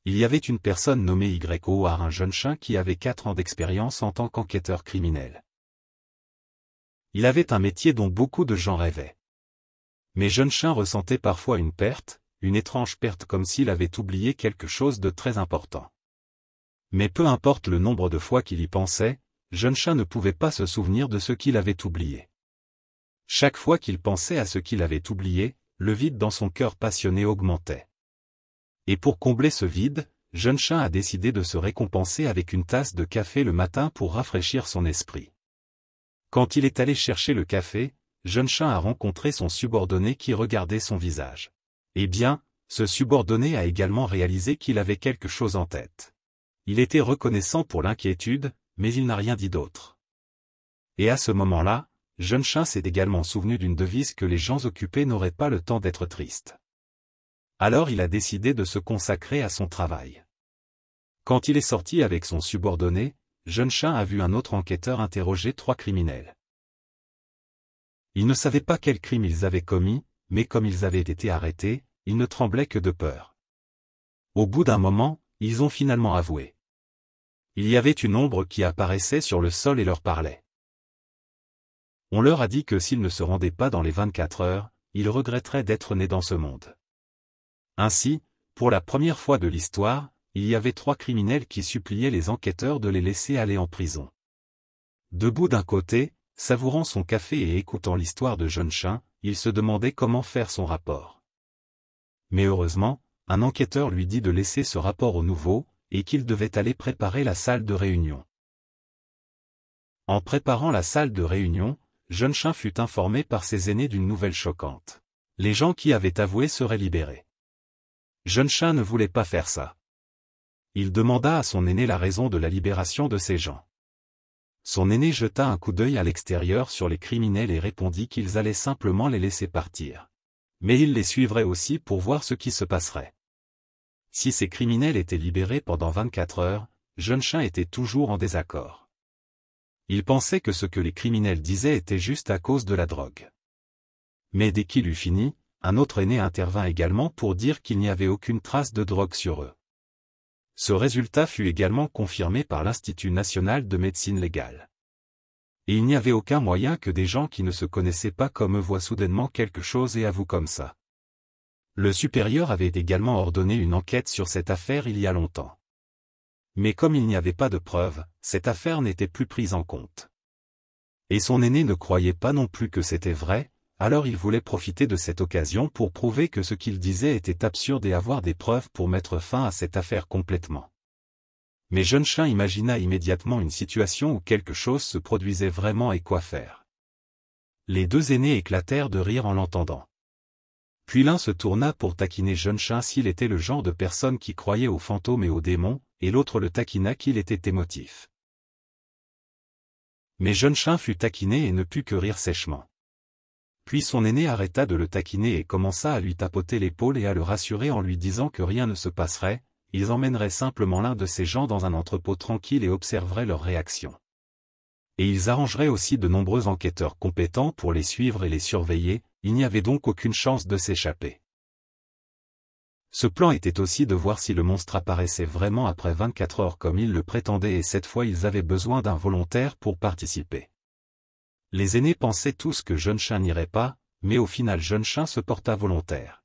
S1: Il y avait une personne nommée Y.O.R. un jeune chien qui avait quatre ans d'expérience en tant qu'enquêteur criminel. Il avait un métier dont beaucoup de gens rêvaient. Mais jeune chien ressentait parfois une perte, une étrange perte comme s'il avait oublié quelque chose de très important. Mais peu importe le nombre de fois qu'il y pensait, Jeune Chat ne pouvait pas se souvenir de ce qu'il avait oublié. Chaque fois qu'il pensait à ce qu'il avait oublié, le vide dans son cœur passionné augmentait. Et pour combler ce vide, Jeune Chat a décidé de se récompenser avec une tasse de café le matin pour rafraîchir son esprit. Quand il est allé chercher le café, Jeune Chat a rencontré son subordonné qui regardait son visage. Eh bien, ce subordonné a également réalisé qu'il avait quelque chose en tête. Il était reconnaissant pour l'inquiétude, mais il n'a rien dit d'autre. Et à ce moment-là, Jeune Chin s'est également souvenu d'une devise que les gens occupés n'auraient pas le temps d'être tristes. Alors il a décidé de se consacrer à son travail. Quand il est sorti avec son subordonné, Jeune Chin a vu un autre enquêteur interroger trois criminels. Il ne savait pas quel crime ils avaient commis, mais comme ils avaient été arrêtés, ils ne tremblaient que de peur. Au bout d'un moment, ils ont finalement avoué il y avait une ombre qui apparaissait sur le sol et leur parlait. On leur a dit que s'ils ne se rendaient pas dans les 24 heures, ils regretteraient d'être nés dans ce monde. Ainsi, pour la première fois de l'histoire, il y avait trois criminels qui suppliaient les enquêteurs de les laisser aller en prison. Debout d'un côté, savourant son café et écoutant l'histoire de Jeune chien, il se demandait comment faire son rapport. Mais heureusement, un enquêteur lui dit de laisser ce rapport au nouveau, et qu'il devait aller préparer la salle de réunion. En préparant la salle de réunion, jeune Chin fut informé par ses aînés d'une nouvelle choquante. Les gens qui avaient avoué seraient libérés. Jeune Chin ne voulait pas faire ça. Il demanda à son aîné la raison de la libération de ces gens. Son aîné jeta un coup d'œil à l'extérieur sur les criminels et répondit qu'ils allaient simplement les laisser partir. Mais il les suivrait aussi pour voir ce qui se passerait. Si ces criminels étaient libérés pendant 24 heures, Jeunechin était toujours en désaccord. Il pensait que ce que les criminels disaient était juste à cause de la drogue. Mais dès qu'il eut fini, un autre aîné intervint également pour dire qu'il n'y avait aucune trace de drogue sur eux. Ce résultat fut également confirmé par l'Institut national de médecine légale. Et il n'y avait aucun moyen que des gens qui ne se connaissaient pas comme eux voient soudainement quelque chose et avouent comme ça. Le supérieur avait également ordonné une enquête sur cette affaire il y a longtemps. Mais comme il n'y avait pas de preuves, cette affaire n'était plus prise en compte. Et son aîné ne croyait pas non plus que c'était vrai, alors il voulait profiter de cette occasion pour prouver que ce qu'il disait était absurde et avoir des preuves pour mettre fin à cette affaire complètement. Mais Jeune Chien imagina immédiatement une situation où quelque chose se produisait vraiment et quoi faire. Les deux aînés éclatèrent de rire en l'entendant. Puis l'un se tourna pour taquiner Jeune Chin s'il était le genre de personne qui croyait aux fantômes et aux démons, et l'autre le taquina qu'il était émotif. Mais Jeune chien fut taquiné et ne put que rire sèchement. Puis son aîné arrêta de le taquiner et commença à lui tapoter l'épaule et à le rassurer en lui disant que rien ne se passerait, ils emmèneraient simplement l'un de ces gens dans un entrepôt tranquille et observeraient leur réaction. Et ils arrangeraient aussi de nombreux enquêteurs compétents pour les suivre et les surveiller, il n'y avait donc aucune chance de s'échapper. Ce plan était aussi de voir si le monstre apparaissait vraiment après 24 heures comme il le prétendait et cette fois ils avaient besoin d'un volontaire pour participer. Les aînés pensaient tous que Jeune Chien n'irait pas, mais au final Jeune Chien se porta volontaire.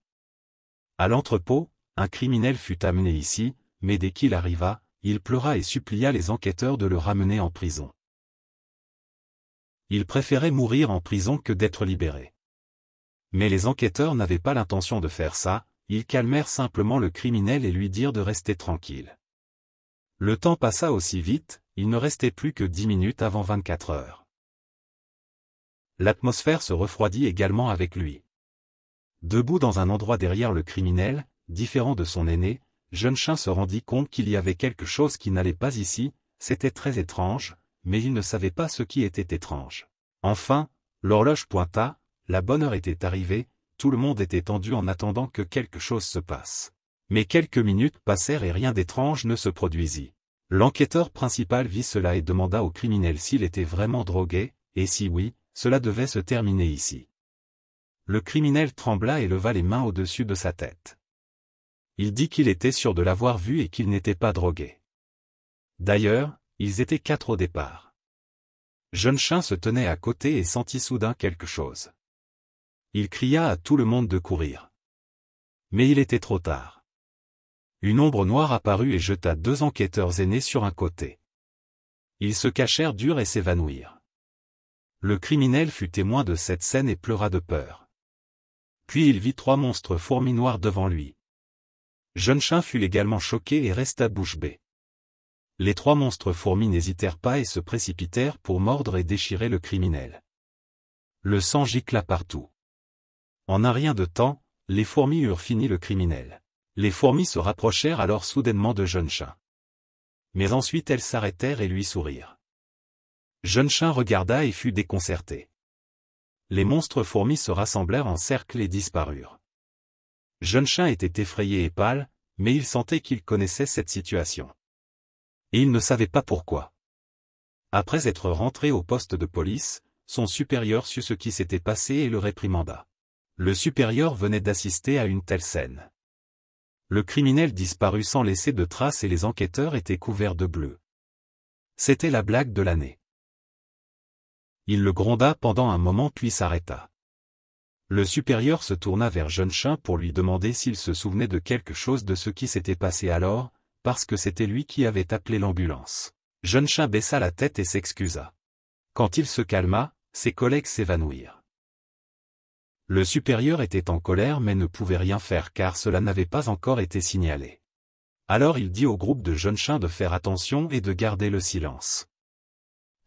S1: À l'entrepôt, un criminel fut amené ici, mais dès qu'il arriva, il pleura et supplia les enquêteurs de le ramener en prison. Il préférait mourir en prison que d'être libéré. Mais les enquêteurs n'avaient pas l'intention de faire ça, ils calmèrent simplement le criminel et lui dirent de rester tranquille. Le temps passa aussi vite, il ne restait plus que dix minutes avant 24 heures. L'atmosphère se refroidit également avec lui. Debout dans un endroit derrière le criminel, différent de son aîné, Jeune Chien se rendit compte qu'il y avait quelque chose qui n'allait pas ici, c'était très étrange, mais il ne savait pas ce qui était étrange. Enfin, l'horloge pointa, la bonne heure était arrivée, tout le monde était tendu en attendant que quelque chose se passe. Mais quelques minutes passèrent et rien d'étrange ne se produisit. L'enquêteur principal vit cela et demanda au criminel s'il était vraiment drogué, et si oui, cela devait se terminer ici. Le criminel trembla et leva les mains au-dessus de sa tête. Il dit qu'il était sûr de l'avoir vu et qu'il n'était pas drogué. D'ailleurs, ils étaient quatre au départ. Jeune Chien se tenait à côté et sentit soudain quelque chose il cria à tout le monde de courir. Mais il était trop tard. Une ombre noire apparut et jeta deux enquêteurs aînés sur un côté. Ils se cachèrent durs et s'évanouirent. Le criminel fut témoin de cette scène et pleura de peur. Puis il vit trois monstres fourmis noirs devant lui. Jeune chien fut également choqué et resta bouche bée. Les trois monstres fourmis n'hésitèrent pas et se précipitèrent pour mordre et déchirer le criminel. Le sang gicla partout. En un rien de temps, les fourmis eurent fini le criminel. Les fourmis se rapprochèrent alors soudainement de Jeune Chat. Mais ensuite elles s'arrêtèrent et lui sourirent. Jeune Chat regarda et fut déconcerté. Les monstres fourmis se rassemblèrent en cercle et disparurent. Jeune Chat était effrayé et pâle, mais il sentait qu'il connaissait cette situation. Et il ne savait pas pourquoi. Après être rentré au poste de police, son supérieur sut ce qui s'était passé et le réprimanda. Le supérieur venait d'assister à une telle scène. Le criminel disparut sans laisser de traces et les enquêteurs étaient couverts de bleu. C'était la blague de l'année. Il le gronda pendant un moment puis s'arrêta. Le supérieur se tourna vers Jeune Chin pour lui demander s'il se souvenait de quelque chose de ce qui s'était passé alors, parce que c'était lui qui avait appelé l'ambulance. Jeune chin baissa la tête et s'excusa. Quand il se calma, ses collègues s'évanouirent. Le supérieur était en colère mais ne pouvait rien faire car cela n'avait pas encore été signalé. Alors il dit au groupe de jeunes chiens de faire attention et de garder le silence.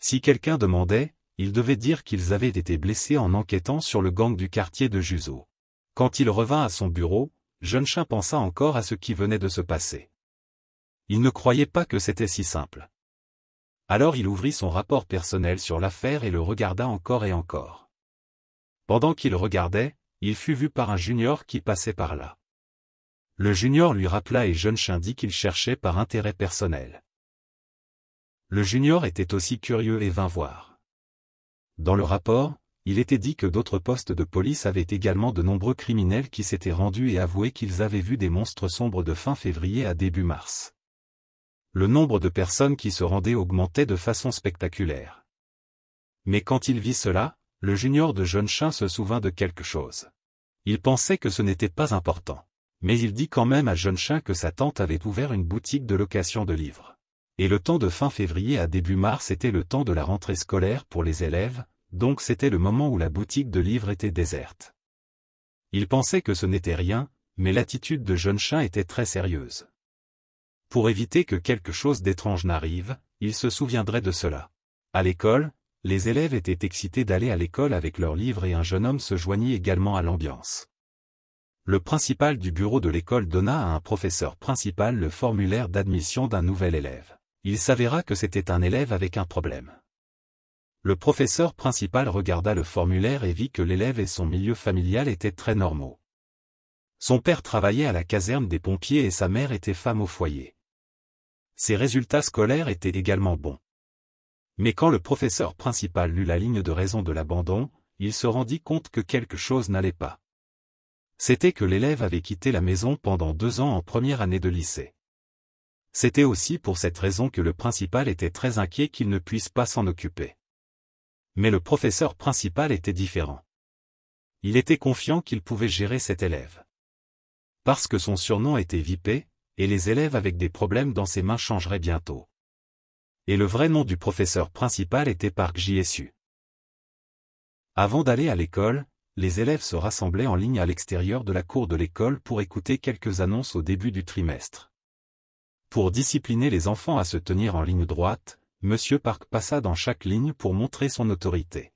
S1: Si quelqu'un demandait, il devait dire qu'ils avaient été blessés en enquêtant sur le gang du quartier de Juzo. Quand il revint à son bureau, Jeune Chin pensa encore à ce qui venait de se passer. Il ne croyait pas que c'était si simple. Alors il ouvrit son rapport personnel sur l'affaire et le regarda encore et encore. Pendant qu'il regardait, il fut vu par un junior qui passait par là. Le junior lui rappela et jeune dit qu'il cherchait par intérêt personnel. Le junior était aussi curieux et vint voir. Dans le rapport, il était dit que d'autres postes de police avaient également de nombreux criminels qui s'étaient rendus et avoué qu'ils avaient vu des monstres sombres de fin février à début mars. Le nombre de personnes qui se rendaient augmentait de façon spectaculaire. Mais quand il vit cela, le junior de jeune chien se souvint de quelque chose. Il pensait que ce n'était pas important. Mais il dit quand même à jeune chien que sa tante avait ouvert une boutique de location de livres. Et le temps de fin février à début mars était le temps de la rentrée scolaire pour les élèves, donc c'était le moment où la boutique de livres était déserte. Il pensait que ce n'était rien, mais l'attitude de jeune chien était très sérieuse. Pour éviter que quelque chose d'étrange n'arrive, il se souviendrait de cela. À l'école, les élèves étaient excités d'aller à l'école avec leurs livres et un jeune homme se joignit également à l'ambiance. Le principal du bureau de l'école donna à un professeur principal le formulaire d'admission d'un nouvel élève. Il s'avéra que c'était un élève avec un problème. Le professeur principal regarda le formulaire et vit que l'élève et son milieu familial étaient très normaux. Son père travaillait à la caserne des pompiers et sa mère était femme au foyer. Ses résultats scolaires étaient également bons. Mais quand le professeur principal lut la ligne de raison de l'abandon, il se rendit compte que quelque chose n'allait pas. C'était que l'élève avait quitté la maison pendant deux ans en première année de lycée. C'était aussi pour cette raison que le principal était très inquiet qu'il ne puisse pas s'en occuper. Mais le professeur principal était différent. Il était confiant qu'il pouvait gérer cet élève. Parce que son surnom était Vipé, et les élèves avec des problèmes dans ses mains changeraient bientôt et le vrai nom du professeur principal était Park Jsu. Avant d'aller à l'école, les élèves se rassemblaient en ligne à l'extérieur de la cour de l'école pour écouter quelques annonces au début du trimestre. Pour discipliner les enfants à se tenir en ligne droite, M. Park passa dans chaque ligne pour montrer son autorité.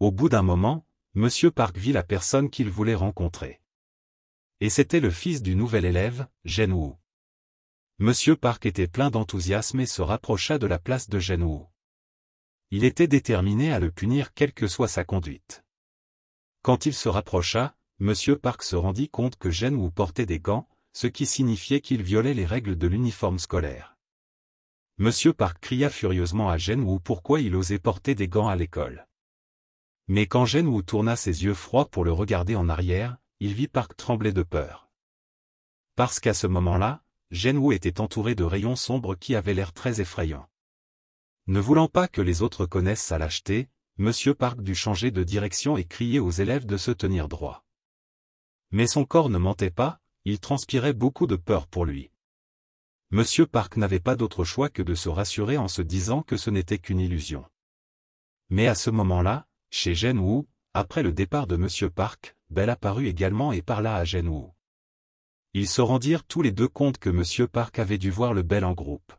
S1: Au bout d'un moment, M. Park vit la personne qu'il voulait rencontrer. Et c'était le fils du nouvel élève, Jen Wu. M. Park était plein d'enthousiasme et se rapprocha de la place de Genou. Il était déterminé à le punir quelle que soit sa conduite. Quand il se rapprocha, M. Park se rendit compte que Genou portait des gants, ce qui signifiait qu'il violait les règles de l'uniforme scolaire. M. Park cria furieusement à Genou pourquoi il osait porter des gants à l'école. Mais quand Genou tourna ses yeux froids pour le regarder en arrière, il vit Park trembler de peur. Parce qu'à ce moment-là, Genwu était entouré de rayons sombres qui avaient l'air très effrayants. Ne voulant pas que les autres connaissent sa lâcheté, M. Park dut changer de direction et crier aux élèves de se tenir droit. Mais son corps ne mentait pas, il transpirait beaucoup de peur pour lui. M. Park n'avait pas d'autre choix que de se rassurer en se disant que ce n'était qu'une illusion. Mais à ce moment-là, chez Gen après le départ de M. Park, Belle apparut également et parla à Gen ils se rendirent tous les deux compte que M. Park avait dû voir le bel en groupe.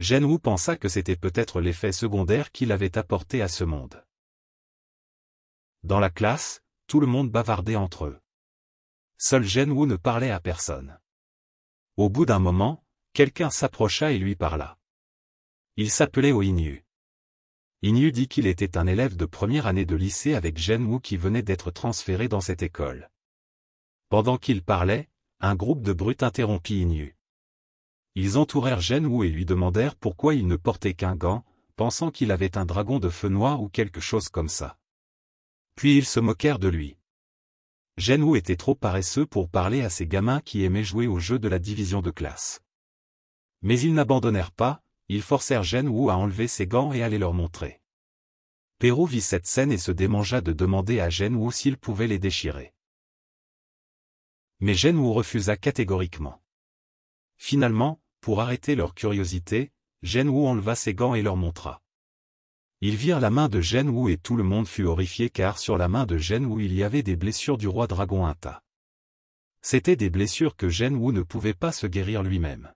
S1: Wu pensa que c'était peut-être l'effet secondaire qu'il avait apporté à ce monde. Dans la classe, tout le monde bavardait entre eux. Seul Wu ne parlait à personne. Au bout d'un moment, quelqu'un s'approcha et lui parla. Il s'appelait Inu. Inu dit qu'il était un élève de première année de lycée avec Wu qui venait d'être transféré dans cette école. Pendant qu'il parlait, un groupe de brutes interrompit Inu. Ils entourèrent Wu et lui demandèrent pourquoi il ne portait qu'un gant, pensant qu'il avait un dragon de feu noir ou quelque chose comme ça. Puis ils se moquèrent de lui. Wu était trop paresseux pour parler à ces gamins qui aimaient jouer au jeu de la division de classe. Mais ils n'abandonnèrent pas, ils forcèrent Wu à enlever ses gants et à les leur montrer. Perrault vit cette scène et se démangea de demander à Wu s'il pouvait les déchirer mais Wu refusa catégoriquement. Finalement, pour arrêter leur curiosité, Wu enleva ses gants et leur montra. Ils virent la main de Wu et tout le monde fut horrifié car sur la main de Wu il y avait des blessures du roi dragon Inta. C'étaient des blessures que Wu ne pouvait pas se guérir lui-même.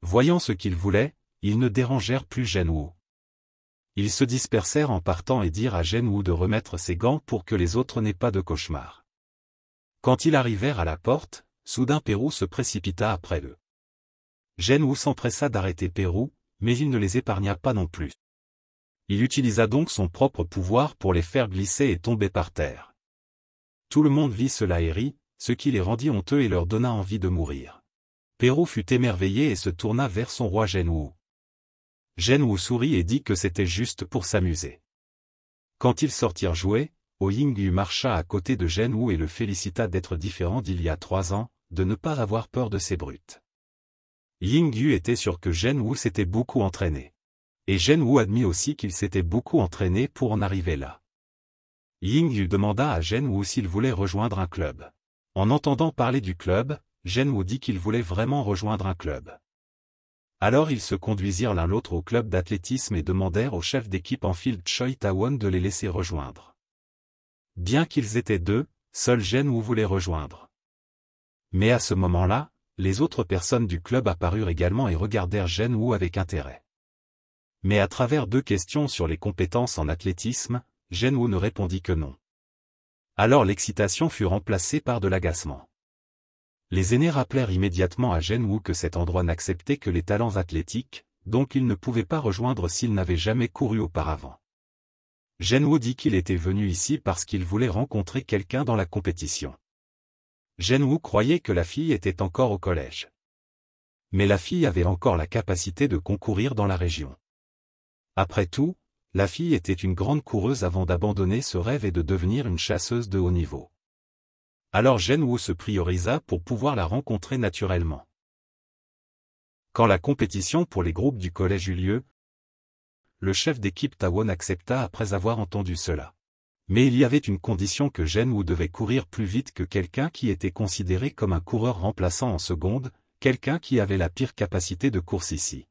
S1: Voyant ce qu'il voulaient, ils ne dérangèrent plus Wu. Ils se dispersèrent en partant et dirent à Wu de remettre ses gants pour que les autres n'aient pas de cauchemar. Quand ils arrivèrent à la porte, soudain Pérou se précipita après eux. Genou s'empressa d'arrêter Pérou, mais il ne les épargna pas non plus. Il utilisa donc son propre pouvoir pour les faire glisser et tomber par terre. Tout le monde vit cela et rit, ce qui les rendit honteux et leur donna envie de mourir. Pérou fut émerveillé et se tourna vers son roi Genou. Genou sourit et dit que c'était juste pour s'amuser. Quand ils sortirent jouer, Yingyu marcha à côté de Gen Wu et le félicita d'être différent d'il y a trois ans, de ne pas avoir peur de ces brutes. Ying Yu était sûr que Gen Wu s'était beaucoup entraîné. Et Zhen Wu admit aussi qu'il s'était beaucoup entraîné pour en arriver là. Ying Yu demanda à Gen Wu s'il voulait rejoindre un club. En entendant parler du club, Zhen Wu dit qu'il voulait vraiment rejoindre un club. Alors ils se conduisirent l'un l'autre au club d'athlétisme et demandèrent au chef d'équipe en field Choi Tawan de les laisser rejoindre bien qu'ils étaient deux, seul Gênes ou voulait rejoindre. Mais à ce moment-là, les autres personnes du club apparurent également et regardèrent Gen avec intérêt. Mais à travers deux questions sur les compétences en athlétisme, Gênes ne répondit que non. Alors l'excitation fut remplacée par de l'agacement. Les aînés rappelèrent immédiatement à Wu que cet endroit n'acceptait que les talents athlétiques, donc ils ne pouvaient pas rejoindre s'ils n'avaient jamais couru auparavant. Wu dit qu'il était venu ici parce qu'il voulait rencontrer quelqu'un dans la compétition. Genwo croyait que la fille était encore au collège. Mais la fille avait encore la capacité de concourir dans la région. Après tout, la fille était une grande coureuse avant d'abandonner ce rêve et de devenir une chasseuse de haut niveau. Alors Woo se priorisa pour pouvoir la rencontrer naturellement. Quand la compétition pour les groupes du collège eut lieu, le chef d'équipe Tawon accepta après avoir entendu cela. Mais il y avait une condition que Wu devait courir plus vite que quelqu'un qui était considéré comme un coureur remplaçant en seconde, quelqu'un qui avait la pire capacité de course ici.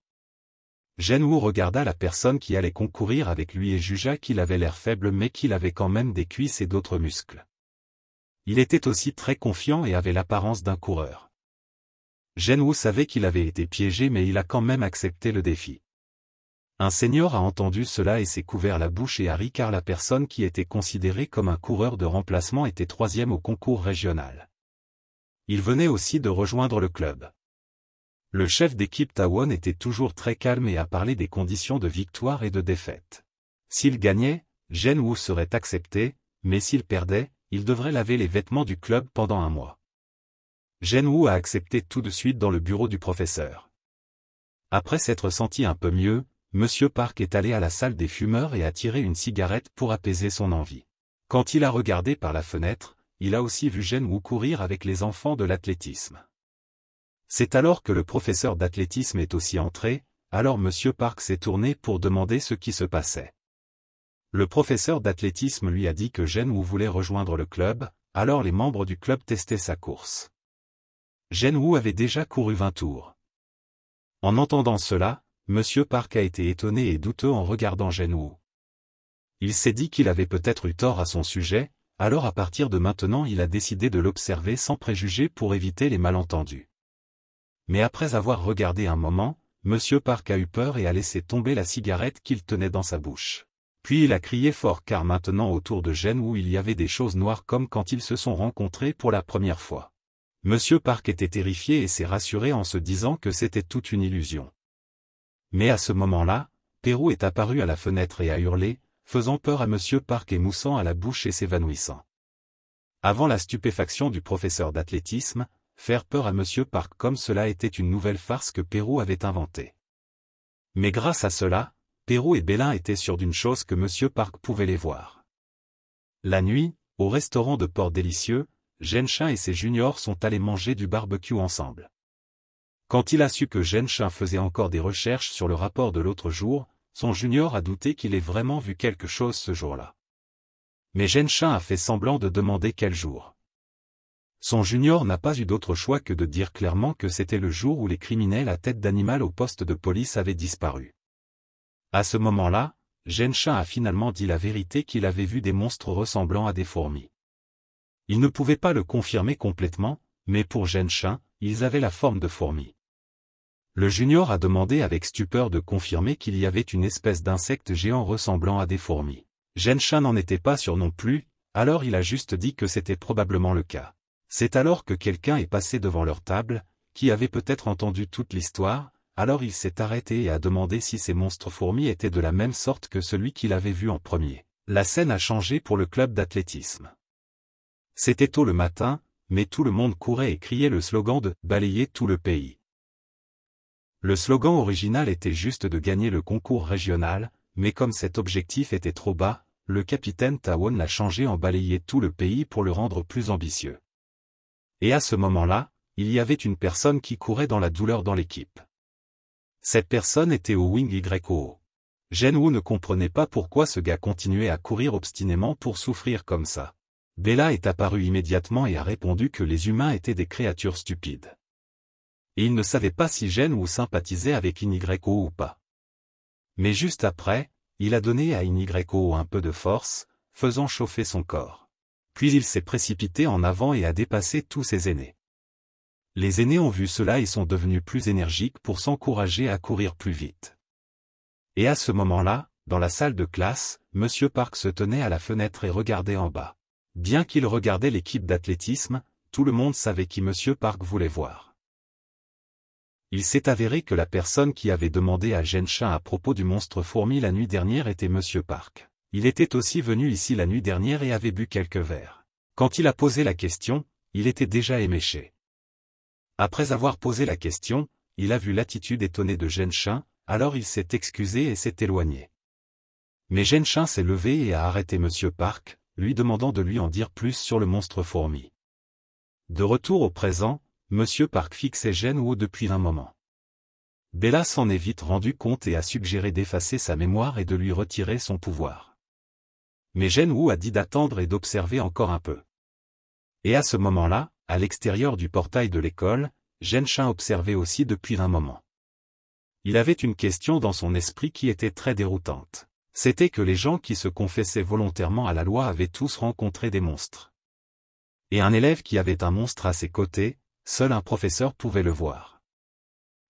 S1: Genwu regarda la personne qui allait concourir avec lui et jugea qu'il avait l'air faible mais qu'il avait quand même des cuisses et d'autres muscles. Il était aussi très confiant et avait l'apparence d'un coureur. Genwu savait qu'il avait été piégé mais il a quand même accepté le défi. Un senior a entendu cela et s'est couvert la bouche et a ri car la personne qui était considérée comme un coureur de remplacement était troisième au concours régional. Il venait aussi de rejoindre le club. Le chef d'équipe Tawon était toujours très calme et a parlé des conditions de victoire et de défaite. S'il gagnait, Gen Wu serait accepté, mais s'il perdait, il devrait laver les vêtements du club pendant un mois. Gen Wu a accepté tout de suite dans le bureau du professeur. Après s'être senti un peu mieux, M. Park est allé à la salle des fumeurs et a tiré une cigarette pour apaiser son envie. Quand il a regardé par la fenêtre, il a aussi vu Gen Wu courir avec les enfants de l'athlétisme. C'est alors que le professeur d'athlétisme est aussi entré, alors M. Park s'est tourné pour demander ce qui se passait. Le professeur d'athlétisme lui a dit que Gen Wu voulait rejoindre le club, alors les membres du club testaient sa course. Gen Wu avait déjà couru 20 tours. En entendant cela, M. Park a été étonné et douteux en regardant Genwoo. Il s'est dit qu'il avait peut-être eu tort à son sujet, alors à partir de maintenant il a décidé de l'observer sans préjugés pour éviter les malentendus. Mais après avoir regardé un moment, M. Park a eu peur et a laissé tomber la cigarette qu'il tenait dans sa bouche. Puis il a crié fort car maintenant autour de Wu il y avait des choses noires comme quand ils se sont rencontrés pour la première fois. M. Park était terrifié et s'est rassuré en se disant que c'était toute une illusion. Mais à ce moment-là, Pérou est apparu à la fenêtre et a hurlé, faisant peur à M. Park et moussant à la bouche et s'évanouissant. Avant la stupéfaction du professeur d'athlétisme, faire peur à M. Park comme cela était une nouvelle farce que Pérou avait inventée. Mais grâce à cela, Pérou et Bélin étaient sûrs d'une chose que M. Park pouvait les voir. La nuit, au restaurant de Port Délicieux, Genshin et ses juniors sont allés manger du barbecue ensemble. Quand il a su que Genshin faisait encore des recherches sur le rapport de l'autre jour, son junior a douté qu'il ait vraiment vu quelque chose ce jour-là. Mais Genshin a fait semblant de demander quel jour. Son junior n'a pas eu d'autre choix que de dire clairement que c'était le jour où les criminels à tête d'animal au poste de police avaient disparu. À ce moment-là, Genshin a finalement dit la vérité qu'il avait vu des monstres ressemblant à des fourmis. Il ne pouvait pas le confirmer complètement, mais pour Genshin, ils avaient la forme de fourmis. Le junior a demandé avec stupeur de confirmer qu'il y avait une espèce d'insecte géant ressemblant à des fourmis. Genshin n'en était pas sûr non plus, alors il a juste dit que c'était probablement le cas. C'est alors que quelqu'un est passé devant leur table, qui avait peut-être entendu toute l'histoire, alors il s'est arrêté et a demandé si ces monstres fourmis étaient de la même sorte que celui qu'il avait vu en premier. La scène a changé pour le club d'athlétisme. C'était tôt le matin, mais tout le monde courait et criait le slogan de « balayer tout le pays ». Le slogan original était juste de gagner le concours régional, mais comme cet objectif était trop bas, le capitaine Tawon l'a changé en balayé tout le pays pour le rendre plus ambitieux. Et à ce moment-là, il y avait une personne qui courait dans la douleur dans l'équipe. Cette personne était au Wing YO. Wu ne comprenait pas pourquoi ce gars continuait à courir obstinément pour souffrir comme ça. Bella est apparue immédiatement et a répondu que les humains étaient des créatures stupides il ne savait pas si gêne ou sympathisait avec Inigreco ou pas. Mais juste après, il a donné à Inigreco un peu de force, faisant chauffer son corps. Puis il s'est précipité en avant et a dépassé tous ses aînés. Les aînés ont vu cela et sont devenus plus énergiques pour s'encourager à courir plus vite. Et à ce moment-là, dans la salle de classe, M. Park se tenait à la fenêtre et regardait en bas. Bien qu'il regardait l'équipe d'athlétisme, tout le monde savait qui M. Park voulait voir il s'est avéré que la personne qui avait demandé à Genshin à propos du monstre fourmi la nuit dernière était M. Park. Il était aussi venu ici la nuit dernière et avait bu quelques verres. Quand il a posé la question, il était déjà éméché. Après avoir posé la question, il a vu l'attitude étonnée de Genshin, alors il s'est excusé et s'est éloigné. Mais Genshin s'est levé et a arrêté M. Park, lui demandant de lui en dire plus sur le monstre fourmi. De retour au présent, Monsieur Park fixait Wu depuis un moment. Bella s'en est vite rendu compte et a suggéré d'effacer sa mémoire et de lui retirer son pouvoir. Mais Wu a dit d'attendre et d'observer encore un peu. Et à ce moment-là, à l'extérieur du portail de l'école, Genshin observait aussi depuis un moment. Il avait une question dans son esprit qui était très déroutante. C'était que les gens qui se confessaient volontairement à la loi avaient tous rencontré des monstres. Et un élève qui avait un monstre à ses côtés, seul un professeur pouvait le voir.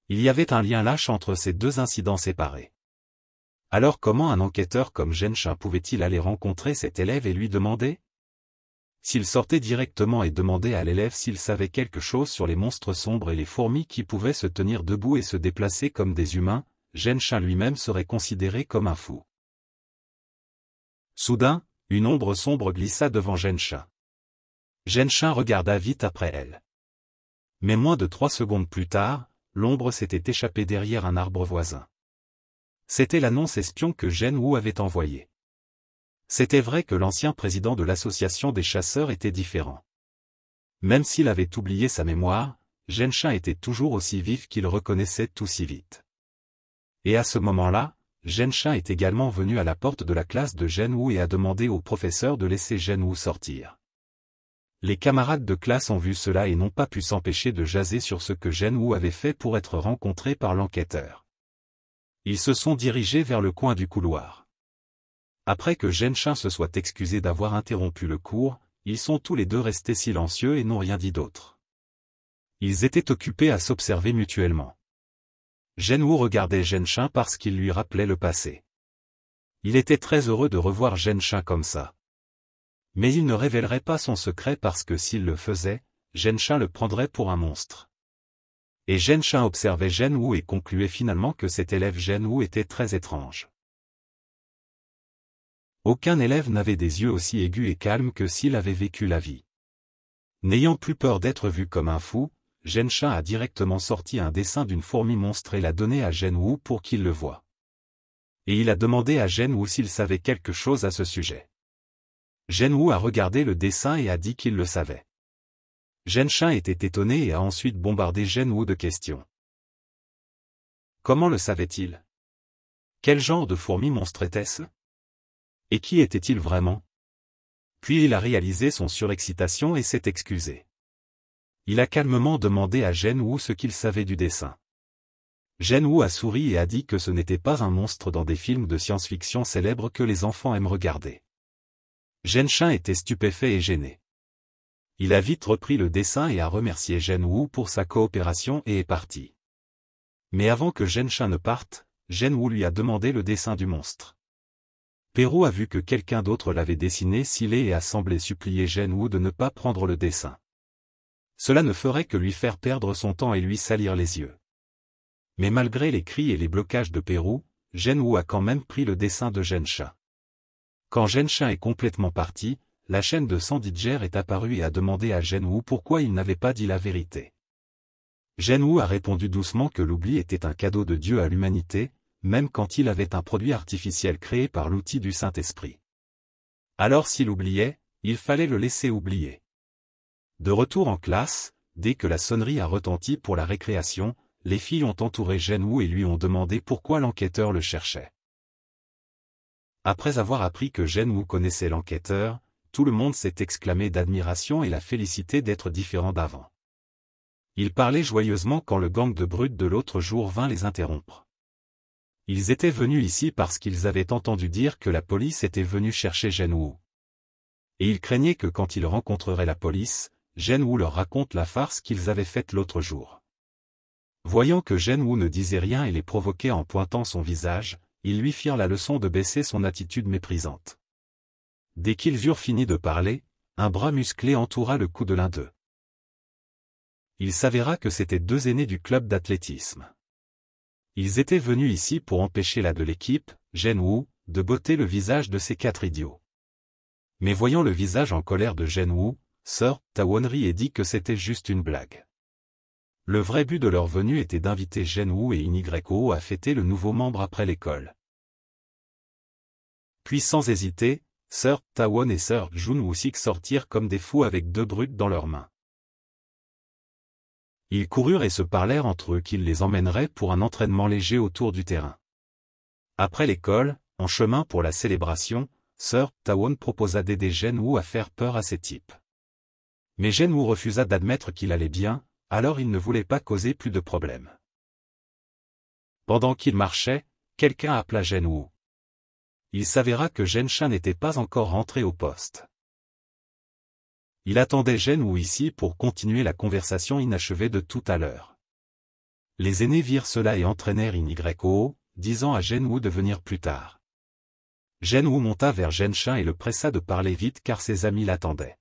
S1: Il y avait un lien lâche entre ces deux incidents séparés. Alors comment un enquêteur comme Genshin pouvait-il aller rencontrer cet élève et lui demander S'il sortait directement et demandait à l'élève s'il savait quelque chose sur les monstres sombres et les fourmis qui pouvaient se tenir debout et se déplacer comme des humains, Genshin lui-même serait considéré comme un fou. Soudain, une ombre sombre glissa devant Genshin. Genshin regarda vite après elle mais moins de trois secondes plus tard, l'ombre s'était échappée derrière un arbre voisin. C'était l'annonce espion que Gen Wu avait envoyée. C'était vrai que l'ancien président de l'association des chasseurs était différent. Même s'il avait oublié sa mémoire, Genshin était toujours aussi vif qu'il reconnaissait tout si vite. Et à ce moment-là, Genshin est également venu à la porte de la classe de Gen Wu et a demandé au professeur de laisser Gen Wu sortir. Les camarades de classe ont vu cela et n'ont pas pu s'empêcher de jaser sur ce que Jen Wu avait fait pour être rencontré par l'enquêteur. Ils se sont dirigés vers le coin du couloir. Après que Jen Chin se soit excusé d'avoir interrompu le cours, ils sont tous les deux restés silencieux et n'ont rien dit d'autre. Ils étaient occupés à s'observer mutuellement. Jen Wu regardait Jen Chin parce qu'il lui rappelait le passé. Il était très heureux de revoir Jen Chin comme ça. Mais il ne révélerait pas son secret parce que s'il le faisait, Genshin le prendrait pour un monstre. Et Genshin observait Genwu et concluait finalement que cet élève Genwu était très étrange. Aucun élève n'avait des yeux aussi aigus et calmes que s'il avait vécu la vie. N'ayant plus peur d'être vu comme un fou, Genshin a directement sorti un dessin d'une fourmi monstre et l'a donné à Genwu pour qu'il le voie. Et il a demandé à Genwu s'il savait quelque chose à ce sujet. Gen Wu a regardé le dessin et a dit qu'il le savait. Gen était étonné et a ensuite bombardé Gen Wu de questions. Comment le savait-il Quel genre de fourmi monstre était-ce Et qui était-il vraiment Puis il a réalisé son surexcitation et s'est excusé. Il a calmement demandé à Gen Wu ce qu'il savait du dessin. Gen Wu a souri et a dit que ce n'était pas un monstre dans des films de science-fiction célèbres que les enfants aiment regarder. Genshin était stupéfait et gêné. Il a vite repris le dessin et a remercié Gen Wu pour sa coopération et est parti. Mais avant que Genshin ne parte, Gen Wu lui a demandé le dessin du monstre. Pérou a vu que quelqu'un d'autre l'avait dessiné est et a semblé supplier Gen Wu de ne pas prendre le dessin. Cela ne ferait que lui faire perdre son temps et lui salir les yeux. Mais malgré les cris et les blocages de Pérou, Gen Wu a quand même pris le dessin de Shah. Quand Genshin est complètement parti, la chaîne de Sandiger est apparue et a demandé à Genwu pourquoi il n'avait pas dit la vérité. Genwu a répondu doucement que l'oubli était un cadeau de Dieu à l'humanité, même quand il avait un produit artificiel créé par l'outil du Saint-Esprit. Alors s'il oubliait, il fallait le laisser oublier. De retour en classe, dès que la sonnerie a retenti pour la récréation, les filles ont entouré Genwu et lui ont demandé pourquoi l'enquêteur le cherchait. Après avoir appris que Zhen Wu connaissait l'enquêteur, tout le monde s'est exclamé d'admiration et la félicité d'être différent d'avant. Ils parlaient joyeusement quand le gang de brutes de l'autre jour vint les interrompre. Ils étaient venus ici parce qu'ils avaient entendu dire que la police était venue chercher Zhen Wu. Et ils craignaient que quand ils rencontreraient la police, Zhen Wu leur raconte la farce qu'ils avaient faite l'autre jour. Voyant que Zhen Wu ne disait rien et les provoquait en pointant son visage, ils lui firent la leçon de baisser son attitude méprisante. Dès qu'ils eurent fini de parler, un bras musclé entoura le cou de l'un d'eux. Il s'avéra que c'étaient deux aînés du club d'athlétisme. Ils étaient venus ici pour empêcher la de l'équipe, Jen Wu, de botter le visage de ces quatre idiots. Mais voyant le visage en colère de Jen Wu, Sir Tawonri dit que c'était juste une blague. Le vrai but de leur venue était d'inviter Gen Wu et Inigreco à fêter le nouveau membre après l'école. Puis sans hésiter, Sir Tawon et Sir Jun Sik sortirent comme des fous avec deux brutes dans leurs mains. Ils coururent et se parlèrent entre eux qu'ils les emmèneraient pour un entraînement léger autour du terrain. Après l'école, en chemin pour la célébration, Sir Tawon proposa d'aider Gen Wu à faire peur à ces types. Mais Gen Wu refusa d'admettre qu'il allait bien, alors il ne voulait pas causer plus de problèmes. Pendant qu'il marchait, quelqu'un appela Gen Wu. Il s'avéra que Genshin n'était pas encore rentré au poste. Il attendait Gen Wu ici pour continuer la conversation inachevée de tout à l'heure. Les aînés virent cela et entraînèrent Inigreco, disant à Gen Wu de venir plus tard. Gen Wu monta vers Genshin et le pressa de parler vite car ses amis l'attendaient.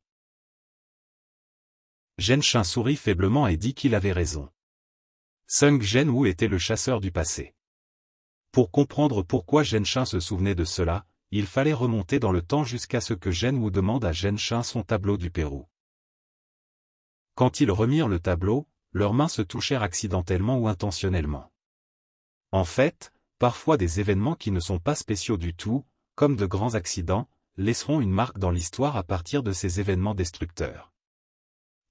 S1: Shin sourit faiblement et dit qu'il avait raison. Sung Zhen Wu était le chasseur du passé. Pour comprendre pourquoi Shin se souvenait de cela, il fallait remonter dans le temps jusqu'à ce que Zhen Wu demande à Shin son tableau du Pérou. Quand ils remirent le tableau, leurs mains se touchèrent accidentellement ou intentionnellement. En fait, parfois des événements qui ne sont pas spéciaux du tout, comme de grands accidents, laisseront une marque dans l'histoire à partir de ces événements destructeurs.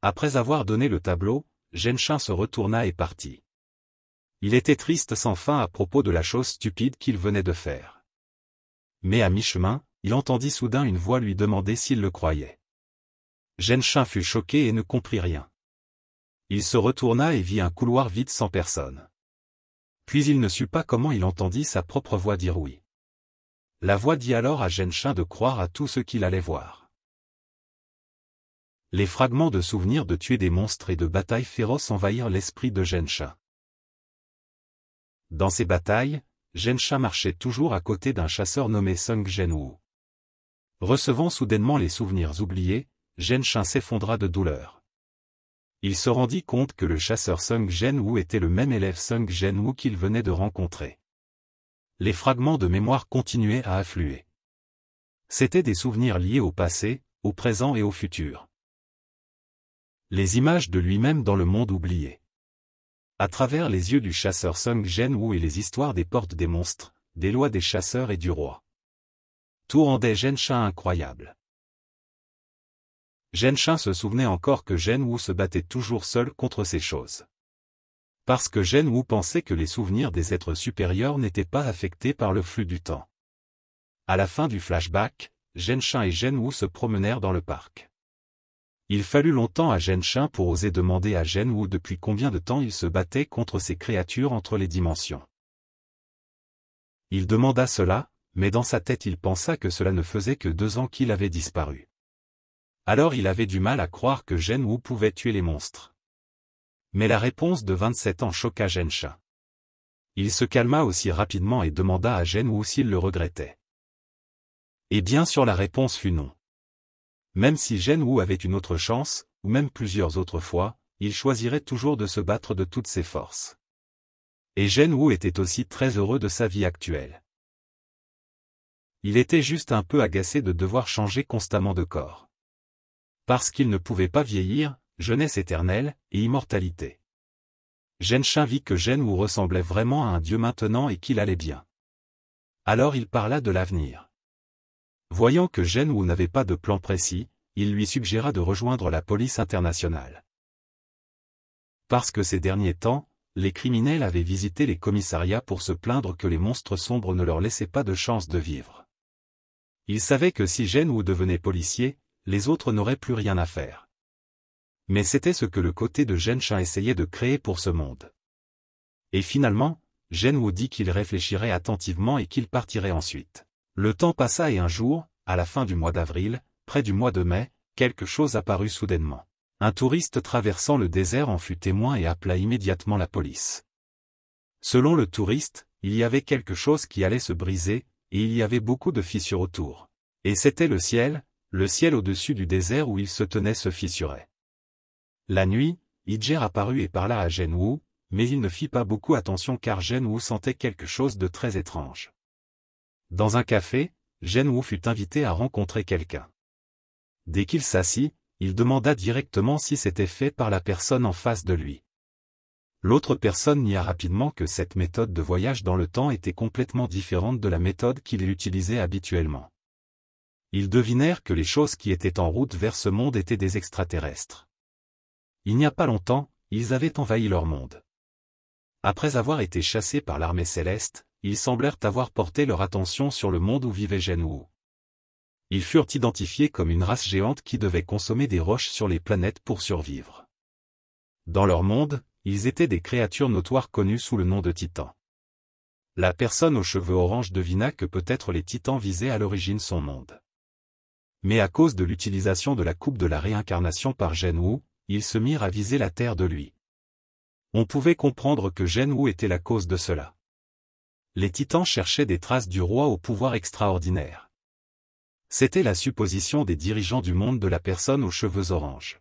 S1: Après avoir donné le tableau, Genshin se retourna et partit. Il était triste sans fin à propos de la chose stupide qu'il venait de faire. Mais à mi-chemin, il entendit soudain une voix lui demander s'il le croyait. Genshin fut choqué et ne comprit rien. Il se retourna et vit un couloir vide sans personne. Puis il ne sut pas comment il entendit sa propre voix dire oui. La voix dit alors à Genshin de croire à tout ce qu'il allait voir les fragments de souvenirs de tuer des monstres et de batailles féroces envahirent l'esprit de Gensha. Dans ces batailles, Gensha marchait toujours à côté d'un chasseur nommé Sung Genwu. Recevant soudainement les souvenirs oubliés, Genshin s'effondra de douleur. Il se rendit compte que le chasseur Sung Genwu était le même élève Sung Genwu qu'il venait de rencontrer. Les fragments de mémoire continuaient à affluer. C'étaient des souvenirs liés au passé, au présent et au futur les images de lui-même dans le monde oublié. À travers les yeux du chasseur Sung Zhen Wu et les histoires des portes des monstres, des lois des chasseurs et du roi. Tout rendait Shin incroyable. Shin se souvenait encore que Zhen Wu se battait toujours seul contre ces choses. Parce que Zhen Wu pensait que les souvenirs des êtres supérieurs n'étaient pas affectés par le flux du temps. À la fin du flashback, Shin et Zhen Wu se promenèrent dans le parc. Il fallut longtemps à Genshin pour oser demander à Gen Wu depuis combien de temps il se battait contre ces créatures entre les dimensions. Il demanda cela, mais dans sa tête il pensa que cela ne faisait que deux ans qu'il avait disparu. Alors il avait du mal à croire que Gen pouvait tuer les monstres. Mais la réponse de 27 ans choqua Genshin. Il se calma aussi rapidement et demanda à Gen Wu s'il le regrettait. Et eh bien sûr la réponse fut non. Même si Gen Wu avait une autre chance, ou même plusieurs autres fois, il choisirait toujours de se battre de toutes ses forces. Et Gen Wu était aussi très heureux de sa vie actuelle. Il était juste un peu agacé de devoir changer constamment de corps. Parce qu'il ne pouvait pas vieillir, jeunesse éternelle, et immortalité. Shin vit que Gen Wu ressemblait vraiment à un dieu maintenant et qu'il allait bien. Alors il parla de l'avenir. Voyant que Gen Wu n'avait pas de plan précis, il lui suggéra de rejoindre la police internationale. Parce que ces derniers temps, les criminels avaient visité les commissariats pour se plaindre que les monstres sombres ne leur laissaient pas de chance de vivre. Ils savaient que si Gen Wu devenait policier, les autres n'auraient plus rien à faire. Mais c'était ce que le côté de Gen essayait de créer pour ce monde. Et finalement, Gen Wu dit qu'il réfléchirait attentivement et qu'il partirait ensuite. Le temps passa et un jour, à la fin du mois d'avril, près du mois de mai, quelque chose apparut soudainement. Un touriste traversant le désert en fut témoin et appela immédiatement la police. Selon le touriste, il y avait quelque chose qui allait se briser, et il y avait beaucoup de fissures autour. Et c'était le ciel, le ciel au-dessus du désert où il se tenait se fissurait. La nuit, Iger apparut et parla à Wu, mais il ne fit pas beaucoup attention car Gen Wu sentait quelque chose de très étrange. Dans un café, Gen Wu fut invité à rencontrer quelqu'un. Dès qu'il s'assit, il demanda directement si c'était fait par la personne en face de lui. L'autre personne nia rapidement que cette méthode de voyage dans le temps était complètement différente de la méthode qu'il utilisait habituellement. Ils devinèrent que les choses qui étaient en route vers ce monde étaient des extraterrestres. Il n'y a pas longtemps, ils avaient envahi leur monde. Après avoir été chassés par l'armée céleste, ils semblèrent avoir porté leur attention sur le monde où vivait Genwu. Ils furent identifiés comme une race géante qui devait consommer des roches sur les planètes pour survivre. Dans leur monde, ils étaient des créatures notoires connues sous le nom de titans. La personne aux cheveux orange devina que peut-être les titans visaient à l'origine son monde. Mais à cause de l'utilisation de la coupe de la réincarnation par Wu, ils se mirent à viser la terre de lui. On pouvait comprendre que Wu était la cause de cela les titans cherchaient des traces du roi au pouvoir extraordinaire. C'était la supposition des dirigeants du monde de la personne aux cheveux orange.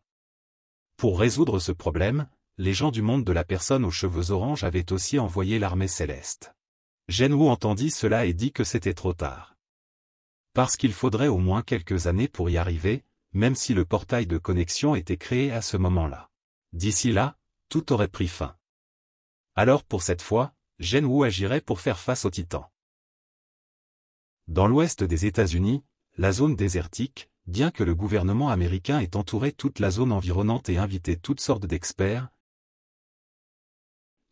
S1: Pour résoudre ce problème, les gens du monde de la personne aux cheveux orange avaient aussi envoyé l'armée céleste. Genwu entendit cela et dit que c'était trop tard. Parce qu'il faudrait au moins quelques années pour y arriver, même si le portail de connexion était créé à ce moment-là. D'ici là, tout aurait pris fin. Alors pour cette fois, Gen agirait pour faire face aux Titans. Dans l'ouest des États-Unis, la zone désertique, bien que le gouvernement américain ait entouré toute la zone environnante et invité toutes sortes d'experts,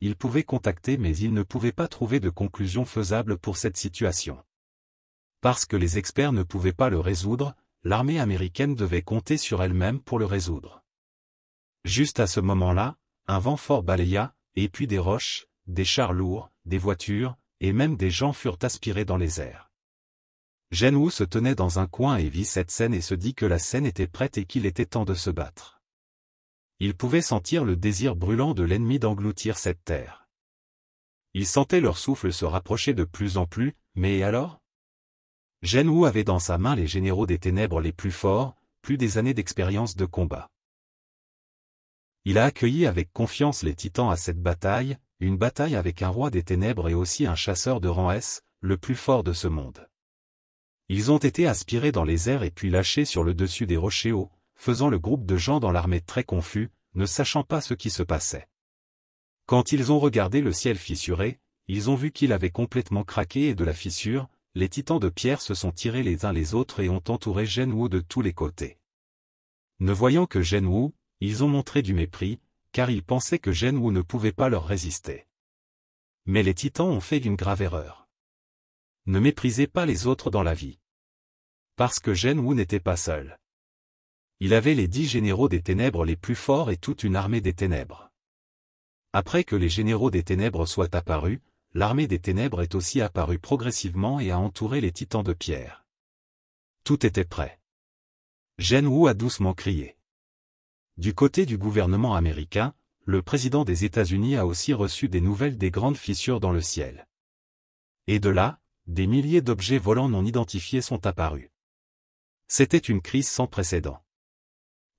S1: il pouvait contacter mais il ne pouvait pas trouver de conclusion faisable pour cette situation. Parce que les experts ne pouvaient pas le résoudre, l'armée américaine devait compter sur elle-même pour le résoudre. Juste à ce moment-là, un vent fort balaya, et puis des roches, des chars lourds, des voitures, et même des gens furent aspirés dans les airs. Wu se tenait dans un coin et vit cette scène et se dit que la scène était prête et qu'il était temps de se battre. Il pouvait sentir le désir brûlant de l'ennemi d'engloutir cette terre. Il sentait leur souffle se rapprocher de plus en plus, mais et alors Wu avait dans sa main les généraux des ténèbres les plus forts, plus des années d'expérience de combat. Il a accueilli avec confiance les titans à cette bataille, une bataille avec un roi des ténèbres et aussi un chasseur de rang S, le plus fort de ce monde. Ils ont été aspirés dans les airs et puis lâchés sur le dessus des rochers hauts, faisant le groupe de gens dans l'armée très confus, ne sachant pas ce qui se passait. Quand ils ont regardé le ciel fissuré, ils ont vu qu'il avait complètement craqué et de la fissure, les titans de pierre se sont tirés les uns les autres et ont entouré Wu de tous les côtés. Ne voyant que Wu, ils ont montré du mépris, car ils pensaient que Genwu ne pouvait pas leur résister. Mais les titans ont fait une grave erreur. Ne méprisez pas les autres dans la vie. Parce que Genwu n'était pas seul. Il avait les dix généraux des ténèbres les plus forts et toute une armée des ténèbres. Après que les généraux des ténèbres soient apparus, l'armée des ténèbres est aussi apparue progressivement et a entouré les titans de pierre. Tout était prêt. Genwu a doucement crié. Du côté du gouvernement américain, le président des États-Unis a aussi reçu des nouvelles des grandes fissures dans le ciel. Et de là, des milliers d'objets volants non identifiés sont apparus. C'était une crise sans précédent.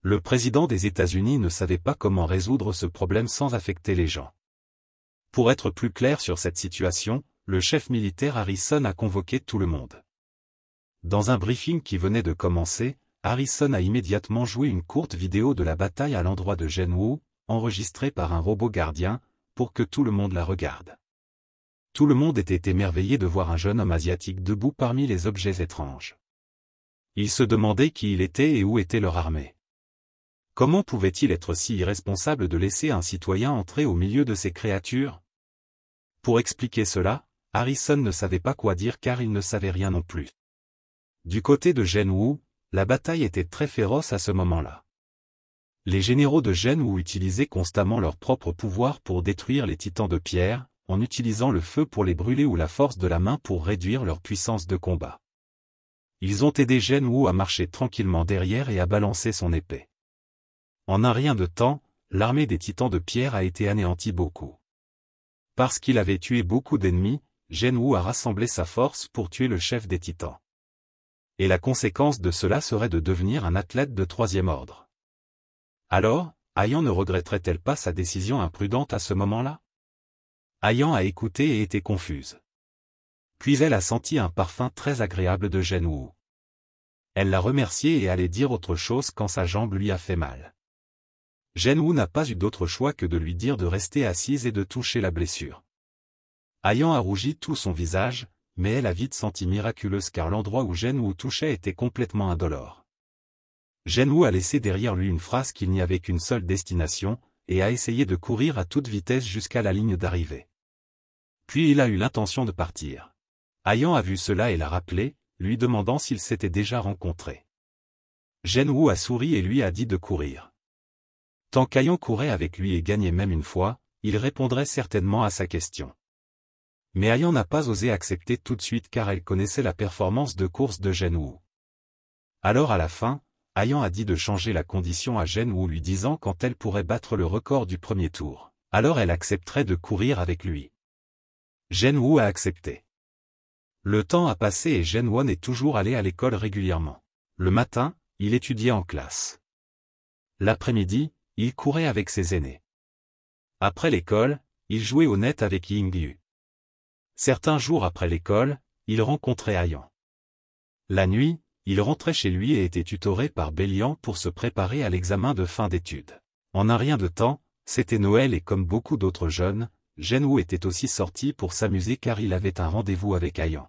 S1: Le président des États-Unis ne savait pas comment résoudre ce problème sans affecter les gens. Pour être plus clair sur cette situation, le chef militaire Harrison a convoqué tout le monde. Dans un briefing qui venait de commencer, Harrison a immédiatement joué une courte vidéo de la bataille à l'endroit de Gen Wu, enregistrée par un robot gardien, pour que tout le monde la regarde. Tout le monde était émerveillé de voir un jeune homme asiatique debout parmi les objets étranges. Il se demandait qui il était et où était leur armée. Comment pouvait-il être si irresponsable de laisser un citoyen entrer au milieu de ces créatures Pour expliquer cela, Harrison ne savait pas quoi dire car il ne savait rien non plus. Du côté de Gen Wu, la bataille était très féroce à ce moment-là. Les généraux de Gen ont utilisé constamment leur propre pouvoir pour détruire les titans de pierre, en utilisant le feu pour les brûler ou la force de la main pour réduire leur puissance de combat. Ils ont aidé Gen Wu à marcher tranquillement derrière et à balancer son épée. En un rien de temps, l'armée des titans de pierre a été anéantie beaucoup. Parce qu'il avait tué beaucoup d'ennemis, Gen Wu a rassemblé sa force pour tuer le chef des titans et la conséquence de cela serait de devenir un athlète de troisième ordre. Alors, Ayan ne regretterait-elle pas sa décision imprudente à ce moment-là Ayan a écouté et était confuse. Puis elle a senti un parfum très agréable de Wu. Elle l'a remercié et allait dire autre chose quand sa jambe lui a fait mal. Wu n'a pas eu d'autre choix que de lui dire de rester assise et de toucher la blessure. Ayan a rougi tout son visage, mais elle a vite senti miraculeuse car l'endroit où Wu touchait était complètement indolore. Wu a laissé derrière lui une phrase qu'il n'y avait qu'une seule destination, et a essayé de courir à toute vitesse jusqu'à la ligne d'arrivée. Puis il a eu l'intention de partir. Ayan a vu cela et l'a rappelé, lui demandant s'il s'était déjà rencontré. Wu a souri et lui a dit de courir. Tant qu'Ayan courait avec lui et gagnait même une fois, il répondrait certainement à sa question mais Ayan n'a pas osé accepter tout de suite car elle connaissait la performance de course de Gen Wu. Alors à la fin, Ayan a dit de changer la condition à Gen Wu lui disant quand elle pourrait battre le record du premier tour. Alors elle accepterait de courir avec lui. Gen Wu a accepté. Le temps a passé et Gen Won est toujours allé à l'école régulièrement. Le matin, il étudiait en classe. L'après-midi, il courait avec ses aînés. Après l'école, il jouait au net avec Ying Yu. Certains jours après l'école, il rencontrait Ayan. La nuit, il rentrait chez lui et était tutoré par Bélian pour se préparer à l'examen de fin d'études. En un rien de temps, c'était Noël et comme beaucoup d'autres jeunes, Genwu était aussi sorti pour s'amuser car il avait un rendez-vous avec Ayan.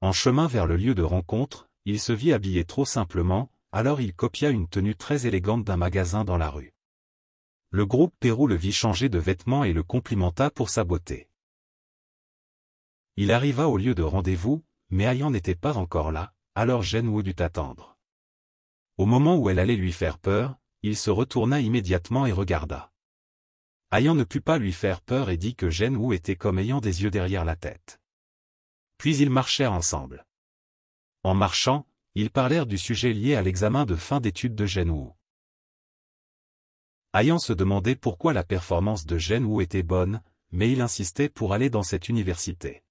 S1: En chemin vers le lieu de rencontre, il se vit habillé trop simplement, alors il copia une tenue très élégante d'un magasin dans la rue. Le groupe Pérou le vit changer de vêtements et le complimenta pour sa beauté. Il arriva au lieu de rendez-vous, mais Ayan n'était pas encore là, alors Wu dut attendre. Au moment où elle allait lui faire peur, il se retourna immédiatement et regarda. Ayan ne put pas lui faire peur et dit que Wu était comme ayant des yeux derrière la tête. Puis ils marchèrent ensemble. En marchant, ils parlèrent du sujet lié à l'examen de fin d'études de Woo. Ayan se demandait pourquoi la performance de Woo était bonne, mais il insistait pour aller dans cette université.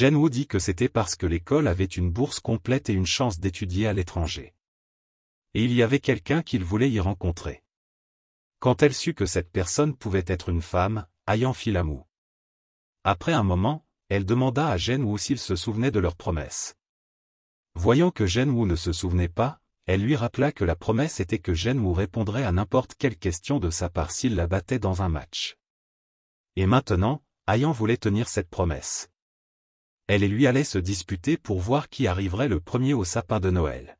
S1: Wu dit que c'était parce que l'école avait une bourse complète et une chance d'étudier à l'étranger. Et il y avait quelqu'un qu'il voulait y rencontrer. Quand elle sut que cette personne pouvait être une femme, Ayan fit l'amour. Après un moment, elle demanda à Wu s'il se souvenait de leur promesse. Voyant que Wu ne se souvenait pas, elle lui rappela que la promesse était que Wu répondrait à n'importe quelle question de sa part s'il la battait dans un match. Et maintenant, Ayan voulait tenir cette promesse elle et lui allaient se disputer pour voir qui arriverait le premier au sapin de Noël.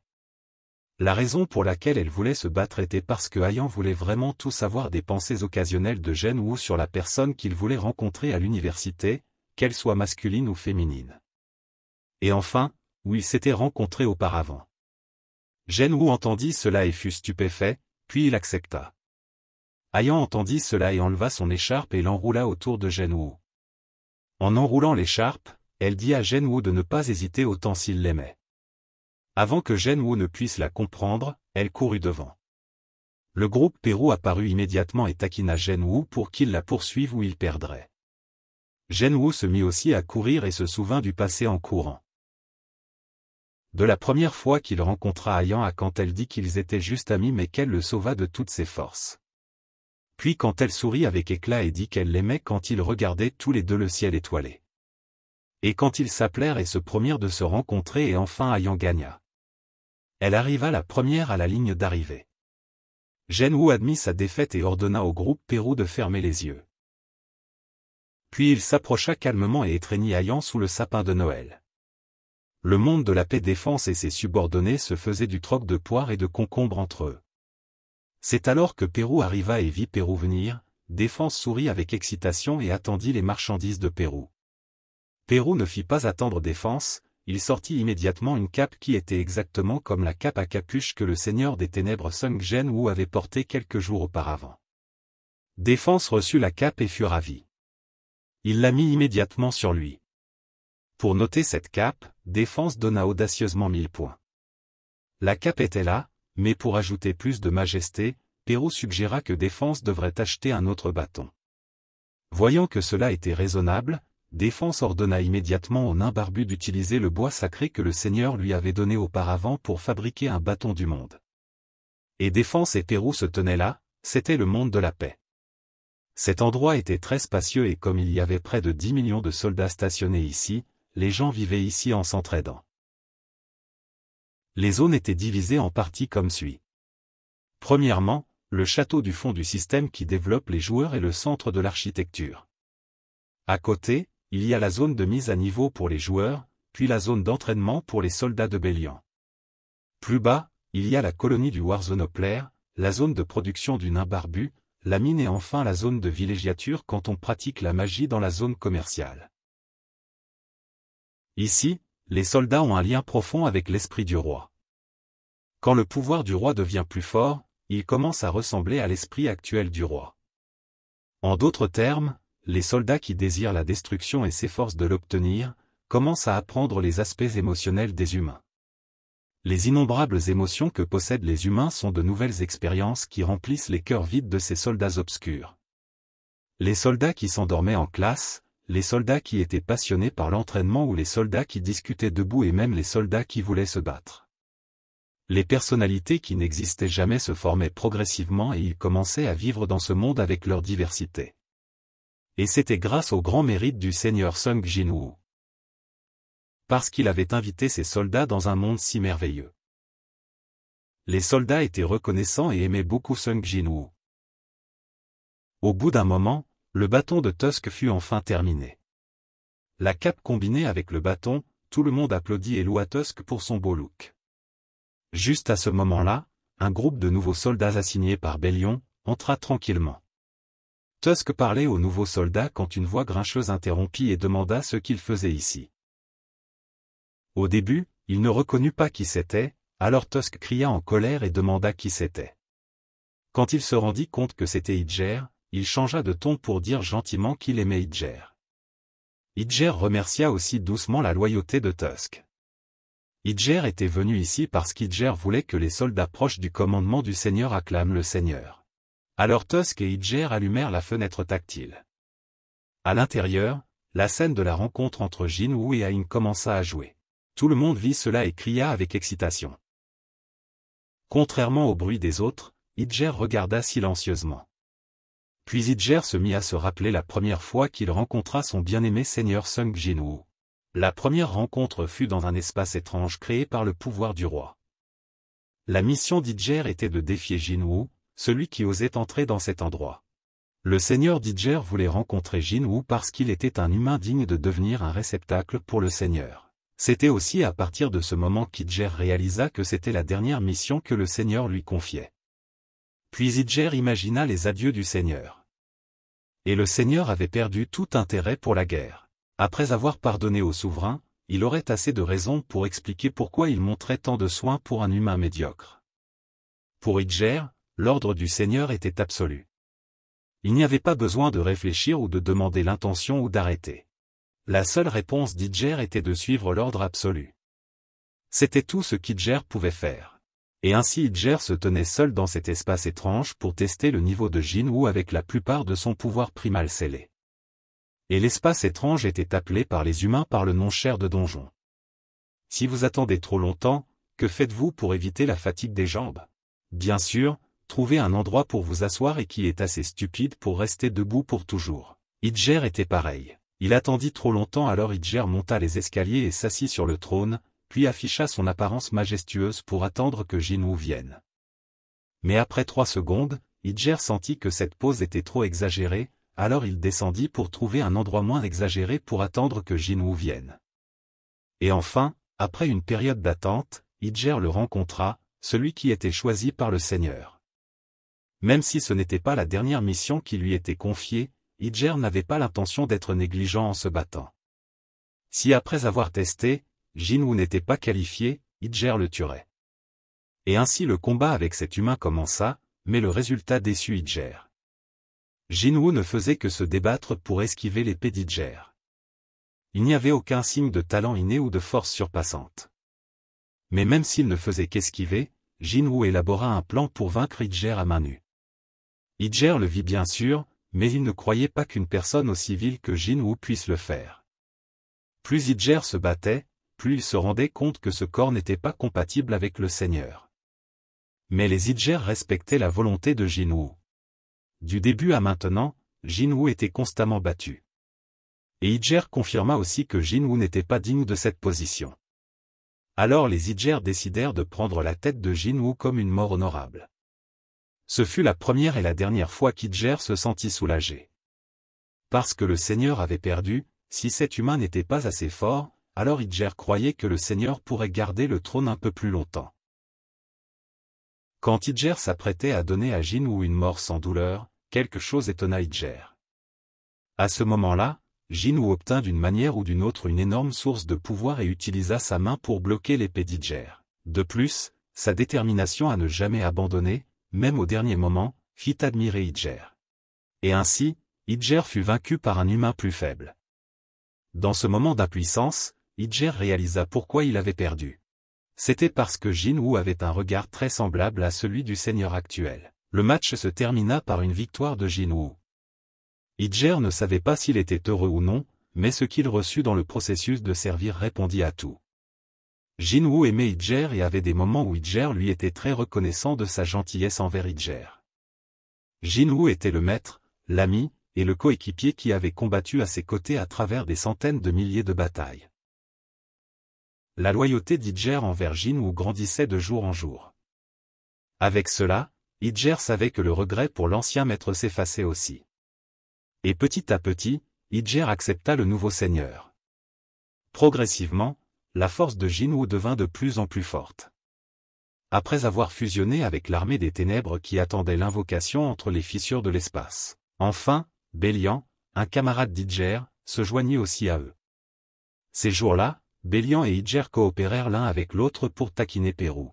S1: La raison pour laquelle elle voulait se battre était parce que Hayan voulait vraiment tout savoir des pensées occasionnelles de Gen Wu sur la personne qu'il voulait rencontrer à l'université, qu'elle soit masculine ou féminine. Et enfin, où ils s'étaient rencontrés auparavant. Gene Wu entendit cela et fut stupéfait, puis il accepta. Ayan entendit cela et enleva son écharpe et l'enroula autour de Gen Wu. En enroulant l'écharpe, elle dit à Zhen Wu de ne pas hésiter autant s'il l'aimait. Avant que Zhen Wu ne puisse la comprendre, elle courut devant. Le groupe Pérou apparut immédiatement et taquina Zhen Wu pour qu'il la poursuive ou il perdrait. Zhen Wu se mit aussi à courir et se souvint du passé en courant. De la première fois qu'il rencontra Ayan à quand elle dit qu'ils étaient juste amis mais qu'elle le sauva de toutes ses forces. Puis quand elle sourit avec éclat et dit qu'elle l'aimait quand ils regardaient tous les deux le ciel étoilé et quand ils s'appelèrent et se promirent de se rencontrer et enfin Ayant gagna. Elle arriva la première à la ligne d'arrivée. Genou admit sa défaite et ordonna au groupe Pérou de fermer les yeux. Puis il s'approcha calmement et étreignit Ayan sous le sapin de Noël. Le monde de la paix défense et ses subordonnés se faisaient du troc de poire et de concombre entre eux. C'est alors que Pérou arriva et vit Pérou venir, Défense sourit avec excitation et attendit les marchandises de Pérou. Pérou ne fit pas attendre défense, il sortit immédiatement une cape qui était exactement comme la cape à capuche que le seigneur des ténèbres Sung Gen Wu avait portée quelques jours auparavant. Défense reçut la cape et fut ravi. Il la mit immédiatement sur lui. Pour noter cette cape, Défense donna audacieusement mille points. La cape était là, mais pour ajouter plus de majesté, Pérou suggéra que Défense devrait acheter un autre bâton. Voyant que cela était raisonnable, Défense ordonna immédiatement au nain barbu d'utiliser le bois sacré que le Seigneur lui avait donné auparavant pour fabriquer un bâton du monde. Et Défense et Pérou se tenaient là, c'était le monde de la paix. Cet endroit était très spacieux et comme il y avait près de 10 millions de soldats stationnés ici, les gens vivaient ici en s'entraidant. Les zones étaient divisées en parties comme suit. Premièrement, le château du fond du système qui développe les joueurs est le centre de l'architecture. À côté, il y a la zone de mise à niveau pour les joueurs, puis la zone d'entraînement pour les soldats de Bélian. Plus bas, il y a la colonie du Warzonoplaire, la zone de production du nain barbu, la mine et enfin la zone de villégiature quand on pratique la magie dans la zone commerciale. Ici, les soldats ont un lien profond avec l'esprit du roi. Quand le pouvoir du roi devient plus fort, il commence à ressembler à l'esprit actuel du roi. En d'autres termes, les soldats qui désirent la destruction et s'efforcent de l'obtenir, commencent à apprendre les aspects émotionnels des humains. Les innombrables émotions que possèdent les humains sont de nouvelles expériences qui remplissent les cœurs vides de ces soldats obscurs. Les soldats qui s'endormaient en classe, les soldats qui étaient passionnés par l'entraînement ou les soldats qui discutaient debout et même les soldats qui voulaient se battre. Les personnalités qui n'existaient jamais se formaient progressivement et ils commençaient à vivre dans ce monde avec leur diversité et c'était grâce au grand mérite du seigneur Sung Jinwoo. Parce qu'il avait invité ses soldats dans un monde si merveilleux. Les soldats étaient reconnaissants et aimaient beaucoup Sung Jinwoo. Au bout d'un moment, le bâton de Tusk fut enfin terminé. La cape combinée avec le bâton, tout le monde applaudit et loua Tusk pour son beau look. Juste à ce moment-là, un groupe de nouveaux soldats assignés par Bellion entra tranquillement. Tusk parlait au nouveau soldat quand une voix grincheuse interrompit et demanda ce qu'il faisait ici. Au début, il ne reconnut pas qui c'était, alors Tusk cria en colère et demanda qui c'était. Quand il se rendit compte que c'était Idger, il changea de ton pour dire gentiment qu'il aimait Idger. Idger remercia aussi doucement la loyauté de Tusk. Idger était venu ici parce qu'Idger voulait que les soldats proches du commandement du Seigneur acclament le Seigneur. Alors Tusk et Idger allumèrent la fenêtre tactile. À l'intérieur, la scène de la rencontre entre Jin et Aïn commença à jouer. Tout le monde vit cela et cria avec excitation. Contrairement au bruit des autres, Idger regarda silencieusement. Puis Idger se mit à se rappeler la première fois qu'il rencontra son bien-aimé seigneur Sung jin La première rencontre fut dans un espace étrange créé par le pouvoir du roi. La mission d'Idger était de défier jin celui qui osait entrer dans cet endroit. Le seigneur Didger voulait rencontrer Wu parce qu'il était un humain digne de devenir un réceptacle pour le seigneur. C'était aussi à partir de ce moment qu'Idger réalisa que c'était la dernière mission que le seigneur lui confiait. Puis Idger imagina les adieux du seigneur. Et le seigneur avait perdu tout intérêt pour la guerre. Après avoir pardonné au souverain, il aurait assez de raisons pour expliquer pourquoi il montrait tant de soins pour un humain médiocre. Pour Idger, l'ordre du Seigneur était absolu. Il n'y avait pas besoin de réfléchir ou de demander l'intention ou d'arrêter. La seule réponse d'Idger était de suivre l'ordre absolu. C'était tout ce qu'Idger pouvait faire. Et ainsi Idger se tenait seul dans cet espace étrange pour tester le niveau de ou avec la plupart de son pouvoir primal scellé. Et l'espace étrange était appelé par les humains par le nom cher de donjon. Si vous attendez trop longtemps, que faites-vous pour éviter la fatigue des jambes Bien sûr, trouvez un endroit pour vous asseoir et qui est assez stupide pour rester debout pour toujours. Idger était pareil. Il attendit trop longtemps alors Idger monta les escaliers et s'assit sur le trône, puis afficha son apparence majestueuse pour attendre que Jinwu vienne. Mais après trois secondes, Idger sentit que cette pose était trop exagérée, alors il descendit pour trouver un endroit moins exagéré pour attendre que Jinwu vienne. Et enfin, après une période d'attente, Idger le rencontra, celui qui était choisi par le Seigneur. Même si ce n'était pas la dernière mission qui lui était confiée, Idger n'avait pas l'intention d'être négligent en se battant. Si après avoir testé, Jinwoo n'était pas qualifié, Idger le tuerait. Et ainsi le combat avec cet humain commença, mais le résultat déçut Idger. Jinwoo ne faisait que se débattre pour esquiver l'épée d'Idger. Il n'y avait aucun signe de talent inné ou de force surpassante. Mais même s'il ne faisait qu'esquiver, Jinwoo élabora un plan pour vaincre Idger à main nue. Iger le vit bien sûr, mais il ne croyait pas qu'une personne aussi vile que jin puisse le faire. Plus Iger se battait, plus il se rendait compte que ce corps n'était pas compatible avec le Seigneur. Mais les Iger respectaient la volonté de jin Du début à maintenant, jin était constamment battu. Et Iger confirma aussi que jin n'était pas digne de cette position. Alors les Iger décidèrent de prendre la tête de jin comme une mort honorable. Ce fut la première et la dernière fois qu'Idger se sentit soulagé. Parce que le Seigneur avait perdu, si cet humain n'était pas assez fort, alors Idger croyait que le Seigneur pourrait garder le trône un peu plus longtemps. Quand Idger s'apprêtait à donner à Jinwu une mort sans douleur, quelque chose étonna Idger. À ce moment-là, Jinwu obtint d'une manière ou d'une autre une énorme source de pouvoir et utilisa sa main pour bloquer l'épée d'Idger. De plus, sa détermination à ne jamais abandonner, même au dernier moment, fit admirer Idger. Et ainsi, Idger fut vaincu par un humain plus faible. Dans ce moment d'impuissance, Idger réalisa pourquoi il avait perdu. C'était parce que Jin avait un regard très semblable à celui du seigneur actuel. Le match se termina par une victoire de Jin Wu. Idger ne savait pas s'il était heureux ou non, mais ce qu'il reçut dans le processus de servir répondit à tout. Jinwoo aimait Idjer et avait des moments où Idjer lui était très reconnaissant de sa gentillesse envers Idjer. Jinwoo était le maître, l'ami, et le coéquipier qui avait combattu à ses côtés à travers des centaines de milliers de batailles. La loyauté d'Idjer envers Jinwoo grandissait de jour en jour. Avec cela, Idger savait que le regret pour l'ancien maître s'effaçait aussi. Et petit à petit, Idger accepta le nouveau seigneur. Progressivement, la force de Jinwu devint de plus en plus forte. Après avoir fusionné avec l'armée des ténèbres qui attendait l'invocation entre les fissures de l'espace. Enfin, Bélian, un camarade d'Idger, se joignit aussi à eux. Ces jours-là, Bélian et Idger coopérèrent l'un avec l'autre pour taquiner Pérou.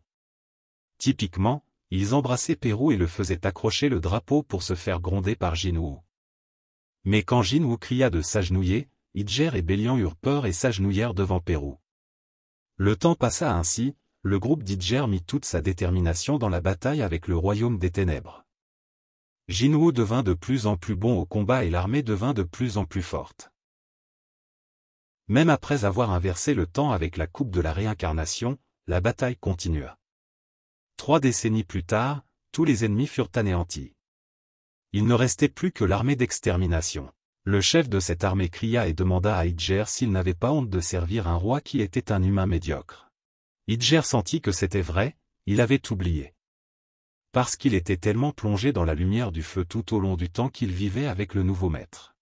S1: Typiquement, ils embrassaient Pérou et le faisaient accrocher le drapeau pour se faire gronder par Jinwu. Mais quand Jinwu cria de s'agenouiller, Idger et Bélian eurent peur et s'agenouillèrent devant Pérou. Le temps passa ainsi, le groupe d'Idger mit toute sa détermination dans la bataille avec le royaume des ténèbres. Jinwoo devint de plus en plus bon au combat et l'armée devint de plus en plus forte. Même après avoir inversé le temps avec la coupe de la réincarnation, la bataille continua. Trois décennies plus tard, tous les ennemis furent anéantis. Il ne restait plus que l'armée d'extermination. Le chef de cette armée cria et demanda à Idger s'il n'avait pas honte de servir un roi qui était un humain médiocre. Idger sentit que c'était vrai, il avait oublié. Parce qu'il était tellement plongé dans la lumière du feu tout au long du temps qu'il vivait avec le nouveau maître.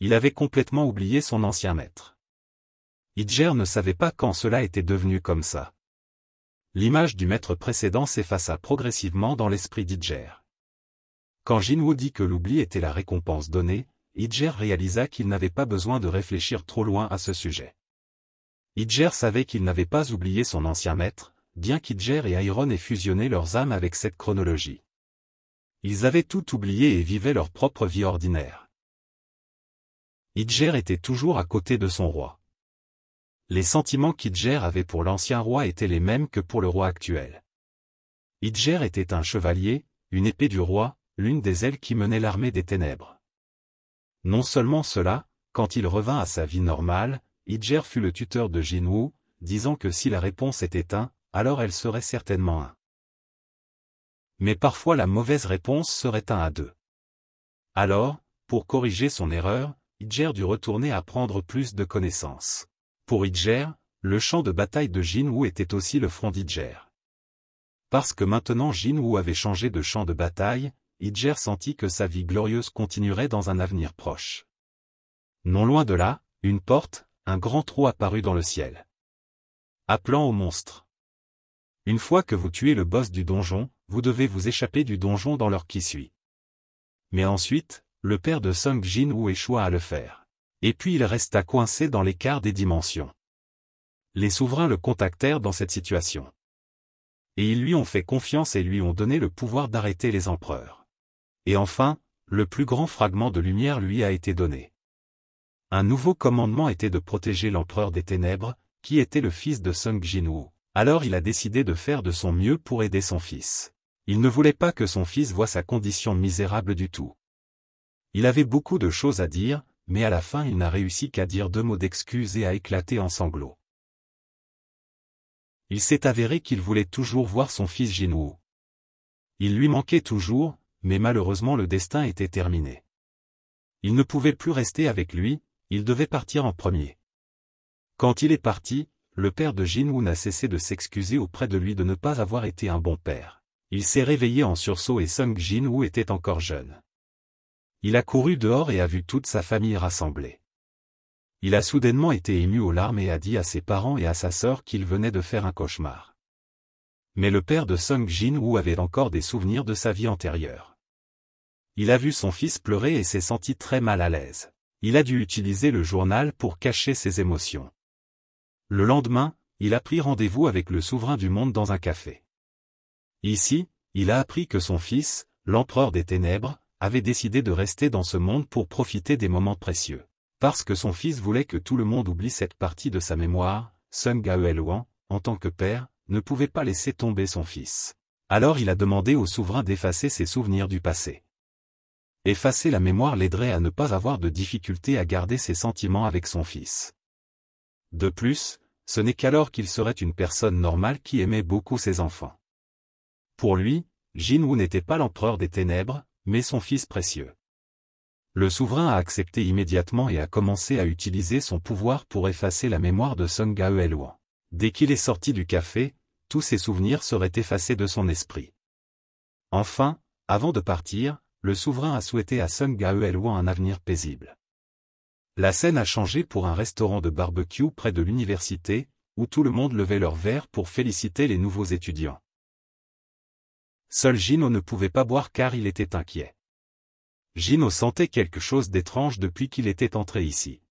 S1: Il avait complètement oublié son ancien maître. Idger ne savait pas quand cela était devenu comme ça. L'image du maître précédent s'effaça progressivement dans l'esprit d'Idger. Quand Jinwoo dit que l'oubli était la récompense donnée, Idger réalisa qu'il n'avait pas besoin de réfléchir trop loin à ce sujet. Idger savait qu'il n'avait pas oublié son ancien maître, bien qu'Idger et Iron aient fusionné leurs âmes avec cette chronologie. Ils avaient tout oublié et vivaient leur propre vie ordinaire. Idger était toujours à côté de son roi. Les sentiments qu'Idger avait pour l'ancien roi étaient les mêmes que pour le roi actuel. Idger était un chevalier, une épée du roi, l'une des ailes qui menait l'armée des ténèbres. Non seulement cela, quand il revint à sa vie normale, Idger fut le tuteur de Jinwoo, disant que si la réponse était un, alors elle serait certainement un. Mais parfois la mauvaise réponse serait un à deux. Alors, pour corriger son erreur, Idger dut retourner à prendre plus de connaissances. Pour Idger, le champ de bataille de Jinwoo était aussi le front d'Idger. Parce que maintenant Jinwoo avait changé de champ de bataille, Hidger sentit que sa vie glorieuse continuerait dans un avenir proche. Non loin de là, une porte, un grand trou apparut dans le ciel. Appelant au monstre. Une fois que vous tuez le boss du donjon, vous devez vous échapper du donjon dans l'heure qui suit. Mais ensuite, le père de Sung jin ou échoua à le faire. Et puis il resta coincé dans l'écart des dimensions. Les souverains le contactèrent dans cette situation. Et ils lui ont fait confiance et lui ont donné le pouvoir d'arrêter les empereurs. Et enfin, le plus grand fragment de lumière lui a été donné. Un nouveau commandement était de protéger l'empereur des ténèbres, qui était le fils de Sung Jinwoo. Alors il a décidé de faire de son mieux pour aider son fils. Il ne voulait pas que son fils voie sa condition misérable du tout. Il avait beaucoup de choses à dire, mais à la fin il n'a réussi qu'à dire deux mots d'excuses et à éclater en sanglots. Il s'est avéré qu'il voulait toujours voir son fils Jinwoo. Il lui manquait toujours, mais malheureusement le destin était terminé. Il ne pouvait plus rester avec lui, il devait partir en premier. Quand il est parti, le père de jin n'a n'a cessé de s'excuser auprès de lui de ne pas avoir été un bon père. Il s'est réveillé en sursaut et Sung jin était encore jeune. Il a couru dehors et a vu toute sa famille rassemblée. Il a soudainement été ému aux larmes et a dit à ses parents et à sa sœur qu'il venait de faire un cauchemar. Mais le père de Sung jin avait encore des souvenirs de sa vie antérieure il a vu son fils pleurer et s'est senti très mal à l'aise. Il a dû utiliser le journal pour cacher ses émotions. Le lendemain, il a pris rendez-vous avec le souverain du monde dans un café. Ici, il a appris que son fils, l'empereur des ténèbres, avait décidé de rester dans ce monde pour profiter des moments précieux. Parce que son fils voulait que tout le monde oublie cette partie de sa mémoire, Sun Wan, en tant que père, ne pouvait pas laisser tomber son fils. Alors il a demandé au souverain d'effacer ses souvenirs du passé. Effacer la mémoire l'aiderait à ne pas avoir de difficulté à garder ses sentiments avec son fils. De plus, ce n'est qu'alors qu'il serait une personne normale qui aimait beaucoup ses enfants. Pour lui, Jinwu n'était pas l'empereur des ténèbres, mais son fils précieux. Le souverain a accepté immédiatement et a commencé à utiliser son pouvoir pour effacer la mémoire de Song Luan. Dès qu'il est sorti du café, tous ses souvenirs seraient effacés de son esprit. Enfin, avant de partir, le souverain a souhaité à Sun un avenir paisible. La scène a changé pour un restaurant de barbecue près de l'université, où tout le monde levait leur verre pour féliciter les nouveaux étudiants. Seul Gino ne pouvait pas boire car il était inquiet. Gino sentait quelque chose d'étrange depuis qu'il était entré ici.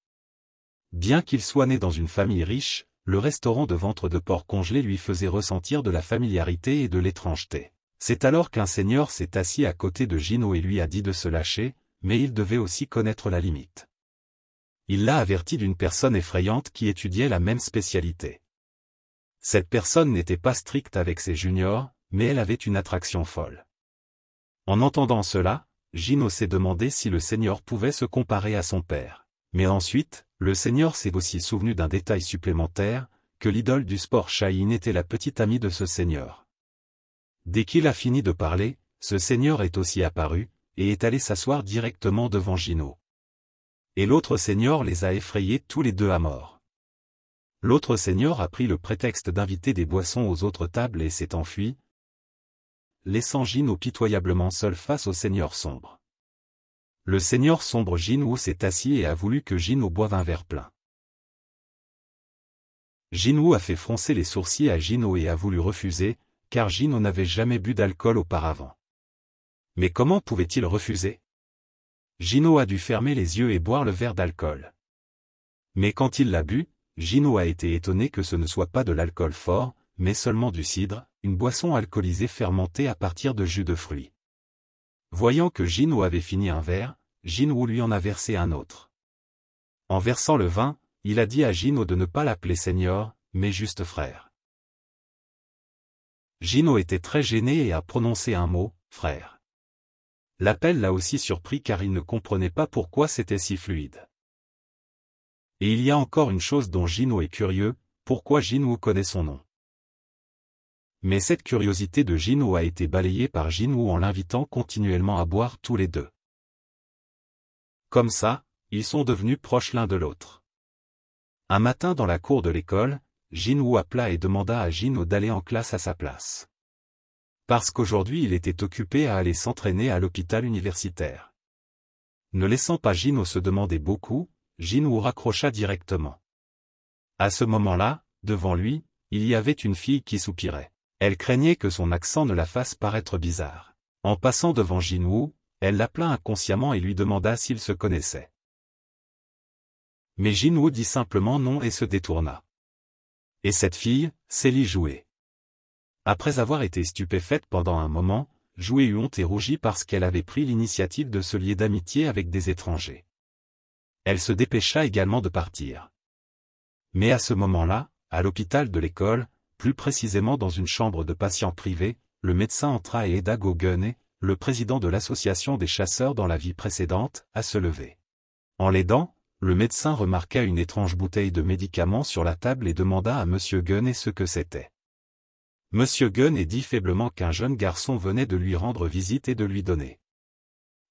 S1: Bien qu'il soit né dans une famille riche, le restaurant de ventre de porc congelé lui faisait ressentir de la familiarité et de l'étrangeté. C'est alors qu'un seigneur s'est assis à côté de Gino et lui a dit de se lâcher, mais il devait aussi connaître la limite. Il l'a averti d'une personne effrayante qui étudiait la même spécialité. Cette personne n'était pas stricte avec ses juniors, mais elle avait une attraction folle. En entendant cela, Gino s'est demandé si le Seigneur pouvait se comparer à son père. Mais ensuite, le Seigneur s'est aussi souvenu d'un détail supplémentaire, que l'idole du sport Shaïn était la petite amie de ce Seigneur. Dès qu'il a fini de parler, ce seigneur est aussi apparu, et est allé s'asseoir directement devant Gino. Et l'autre seigneur les a effrayés tous les deux à mort. L'autre seigneur a pris le prétexte d'inviter des boissons aux autres tables et s'est enfui, laissant Gino pitoyablement seul face au seigneur sombre. Le seigneur sombre Gino s'est assis et a voulu que Gino boive un verre plein. Gino a fait froncer les sourcils à Gino et a voulu refuser, car Gino n'avait jamais bu d'alcool auparavant. Mais comment pouvait-il refuser Gino a dû fermer les yeux et boire le verre d'alcool. Mais quand il l'a bu, Gino a été étonné que ce ne soit pas de l'alcool fort, mais seulement du cidre, une boisson alcoolisée fermentée à partir de jus de fruits. Voyant que Gino avait fini un verre, Gino lui en a versé un autre. En versant le vin, il a dit à Gino de ne pas l'appeler seigneur, mais juste frère. Gino était très gêné et a prononcé un mot, frère. L'appel l'a aussi surpris car il ne comprenait pas pourquoi c'était si fluide. Et il y a encore une chose dont Gino est curieux, pourquoi Gino connaît son nom. Mais cette curiosité de Gino a été balayée par Gino en l'invitant continuellement à boire tous les deux. Comme ça, ils sont devenus proches l'un de l'autre. Un matin dans la cour de l'école, Jin appela et demanda à Jin d'aller en classe à sa place. Parce qu'aujourd'hui il était occupé à aller s'entraîner à l'hôpital universitaire. Ne laissant pas Jin se demander beaucoup, Jin raccrocha directement. À ce moment-là, devant lui, il y avait une fille qui soupirait. Elle craignait que son accent ne la fasse paraître bizarre. En passant devant Jinwoo, elle l'appela inconsciemment et lui demanda s'il se connaissait. Mais Jinwoo dit simplement non et se détourna. Et cette fille, Célie Jouet. Après avoir été stupéfaite pendant un moment, Jouet eut honte et rougit parce qu'elle avait pris l'initiative de se lier d'amitié avec des étrangers. Elle se dépêcha également de partir. Mais à ce moment-là, à l'hôpital de l'école, plus précisément dans une chambre de patient privé, le médecin entra et aida Gauguenet, le président de l'association des chasseurs dans la vie précédente, à se lever. En l'aidant, le médecin remarqua une étrange bouteille de médicaments sur la table et demanda à M. Gunn et ce que c'était. M. Gunn dit faiblement qu'un jeune garçon venait de lui rendre visite et de lui donner.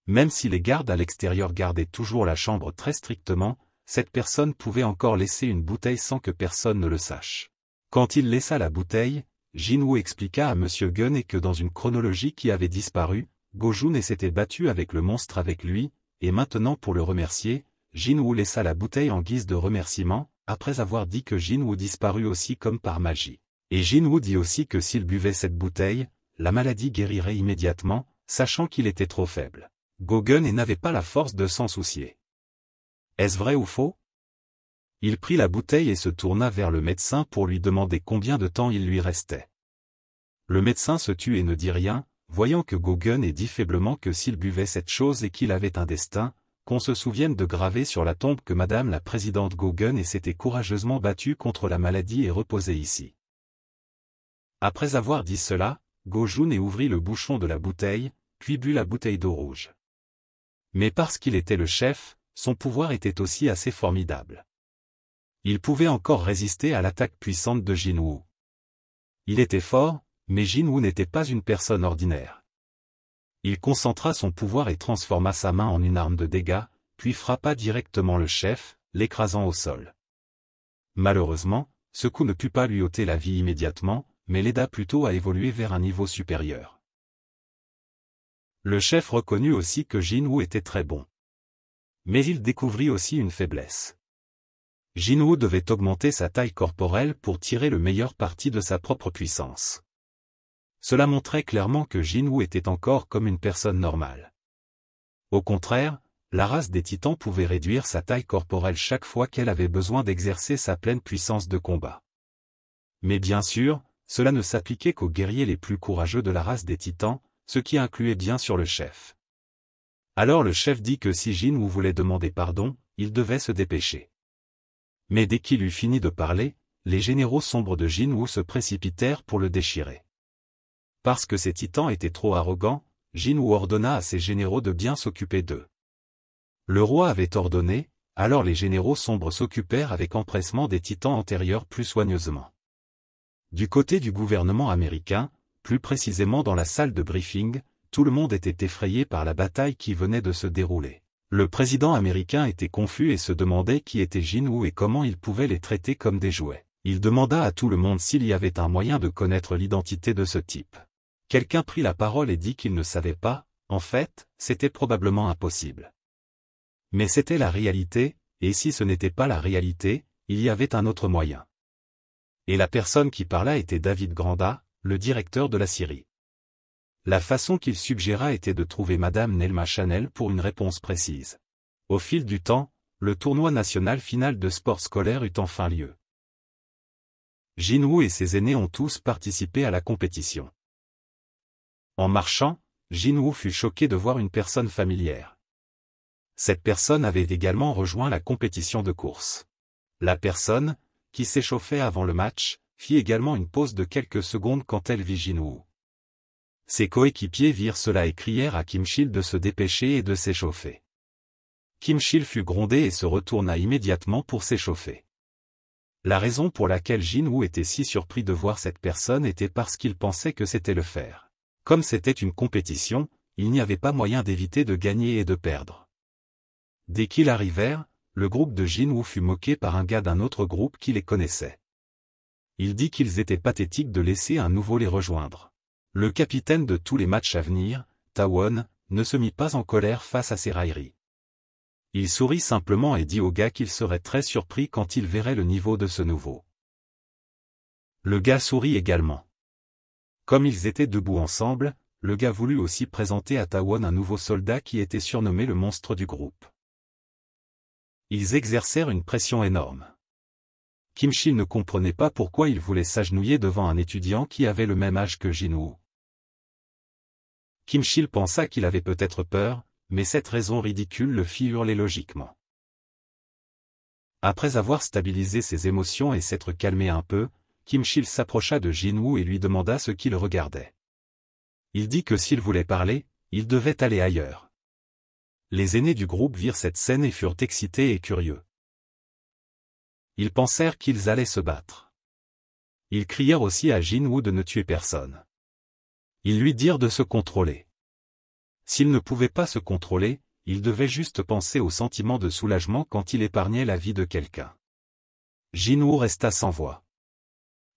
S1: Même si les gardes à l'extérieur gardaient toujours la chambre très strictement, cette personne pouvait encore laisser une bouteille sans que personne ne le sache. Quand il laissa la bouteille, Jinwoo expliqua à M. Gunn et que dans une chronologie qui avait disparu, Gojun s'était battu avec le monstre avec lui, et maintenant pour le remercier, Jinwoo laissa la bouteille en guise de remerciement, après avoir dit que Wu disparut aussi comme par magie. Et Wu dit aussi que s'il buvait cette bouteille, la maladie guérirait immédiatement, sachant qu'il était trop faible. Gogun n'avait pas la force de s'en soucier. Est-ce vrai ou faux Il prit la bouteille et se tourna vers le médecin pour lui demander combien de temps il lui restait. Le médecin se tut et ne dit rien, voyant que Gogun et dit faiblement que s'il buvait cette chose et qu'il avait un destin, qu'on se souvienne de graver sur la tombe que Madame la Présidente Gun et s'était courageusement battue contre la maladie et reposée ici. Après avoir dit cela, Gojun et ouvrit le bouchon de la bouteille, puis but la bouteille d'eau rouge. Mais parce qu'il était le chef, son pouvoir était aussi assez formidable. Il pouvait encore résister à l'attaque puissante de Jinwoo. Il était fort, mais Wu n'était pas une personne ordinaire. Il concentra son pouvoir et transforma sa main en une arme de dégâts, puis frappa directement le chef, l'écrasant au sol. Malheureusement, ce coup ne put pas lui ôter la vie immédiatement, mais l'aida plutôt à évoluer vers un niveau supérieur. Le chef reconnut aussi que Wu était très bon. Mais il découvrit aussi une faiblesse. Wu devait augmenter sa taille corporelle pour tirer le meilleur parti de sa propre puissance. Cela montrait clairement que Wu était encore comme une personne normale. Au contraire, la race des titans pouvait réduire sa taille corporelle chaque fois qu'elle avait besoin d'exercer sa pleine puissance de combat. Mais bien sûr, cela ne s'appliquait qu'aux guerriers les plus courageux de la race des titans, ce qui incluait bien sûr le chef. Alors le chef dit que si Wu voulait demander pardon, il devait se dépêcher. Mais dès qu'il eut fini de parler, les généraux sombres de Wu se précipitèrent pour le déchirer. Parce que ces titans étaient trop arrogants, Jinwu ordonna à ses généraux de bien s'occuper d'eux. Le roi avait ordonné, alors les généraux sombres s'occupèrent avec empressement des titans antérieurs plus soigneusement. Du côté du gouvernement américain, plus précisément dans la salle de briefing, tout le monde était effrayé par la bataille qui venait de se dérouler. Le président américain était confus et se demandait qui était Jinwu et comment il pouvait les traiter comme des jouets. Il demanda à tout le monde s'il y avait un moyen de connaître l'identité de ce type quelqu'un prit la parole et dit qu'il ne savait pas, en fait, c'était probablement impossible. Mais c'était la réalité, et si ce n'était pas la réalité, il y avait un autre moyen. Et la personne qui parla était David Granda, le directeur de la Syrie. La façon qu'il suggéra était de trouver Madame Nelma Chanel pour une réponse précise. Au fil du temps, le tournoi national final de sport scolaire eut enfin lieu. Jinwoo et ses aînés ont tous participé à la compétition. En marchant, jin fut choqué de voir une personne familière. Cette personne avait également rejoint la compétition de course. La personne, qui s'échauffait avant le match, fit également une pause de quelques secondes quand elle vit jin Ses coéquipiers virent cela et crièrent à Kim Shil de se dépêcher et de s'échauffer. Kim Shil fut grondé et se retourna immédiatement pour s'échauffer. La raison pour laquelle jin était si surpris de voir cette personne était parce qu'il pensait que c'était le fer. Comme c'était une compétition, il n'y avait pas moyen d'éviter de gagner et de perdre. Dès qu'ils arrivèrent, le groupe de Jinwoo fut moqué par un gars d'un autre groupe qui les connaissait. Il dit qu'ils étaient pathétiques de laisser un nouveau les rejoindre. Le capitaine de tous les matchs à venir, Tawon, ne se mit pas en colère face à ces railleries. Il sourit simplement et dit au gars qu'il serait très surpris quand il verrait le niveau de ce nouveau. Le gars sourit également. Comme ils étaient debout ensemble, le gars voulut aussi présenter à Tawon un nouveau soldat qui était surnommé le monstre du groupe. Ils exercèrent une pression énorme. Kim Shil ne comprenait pas pourquoi il voulait s'agenouiller devant un étudiant qui avait le même âge que Jinwoo. Kim Shil pensa qu'il avait peut-être peur, mais cette raison ridicule le fit hurler logiquement. Après avoir stabilisé ses émotions et s'être calmé un peu, Kim s'approcha de Jinwoo et lui demanda ce qu'il regardait. Il dit que s'il voulait parler, il devait aller ailleurs. Les aînés du groupe virent cette scène et furent excités et curieux. Ils pensèrent qu'ils allaient se battre. Ils crièrent aussi à Jinwoo de ne tuer personne. Ils lui dirent de se contrôler. S'il ne pouvait pas se contrôler, il devait juste penser au sentiment de soulagement quand il épargnait la vie de quelqu'un. Jinwoo resta sans voix.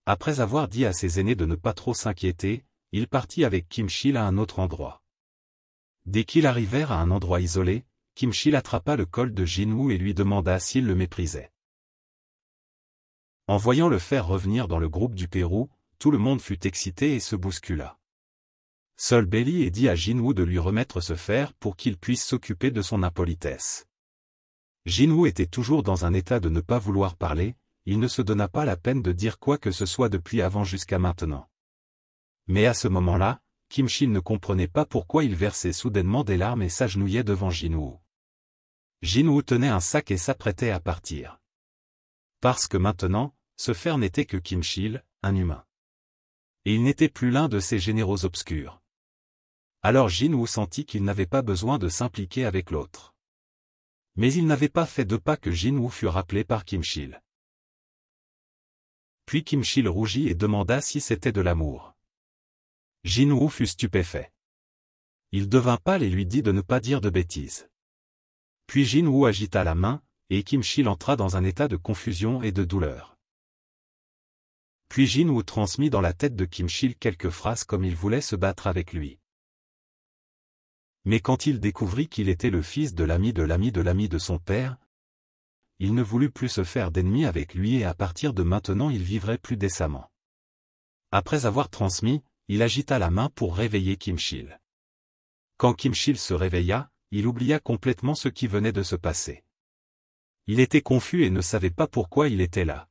S1: Après avoir dit à ses aînés de ne pas trop s'inquiéter, il partit avec Kim à un autre endroit. Dès qu'ils arrivèrent à un endroit isolé, Kim attrapa le col de Jin-Woo et lui demanda s'il le méprisait. En voyant le fer revenir dans le groupe du Pérou, tout le monde fut excité et se bouscula. Seul Belly et dit à Jinwoo de lui remettre ce fer pour qu'il puisse s'occuper de son impolitesse. Jinwoo était toujours dans un état de ne pas vouloir parler, il ne se donna pas la peine de dire quoi que ce soit depuis avant jusqu'à maintenant. Mais à ce moment-là, Kim ne comprenait pas pourquoi il versait soudainement des larmes et s'agenouillait devant Jin-woo tenait un sac et s'apprêtait à partir. Parce que maintenant, ce fer n'était que Kim un humain. Et il n'était plus l'un de ces généraux obscurs. Alors Jin-woo sentit qu'il n'avait pas besoin de s'impliquer avec l'autre. Mais il n'avait pas fait deux pas que Jin-woo fut rappelé par Kim puis Kim rougit et demanda si c'était de l'amour. Jin fut stupéfait. Il devint pâle et lui dit de ne pas dire de bêtises. Puis Jin agita la main, et Kim entra dans un état de confusion et de douleur. Puis Jin transmit dans la tête de Kim quelques phrases comme il voulait se battre avec lui. Mais quand il découvrit qu'il était le fils de l'ami de l'ami de l'ami de son père, il ne voulut plus se faire d'ennemis avec lui et à partir de maintenant il vivrait plus décemment. Après avoir transmis, il agita la main pour réveiller Kimchil. Quand Kimchil se réveilla, il oublia complètement ce qui venait de se passer. Il était confus et ne savait pas pourquoi il était là.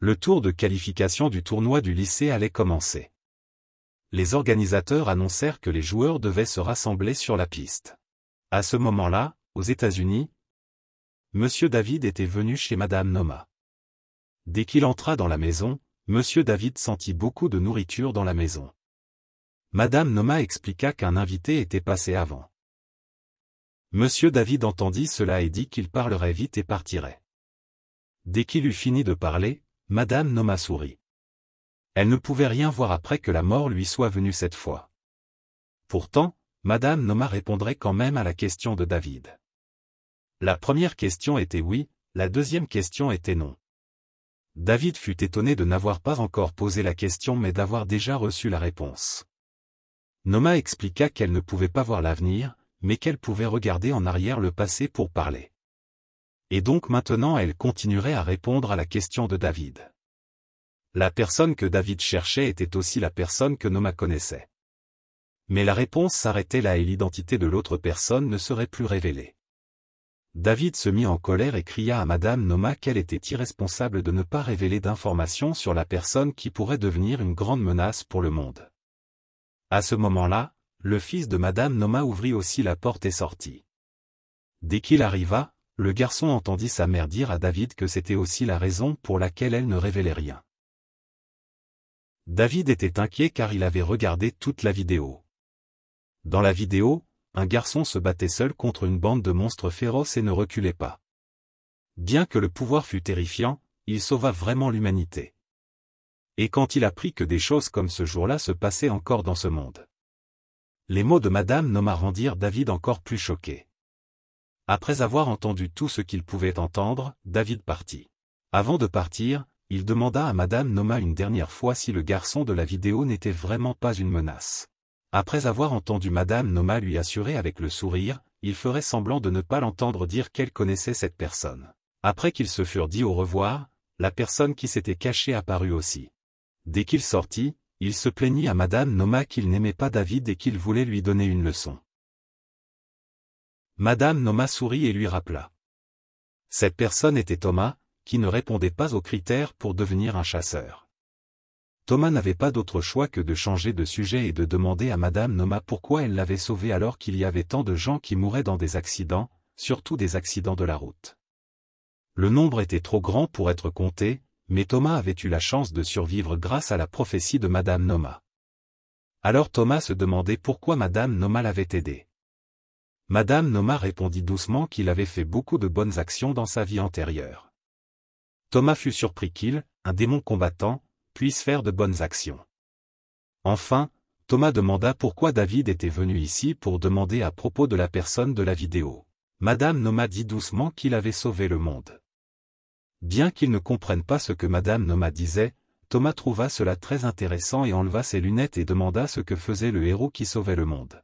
S1: Le tour de qualification du tournoi du lycée allait commencer. Les organisateurs annoncèrent que les joueurs devaient se rassembler sur la piste. À ce moment-là, aux États-Unis, M. David était venu chez Mme Noma. Dès qu'il entra dans la maison, M. David sentit beaucoup de nourriture dans la maison. Madame Noma expliqua qu'un invité était passé avant. M. David entendit cela et dit qu'il parlerait vite et partirait. Dès qu'il eut fini de parler, madame Noma sourit. Elle ne pouvait rien voir après que la mort lui soit venue cette fois. Pourtant, madame Noma répondrait quand même à la question de David. La première question était oui, la deuxième question était non. David fut étonné de n'avoir pas encore posé la question mais d'avoir déjà reçu la réponse. Noma expliqua qu'elle ne pouvait pas voir l'avenir, mais qu'elle pouvait regarder en arrière le passé pour parler. Et donc maintenant elle continuerait à répondre à la question de David. La personne que David cherchait était aussi la personne que Noma connaissait. Mais la réponse s'arrêtait là et l'identité de l'autre personne ne serait plus révélée. David se mit en colère et cria à Madame Noma qu'elle était irresponsable de ne pas révéler d'informations sur la personne qui pourrait devenir une grande menace pour le monde. À ce moment-là, le fils de Madame Noma ouvrit aussi la porte et sortit. Dès qu'il arriva, le garçon entendit sa mère dire à David que c'était aussi la raison pour laquelle elle ne révélait rien. David était inquiet car il avait regardé toute la vidéo. Dans la vidéo, un garçon se battait seul contre une bande de monstres féroces et ne reculait pas. Bien que le pouvoir fût terrifiant, il sauva vraiment l'humanité. Et quand il apprit que des choses comme ce jour-là se passaient encore dans ce monde. Les mots de Madame Noma rendirent David encore plus choqué. Après avoir entendu tout ce qu'il pouvait entendre, David partit. Avant de partir, il demanda à Madame Noma une dernière fois si le garçon de la vidéo n'était vraiment pas une menace. Après avoir entendu Madame Noma lui assurer avec le sourire, il ferait semblant de ne pas l'entendre dire qu'elle connaissait cette personne. Après qu'ils se furent dit au revoir, la personne qui s'était cachée apparut aussi. Dès qu'il sortit, il se plaignit à Madame Noma qu'il n'aimait pas David et qu'il voulait lui donner une leçon. Madame Noma sourit et lui rappela. Cette personne était Thomas, qui ne répondait pas aux critères pour devenir un chasseur. Thomas n'avait pas d'autre choix que de changer de sujet et de demander à Madame Noma pourquoi elle l'avait sauvé alors qu'il y avait tant de gens qui mouraient dans des accidents, surtout des accidents de la route. Le nombre était trop grand pour être compté, mais Thomas avait eu la chance de survivre grâce à la prophétie de Madame Noma. Alors Thomas se demandait pourquoi Madame Noma l'avait aidé. Madame Noma répondit doucement qu'il avait fait beaucoup de bonnes actions dans sa vie antérieure. Thomas fut surpris qu'il, un démon combattant, puisse faire de bonnes actions. Enfin, Thomas demanda pourquoi David était venu ici pour demander à propos de la personne de la vidéo. Madame Noma dit doucement qu'il avait sauvé le monde. Bien qu'il ne comprenne pas ce que Madame Noma disait, Thomas trouva cela très intéressant et enleva ses lunettes et demanda ce que faisait le héros qui sauvait le monde.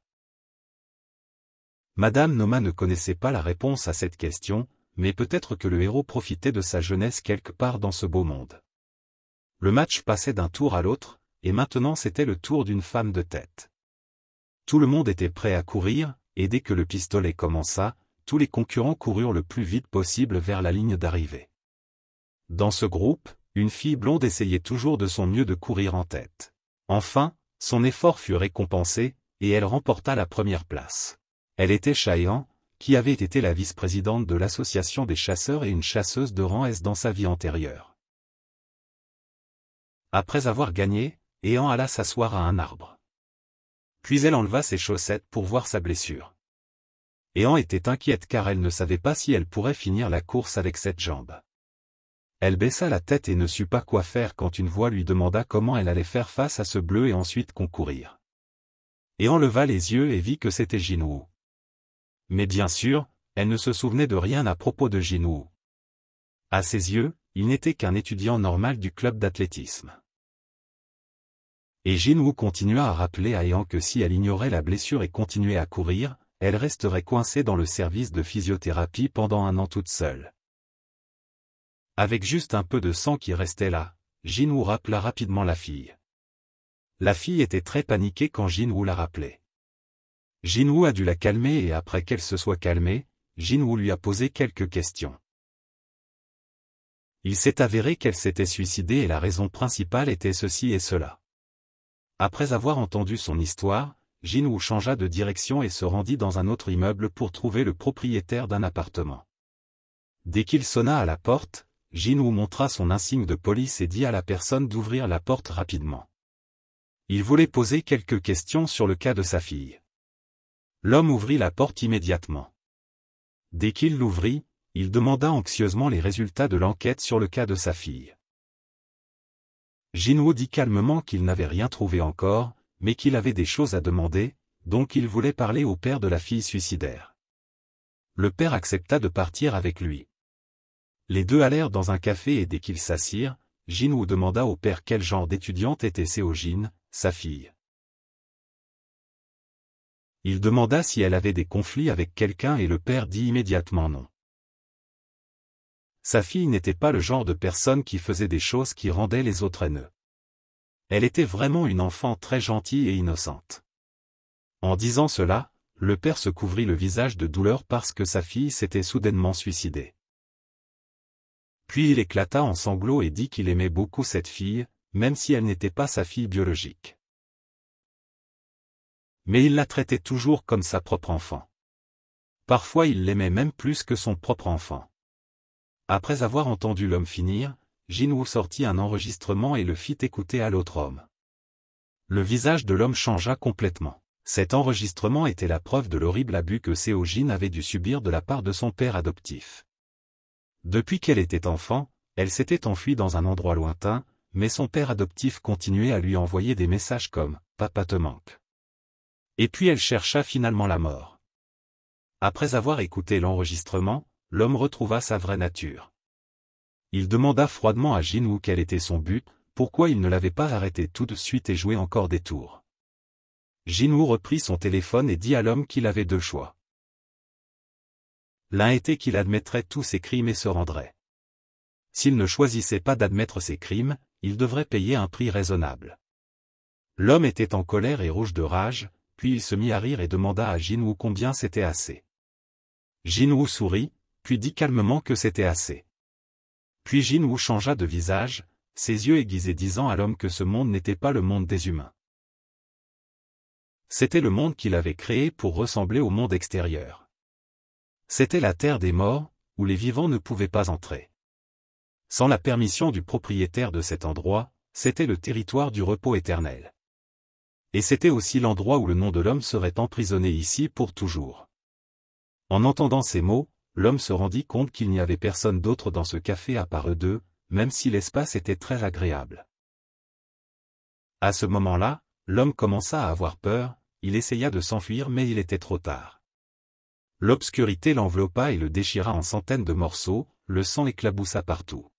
S1: Madame Noma ne connaissait pas la réponse à cette question, mais peut-être que le héros profitait de sa jeunesse quelque part dans ce beau monde le match passait d'un tour à l'autre, et maintenant c'était le tour d'une femme de tête. Tout le monde était prêt à courir, et dès que le pistolet commença, tous les concurrents coururent le plus vite possible vers la ligne d'arrivée. Dans ce groupe, une fille blonde essayait toujours de son mieux de courir en tête. Enfin, son effort fut récompensé, et elle remporta la première place. Elle était Chaillant, qui avait été la vice-présidente de l'association des chasseurs et une chasseuse de rang S dans sa vie antérieure. Après avoir gagné, Ean alla s'asseoir à un arbre. Puis elle enleva ses chaussettes pour voir sa blessure. Ean était inquiète car elle ne savait pas si elle pourrait finir la course avec cette jambe. Elle baissa la tête et ne sut pas quoi faire quand une voix lui demanda comment elle allait faire face à ce bleu et ensuite concourir. Ean leva les yeux et vit que c'était Jinwu. Mais bien sûr, elle ne se souvenait de rien à propos de Jinwu. À ses yeux, il n'était qu'un étudiant normal du club d'athlétisme. Et Wu continua à rappeler à Yang que si elle ignorait la blessure et continuait à courir, elle resterait coincée dans le service de physiothérapie pendant un an toute seule. Avec juste un peu de sang qui restait là, Wu rappela rapidement la fille. La fille était très paniquée quand Wu la rappelait. Wu a dû la calmer et après qu'elle se soit calmée, Wu lui a posé quelques questions. Il s'est avéré qu'elle s'était suicidée et la raison principale était ceci et cela. Après avoir entendu son histoire, Wu changea de direction et se rendit dans un autre immeuble pour trouver le propriétaire d'un appartement. Dès qu'il sonna à la porte, Wu montra son insigne de police et dit à la personne d'ouvrir la porte rapidement. Il voulait poser quelques questions sur le cas de sa fille. L'homme ouvrit la porte immédiatement. Dès qu'il l'ouvrit, il demanda anxieusement les résultats de l'enquête sur le cas de sa fille. Jinwoo dit calmement qu'il n'avait rien trouvé encore, mais qu'il avait des choses à demander, donc il voulait parler au père de la fille suicidaire. Le père accepta de partir avec lui. Les deux allèrent dans un café et dès qu'ils s'assirent, Jinwoo demanda au père quel genre d'étudiante était Seojin, sa fille. Il demanda si elle avait des conflits avec quelqu'un et le père dit immédiatement non. Sa fille n'était pas le genre de personne qui faisait des choses qui rendaient les autres haineux. Elle était vraiment une enfant très gentille et innocente. En disant cela, le père se couvrit le visage de douleur parce que sa fille s'était soudainement suicidée. Puis il éclata en sanglots et dit qu'il aimait beaucoup cette fille, même si elle n'était pas sa fille biologique. Mais il la traitait toujours comme sa propre enfant. Parfois il l'aimait même plus que son propre enfant. Après avoir entendu l'homme finir, Jinwoo sortit un enregistrement et le fit écouter à l'autre homme. Le visage de l'homme changea complètement. Cet enregistrement était la preuve de l'horrible abus que Seo Jin avait dû subir de la part de son père adoptif. Depuis qu'elle était enfant, elle s'était enfuie dans un endroit lointain, mais son père adoptif continuait à lui envoyer des messages comme « Papa te manque ». Et puis elle chercha finalement la mort. Après avoir écouté l'enregistrement, l'homme retrouva sa vraie nature. Il demanda froidement à Wu quel était son but, pourquoi il ne l'avait pas arrêté tout de suite et joué encore des tours. Wu reprit son téléphone et dit à l'homme qu'il avait deux choix. L'un était qu'il admettrait tous ses crimes et se rendrait. S'il ne choisissait pas d'admettre ses crimes, il devrait payer un prix raisonnable. L'homme était en colère et rouge de rage, puis il se mit à rire et demanda à Wu combien c'était assez. Jinwu sourit, puis dit calmement que c'était assez. Puis Jin Wu changea de visage, ses yeux aiguisés disant à l'homme que ce monde n'était pas le monde des humains. C'était le monde qu'il avait créé pour ressembler au monde extérieur. C'était la terre des morts, où les vivants ne pouvaient pas entrer. Sans la permission du propriétaire de cet endroit, c'était le territoire du repos éternel. Et c'était aussi l'endroit où le nom de l'homme serait emprisonné ici pour toujours. En entendant ces mots, l'homme se rendit compte qu'il n'y avait personne d'autre dans ce café à part eux deux, même si l'espace était très agréable. À ce moment-là, l'homme commença à avoir peur, il essaya de s'enfuir mais il était trop tard. L'obscurité l'enveloppa et le déchira en centaines de morceaux, le sang éclaboussa partout.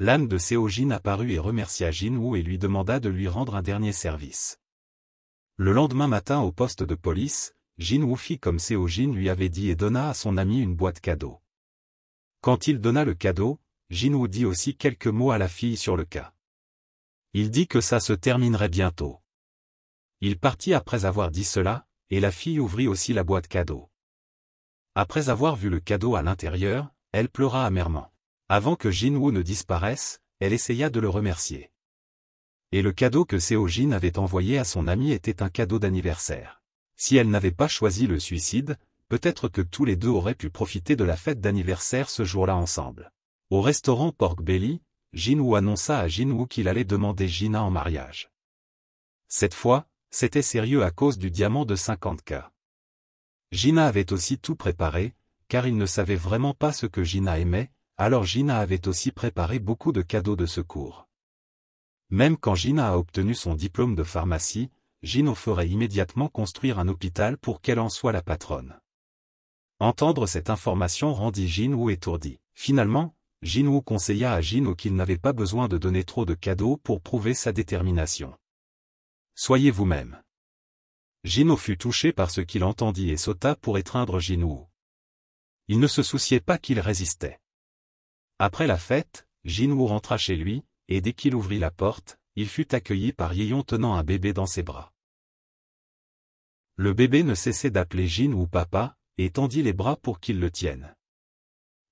S1: L'âme de Jin apparut et remercia Wu et lui demanda de lui rendre un dernier service. Le lendemain matin au poste de police, Jin fit comme Seo lui avait dit et donna à son ami une boîte cadeau. Quand il donna le cadeau, Jin dit aussi quelques mots à la fille sur le cas. Il dit que ça se terminerait bientôt. Il partit après avoir dit cela, et la fille ouvrit aussi la boîte cadeau. Après avoir vu le cadeau à l'intérieur, elle pleura amèrement. Avant que Jinwoo ne disparaisse, elle essaya de le remercier. Et le cadeau que Seo avait envoyé à son ami était un cadeau d'anniversaire. Si elle n'avait pas choisi le suicide, peut-être que tous les deux auraient pu profiter de la fête d'anniversaire ce jour-là ensemble. Au restaurant Pork Belly, Jinwoo annonça à Jinwoo qu'il allait demander Gina en mariage. Cette fois, c'était sérieux à cause du diamant de 50K. Gina avait aussi tout préparé, car il ne savait vraiment pas ce que Gina aimait, alors Gina avait aussi préparé beaucoup de cadeaux de secours. Même quand Gina a obtenu son diplôme de pharmacie, Gino ferait immédiatement construire un hôpital pour qu'elle en soit la patronne. Entendre cette information rendit Jinwoo étourdi. Finalement, Jinwoo conseilla à Gino qu'il n'avait pas besoin de donner trop de cadeaux pour prouver sa détermination. Soyez vous-même. Gino fut touché par ce qu'il entendit et sauta pour étreindre Jinwoo. Il ne se souciait pas qu'il résistait. Après la fête, Jinwoo rentra chez lui, et dès qu'il ouvrit la porte, il fut accueilli par Yeyon tenant un bébé dans ses bras. Le bébé ne cessait d'appeler Jin ou papa, et tendit les bras pour qu'il le tienne.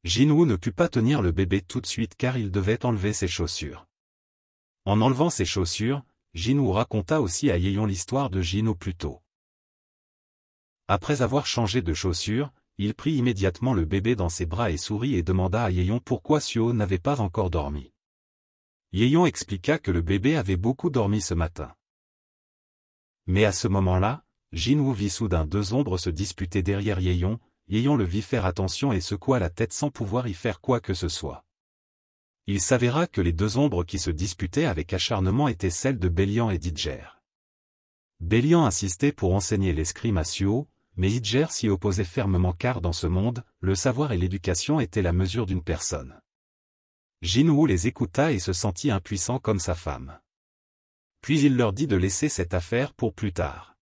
S1: Jinwoo ne put pas tenir le bébé tout de suite car il devait enlever ses chaussures. En enlevant ses chaussures, Jinwoo raconta aussi à Yeon l'histoire de Jin au plus tôt. Après avoir changé de chaussures, il prit immédiatement le bébé dans ses bras et sourit et demanda à Yeon pourquoi Suo n'avait pas encore dormi. Yeyon expliqua que le bébé avait beaucoup dormi ce matin. Mais à ce moment-là, Jinwoo vit soudain deux ombres se disputer derrière Yeyon, Yeyon le vit faire attention et secoua la tête sans pouvoir y faire quoi que ce soit. Il s'avéra que les deux ombres qui se disputaient avec acharnement étaient celles de Bélian et d'Idger. Bélian insistait pour enseigner l'escrime à Suo, mais Idger s'y opposait fermement car dans ce monde, le savoir et l'éducation étaient la mesure d'une personne. Wu les écouta et se sentit impuissant comme sa femme. Puis il leur dit de laisser cette affaire pour plus tard.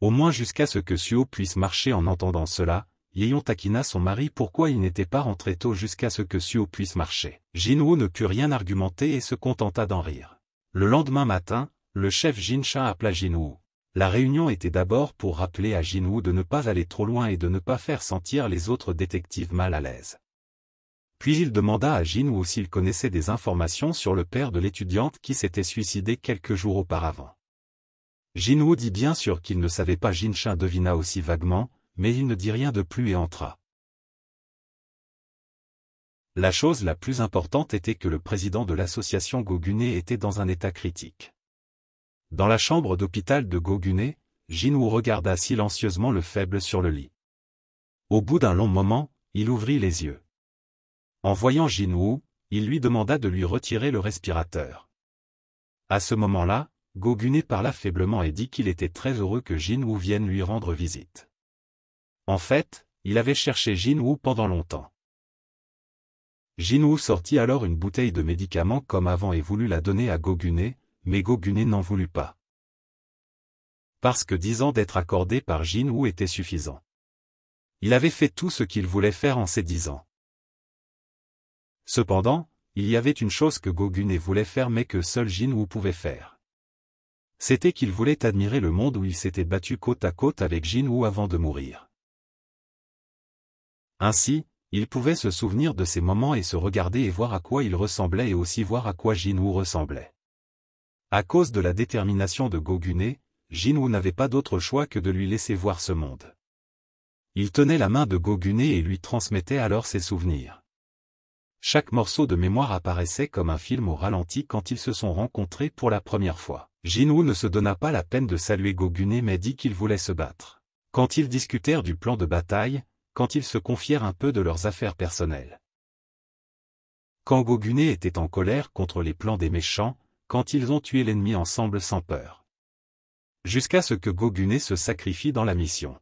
S1: Au moins jusqu'à ce que Suo puisse marcher en entendant cela, Yeon taquina son mari pourquoi il n'était pas rentré tôt jusqu'à ce que Suo puisse marcher. Wu ne put rien argumenter et se contenta d'en rire. Le lendemain matin, le chef Sha appela Wu. La réunion était d'abord pour rappeler à Wu de ne pas aller trop loin et de ne pas faire sentir les autres détectives mal à l'aise. Puis il demanda à Wu s'il connaissait des informations sur le père de l'étudiante qui s'était suicidé quelques jours auparavant. Jinwoo dit bien sûr qu'il ne savait pas Jinshin devina aussi vaguement, mais il ne dit rien de plus et entra. La chose la plus importante était que le président de l'association Goguné était dans un état critique. Dans la chambre d'hôpital de Gogune, Wu regarda silencieusement le faible sur le lit. Au bout d'un long moment, il ouvrit les yeux. En voyant Jinwu, il lui demanda de lui retirer le respirateur. À ce moment-là, Goguné parla faiblement et dit qu'il était très heureux que Wu vienne lui rendre visite. En fait, il avait cherché Jinwu pendant longtemps. Wu sortit alors une bouteille de médicaments comme avant et voulut la donner à Goguné, mais Goguné n'en voulut pas. Parce que dix ans d'être accordé par Wu était suffisant. Il avait fait tout ce qu'il voulait faire en ces dix ans. Cependant, il y avait une chose que Goguné voulait faire mais que seul Jinwu pouvait faire. C'était qu'il voulait admirer le monde où il s'était battu côte à côte avec Jinwu avant de mourir. Ainsi, il pouvait se souvenir de ces moments et se regarder et voir à quoi il ressemblait et aussi voir à quoi Jinwu ressemblait. À cause de la détermination de Gogune, Jinwu n'avait pas d'autre choix que de lui laisser voir ce monde. Il tenait la main de Goguné et lui transmettait alors ses souvenirs. Chaque morceau de mémoire apparaissait comme un film au ralenti quand ils se sont rencontrés pour la première fois. Jinwoo ne se donna pas la peine de saluer Goguné mais dit qu'il voulait se battre. Quand ils discutèrent du plan de bataille, quand ils se confièrent un peu de leurs affaires personnelles. Quand Goguné était en colère contre les plans des méchants, quand ils ont tué l'ennemi ensemble sans peur. Jusqu'à ce que Goguné se sacrifie dans la mission.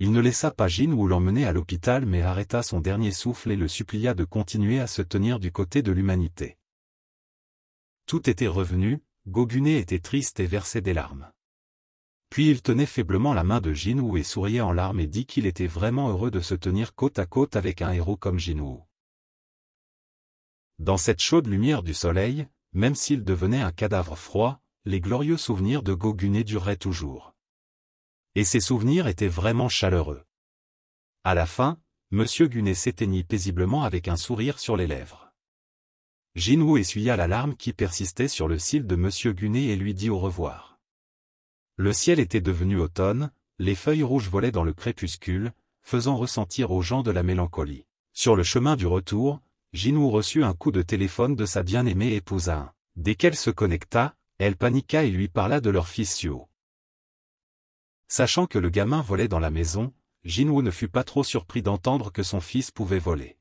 S1: Il ne laissa pas Jin l'emmener à l'hôpital mais arrêta son dernier souffle et le supplia de continuer à se tenir du côté de l'humanité. Tout était revenu, Goguné était triste et versait des larmes. Puis il tenait faiblement la main de Wu et souriait en larmes et dit qu'il était vraiment heureux de se tenir côte à côte avec un héros comme Wu. Dans cette chaude lumière du soleil, même s'il devenait un cadavre froid, les glorieux souvenirs de Goguné duraient toujours et ses souvenirs étaient vraiment chaleureux. À la fin, M. Gunet s'éteignit paisiblement avec un sourire sur les lèvres. Ginou essuya la larme qui persistait sur le cil de M. Gunet et lui dit au revoir. Le ciel était devenu automne, les feuilles rouges volaient dans le crépuscule, faisant ressentir aux gens de la mélancolie. Sur le chemin du retour, Ginou reçut un coup de téléphone de sa bien-aimée épousa. Dès qu'elle se connecta, elle paniqua et lui parla de leur fils Sachant que le gamin volait dans la maison, Jinwoo ne fut pas trop surpris d'entendre que son fils pouvait voler.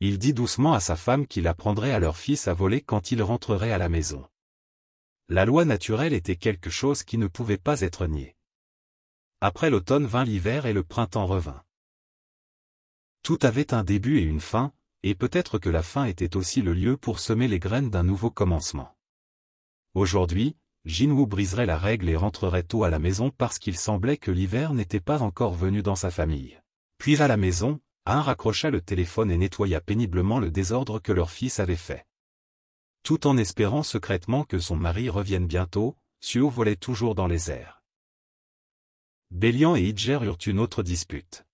S1: Il dit doucement à sa femme qu'il apprendrait à leur fils à voler quand il rentrerait à la maison. La loi naturelle était quelque chose qui ne pouvait pas être nié. Après l'automne vint l'hiver et le printemps revint. Tout avait un début et une fin, et peut-être que la fin était aussi le lieu pour semer les graines d'un nouveau commencement. Aujourd'hui, Jinwoo briserait la règle et rentrerait tôt à la maison parce qu'il semblait que l'hiver n'était pas encore venu dans sa famille. Puis à la maison, Han raccrocha le téléphone et nettoya péniblement le désordre que leur fils avait fait. Tout en espérant secrètement que son mari revienne bientôt, Suo volait toujours dans les airs. Bélian et Idger eurent une autre dispute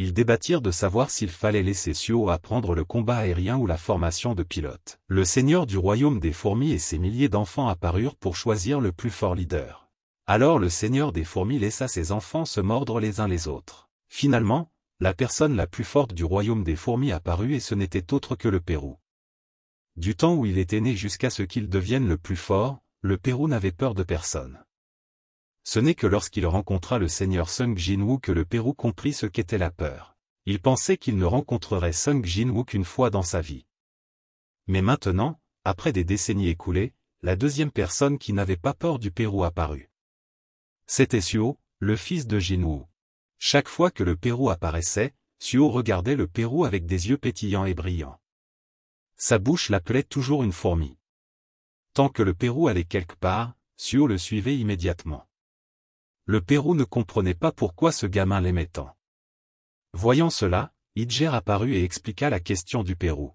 S1: ils débattirent de savoir s'il fallait laisser Sio apprendre le combat aérien ou la formation de pilote. Le seigneur du royaume des fourmis et ses milliers d'enfants apparurent pour choisir le plus fort leader. Alors le seigneur des fourmis laissa ses enfants se mordre les uns les autres. Finalement, la personne la plus forte du royaume des fourmis apparut et ce n'était autre que le Pérou. Du temps où il était né jusqu'à ce qu'il devienne le plus fort, le Pérou n'avait peur de personne. Ce n'est que lorsqu'il rencontra le seigneur Sung jin que le Pérou comprit ce qu'était la peur. Il pensait qu'il ne rencontrerait Sung jin qu'une fois dans sa vie. Mais maintenant, après des décennies écoulées, la deuxième personne qui n'avait pas peur du Pérou apparut. C'était Suo, le fils de jin Chaque fois que le Pérou apparaissait, Suo regardait le Pérou avec des yeux pétillants et brillants. Sa bouche l'appelait toujours une fourmi. Tant que le Pérou allait quelque part, Suo le suivait immédiatement le Pérou ne comprenait pas pourquoi ce gamin l'aimait tant. Voyant cela, Idger apparut et expliqua la question du Pérou.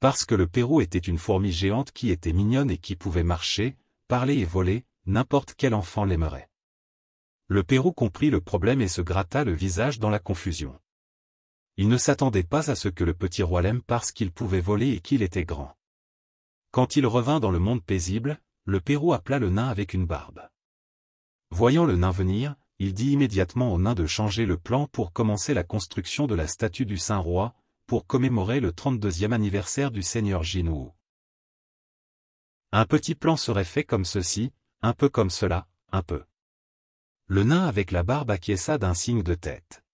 S1: Parce que le Pérou était une fourmi géante qui était mignonne et qui pouvait marcher, parler et voler, n'importe quel enfant l'aimerait. Le Pérou comprit le problème et se gratta le visage dans la confusion. Il ne s'attendait pas à ce que le petit roi l'aime parce qu'il pouvait voler et qu'il était grand. Quand il revint dans le monde paisible, le Pérou appela le nain avec une barbe. Voyant le nain venir, il dit immédiatement au nain de changer le plan pour commencer la construction de la statue du Saint-Roi, pour commémorer le 32e anniversaire du seigneur Jinou. Un petit plan serait fait comme ceci, un peu comme cela, un peu. Le nain avec la barbe acquiesça d'un signe de tête.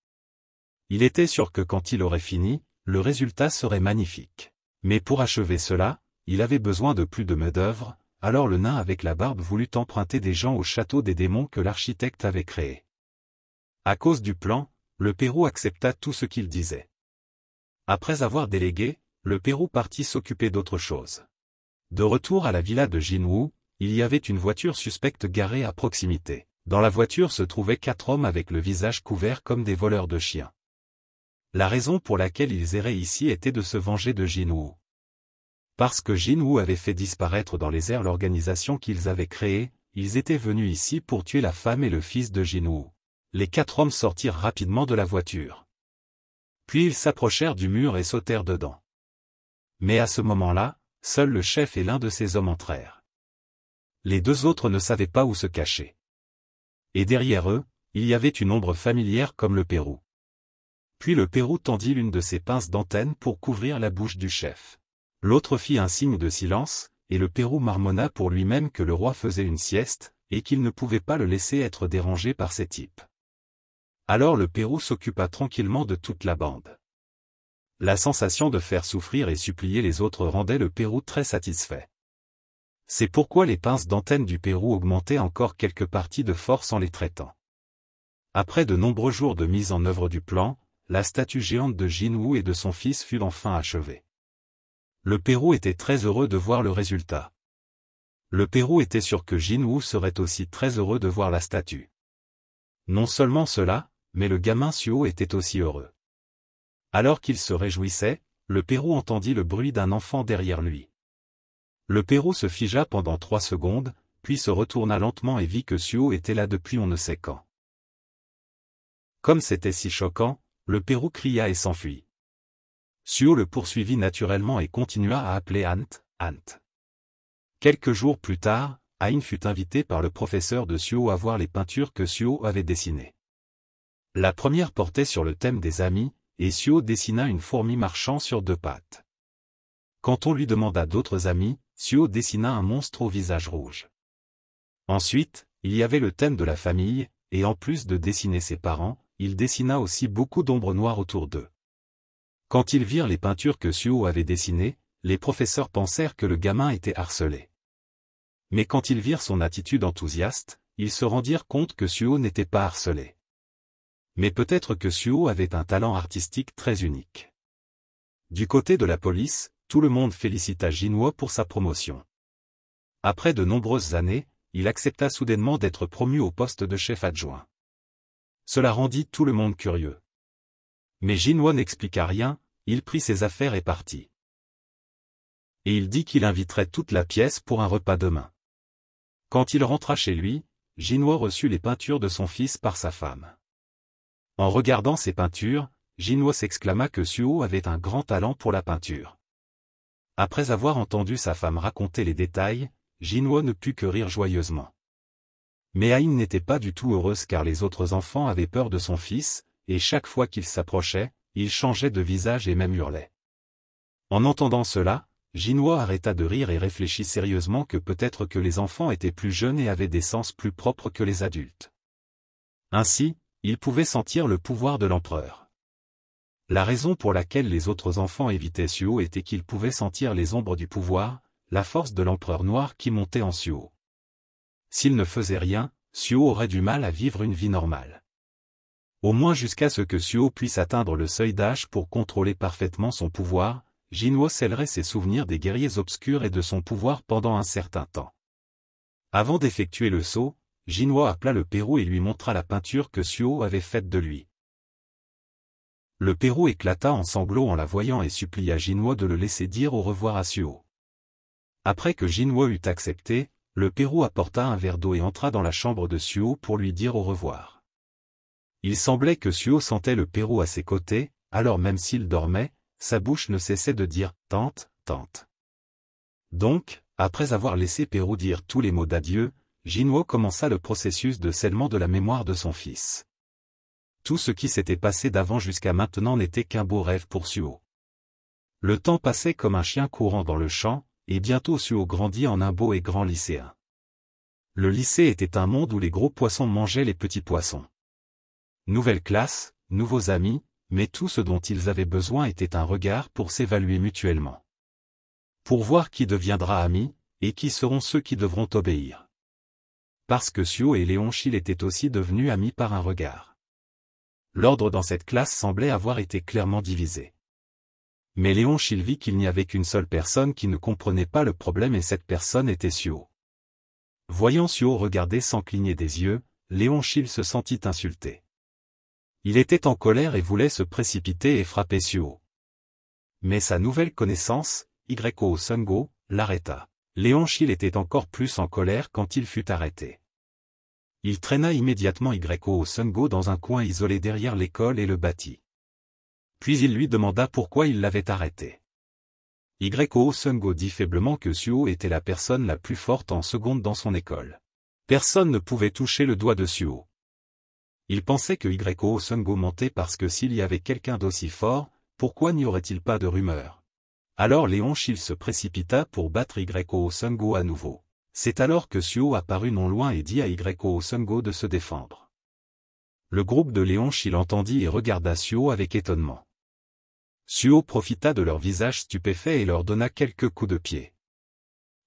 S1: Il était sûr que quand il aurait fini, le résultat serait magnifique. Mais pour achever cela, il avait besoin de plus de main-d'œuvre, alors le nain avec la barbe voulut emprunter des gens au château des démons que l'architecte avait créé. À cause du plan, le Pérou accepta tout ce qu'il disait. Après avoir délégué, le Pérou partit s'occuper d'autre chose. De retour à la villa de Jinwu, il y avait une voiture suspecte garée à proximité. Dans la voiture se trouvaient quatre hommes avec le visage couvert comme des voleurs de chiens. La raison pour laquelle ils erraient ici était de se venger de Jinwu. Parce que Wu avait fait disparaître dans les airs l'organisation qu'ils avaient créée, ils étaient venus ici pour tuer la femme et le fils de Wu. Les quatre hommes sortirent rapidement de la voiture. Puis ils s'approchèrent du mur et sautèrent dedans. Mais à ce moment-là, seul le chef et l'un de ses hommes entrèrent. Les deux autres ne savaient pas où se cacher. Et derrière eux, il y avait une ombre familière comme le Pérou. Puis le Pérou tendit l'une de ses pinces d'antenne pour couvrir la bouche du chef. L'autre fit un signe de silence, et le Pérou marmonna pour lui-même que le roi faisait une sieste, et qu'il ne pouvait pas le laisser être dérangé par ces types. Alors le Pérou s'occupa tranquillement de toute la bande. La sensation de faire souffrir et supplier les autres rendait le Pérou très satisfait. C'est pourquoi les pinces d'antenne du Pérou augmentaient encore quelques parties de force en les traitant. Après de nombreux jours de mise en œuvre du plan, la statue géante de Jin et de son fils fut enfin achevée le Pérou était très heureux de voir le résultat. Le Pérou était sûr que jin serait aussi très heureux de voir la statue. Non seulement cela, mais le gamin Suo était aussi heureux. Alors qu'il se réjouissait, le Pérou entendit le bruit d'un enfant derrière lui. Le Pérou se figea pendant trois secondes, puis se retourna lentement et vit que Suo était là depuis on ne sait quand. Comme c'était si choquant, le Pérou cria et s'enfuit. Suo le poursuivit naturellement et continua à appeler Ant, Ant. Quelques jours plus tard, Ain fut invité par le professeur de Suo à voir les peintures que Suo avait dessinées. La première portait sur le thème des amis, et Suo dessina une fourmi marchant sur deux pattes. Quand on lui demanda d'autres amis, Suo dessina un monstre au visage rouge. Ensuite, il y avait le thème de la famille, et en plus de dessiner ses parents, il dessina aussi beaucoup d'ombres noires autour d'eux. Quand ils virent les peintures que Suo avait dessinées, les professeurs pensèrent que le gamin était harcelé. Mais quand ils virent son attitude enthousiaste, ils se rendirent compte que Suo n'était pas harcelé. Mais peut-être que Suo avait un talent artistique très unique. Du côté de la police, tout le monde félicita Jinwo pour sa promotion. Après de nombreuses années, il accepta soudainement d'être promu au poste de chef adjoint. Cela rendit tout le monde curieux. Mais Jinwon n'expliqua rien, il prit ses affaires et partit. Et il dit qu'il inviterait toute la pièce pour un repas demain. Quand il rentra chez lui, Jinwon reçut les peintures de son fils par sa femme. En regardant ces peintures, Jinwon s'exclama que Suo avait un grand talent pour la peinture. Après avoir entendu sa femme raconter les détails, Jinwon ne put que rire joyeusement. Mais Aïn n'était pas du tout heureuse car les autres enfants avaient peur de son fils, et chaque fois qu'il s'approchait, il changeait de visage et même hurlait. En entendant cela, Ginois arrêta de rire et réfléchit sérieusement que peut-être que les enfants étaient plus jeunes et avaient des sens plus propres que les adultes. Ainsi, il pouvait sentir le pouvoir de l'empereur. La raison pour laquelle les autres enfants évitaient Suo était qu'ils pouvaient sentir les ombres du pouvoir, la force de l'empereur noir qui montait en Suo. S'il ne faisait rien, Suo aurait du mal à vivre une vie normale au moins jusqu'à ce que Suo puisse atteindre le seuil d'âge pour contrôler parfaitement son pouvoir, Jinwo scellerait ses souvenirs des guerriers obscurs et de son pouvoir pendant un certain temps. Avant d'effectuer le saut, Jinwo appela le Pérou et lui montra la peinture que Suo avait faite de lui. Le Pérou éclata en sanglots en la voyant et supplia Jinwo de le laisser dire au revoir à Suo. Après que Jinwo eut accepté, le Pérou apporta un verre d'eau et entra dans la chambre de Suo pour lui dire au revoir. Il semblait que Suo sentait le Pérou à ses côtés, alors même s'il dormait, sa bouche ne cessait de dire « tante, tante ». Donc, après avoir laissé Pérou dire tous les mots d'adieu, Jinwo commença le processus de scellement de la mémoire de son fils. Tout ce qui s'était passé d'avant jusqu'à maintenant n'était qu'un beau rêve pour Suo. Le temps passait comme un chien courant dans le champ, et bientôt Suo grandit en un beau et grand lycéen. Le lycée était un monde où les gros poissons mangeaient les petits poissons nouvelle classe, nouveaux amis, mais tout ce dont ils avaient besoin était un regard pour s'évaluer mutuellement. Pour voir qui deviendra ami, et qui seront ceux qui devront obéir. Parce que Sio et Léon Chil étaient aussi devenus amis par un regard. L'ordre dans cette classe semblait avoir été clairement divisé. Mais Léon vit qu'il n'y avait qu'une seule personne qui ne comprenait pas le problème et cette personne était Sio. Voyant Sio regarder sans cligner des yeux, Léon se sentit insulté. Il était en colère et voulait se précipiter et frapper Suo. Mais sa nouvelle connaissance, Yko Sungo, l'arrêta. Léon Chil était encore plus en colère quand il fut arrêté. Il traîna immédiatement Yko Sungo dans un coin isolé derrière l'école et le bâtit. Puis il lui demanda pourquoi il l'avait arrêté. Yko Sungo dit faiblement que Suo était la personne la plus forte en seconde dans son école. Personne ne pouvait toucher le doigt de Suo. Il pensait que Yko Sungo mentait parce que s'il y avait quelqu'un d'aussi fort, pourquoi n'y aurait-il pas de rumeur Alors Léon se précipita pour battre Yko sungo à nouveau. C'est alors que Suo apparut non loin et dit à Yko sungo de se défendre. Le groupe de Léon Chil entendit et regarda Suo avec étonnement. Suo profita de leur visage stupéfait et leur donna quelques coups de pied.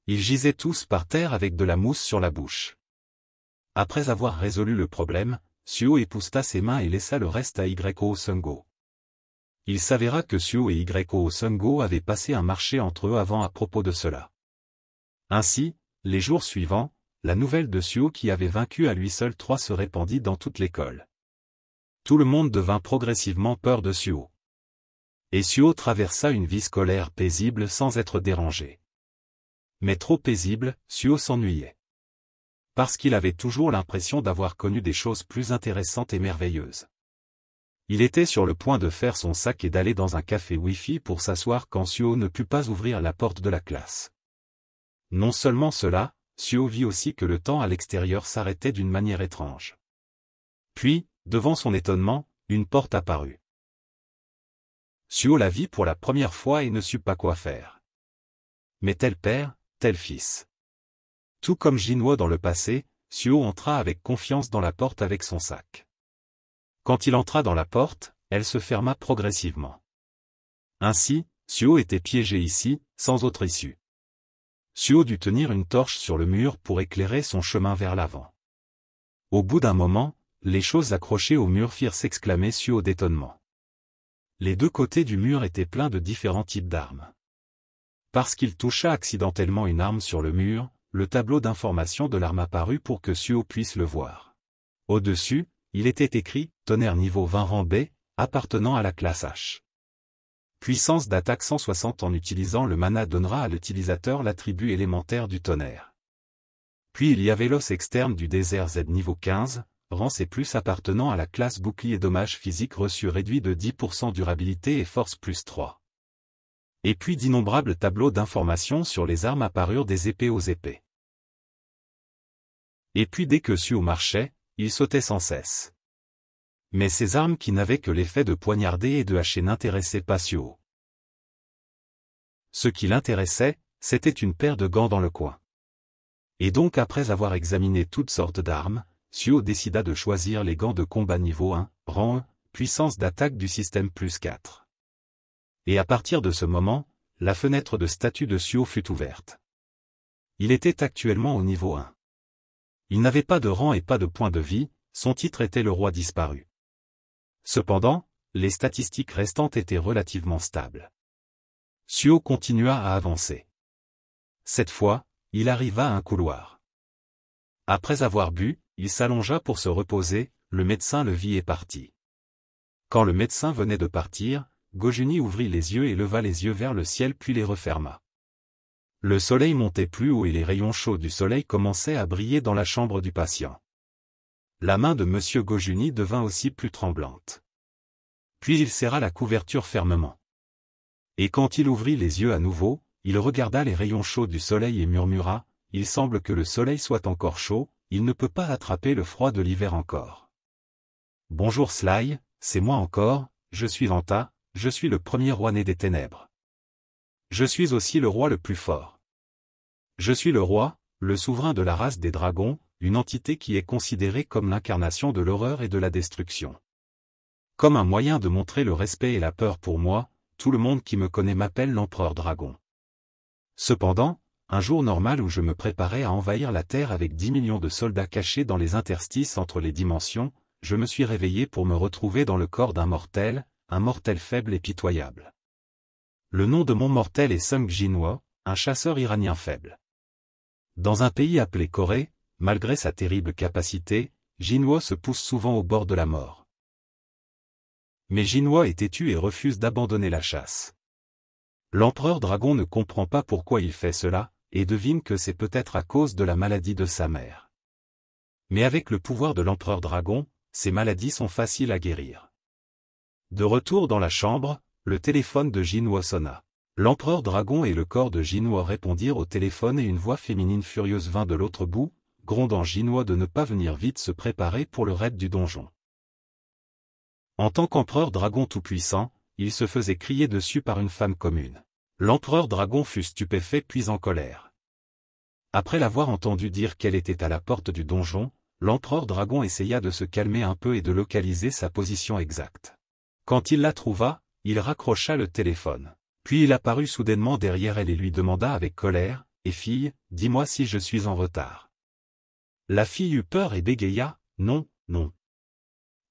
S1: Ils gisaient tous par terre avec de la mousse sur la bouche. Après avoir résolu le problème, Suo épousta ses mains et laissa le reste à Yko Sungo. Il s'avéra que Sio et Yko Sungo avaient passé un marché entre eux avant à propos de cela. Ainsi, les jours suivants, la nouvelle de Sio qui avait vaincu à lui seul trois se répandit dans toute l'école. Tout le monde devint progressivement peur de Sio. Et Sio traversa une vie scolaire paisible sans être dérangé. Mais trop paisible, Sio s'ennuyait parce qu'il avait toujours l'impression d'avoir connu des choses plus intéressantes et merveilleuses. Il était sur le point de faire son sac et d'aller dans un café Wi-Fi pour s'asseoir quand Suo ne put pas ouvrir la porte de la classe. Non seulement cela, Suo vit aussi que le temps à l'extérieur s'arrêtait d'une manière étrange. Puis, devant son étonnement, une porte apparut. Suo la vit pour la première fois et ne sut pas quoi faire. Mais tel père, tel fils. Tout comme Jinwo dans le passé, Suo entra avec confiance dans la porte avec son sac. Quand il entra dans la porte, elle se ferma progressivement. Ainsi, Suo était piégé ici, sans autre issue. Suo dut tenir une torche sur le mur pour éclairer son chemin vers l'avant. Au bout d'un moment, les choses accrochées au mur firent s'exclamer Suo d'étonnement. Les deux côtés du mur étaient pleins de différents types d'armes. Parce qu'il toucha accidentellement une arme sur le mur, le tableau d'information de l'arme apparut pour que Suo puisse le voir. Au-dessus, il était écrit « Tonnerre niveau 20 rang B, appartenant à la classe H ». Puissance d'attaque 160 en utilisant le mana donnera à l'utilisateur l'attribut élémentaire du tonnerre. Puis il y avait l'os externe du désert Z niveau 15, rang C+, appartenant à la classe bouclier dommage physique reçu réduit de 10% durabilité et force plus 3. Et puis d'innombrables tableaux d'informations sur les armes apparurent des épées aux épées. Et puis dès que Suo marchait, il sautait sans cesse. Mais ces armes qui n'avaient que l'effet de poignarder et de hacher n'intéressaient pas Suo. Ce qui l'intéressait, c'était une paire de gants dans le coin. Et donc après avoir examiné toutes sortes d'armes, Sio décida de choisir les gants de combat niveau 1, rang 1, puissance d'attaque du système plus 4. Et à partir de ce moment, la fenêtre de statut de Sio fut ouverte. Il était actuellement au niveau 1. Il n'avait pas de rang et pas de point de vie, son titre était le roi disparu. Cependant, les statistiques restantes étaient relativement stables. Suo continua à avancer. Cette fois, il arriva à un couloir. Après avoir bu, il s'allongea pour se reposer, le médecin le vit et partit. Quand le médecin venait de partir, Gojuni ouvrit les yeux et leva les yeux vers le ciel puis les referma. Le soleil montait plus haut et les rayons chauds du soleil commençaient à briller dans la chambre du patient. La main de M. Gojuni devint aussi plus tremblante. Puis il serra la couverture fermement. Et quand il ouvrit les yeux à nouveau, il regarda les rayons chauds du soleil et murmura, « Il semble que le soleil soit encore chaud, il ne peut pas attraper le froid de l'hiver encore. »« Bonjour Sly, c'est moi encore, je suis Vanta, je suis le premier roi né des ténèbres. Je suis aussi le roi le plus fort. » Je suis le roi, le souverain de la race des dragons, une entité qui est considérée comme l'incarnation de l'horreur et de la destruction. Comme un moyen de montrer le respect et la peur pour moi, tout le monde qui me connaît m'appelle l'empereur dragon. Cependant, un jour normal où je me préparais à envahir la Terre avec dix millions de soldats cachés dans les interstices entre les dimensions, je me suis réveillé pour me retrouver dans le corps d'un mortel, un mortel faible et pitoyable. Le nom de mon mortel est Sung Jinwa, un chasseur iranien faible. Dans un pays appelé Corée, malgré sa terrible capacité, Jinwo se pousse souvent au bord de la mort. Mais Jinwo est têtu et refuse d'abandonner la chasse. L'empereur dragon ne comprend pas pourquoi il fait cela, et devine que c'est peut-être à cause de la maladie de sa mère. Mais avec le pouvoir de l'empereur dragon, ces maladies sont faciles à guérir. De retour dans la chambre, le téléphone de Jinwo sonna. L'empereur dragon et le corps de Ginois répondirent au téléphone et une voix féminine furieuse vint de l'autre bout, grondant Ginois de ne pas venir vite se préparer pour le raid du donjon. En tant qu'empereur dragon tout-puissant, il se faisait crier dessus par une femme commune. L'empereur dragon fut stupéfait puis en colère. Après l'avoir entendu dire qu'elle était à la porte du donjon, l'empereur dragon essaya de se calmer un peu et de localiser sa position exacte. Quand il la trouva, il raccrocha le téléphone. Puis il apparut soudainement derrière elle et lui demanda avec colère, « Et fille, dis-moi si je suis en retard. » La fille eut peur et bégaya, « Non, non. »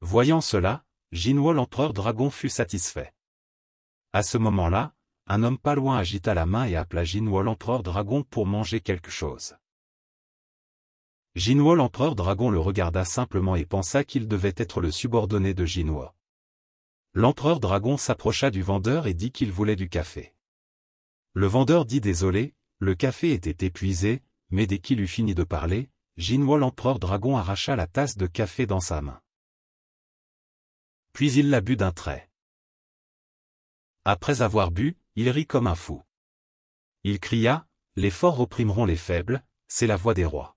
S1: Voyant cela, Jinwo l'empereur dragon fut satisfait. À ce moment-là, un homme pas loin agita la main et appela Jinwo l'empereur dragon pour manger quelque chose. Jinwo l'empereur dragon le regarda simplement et pensa qu'il devait être le subordonné de Jinwo. L'empereur dragon s'approcha du vendeur et dit qu'il voulait du café. Le vendeur dit désolé, le café était épuisé, mais dès qu'il eut fini de parler, Jinwo l'empereur dragon arracha la tasse de café dans sa main. Puis il la but d'un trait. Après avoir bu, il rit comme un fou. Il cria, les forts opprimeront les faibles, c'est la voix des rois.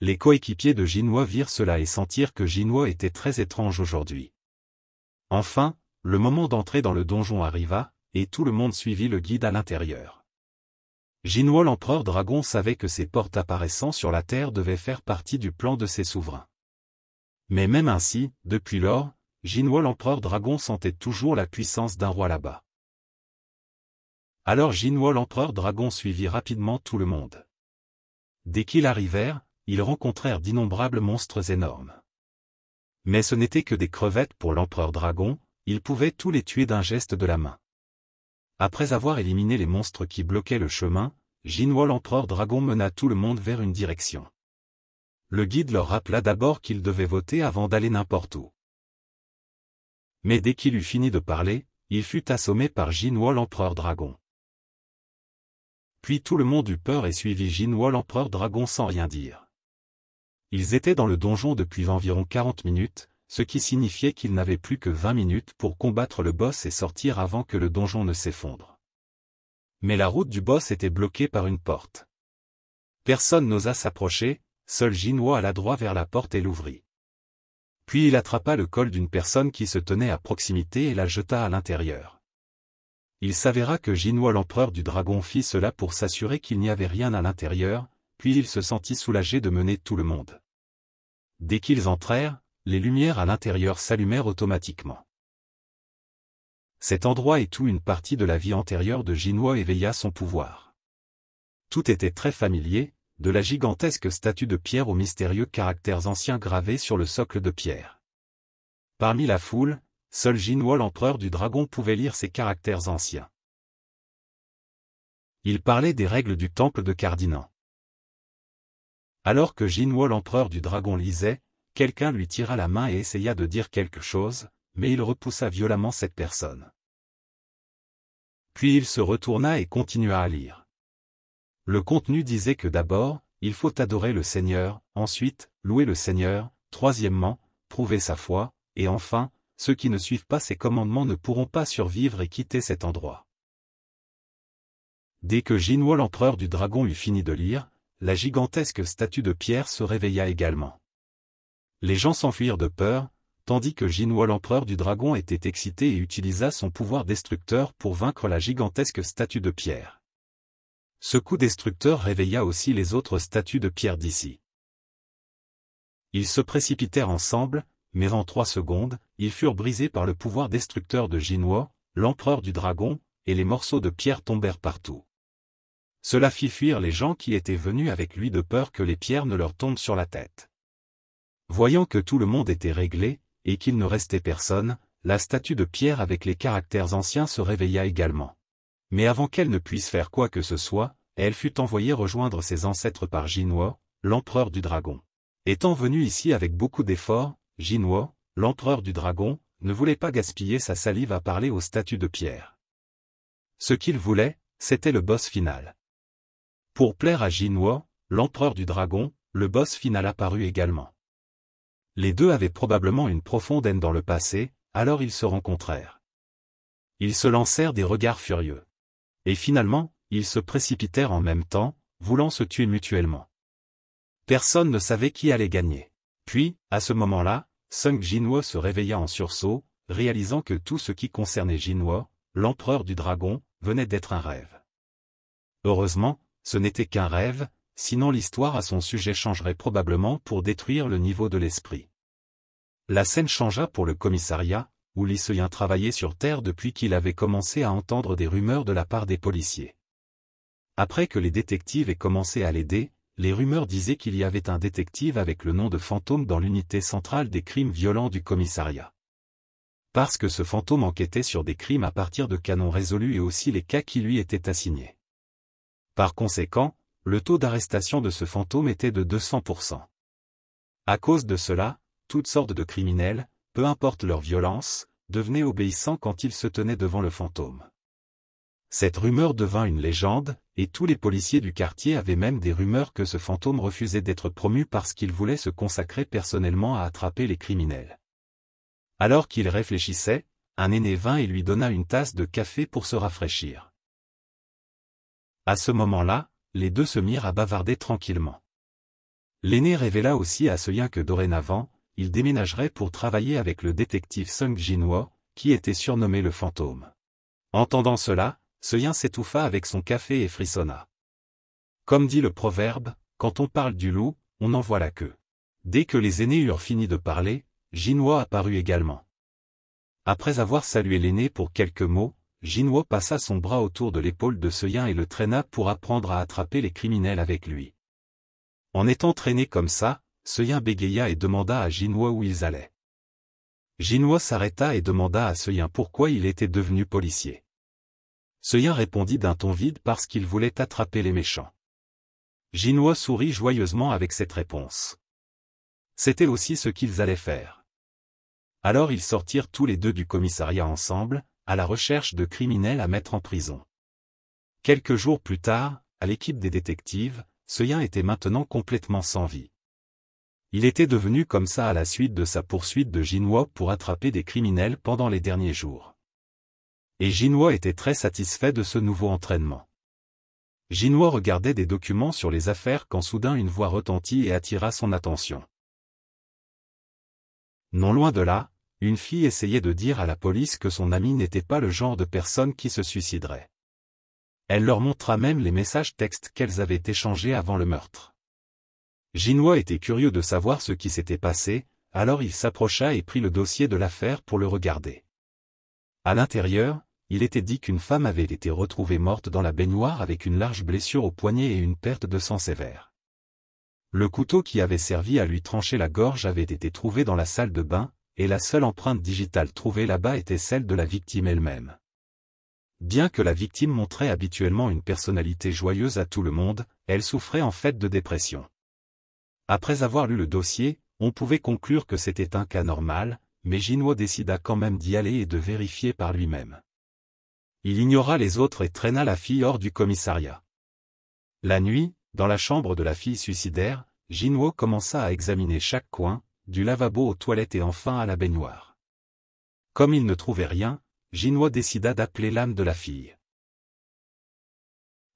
S1: Les coéquipiers de Jinwo virent cela et sentirent que Jinwo était très étrange aujourd'hui. Enfin, le moment d'entrer dans le donjon arriva, et tout le monde suivit le guide à l'intérieur. Jinwo l'empereur dragon savait que ces portes apparaissant sur la terre devaient faire partie du plan de ses souverains. Mais même ainsi, depuis lors, Jinwo l'empereur dragon sentait toujours la puissance d'un roi là-bas. Alors Jinwo l'empereur dragon suivit rapidement tout le monde. Dès qu'ils arrivèrent, ils rencontrèrent d'innombrables monstres énormes. Mais ce n'était que des crevettes pour l'empereur dragon, il pouvait tous les tuer d'un geste de la main. Après avoir éliminé les monstres qui bloquaient le chemin, Jinwo l'empereur dragon mena tout le monde vers une direction. Le guide leur rappela d'abord qu'ils devaient voter avant d'aller n'importe où. Mais dès qu'il eut fini de parler, il fut assommé par Jinwo l'empereur dragon. Puis tout le monde eut peur et suivit Jinwo l'empereur dragon sans rien dire. Ils étaient dans le donjon depuis environ 40 minutes, ce qui signifiait qu'ils n'avaient plus que 20 minutes pour combattre le boss et sortir avant que le donjon ne s'effondre. Mais la route du boss était bloquée par une porte. Personne n'osa s'approcher, seul Jinwo alla droit vers la porte et l'ouvrit. Puis il attrapa le col d'une personne qui se tenait à proximité et la jeta à l'intérieur. Il s'avéra que Jinwo l'empereur du dragon fit cela pour s'assurer qu'il n'y avait rien à l'intérieur, puis il se sentit soulagé de mener tout le monde. Dès qu'ils entrèrent, les lumières à l'intérieur s'allumèrent automatiquement. Cet endroit et tout une partie de la vie antérieure de Ginois éveilla son pouvoir. Tout était très familier, de la gigantesque statue de pierre aux mystérieux caractères anciens gravés sur le socle de pierre. Parmi la foule, seul Ginois l'empereur du dragon pouvait lire ces caractères anciens. Il parlait des règles du temple de Cardinan. Alors que Jinwo l'empereur du dragon lisait, quelqu'un lui tira la main et essaya de dire quelque chose, mais il repoussa violemment cette personne. Puis il se retourna et continua à lire. Le contenu disait que d'abord, il faut adorer le Seigneur, ensuite, louer le Seigneur, troisièmement, prouver sa foi, et enfin, ceux qui ne suivent pas ses commandements ne pourront pas survivre et quitter cet endroit. Dès que Jinwo l'empereur du dragon eut fini de lire, la gigantesque statue de pierre se réveilla également. Les gens s'enfuirent de peur, tandis que Jinwa l'empereur du dragon était excité et utilisa son pouvoir destructeur pour vaincre la gigantesque statue de pierre. Ce coup destructeur réveilla aussi les autres statues de pierre d'ici. Ils se précipitèrent ensemble, mais en trois secondes, ils furent brisés par le pouvoir destructeur de Jinwa, l'empereur du dragon, et les morceaux de pierre tombèrent partout. Cela fit fuir les gens qui étaient venus avec lui de peur que les pierres ne leur tombent sur la tête. Voyant que tout le monde était réglé, et qu'il ne restait personne, la statue de pierre avec les caractères anciens se réveilla également. Mais avant qu'elle ne puisse faire quoi que ce soit, elle fut envoyée rejoindre ses ancêtres par Jinwo, l'empereur du dragon. Étant venu ici avec beaucoup d'efforts, Jinwo, l'empereur du dragon, ne voulait pas gaspiller sa salive à parler aux statues de pierre. Ce qu'il voulait, c'était le boss final. Pour plaire à Jinwo, l'empereur du dragon, le boss final apparut également. Les deux avaient probablement une profonde haine dans le passé, alors ils se rencontrèrent. Ils se lancèrent des regards furieux. Et finalement, ils se précipitèrent en même temps, voulant se tuer mutuellement. Personne ne savait qui allait gagner. Puis, à ce moment-là, Sung Jinwo se réveilla en sursaut, réalisant que tout ce qui concernait Jinwo, l'empereur du dragon, venait d'être un rêve. Heureusement, ce n'était qu'un rêve, sinon l'histoire à son sujet changerait probablement pour détruire le niveau de l'esprit. La scène changea pour le commissariat, où Lycéen travaillait sur Terre depuis qu'il avait commencé à entendre des rumeurs de la part des policiers. Après que les détectives aient commencé à l'aider, les rumeurs disaient qu'il y avait un détective avec le nom de fantôme dans l'unité centrale des crimes violents du commissariat. Parce que ce fantôme enquêtait sur des crimes à partir de canons résolus et aussi les cas qui lui étaient assignés. Par conséquent, le taux d'arrestation de ce fantôme était de 200%. À cause de cela, toutes sortes de criminels, peu importe leur violence, devenaient obéissants quand ils se tenaient devant le fantôme. Cette rumeur devint une légende, et tous les policiers du quartier avaient même des rumeurs que ce fantôme refusait d'être promu parce qu'il voulait se consacrer personnellement à attraper les criminels. Alors qu'il réfléchissait, un aîné vint et lui donna une tasse de café pour se rafraîchir. À ce moment-là, les deux se mirent à bavarder tranquillement. L'aîné révéla aussi à lien que dorénavant, il déménagerait pour travailler avec le détective Sung Jinwo, qui était surnommé le fantôme. Entendant cela, lien s'étouffa avec son café et frissonna. Comme dit le proverbe, quand on parle du loup, on en voit la queue. Dès que les aînés eurent fini de parler, Jinwo apparut également. Après avoir salué l'aîné pour quelques mots, Jinwo passa son bras autour de l'épaule de Seuyin et le traîna pour apprendre à attraper les criminels avec lui. En étant traîné comme ça, seuyen bégaya et demanda à Jinwo où ils allaient. Jinwo s'arrêta et demanda à Seuyin pourquoi il était devenu policier. Seuyin répondit d'un ton vide parce qu'il voulait attraper les méchants. Jinwo sourit joyeusement avec cette réponse. C'était aussi ce qu'ils allaient faire. Alors ils sortirent tous les deux du commissariat ensemble, à la recherche de criminels à mettre en prison. Quelques jours plus tard, à l'équipe des détectives, Seuyin était maintenant complètement sans vie. Il était devenu comme ça à la suite de sa poursuite de Jinwo pour attraper des criminels pendant les derniers jours. Et Jinwo était très satisfait de ce nouveau entraînement. Jinwo regardait des documents sur les affaires quand soudain une voix retentit et attira son attention. Non loin de là, une fille essayait de dire à la police que son ami n'était pas le genre de personne qui se suiciderait. Elle leur montra même les messages textes qu'elles avaient échangés avant le meurtre. Ginois était curieux de savoir ce qui s'était passé, alors il s'approcha et prit le dossier de l'affaire pour le regarder. À l'intérieur, il était dit qu'une femme avait été retrouvée morte dans la baignoire avec une large blessure au poignet et une perte de sang sévère. Le couteau qui avait servi à lui trancher la gorge avait été trouvé dans la salle de bain, et la seule empreinte digitale trouvée là-bas était celle de la victime elle-même. Bien que la victime montrait habituellement une personnalité joyeuse à tout le monde, elle souffrait en fait de dépression. Après avoir lu le dossier, on pouvait conclure que c'était un cas normal, mais Gino décida quand même d'y aller et de vérifier par lui-même. Il ignora les autres et traîna la fille hors du commissariat. La nuit, dans la chambre de la fille suicidaire, Jinwo commença à examiner chaque coin, du lavabo aux toilettes et enfin à la baignoire. Comme il ne trouvait rien, Ginois décida d'appeler l'âme de la fille.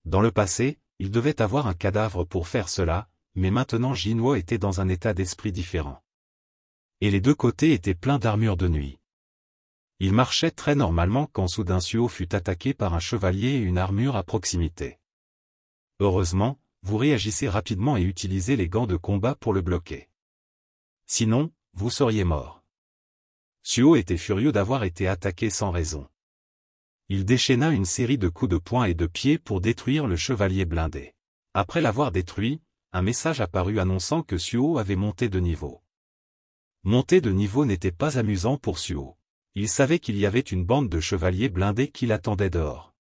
S1: Dans le passé, il devait avoir un cadavre pour faire cela, mais maintenant Ginois était dans un état d'esprit différent. Et les deux côtés étaient pleins d'armures de nuit. Il marchait très normalement quand soudain Suo fut attaqué par un chevalier et une armure à proximité. Heureusement, vous réagissez rapidement et utilisez les gants de combat pour le bloquer. Sinon, vous seriez mort. Suo était furieux d'avoir été attaqué sans raison. Il déchaîna une série de coups de poing et de pied pour détruire le chevalier blindé. Après l'avoir détruit, un message apparut annonçant que Suo avait monté de niveau. Monter de niveau n'était pas amusant pour Suo. Il savait qu'il y avait une bande de chevaliers blindés qui l'attendait dehors.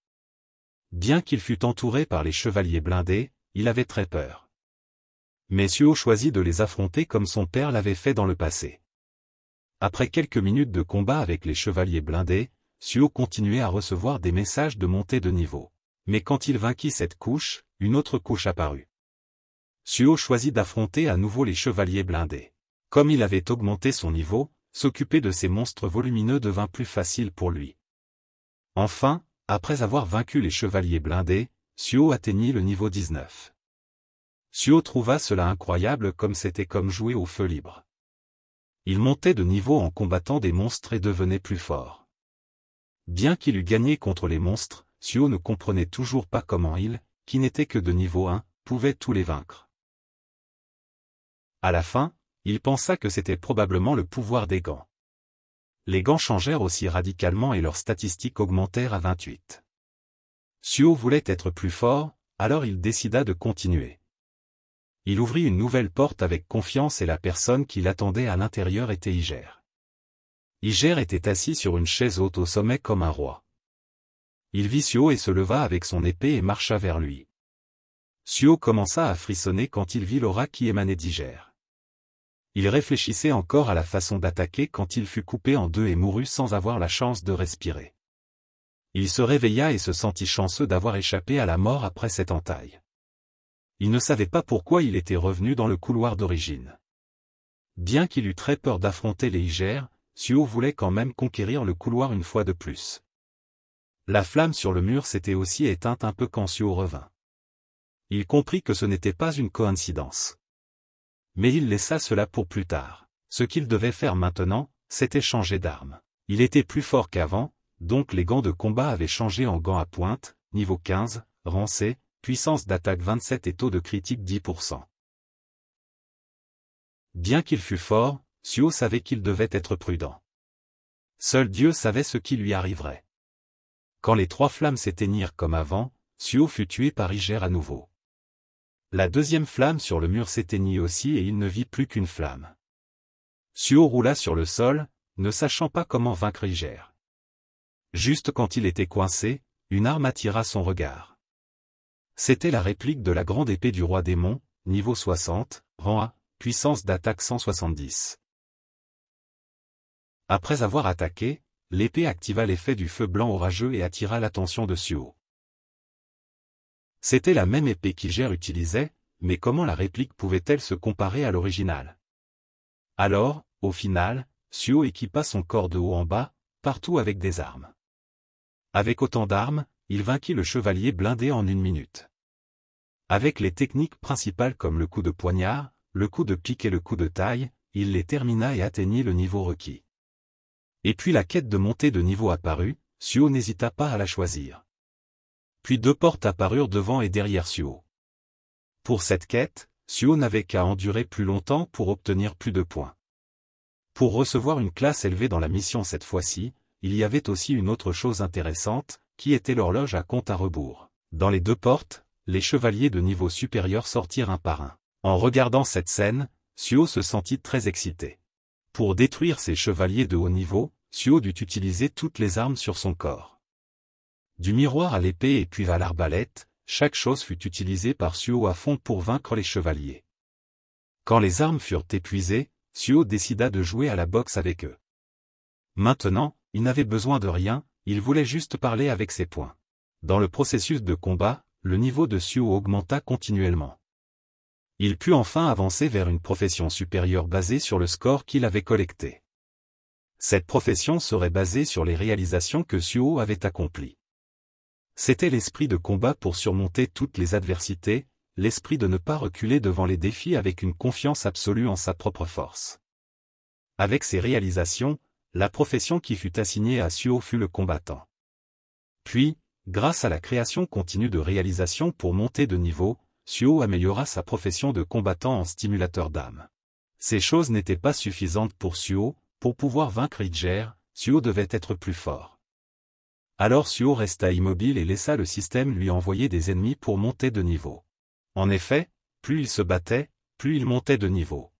S1: Bien qu'il fût entouré par les chevaliers blindés, il avait très peur mais Suo choisit de les affronter comme son père l'avait fait dans le passé. Après quelques minutes de combat avec les chevaliers blindés, Suo continuait à recevoir des messages de montée de niveau. Mais quand il vainquit cette couche, une autre couche apparut. Suo choisit d'affronter à nouveau les chevaliers blindés. Comme il avait augmenté son niveau, s'occuper de ces monstres volumineux devint plus facile pour lui. Enfin, après avoir vaincu les chevaliers blindés, Suo atteignit le niveau 19. Suo trouva cela incroyable comme c'était comme jouer au feu libre. Il montait de niveau en combattant des monstres et devenait plus fort. Bien qu'il eût gagné contre les monstres, Suo ne comprenait toujours pas comment il, qui n'était que de niveau 1, pouvait tous les vaincre. À la fin, il pensa que c'était probablement le pouvoir des gants. Les gants changèrent aussi radicalement et leurs statistiques augmentèrent à 28. Suo voulait être plus fort, alors il décida de continuer. Il ouvrit une nouvelle porte avec confiance et la personne qui l'attendait à l'intérieur était Iger. Iger était assis sur une chaise haute au sommet comme un roi. Il vit Sio et se leva avec son épée et marcha vers lui. Sio commença à frissonner quand il vit l'aura qui émanait d'Iger. Il réfléchissait encore à la façon d'attaquer quand il fut coupé en deux et mourut sans avoir la chance de respirer. Il se réveilla et se sentit chanceux d'avoir échappé à la mort après cette entaille il ne savait pas pourquoi il était revenu dans le couloir d'origine. Bien qu'il eût très peur d'affronter les Igères, Suo voulait quand même conquérir le couloir une fois de plus. La flamme sur le mur s'était aussi éteinte un peu quand Suo revint. Il comprit que ce n'était pas une coïncidence. Mais il laissa cela pour plus tard. Ce qu'il devait faire maintenant, c'était changer d'arme. Il était plus fort qu'avant, donc les gants de combat avaient changé en gants à pointe, niveau 15, rancés, puissance d'attaque 27 et taux de critique 10%. Bien qu'il fût fort, Suo savait qu'il devait être prudent. Seul Dieu savait ce qui lui arriverait. Quand les trois flammes s'éteignirent comme avant, Suo fut tué par Iger à nouveau. La deuxième flamme sur le mur s'éteignit aussi et il ne vit plus qu'une flamme. Suo roula sur le sol, ne sachant pas comment vaincre Iger. Juste quand il était coincé, une arme attira son regard. C'était la réplique de la grande épée du roi démon, niveau 60, rang A, puissance d'attaque 170. Après avoir attaqué, l'épée activa l'effet du feu blanc orageux et attira l'attention de Suo. C'était la même épée qu'Iger utilisait, mais comment la réplique pouvait-elle se comparer à l'original Alors, au final, Suo équipa son corps de haut en bas, partout avec des armes. Avec autant d'armes, il vainquit le chevalier blindé en une minute. Avec les techniques principales comme le coup de poignard, le coup de pique et le coup de taille, il les termina et atteignit le niveau requis. Et puis la quête de montée de niveau apparut, Suo n'hésita pas à la choisir. Puis deux portes apparurent devant et derrière Suo. Pour cette quête, Suo n'avait qu'à endurer plus longtemps pour obtenir plus de points. Pour recevoir une classe élevée dans la mission cette fois-ci, il y avait aussi une autre chose intéressante, qui était l'horloge à compte à rebours. Dans les deux portes, les chevaliers de niveau supérieur sortirent un par un. En regardant cette scène, Suo se sentit très excité. Pour détruire ces chevaliers de haut niveau, Suo dut utiliser toutes les armes sur son corps. Du miroir à l'épée et puis à l'arbalète, chaque chose fut utilisée par Suo à fond pour vaincre les chevaliers. Quand les armes furent épuisées, Suo décida de jouer à la boxe avec eux. Maintenant, il n'avait besoin de rien, il voulait juste parler avec ses points. Dans le processus de combat, le niveau de Sioux augmenta continuellement. Il put enfin avancer vers une profession supérieure basée sur le score qu'il avait collecté. Cette profession serait basée sur les réalisations que Suo avait accomplies. C'était l'esprit de combat pour surmonter toutes les adversités, l'esprit de ne pas reculer devant les défis avec une confiance absolue en sa propre force. Avec ses réalisations, la profession qui fut assignée à Suo fut le combattant. Puis, grâce à la création continue de réalisations pour monter de niveau, Suo améliora sa profession de combattant en stimulateur d'âme. Ces choses n'étaient pas suffisantes pour Suo, pour pouvoir vaincre Iger. Suo devait être plus fort. Alors Suo resta immobile et laissa le système lui envoyer des ennemis pour monter de niveau. En effet, plus il se battait, plus il montait de niveau.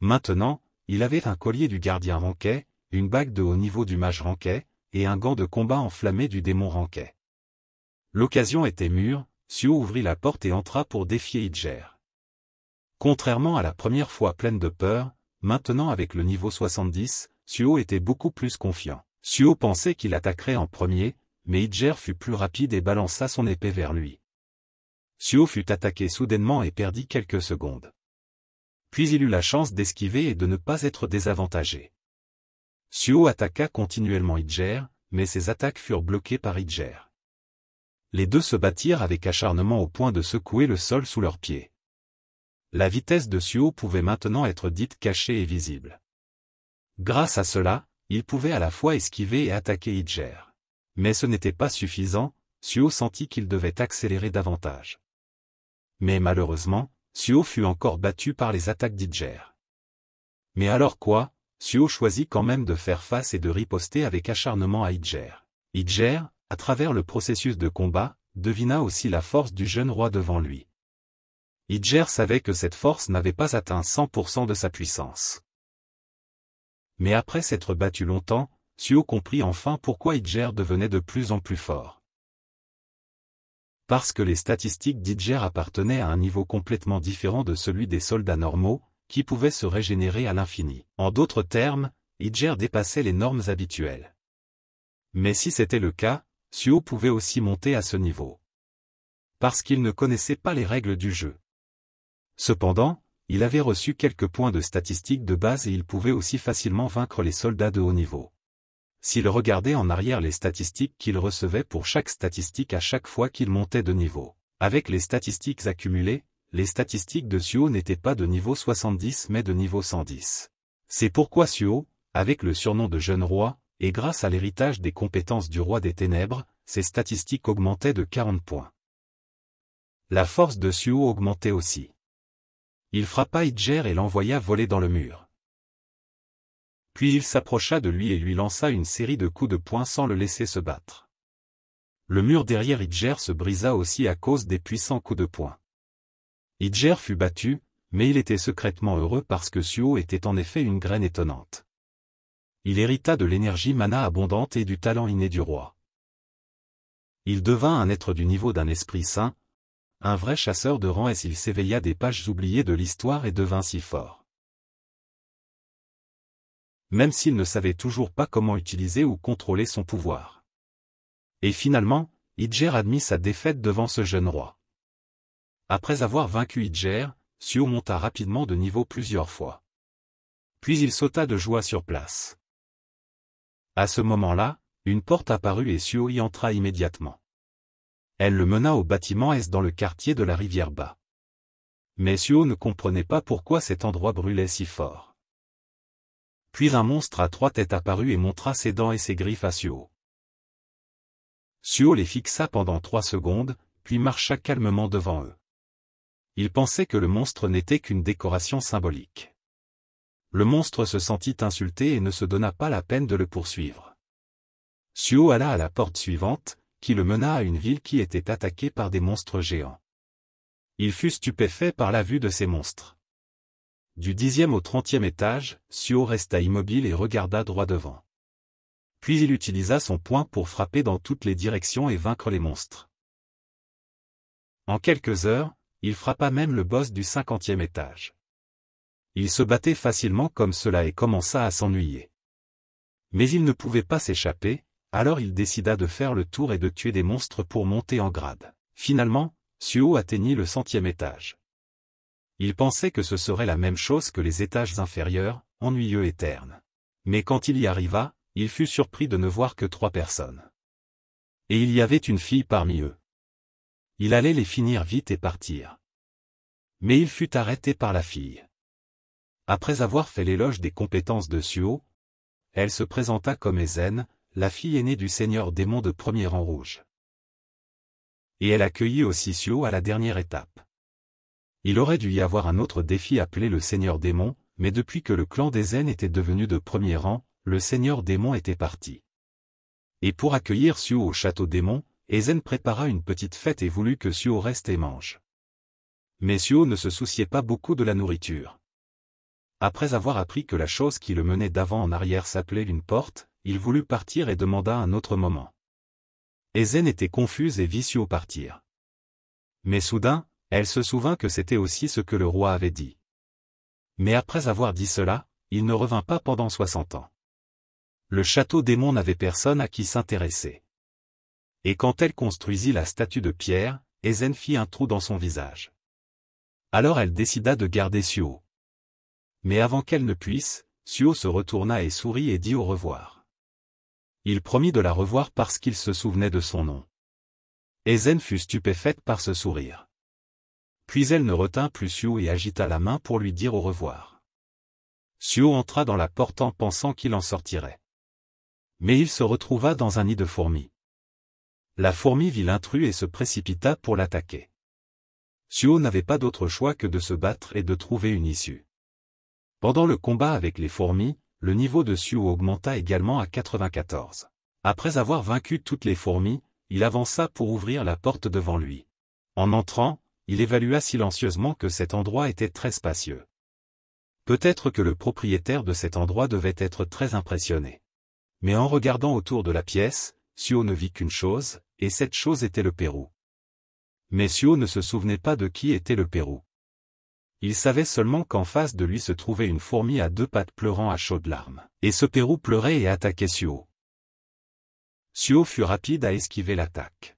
S1: Maintenant, il avait un collier du gardien Ranquet, une bague de haut niveau du mage Ranquet, et un gant de combat enflammé du démon Ranquet. L'occasion était mûre, Suo ouvrit la porte et entra pour défier Idger. Contrairement à la première fois pleine de peur, maintenant avec le niveau 70, Suo était beaucoup plus confiant. Suo pensait qu'il attaquerait en premier, mais Idger fut plus rapide et balança son épée vers lui. Suo fut attaqué soudainement et perdit quelques secondes. Puis il eut la chance d'esquiver et de ne pas être désavantagé. Suo attaqua continuellement Idger, mais ses attaques furent bloquées par Idger. Les deux se battirent avec acharnement au point de secouer le sol sous leurs pieds. La vitesse de Suo pouvait maintenant être dite cachée et visible. Grâce à cela, il pouvait à la fois esquiver et attaquer Idger. Mais ce n'était pas suffisant, Suo sentit qu'il devait accélérer davantage. Mais malheureusement, Suo fut encore battu par les attaques d'Idjer. Mais alors quoi, Suo choisit quand même de faire face et de riposter avec acharnement à Idger. Idger, à travers le processus de combat, devina aussi la force du jeune roi devant lui. Iger savait que cette force n'avait pas atteint 100% de sa puissance. Mais après s'être battu longtemps, Suo comprit enfin pourquoi Iger devenait de plus en plus fort. Parce que les statistiques d'Iger appartenaient à un niveau complètement différent de celui des soldats normaux, qui pouvait se régénérer à l'infini. En d'autres termes, Idger dépassait les normes habituelles. Mais si c'était le cas, Suo pouvait aussi monter à ce niveau. Parce qu'il ne connaissait pas les règles du jeu. Cependant, il avait reçu quelques points de statistiques de base et il pouvait aussi facilement vaincre les soldats de haut niveau. S'il regardait en arrière les statistiques qu'il recevait pour chaque statistique à chaque fois qu'il montait de niveau. Avec les statistiques accumulées, les statistiques de Suo n'étaient pas de niveau 70 mais de niveau 110. C'est pourquoi Suo, avec le surnom de jeune roi, et grâce à l'héritage des compétences du roi des ténèbres, ses statistiques augmentaient de 40 points. La force de Suo augmentait aussi. Il frappa iger et l'envoya voler dans le mur. Puis il s'approcha de lui et lui lança une série de coups de poing sans le laisser se battre. Le mur derrière Idger se brisa aussi à cause des puissants coups de poing. Idger fut battu, mais il était secrètement heureux parce que Suo était en effet une graine étonnante. Il hérita de l'énergie mana abondante et du talent inné du roi. Il devint un être du niveau d'un esprit saint, un vrai chasseur de rang et il s'éveilla des pages oubliées de l'histoire et devint si fort. Même s'il ne savait toujours pas comment utiliser ou contrôler son pouvoir. Et finalement, Idger admit sa défaite devant ce jeune roi. Après avoir vaincu Iger, Sio monta rapidement de niveau plusieurs fois. Puis il sauta de joie sur place. À ce moment-là, une porte apparut et Sio y entra immédiatement. Elle le mena au bâtiment S dans le quartier de la rivière Bas. Mais Sio ne comprenait pas pourquoi cet endroit brûlait si fort. Puis un monstre à trois têtes apparut et montra ses dents et ses griffes à Sio. Suo les fixa pendant trois secondes, puis marcha calmement devant eux il pensait que le monstre n'était qu'une décoration symbolique. Le monstre se sentit insulté et ne se donna pas la peine de le poursuivre. Suo alla à la porte suivante, qui le mena à une ville qui était attaquée par des monstres géants. Il fut stupéfait par la vue de ces monstres. Du dixième au trentième étage, Suo resta immobile et regarda droit devant. Puis il utilisa son poing pour frapper dans toutes les directions et vaincre les monstres. En quelques heures, il frappa même le boss du cinquantième étage. Il se battait facilement comme cela et commença à s'ennuyer. Mais il ne pouvait pas s'échapper, alors il décida de faire le tour et de tuer des monstres pour monter en grade. Finalement, Suo atteignit le centième étage. Il pensait que ce serait la même chose que les étages inférieurs, ennuyeux et ternes. Mais quand il y arriva, il fut surpris de ne voir que trois personnes. Et il y avait une fille parmi eux. Il allait les finir vite et partir. Mais il fut arrêté par la fille. Après avoir fait l'éloge des compétences de Suo, elle se présenta comme Ezen, la fille aînée du seigneur démon de premier rang rouge. Et elle accueillit aussi Suo à la dernière étape. Il aurait dû y avoir un autre défi appelé le seigneur démon, mais depuis que le clan d'Ezen était devenu de premier rang, le seigneur démon était parti. Et pour accueillir Suo au château démon, Ezen prépara une petite fête et voulut que Suo reste et mange. Mais Suo ne se souciait pas beaucoup de la nourriture. Après avoir appris que la chose qui le menait d'avant en arrière s'appelait une porte, il voulut partir et demanda un autre moment. Ezen était confuse et vit Suo partir. Mais soudain, elle se souvint que c'était aussi ce que le roi avait dit. Mais après avoir dit cela, il ne revint pas pendant soixante ans. Le château démon n'avait personne à qui s'intéresser. Et quand elle construisit la statue de pierre, Ezen fit un trou dans son visage. Alors elle décida de garder Sio. Mais avant qu'elle ne puisse, Sio se retourna et sourit et dit au revoir. Il promit de la revoir parce qu'il se souvenait de son nom. Ezen fut stupéfaite par ce sourire. Puis elle ne retint plus Sio et agita la main pour lui dire au revoir. Sio entra dans la porte en pensant qu'il en sortirait. Mais il se retrouva dans un nid de fourmis. La fourmi vit l'intrus et se précipita pour l'attaquer. Suo n'avait pas d'autre choix que de se battre et de trouver une issue. Pendant le combat avec les fourmis, le niveau de Suo augmenta également à 94. Après avoir vaincu toutes les fourmis, il avança pour ouvrir la porte devant lui. En entrant, il évalua silencieusement que cet endroit était très spacieux. Peut-être que le propriétaire de cet endroit devait être très impressionné. Mais en regardant autour de la pièce, Sio ne vit qu'une chose, et cette chose était le Pérou. Mais Sio ne se souvenait pas de qui était le Pérou. Il savait seulement qu'en face de lui se trouvait une fourmi à deux pattes pleurant à chaudes larmes. Et ce Pérou pleurait et attaquait Sio. Sio fut rapide à esquiver l'attaque.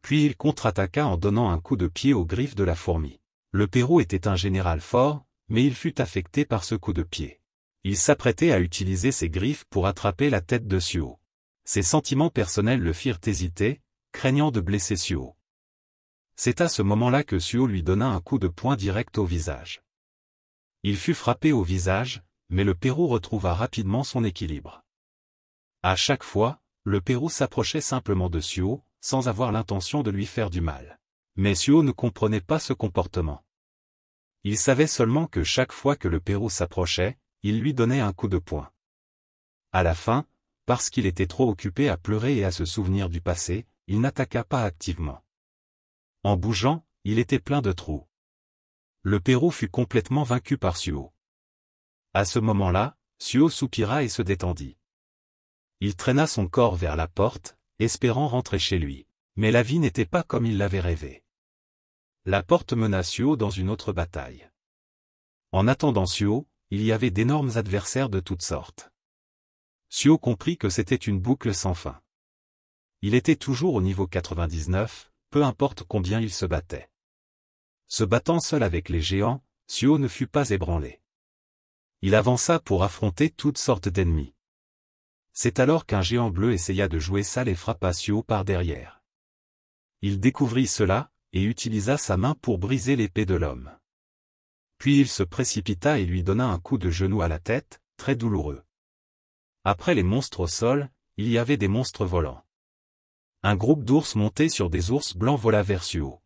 S1: Puis il contre-attaqua en donnant un coup de pied aux griffes de la fourmi. Le Pérou était un général fort, mais il fut affecté par ce coup de pied. Il s'apprêtait à utiliser ses griffes pour attraper la tête de Sio. Ses sentiments personnels le firent hésiter, craignant de blesser Suo. C'est à ce moment-là que Suo lui donna un coup de poing direct au visage. Il fut frappé au visage, mais le Pérou retrouva rapidement son équilibre. À chaque fois, le Pérou s'approchait simplement de Suo, sans avoir l'intention de lui faire du mal. Mais Suo ne comprenait pas ce comportement. Il savait seulement que chaque fois que le Pérou s'approchait, il lui donnait un coup de poing. À la fin, parce qu'il était trop occupé à pleurer et à se souvenir du passé, il n'attaqua pas activement. En bougeant, il était plein de trous. Le Pérou fut complètement vaincu par Suo. À ce moment-là, Suo soupira et se détendit. Il traîna son corps vers la porte, espérant rentrer chez lui. Mais la vie n'était pas comme il l'avait rêvé. La porte mena Suo dans une autre bataille. En attendant Suo, il y avait d'énormes adversaires de toutes sortes. Sio comprit que c'était une boucle sans fin. Il était toujours au niveau 99, peu importe combien il se battait. Se battant seul avec les géants, Sio ne fut pas ébranlé. Il avança pour affronter toutes sortes d'ennemis. C'est alors qu'un géant bleu essaya de jouer sale et frappa Sio par derrière. Il découvrit cela, et utilisa sa main pour briser l'épée de l'homme. Puis il se précipita et lui donna un coup de genou à la tête, très douloureux. Après les monstres au sol, il y avait des monstres volants. Un groupe d'ours montés sur des ours blancs vola vers Suo.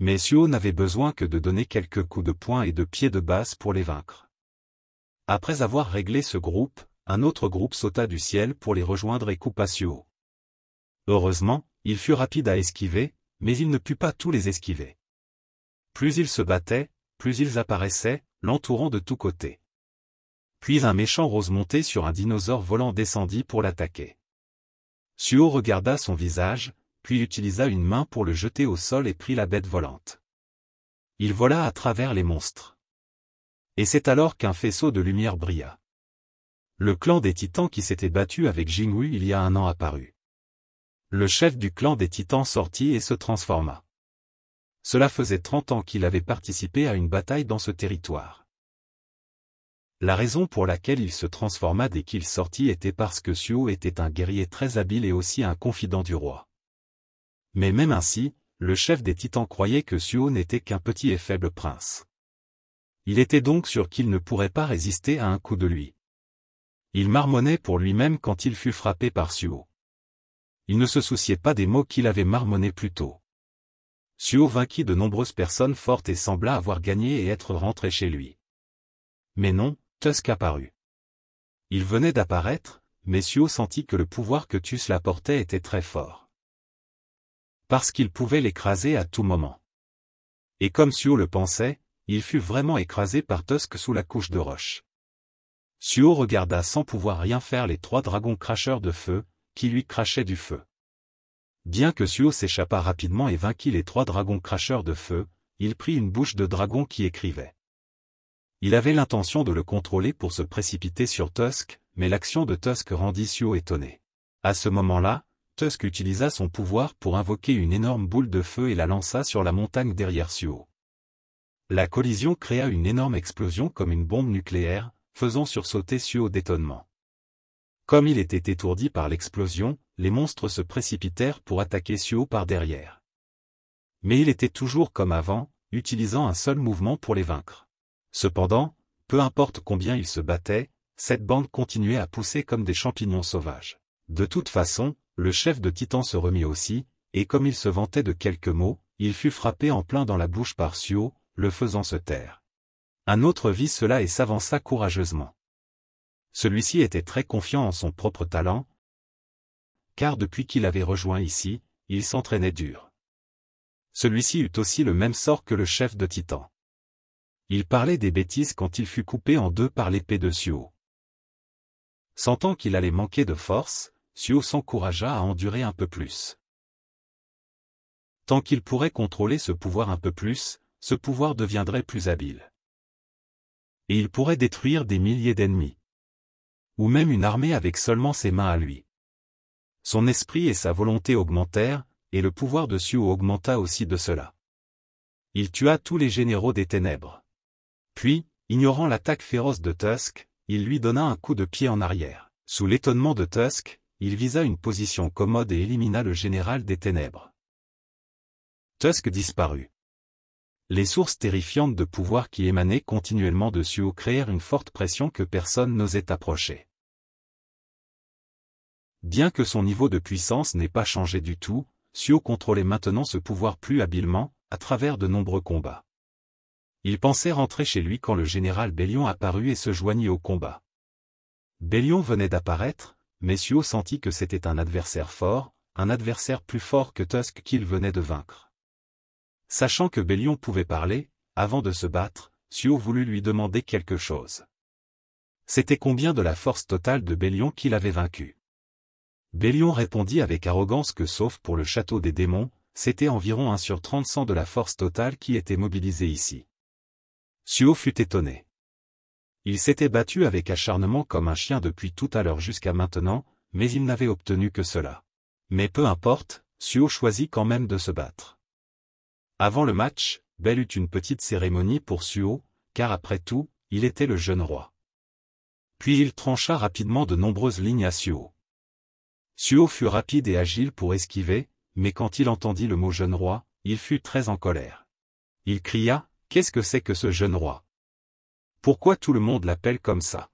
S1: Mais Suo n'avait besoin que de donner quelques coups de poing et de pieds de basse pour les vaincre. Après avoir réglé ce groupe, un autre groupe sauta du ciel pour les rejoindre et coupa Suo. Heureusement, il fut rapide à esquiver, mais il ne put pas tous les esquiver. Plus ils se battaient, plus ils apparaissaient, l'entourant de tous côtés puis un méchant rose monté sur un dinosaure volant descendit pour l'attaquer. Suo regarda son visage, puis utilisa une main pour le jeter au sol et prit la bête volante. Il vola à travers les monstres. Et c'est alors qu'un faisceau de lumière brilla. Le clan des titans qui s'était battu avec Jingwu il y a un an apparut. Le chef du clan des titans sortit et se transforma. Cela faisait trente ans qu'il avait participé à une bataille dans ce territoire. La raison pour laquelle il se transforma dès qu'il sortit était parce que Suo était un guerrier très habile et aussi un confident du roi. Mais même ainsi, le chef des titans croyait que Suo n'était qu'un petit et faible prince. Il était donc sûr qu'il ne pourrait pas résister à un coup de lui. Il marmonnait pour lui-même quand il fut frappé par Suo. Il ne se souciait pas des mots qu'il avait marmonnés plus tôt. Suo vainquit de nombreuses personnes fortes et sembla avoir gagné et être rentré chez lui. Mais non, Tusk apparut. Il venait d'apparaître, mais Suo sentit que le pouvoir que la l'apportait était très fort. Parce qu'il pouvait l'écraser à tout moment. Et comme Suo le pensait, il fut vraiment écrasé par Tusk sous la couche de roche. Suo regarda sans pouvoir rien faire les trois dragons cracheurs de feu, qui lui crachaient du feu. Bien que Suo s'échappa rapidement et vainquit les trois dragons cracheurs de feu, il prit une bouche de dragon qui écrivait. Il avait l'intention de le contrôler pour se précipiter sur Tusk, mais l'action de Tusk rendit Sio étonné. À ce moment-là, Tusk utilisa son pouvoir pour invoquer une énorme boule de feu et la lança sur la montagne derrière Sio. La collision créa une énorme explosion comme une bombe nucléaire, faisant sursauter Sio détonnement. Comme il était étourdi par l'explosion, les monstres se précipitèrent pour attaquer Sio par derrière. Mais il était toujours comme avant, utilisant un seul mouvement pour les vaincre. Cependant, peu importe combien ils se battaient, cette bande continuait à pousser comme des champignons sauvages. De toute façon, le chef de Titan se remit aussi, et comme il se vantait de quelques mots, il fut frappé en plein dans la bouche par Sio, le faisant se taire. Un autre vit cela et s'avança courageusement. Celui-ci était très confiant en son propre talent, car depuis qu'il avait rejoint ici, il s'entraînait dur. Celui-ci eut aussi le même sort que le chef de Titan il parlait des bêtises quand il fut coupé en deux par l'épée de Sio. Sentant qu'il allait manquer de force, Sio s'encouragea à endurer un peu plus. Tant qu'il pourrait contrôler ce pouvoir un peu plus, ce pouvoir deviendrait plus habile. Et il pourrait détruire des milliers d'ennemis. Ou même une armée avec seulement ses mains à lui. Son esprit et sa volonté augmentèrent, et le pouvoir de Sio augmenta aussi de cela. Il tua tous les généraux des ténèbres. Puis, ignorant l'attaque féroce de Tusk, il lui donna un coup de pied en arrière. Sous l'étonnement de Tusk, il visa une position commode et élimina le général des ténèbres. Tusk disparut. Les sources terrifiantes de pouvoir qui émanaient continuellement de Suo créèrent une forte pression que personne n'osait approcher. Bien que son niveau de puissance n'ait pas changé du tout, Suo contrôlait maintenant ce pouvoir plus habilement, à travers de nombreux combats. Il pensait rentrer chez lui quand le général Bellion apparut et se joignit au combat. Bellion venait d'apparaître, mais Xiu sentit que c'était un adversaire fort, un adversaire plus fort que Tusk qu'il venait de vaincre. Sachant que Bellion pouvait parler, avant de se battre, Sio voulut lui demander quelque chose. C'était combien de la force totale de Bélion qu'il avait vaincu Bélion répondit avec arrogance que sauf pour le château des démons, c'était environ 1 sur 300 de la force totale qui était mobilisée ici. Suo fut étonné. Il s'était battu avec acharnement comme un chien depuis tout à l'heure jusqu'à maintenant, mais il n'avait obtenu que cela. Mais peu importe, Suo choisit quand même de se battre. Avant le match, Belle eut une petite cérémonie pour Suo, car après tout, il était le jeune roi. Puis il trancha rapidement de nombreuses lignes à Suo. Suo fut rapide et agile pour esquiver, mais quand il entendit le mot jeune roi, il fut très en colère. Il cria, Qu'est-ce que c'est que ce jeune roi Pourquoi tout le monde l'appelle comme ça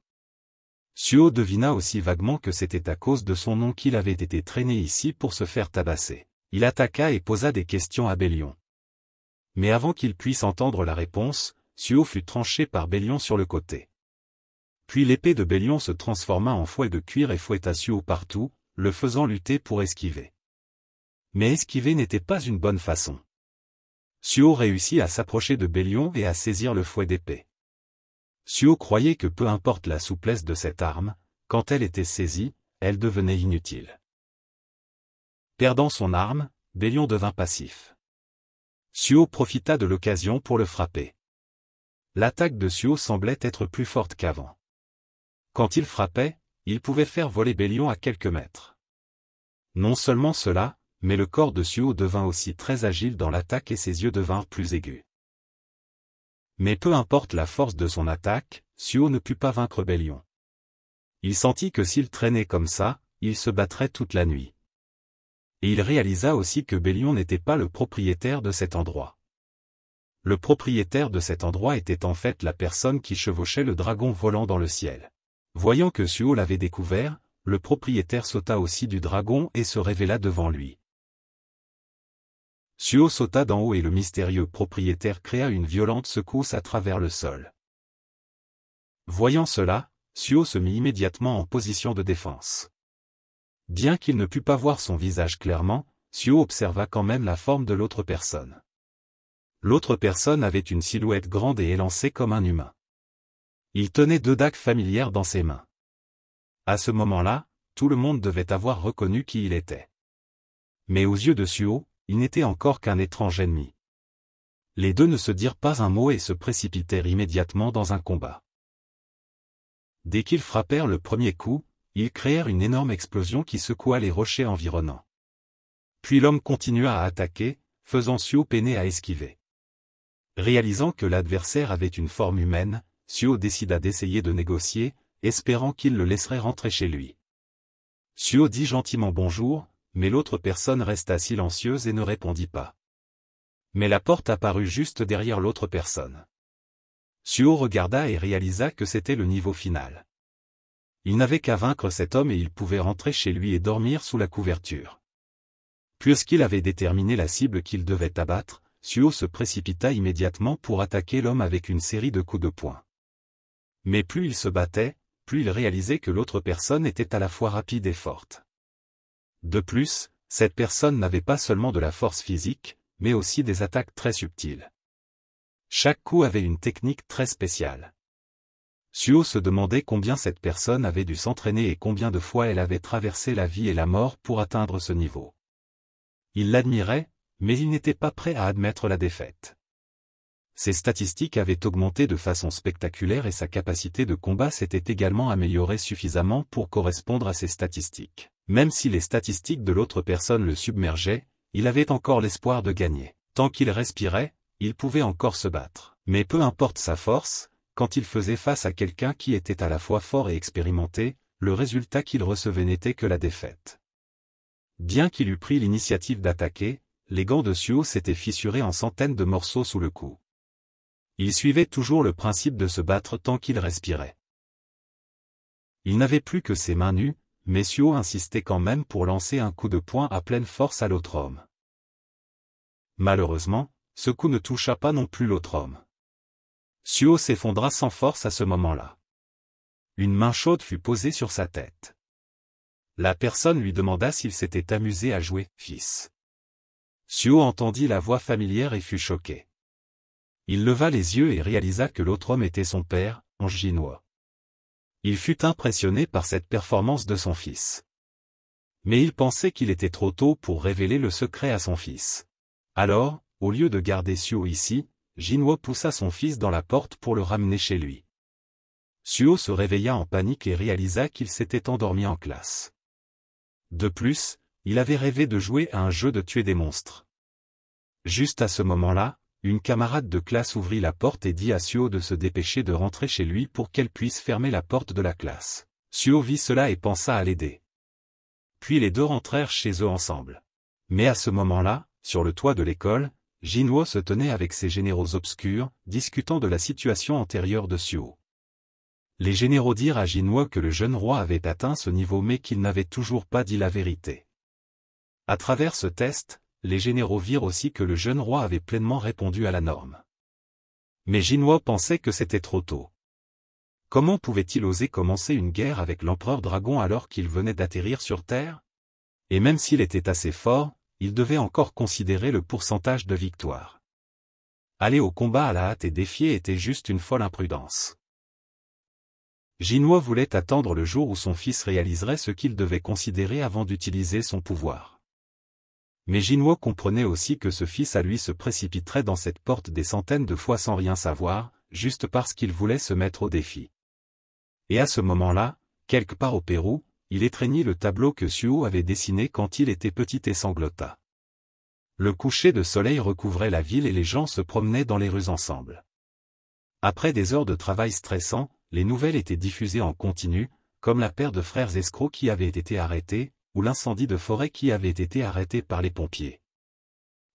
S1: Suo devina aussi vaguement que c'était à cause de son nom qu'il avait été traîné ici pour se faire tabasser. Il attaqua et posa des questions à Bélion. Mais avant qu'il puisse entendre la réponse, Suo fut tranché par Bélion sur le côté. Puis l'épée de Bélion se transforma en fouet de cuir et fouetta Suo partout, le faisant lutter pour esquiver. Mais esquiver n'était pas une bonne façon. Suo réussit à s'approcher de Bélion et à saisir le fouet d'épée. Suo croyait que peu importe la souplesse de cette arme, quand elle était saisie, elle devenait inutile. Perdant son arme, Bélion devint passif. Suo profita de l'occasion pour le frapper. L'attaque de Suo semblait être plus forte qu'avant. Quand il frappait, il pouvait faire voler Bélion à quelques mètres. Non seulement cela, mais le corps de Suo devint aussi très agile dans l'attaque et ses yeux devinrent plus aigus. Mais peu importe la force de son attaque, Suo ne put pas vaincre Bélion. Il sentit que s'il traînait comme ça, il se battrait toute la nuit. Et il réalisa aussi que Bélion n'était pas le propriétaire de cet endroit. Le propriétaire de cet endroit était en fait la personne qui chevauchait le dragon volant dans le ciel. Voyant que Suo l'avait découvert, le propriétaire sauta aussi du dragon et se révéla devant lui. Suo sauta d'en haut et le mystérieux propriétaire créa une violente secousse à travers le sol. Voyant cela, Suo se mit immédiatement en position de défense. Bien qu'il ne pût pas voir son visage clairement, Suo observa quand même la forme de l'autre personne. L'autre personne avait une silhouette grande et élancée comme un humain. Il tenait deux dagues familières dans ses mains. À ce moment-là, tout le monde devait avoir reconnu qui il était. Mais aux yeux de Suo, il n'était encore qu'un étrange ennemi. Les deux ne se dirent pas un mot et se précipitèrent immédiatement dans un combat. Dès qu'ils frappèrent le premier coup, ils créèrent une énorme explosion qui secoua les rochers environnants. Puis l'homme continua à attaquer, faisant Sio peiner à esquiver. Réalisant que l'adversaire avait une forme humaine, Sio décida d'essayer de négocier, espérant qu'il le laisserait rentrer chez lui. Sio dit gentiment bonjour, mais l'autre personne resta silencieuse et ne répondit pas. Mais la porte apparut juste derrière l'autre personne. Suo regarda et réalisa que c'était le niveau final. Il n'avait qu'à vaincre cet homme et il pouvait rentrer chez lui et dormir sous la couverture. Puisqu'il avait déterminé la cible qu'il devait abattre, Suo se précipita immédiatement pour attaquer l'homme avec une série de coups de poing. Mais plus il se battait, plus il réalisait que l'autre personne était à la fois rapide et forte. De plus, cette personne n'avait pas seulement de la force physique, mais aussi des attaques très subtiles. Chaque coup avait une technique très spéciale. Suo se demandait combien cette personne avait dû s'entraîner et combien de fois elle avait traversé la vie et la mort pour atteindre ce niveau. Il l'admirait, mais il n'était pas prêt à admettre la défaite. Ses statistiques avaient augmenté de façon spectaculaire et sa capacité de combat s'était également améliorée suffisamment pour correspondre à ses statistiques. Même si les statistiques de l'autre personne le submergeaient, il avait encore l'espoir de gagner. Tant qu'il respirait, il pouvait encore se battre. Mais peu importe sa force, quand il faisait face à quelqu'un qui était à la fois fort et expérimenté, le résultat qu'il recevait n'était que la défaite. Bien qu'il eût pris l'initiative d'attaquer, les gants de Suo s'étaient fissurés en centaines de morceaux sous le coup. Il suivait toujours le principe de se battre tant qu'il respirait. Il n'avait plus que ses mains nues, Sio insistait quand même pour lancer un coup de poing à pleine force à l'autre homme. Malheureusement, ce coup ne toucha pas non plus l'autre homme. Suo s'effondra sans force à ce moment-là. Une main chaude fut posée sur sa tête. La personne lui demanda s'il s'était amusé à jouer « fils ». Suo entendit la voix familière et fut choqué. Il leva les yeux et réalisa que l'autre homme était son père, ginois. Il fut impressionné par cette performance de son fils. Mais il pensait qu'il était trop tôt pour révéler le secret à son fils. Alors, au lieu de garder Suo ici, Jinwo poussa son fils dans la porte pour le ramener chez lui. Suo se réveilla en panique et réalisa qu'il s'était endormi en classe. De plus, il avait rêvé de jouer à un jeu de tuer des monstres. Juste à ce moment-là, une camarade de classe ouvrit la porte et dit à Suo de se dépêcher de rentrer chez lui pour qu'elle puisse fermer la porte de la classe. Sio vit cela et pensa à l'aider. Puis les deux rentrèrent chez eux ensemble. Mais à ce moment-là, sur le toit de l'école, Jinwo se tenait avec ses généraux obscurs, discutant de la situation antérieure de Suo. Les généraux dirent à Jinwo que le jeune roi avait atteint ce niveau mais qu'il n'avait toujours pas dit la vérité. À travers ce test, les généraux virent aussi que le jeune roi avait pleinement répondu à la norme. Mais Jinhua pensait que c'était trop tôt. Comment pouvait-il oser commencer une guerre avec l'empereur dragon alors qu'il venait d'atterrir sur Terre Et même s'il était assez fort, il devait encore considérer le pourcentage de victoire. Aller au combat à la hâte et défier était juste une folle imprudence. Jinhua voulait attendre le jour où son fils réaliserait ce qu'il devait considérer avant d'utiliser son pouvoir. Mais Jinwo comprenait aussi que ce fils à lui se précipiterait dans cette porte des centaines de fois sans rien savoir, juste parce qu'il voulait se mettre au défi. Et à ce moment-là, quelque part au Pérou, il étreignit le tableau que Suo avait dessiné quand il était petit et sanglota. Le coucher de soleil recouvrait la ville et les gens se promenaient dans les rues ensemble. Après des heures de travail stressant, les nouvelles étaient diffusées en continu, comme la paire de frères escrocs qui avaient été arrêtés, ou l'incendie de forêt qui avait été arrêté par les pompiers.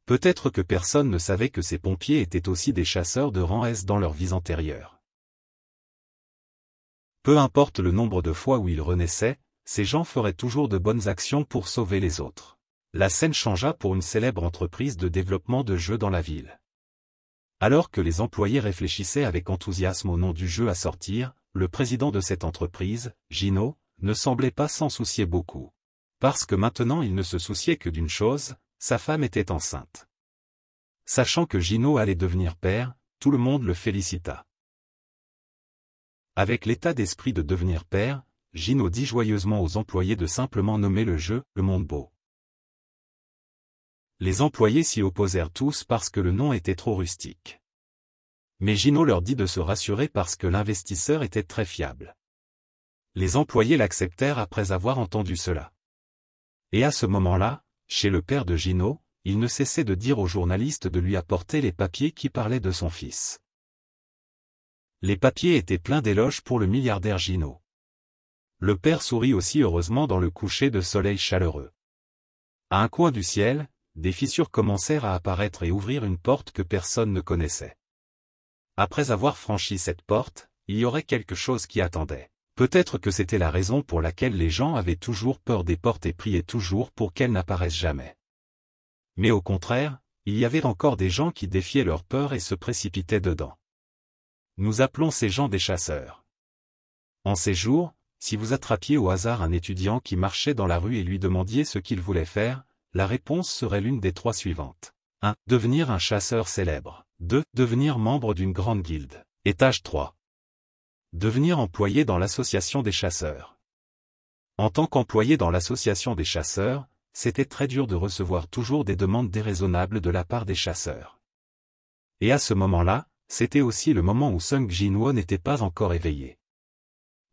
S1: Peut-être que personne ne savait que ces pompiers étaient aussi des chasseurs de rang S dans leur vie antérieure. Peu importe le nombre de fois où ils renaissaient, ces gens feraient toujours de bonnes actions pour sauver les autres. La scène changea pour une célèbre entreprise de développement de jeux dans la ville. Alors que les employés réfléchissaient avec enthousiasme au nom du jeu à sortir, le président de cette entreprise, Gino, ne semblait pas s'en soucier beaucoup parce que maintenant il ne se souciait que d'une chose, sa femme était enceinte. Sachant que Gino allait devenir père, tout le monde le félicita. Avec l'état d'esprit de devenir père, Gino dit joyeusement aux employés de simplement nommer le jeu « Le Monde Beau ». Les employés s'y opposèrent tous parce que le nom était trop rustique. Mais Gino leur dit de se rassurer parce que l'investisseur était très fiable. Les employés l'acceptèrent après avoir entendu cela. Et à ce moment-là, chez le père de Gino, il ne cessait de dire aux journalistes de lui apporter les papiers qui parlaient de son fils. Les papiers étaient pleins d'éloges pour le milliardaire Gino. Le père sourit aussi heureusement dans le coucher de soleil chaleureux. À un coin du ciel, des fissures commencèrent à apparaître et ouvrir une porte que personne ne connaissait. Après avoir franchi cette porte, il y aurait quelque chose qui attendait. Peut-être que c'était la raison pour laquelle les gens avaient toujours peur des portes et priaient toujours pour qu'elles n'apparaissent jamais. Mais au contraire, il y avait encore des gens qui défiaient leur peur et se précipitaient dedans. Nous appelons ces gens des chasseurs. En ces jours, si vous attrapiez au hasard un étudiant qui marchait dans la rue et lui demandiez ce qu'il voulait faire, la réponse serait l'une des trois suivantes. 1. Devenir un chasseur célèbre. 2. Devenir membre d'une grande guilde. Étage 3. Devenir employé dans l'association des chasseurs. En tant qu'employé dans l'association des chasseurs, c'était très dur de recevoir toujours des demandes déraisonnables de la part des chasseurs. Et à ce moment-là, c'était aussi le moment où Sung Jinwo n'était pas encore éveillé.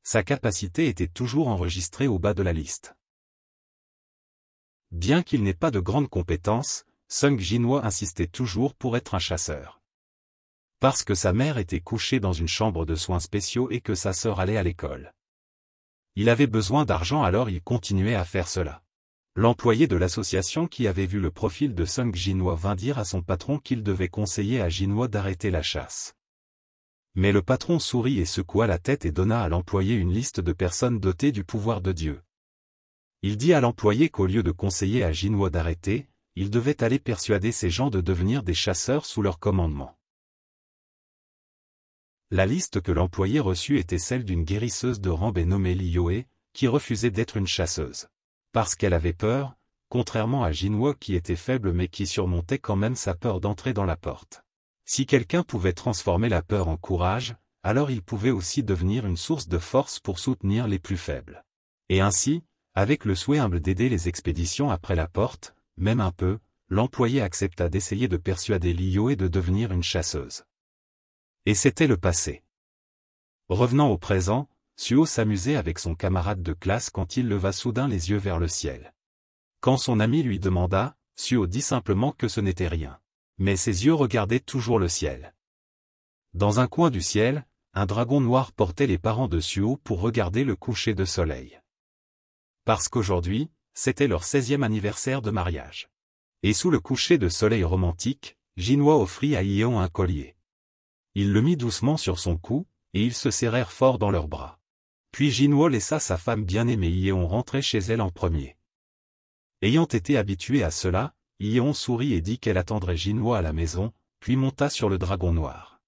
S1: Sa capacité était toujours enregistrée au bas de la liste. Bien qu'il n'ait pas de grandes compétences, Sung Jinwo insistait toujours pour être un chasseur parce que sa mère était couchée dans une chambre de soins spéciaux et que sa sœur allait à l'école. Il avait besoin d'argent alors il continuait à faire cela. L'employé de l'association qui avait vu le profil de Sung Jinwa vint dire à son patron qu'il devait conseiller à Ginois d'arrêter la chasse. Mais le patron sourit et secoua la tête et donna à l'employé une liste de personnes dotées du pouvoir de Dieu. Il dit à l'employé qu'au lieu de conseiller à Ginois d'arrêter, il devait aller persuader ces gens de devenir des chasseurs sous leur commandement. La liste que l'employé reçut était celle d'une guérisseuse de rang nommée Liyoe, qui refusait d'être une chasseuse. Parce qu'elle avait peur, contrairement à Jinwo qui était faible mais qui surmontait quand même sa peur d'entrer dans la porte. Si quelqu'un pouvait transformer la peur en courage, alors il pouvait aussi devenir une source de force pour soutenir les plus faibles. Et ainsi, avec le souhait humble d'aider les expéditions après la porte, même un peu, l'employé accepta d'essayer de persuader Liyoe de devenir une chasseuse. Et c'était le passé. Revenant au présent, Suo s'amusait avec son camarade de classe quand il leva soudain les yeux vers le ciel. Quand son ami lui demanda, Suo dit simplement que ce n'était rien. Mais ses yeux regardaient toujours le ciel. Dans un coin du ciel, un dragon noir portait les parents de Suo pour regarder le coucher de soleil. Parce qu'aujourd'hui, c'était leur 16e anniversaire de mariage. Et sous le coucher de soleil romantique, Jinwa offrit à Ion un collier. Il le mit doucement sur son cou, et ils se serrèrent fort dans leurs bras. Puis Jinwo laissa sa femme bien-aimée Iéon rentrer chez elle en premier. Ayant été habitué à cela, Yeon sourit et dit qu'elle attendrait Jinwo à la maison, puis monta sur le dragon noir.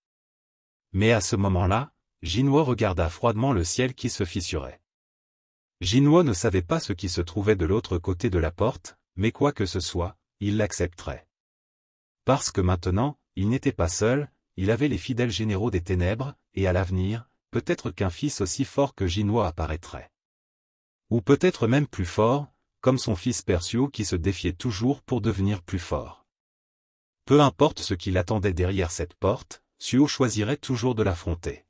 S1: Mais à ce moment-là, Jinwo regarda froidement le ciel qui se fissurait. Jinwo ne savait pas ce qui se trouvait de l'autre côté de la porte, mais quoi que ce soit, il l'accepterait. Parce que maintenant, il n'était pas seul, il avait les fidèles généraux des ténèbres, et à l'avenir, peut-être qu'un fils aussi fort que Ginois apparaîtrait. Ou peut-être même plus fort, comme son fils Persio qui se défiait toujours pour devenir plus fort. Peu importe ce qu'il attendait derrière cette porte, Suo choisirait toujours de l'affronter.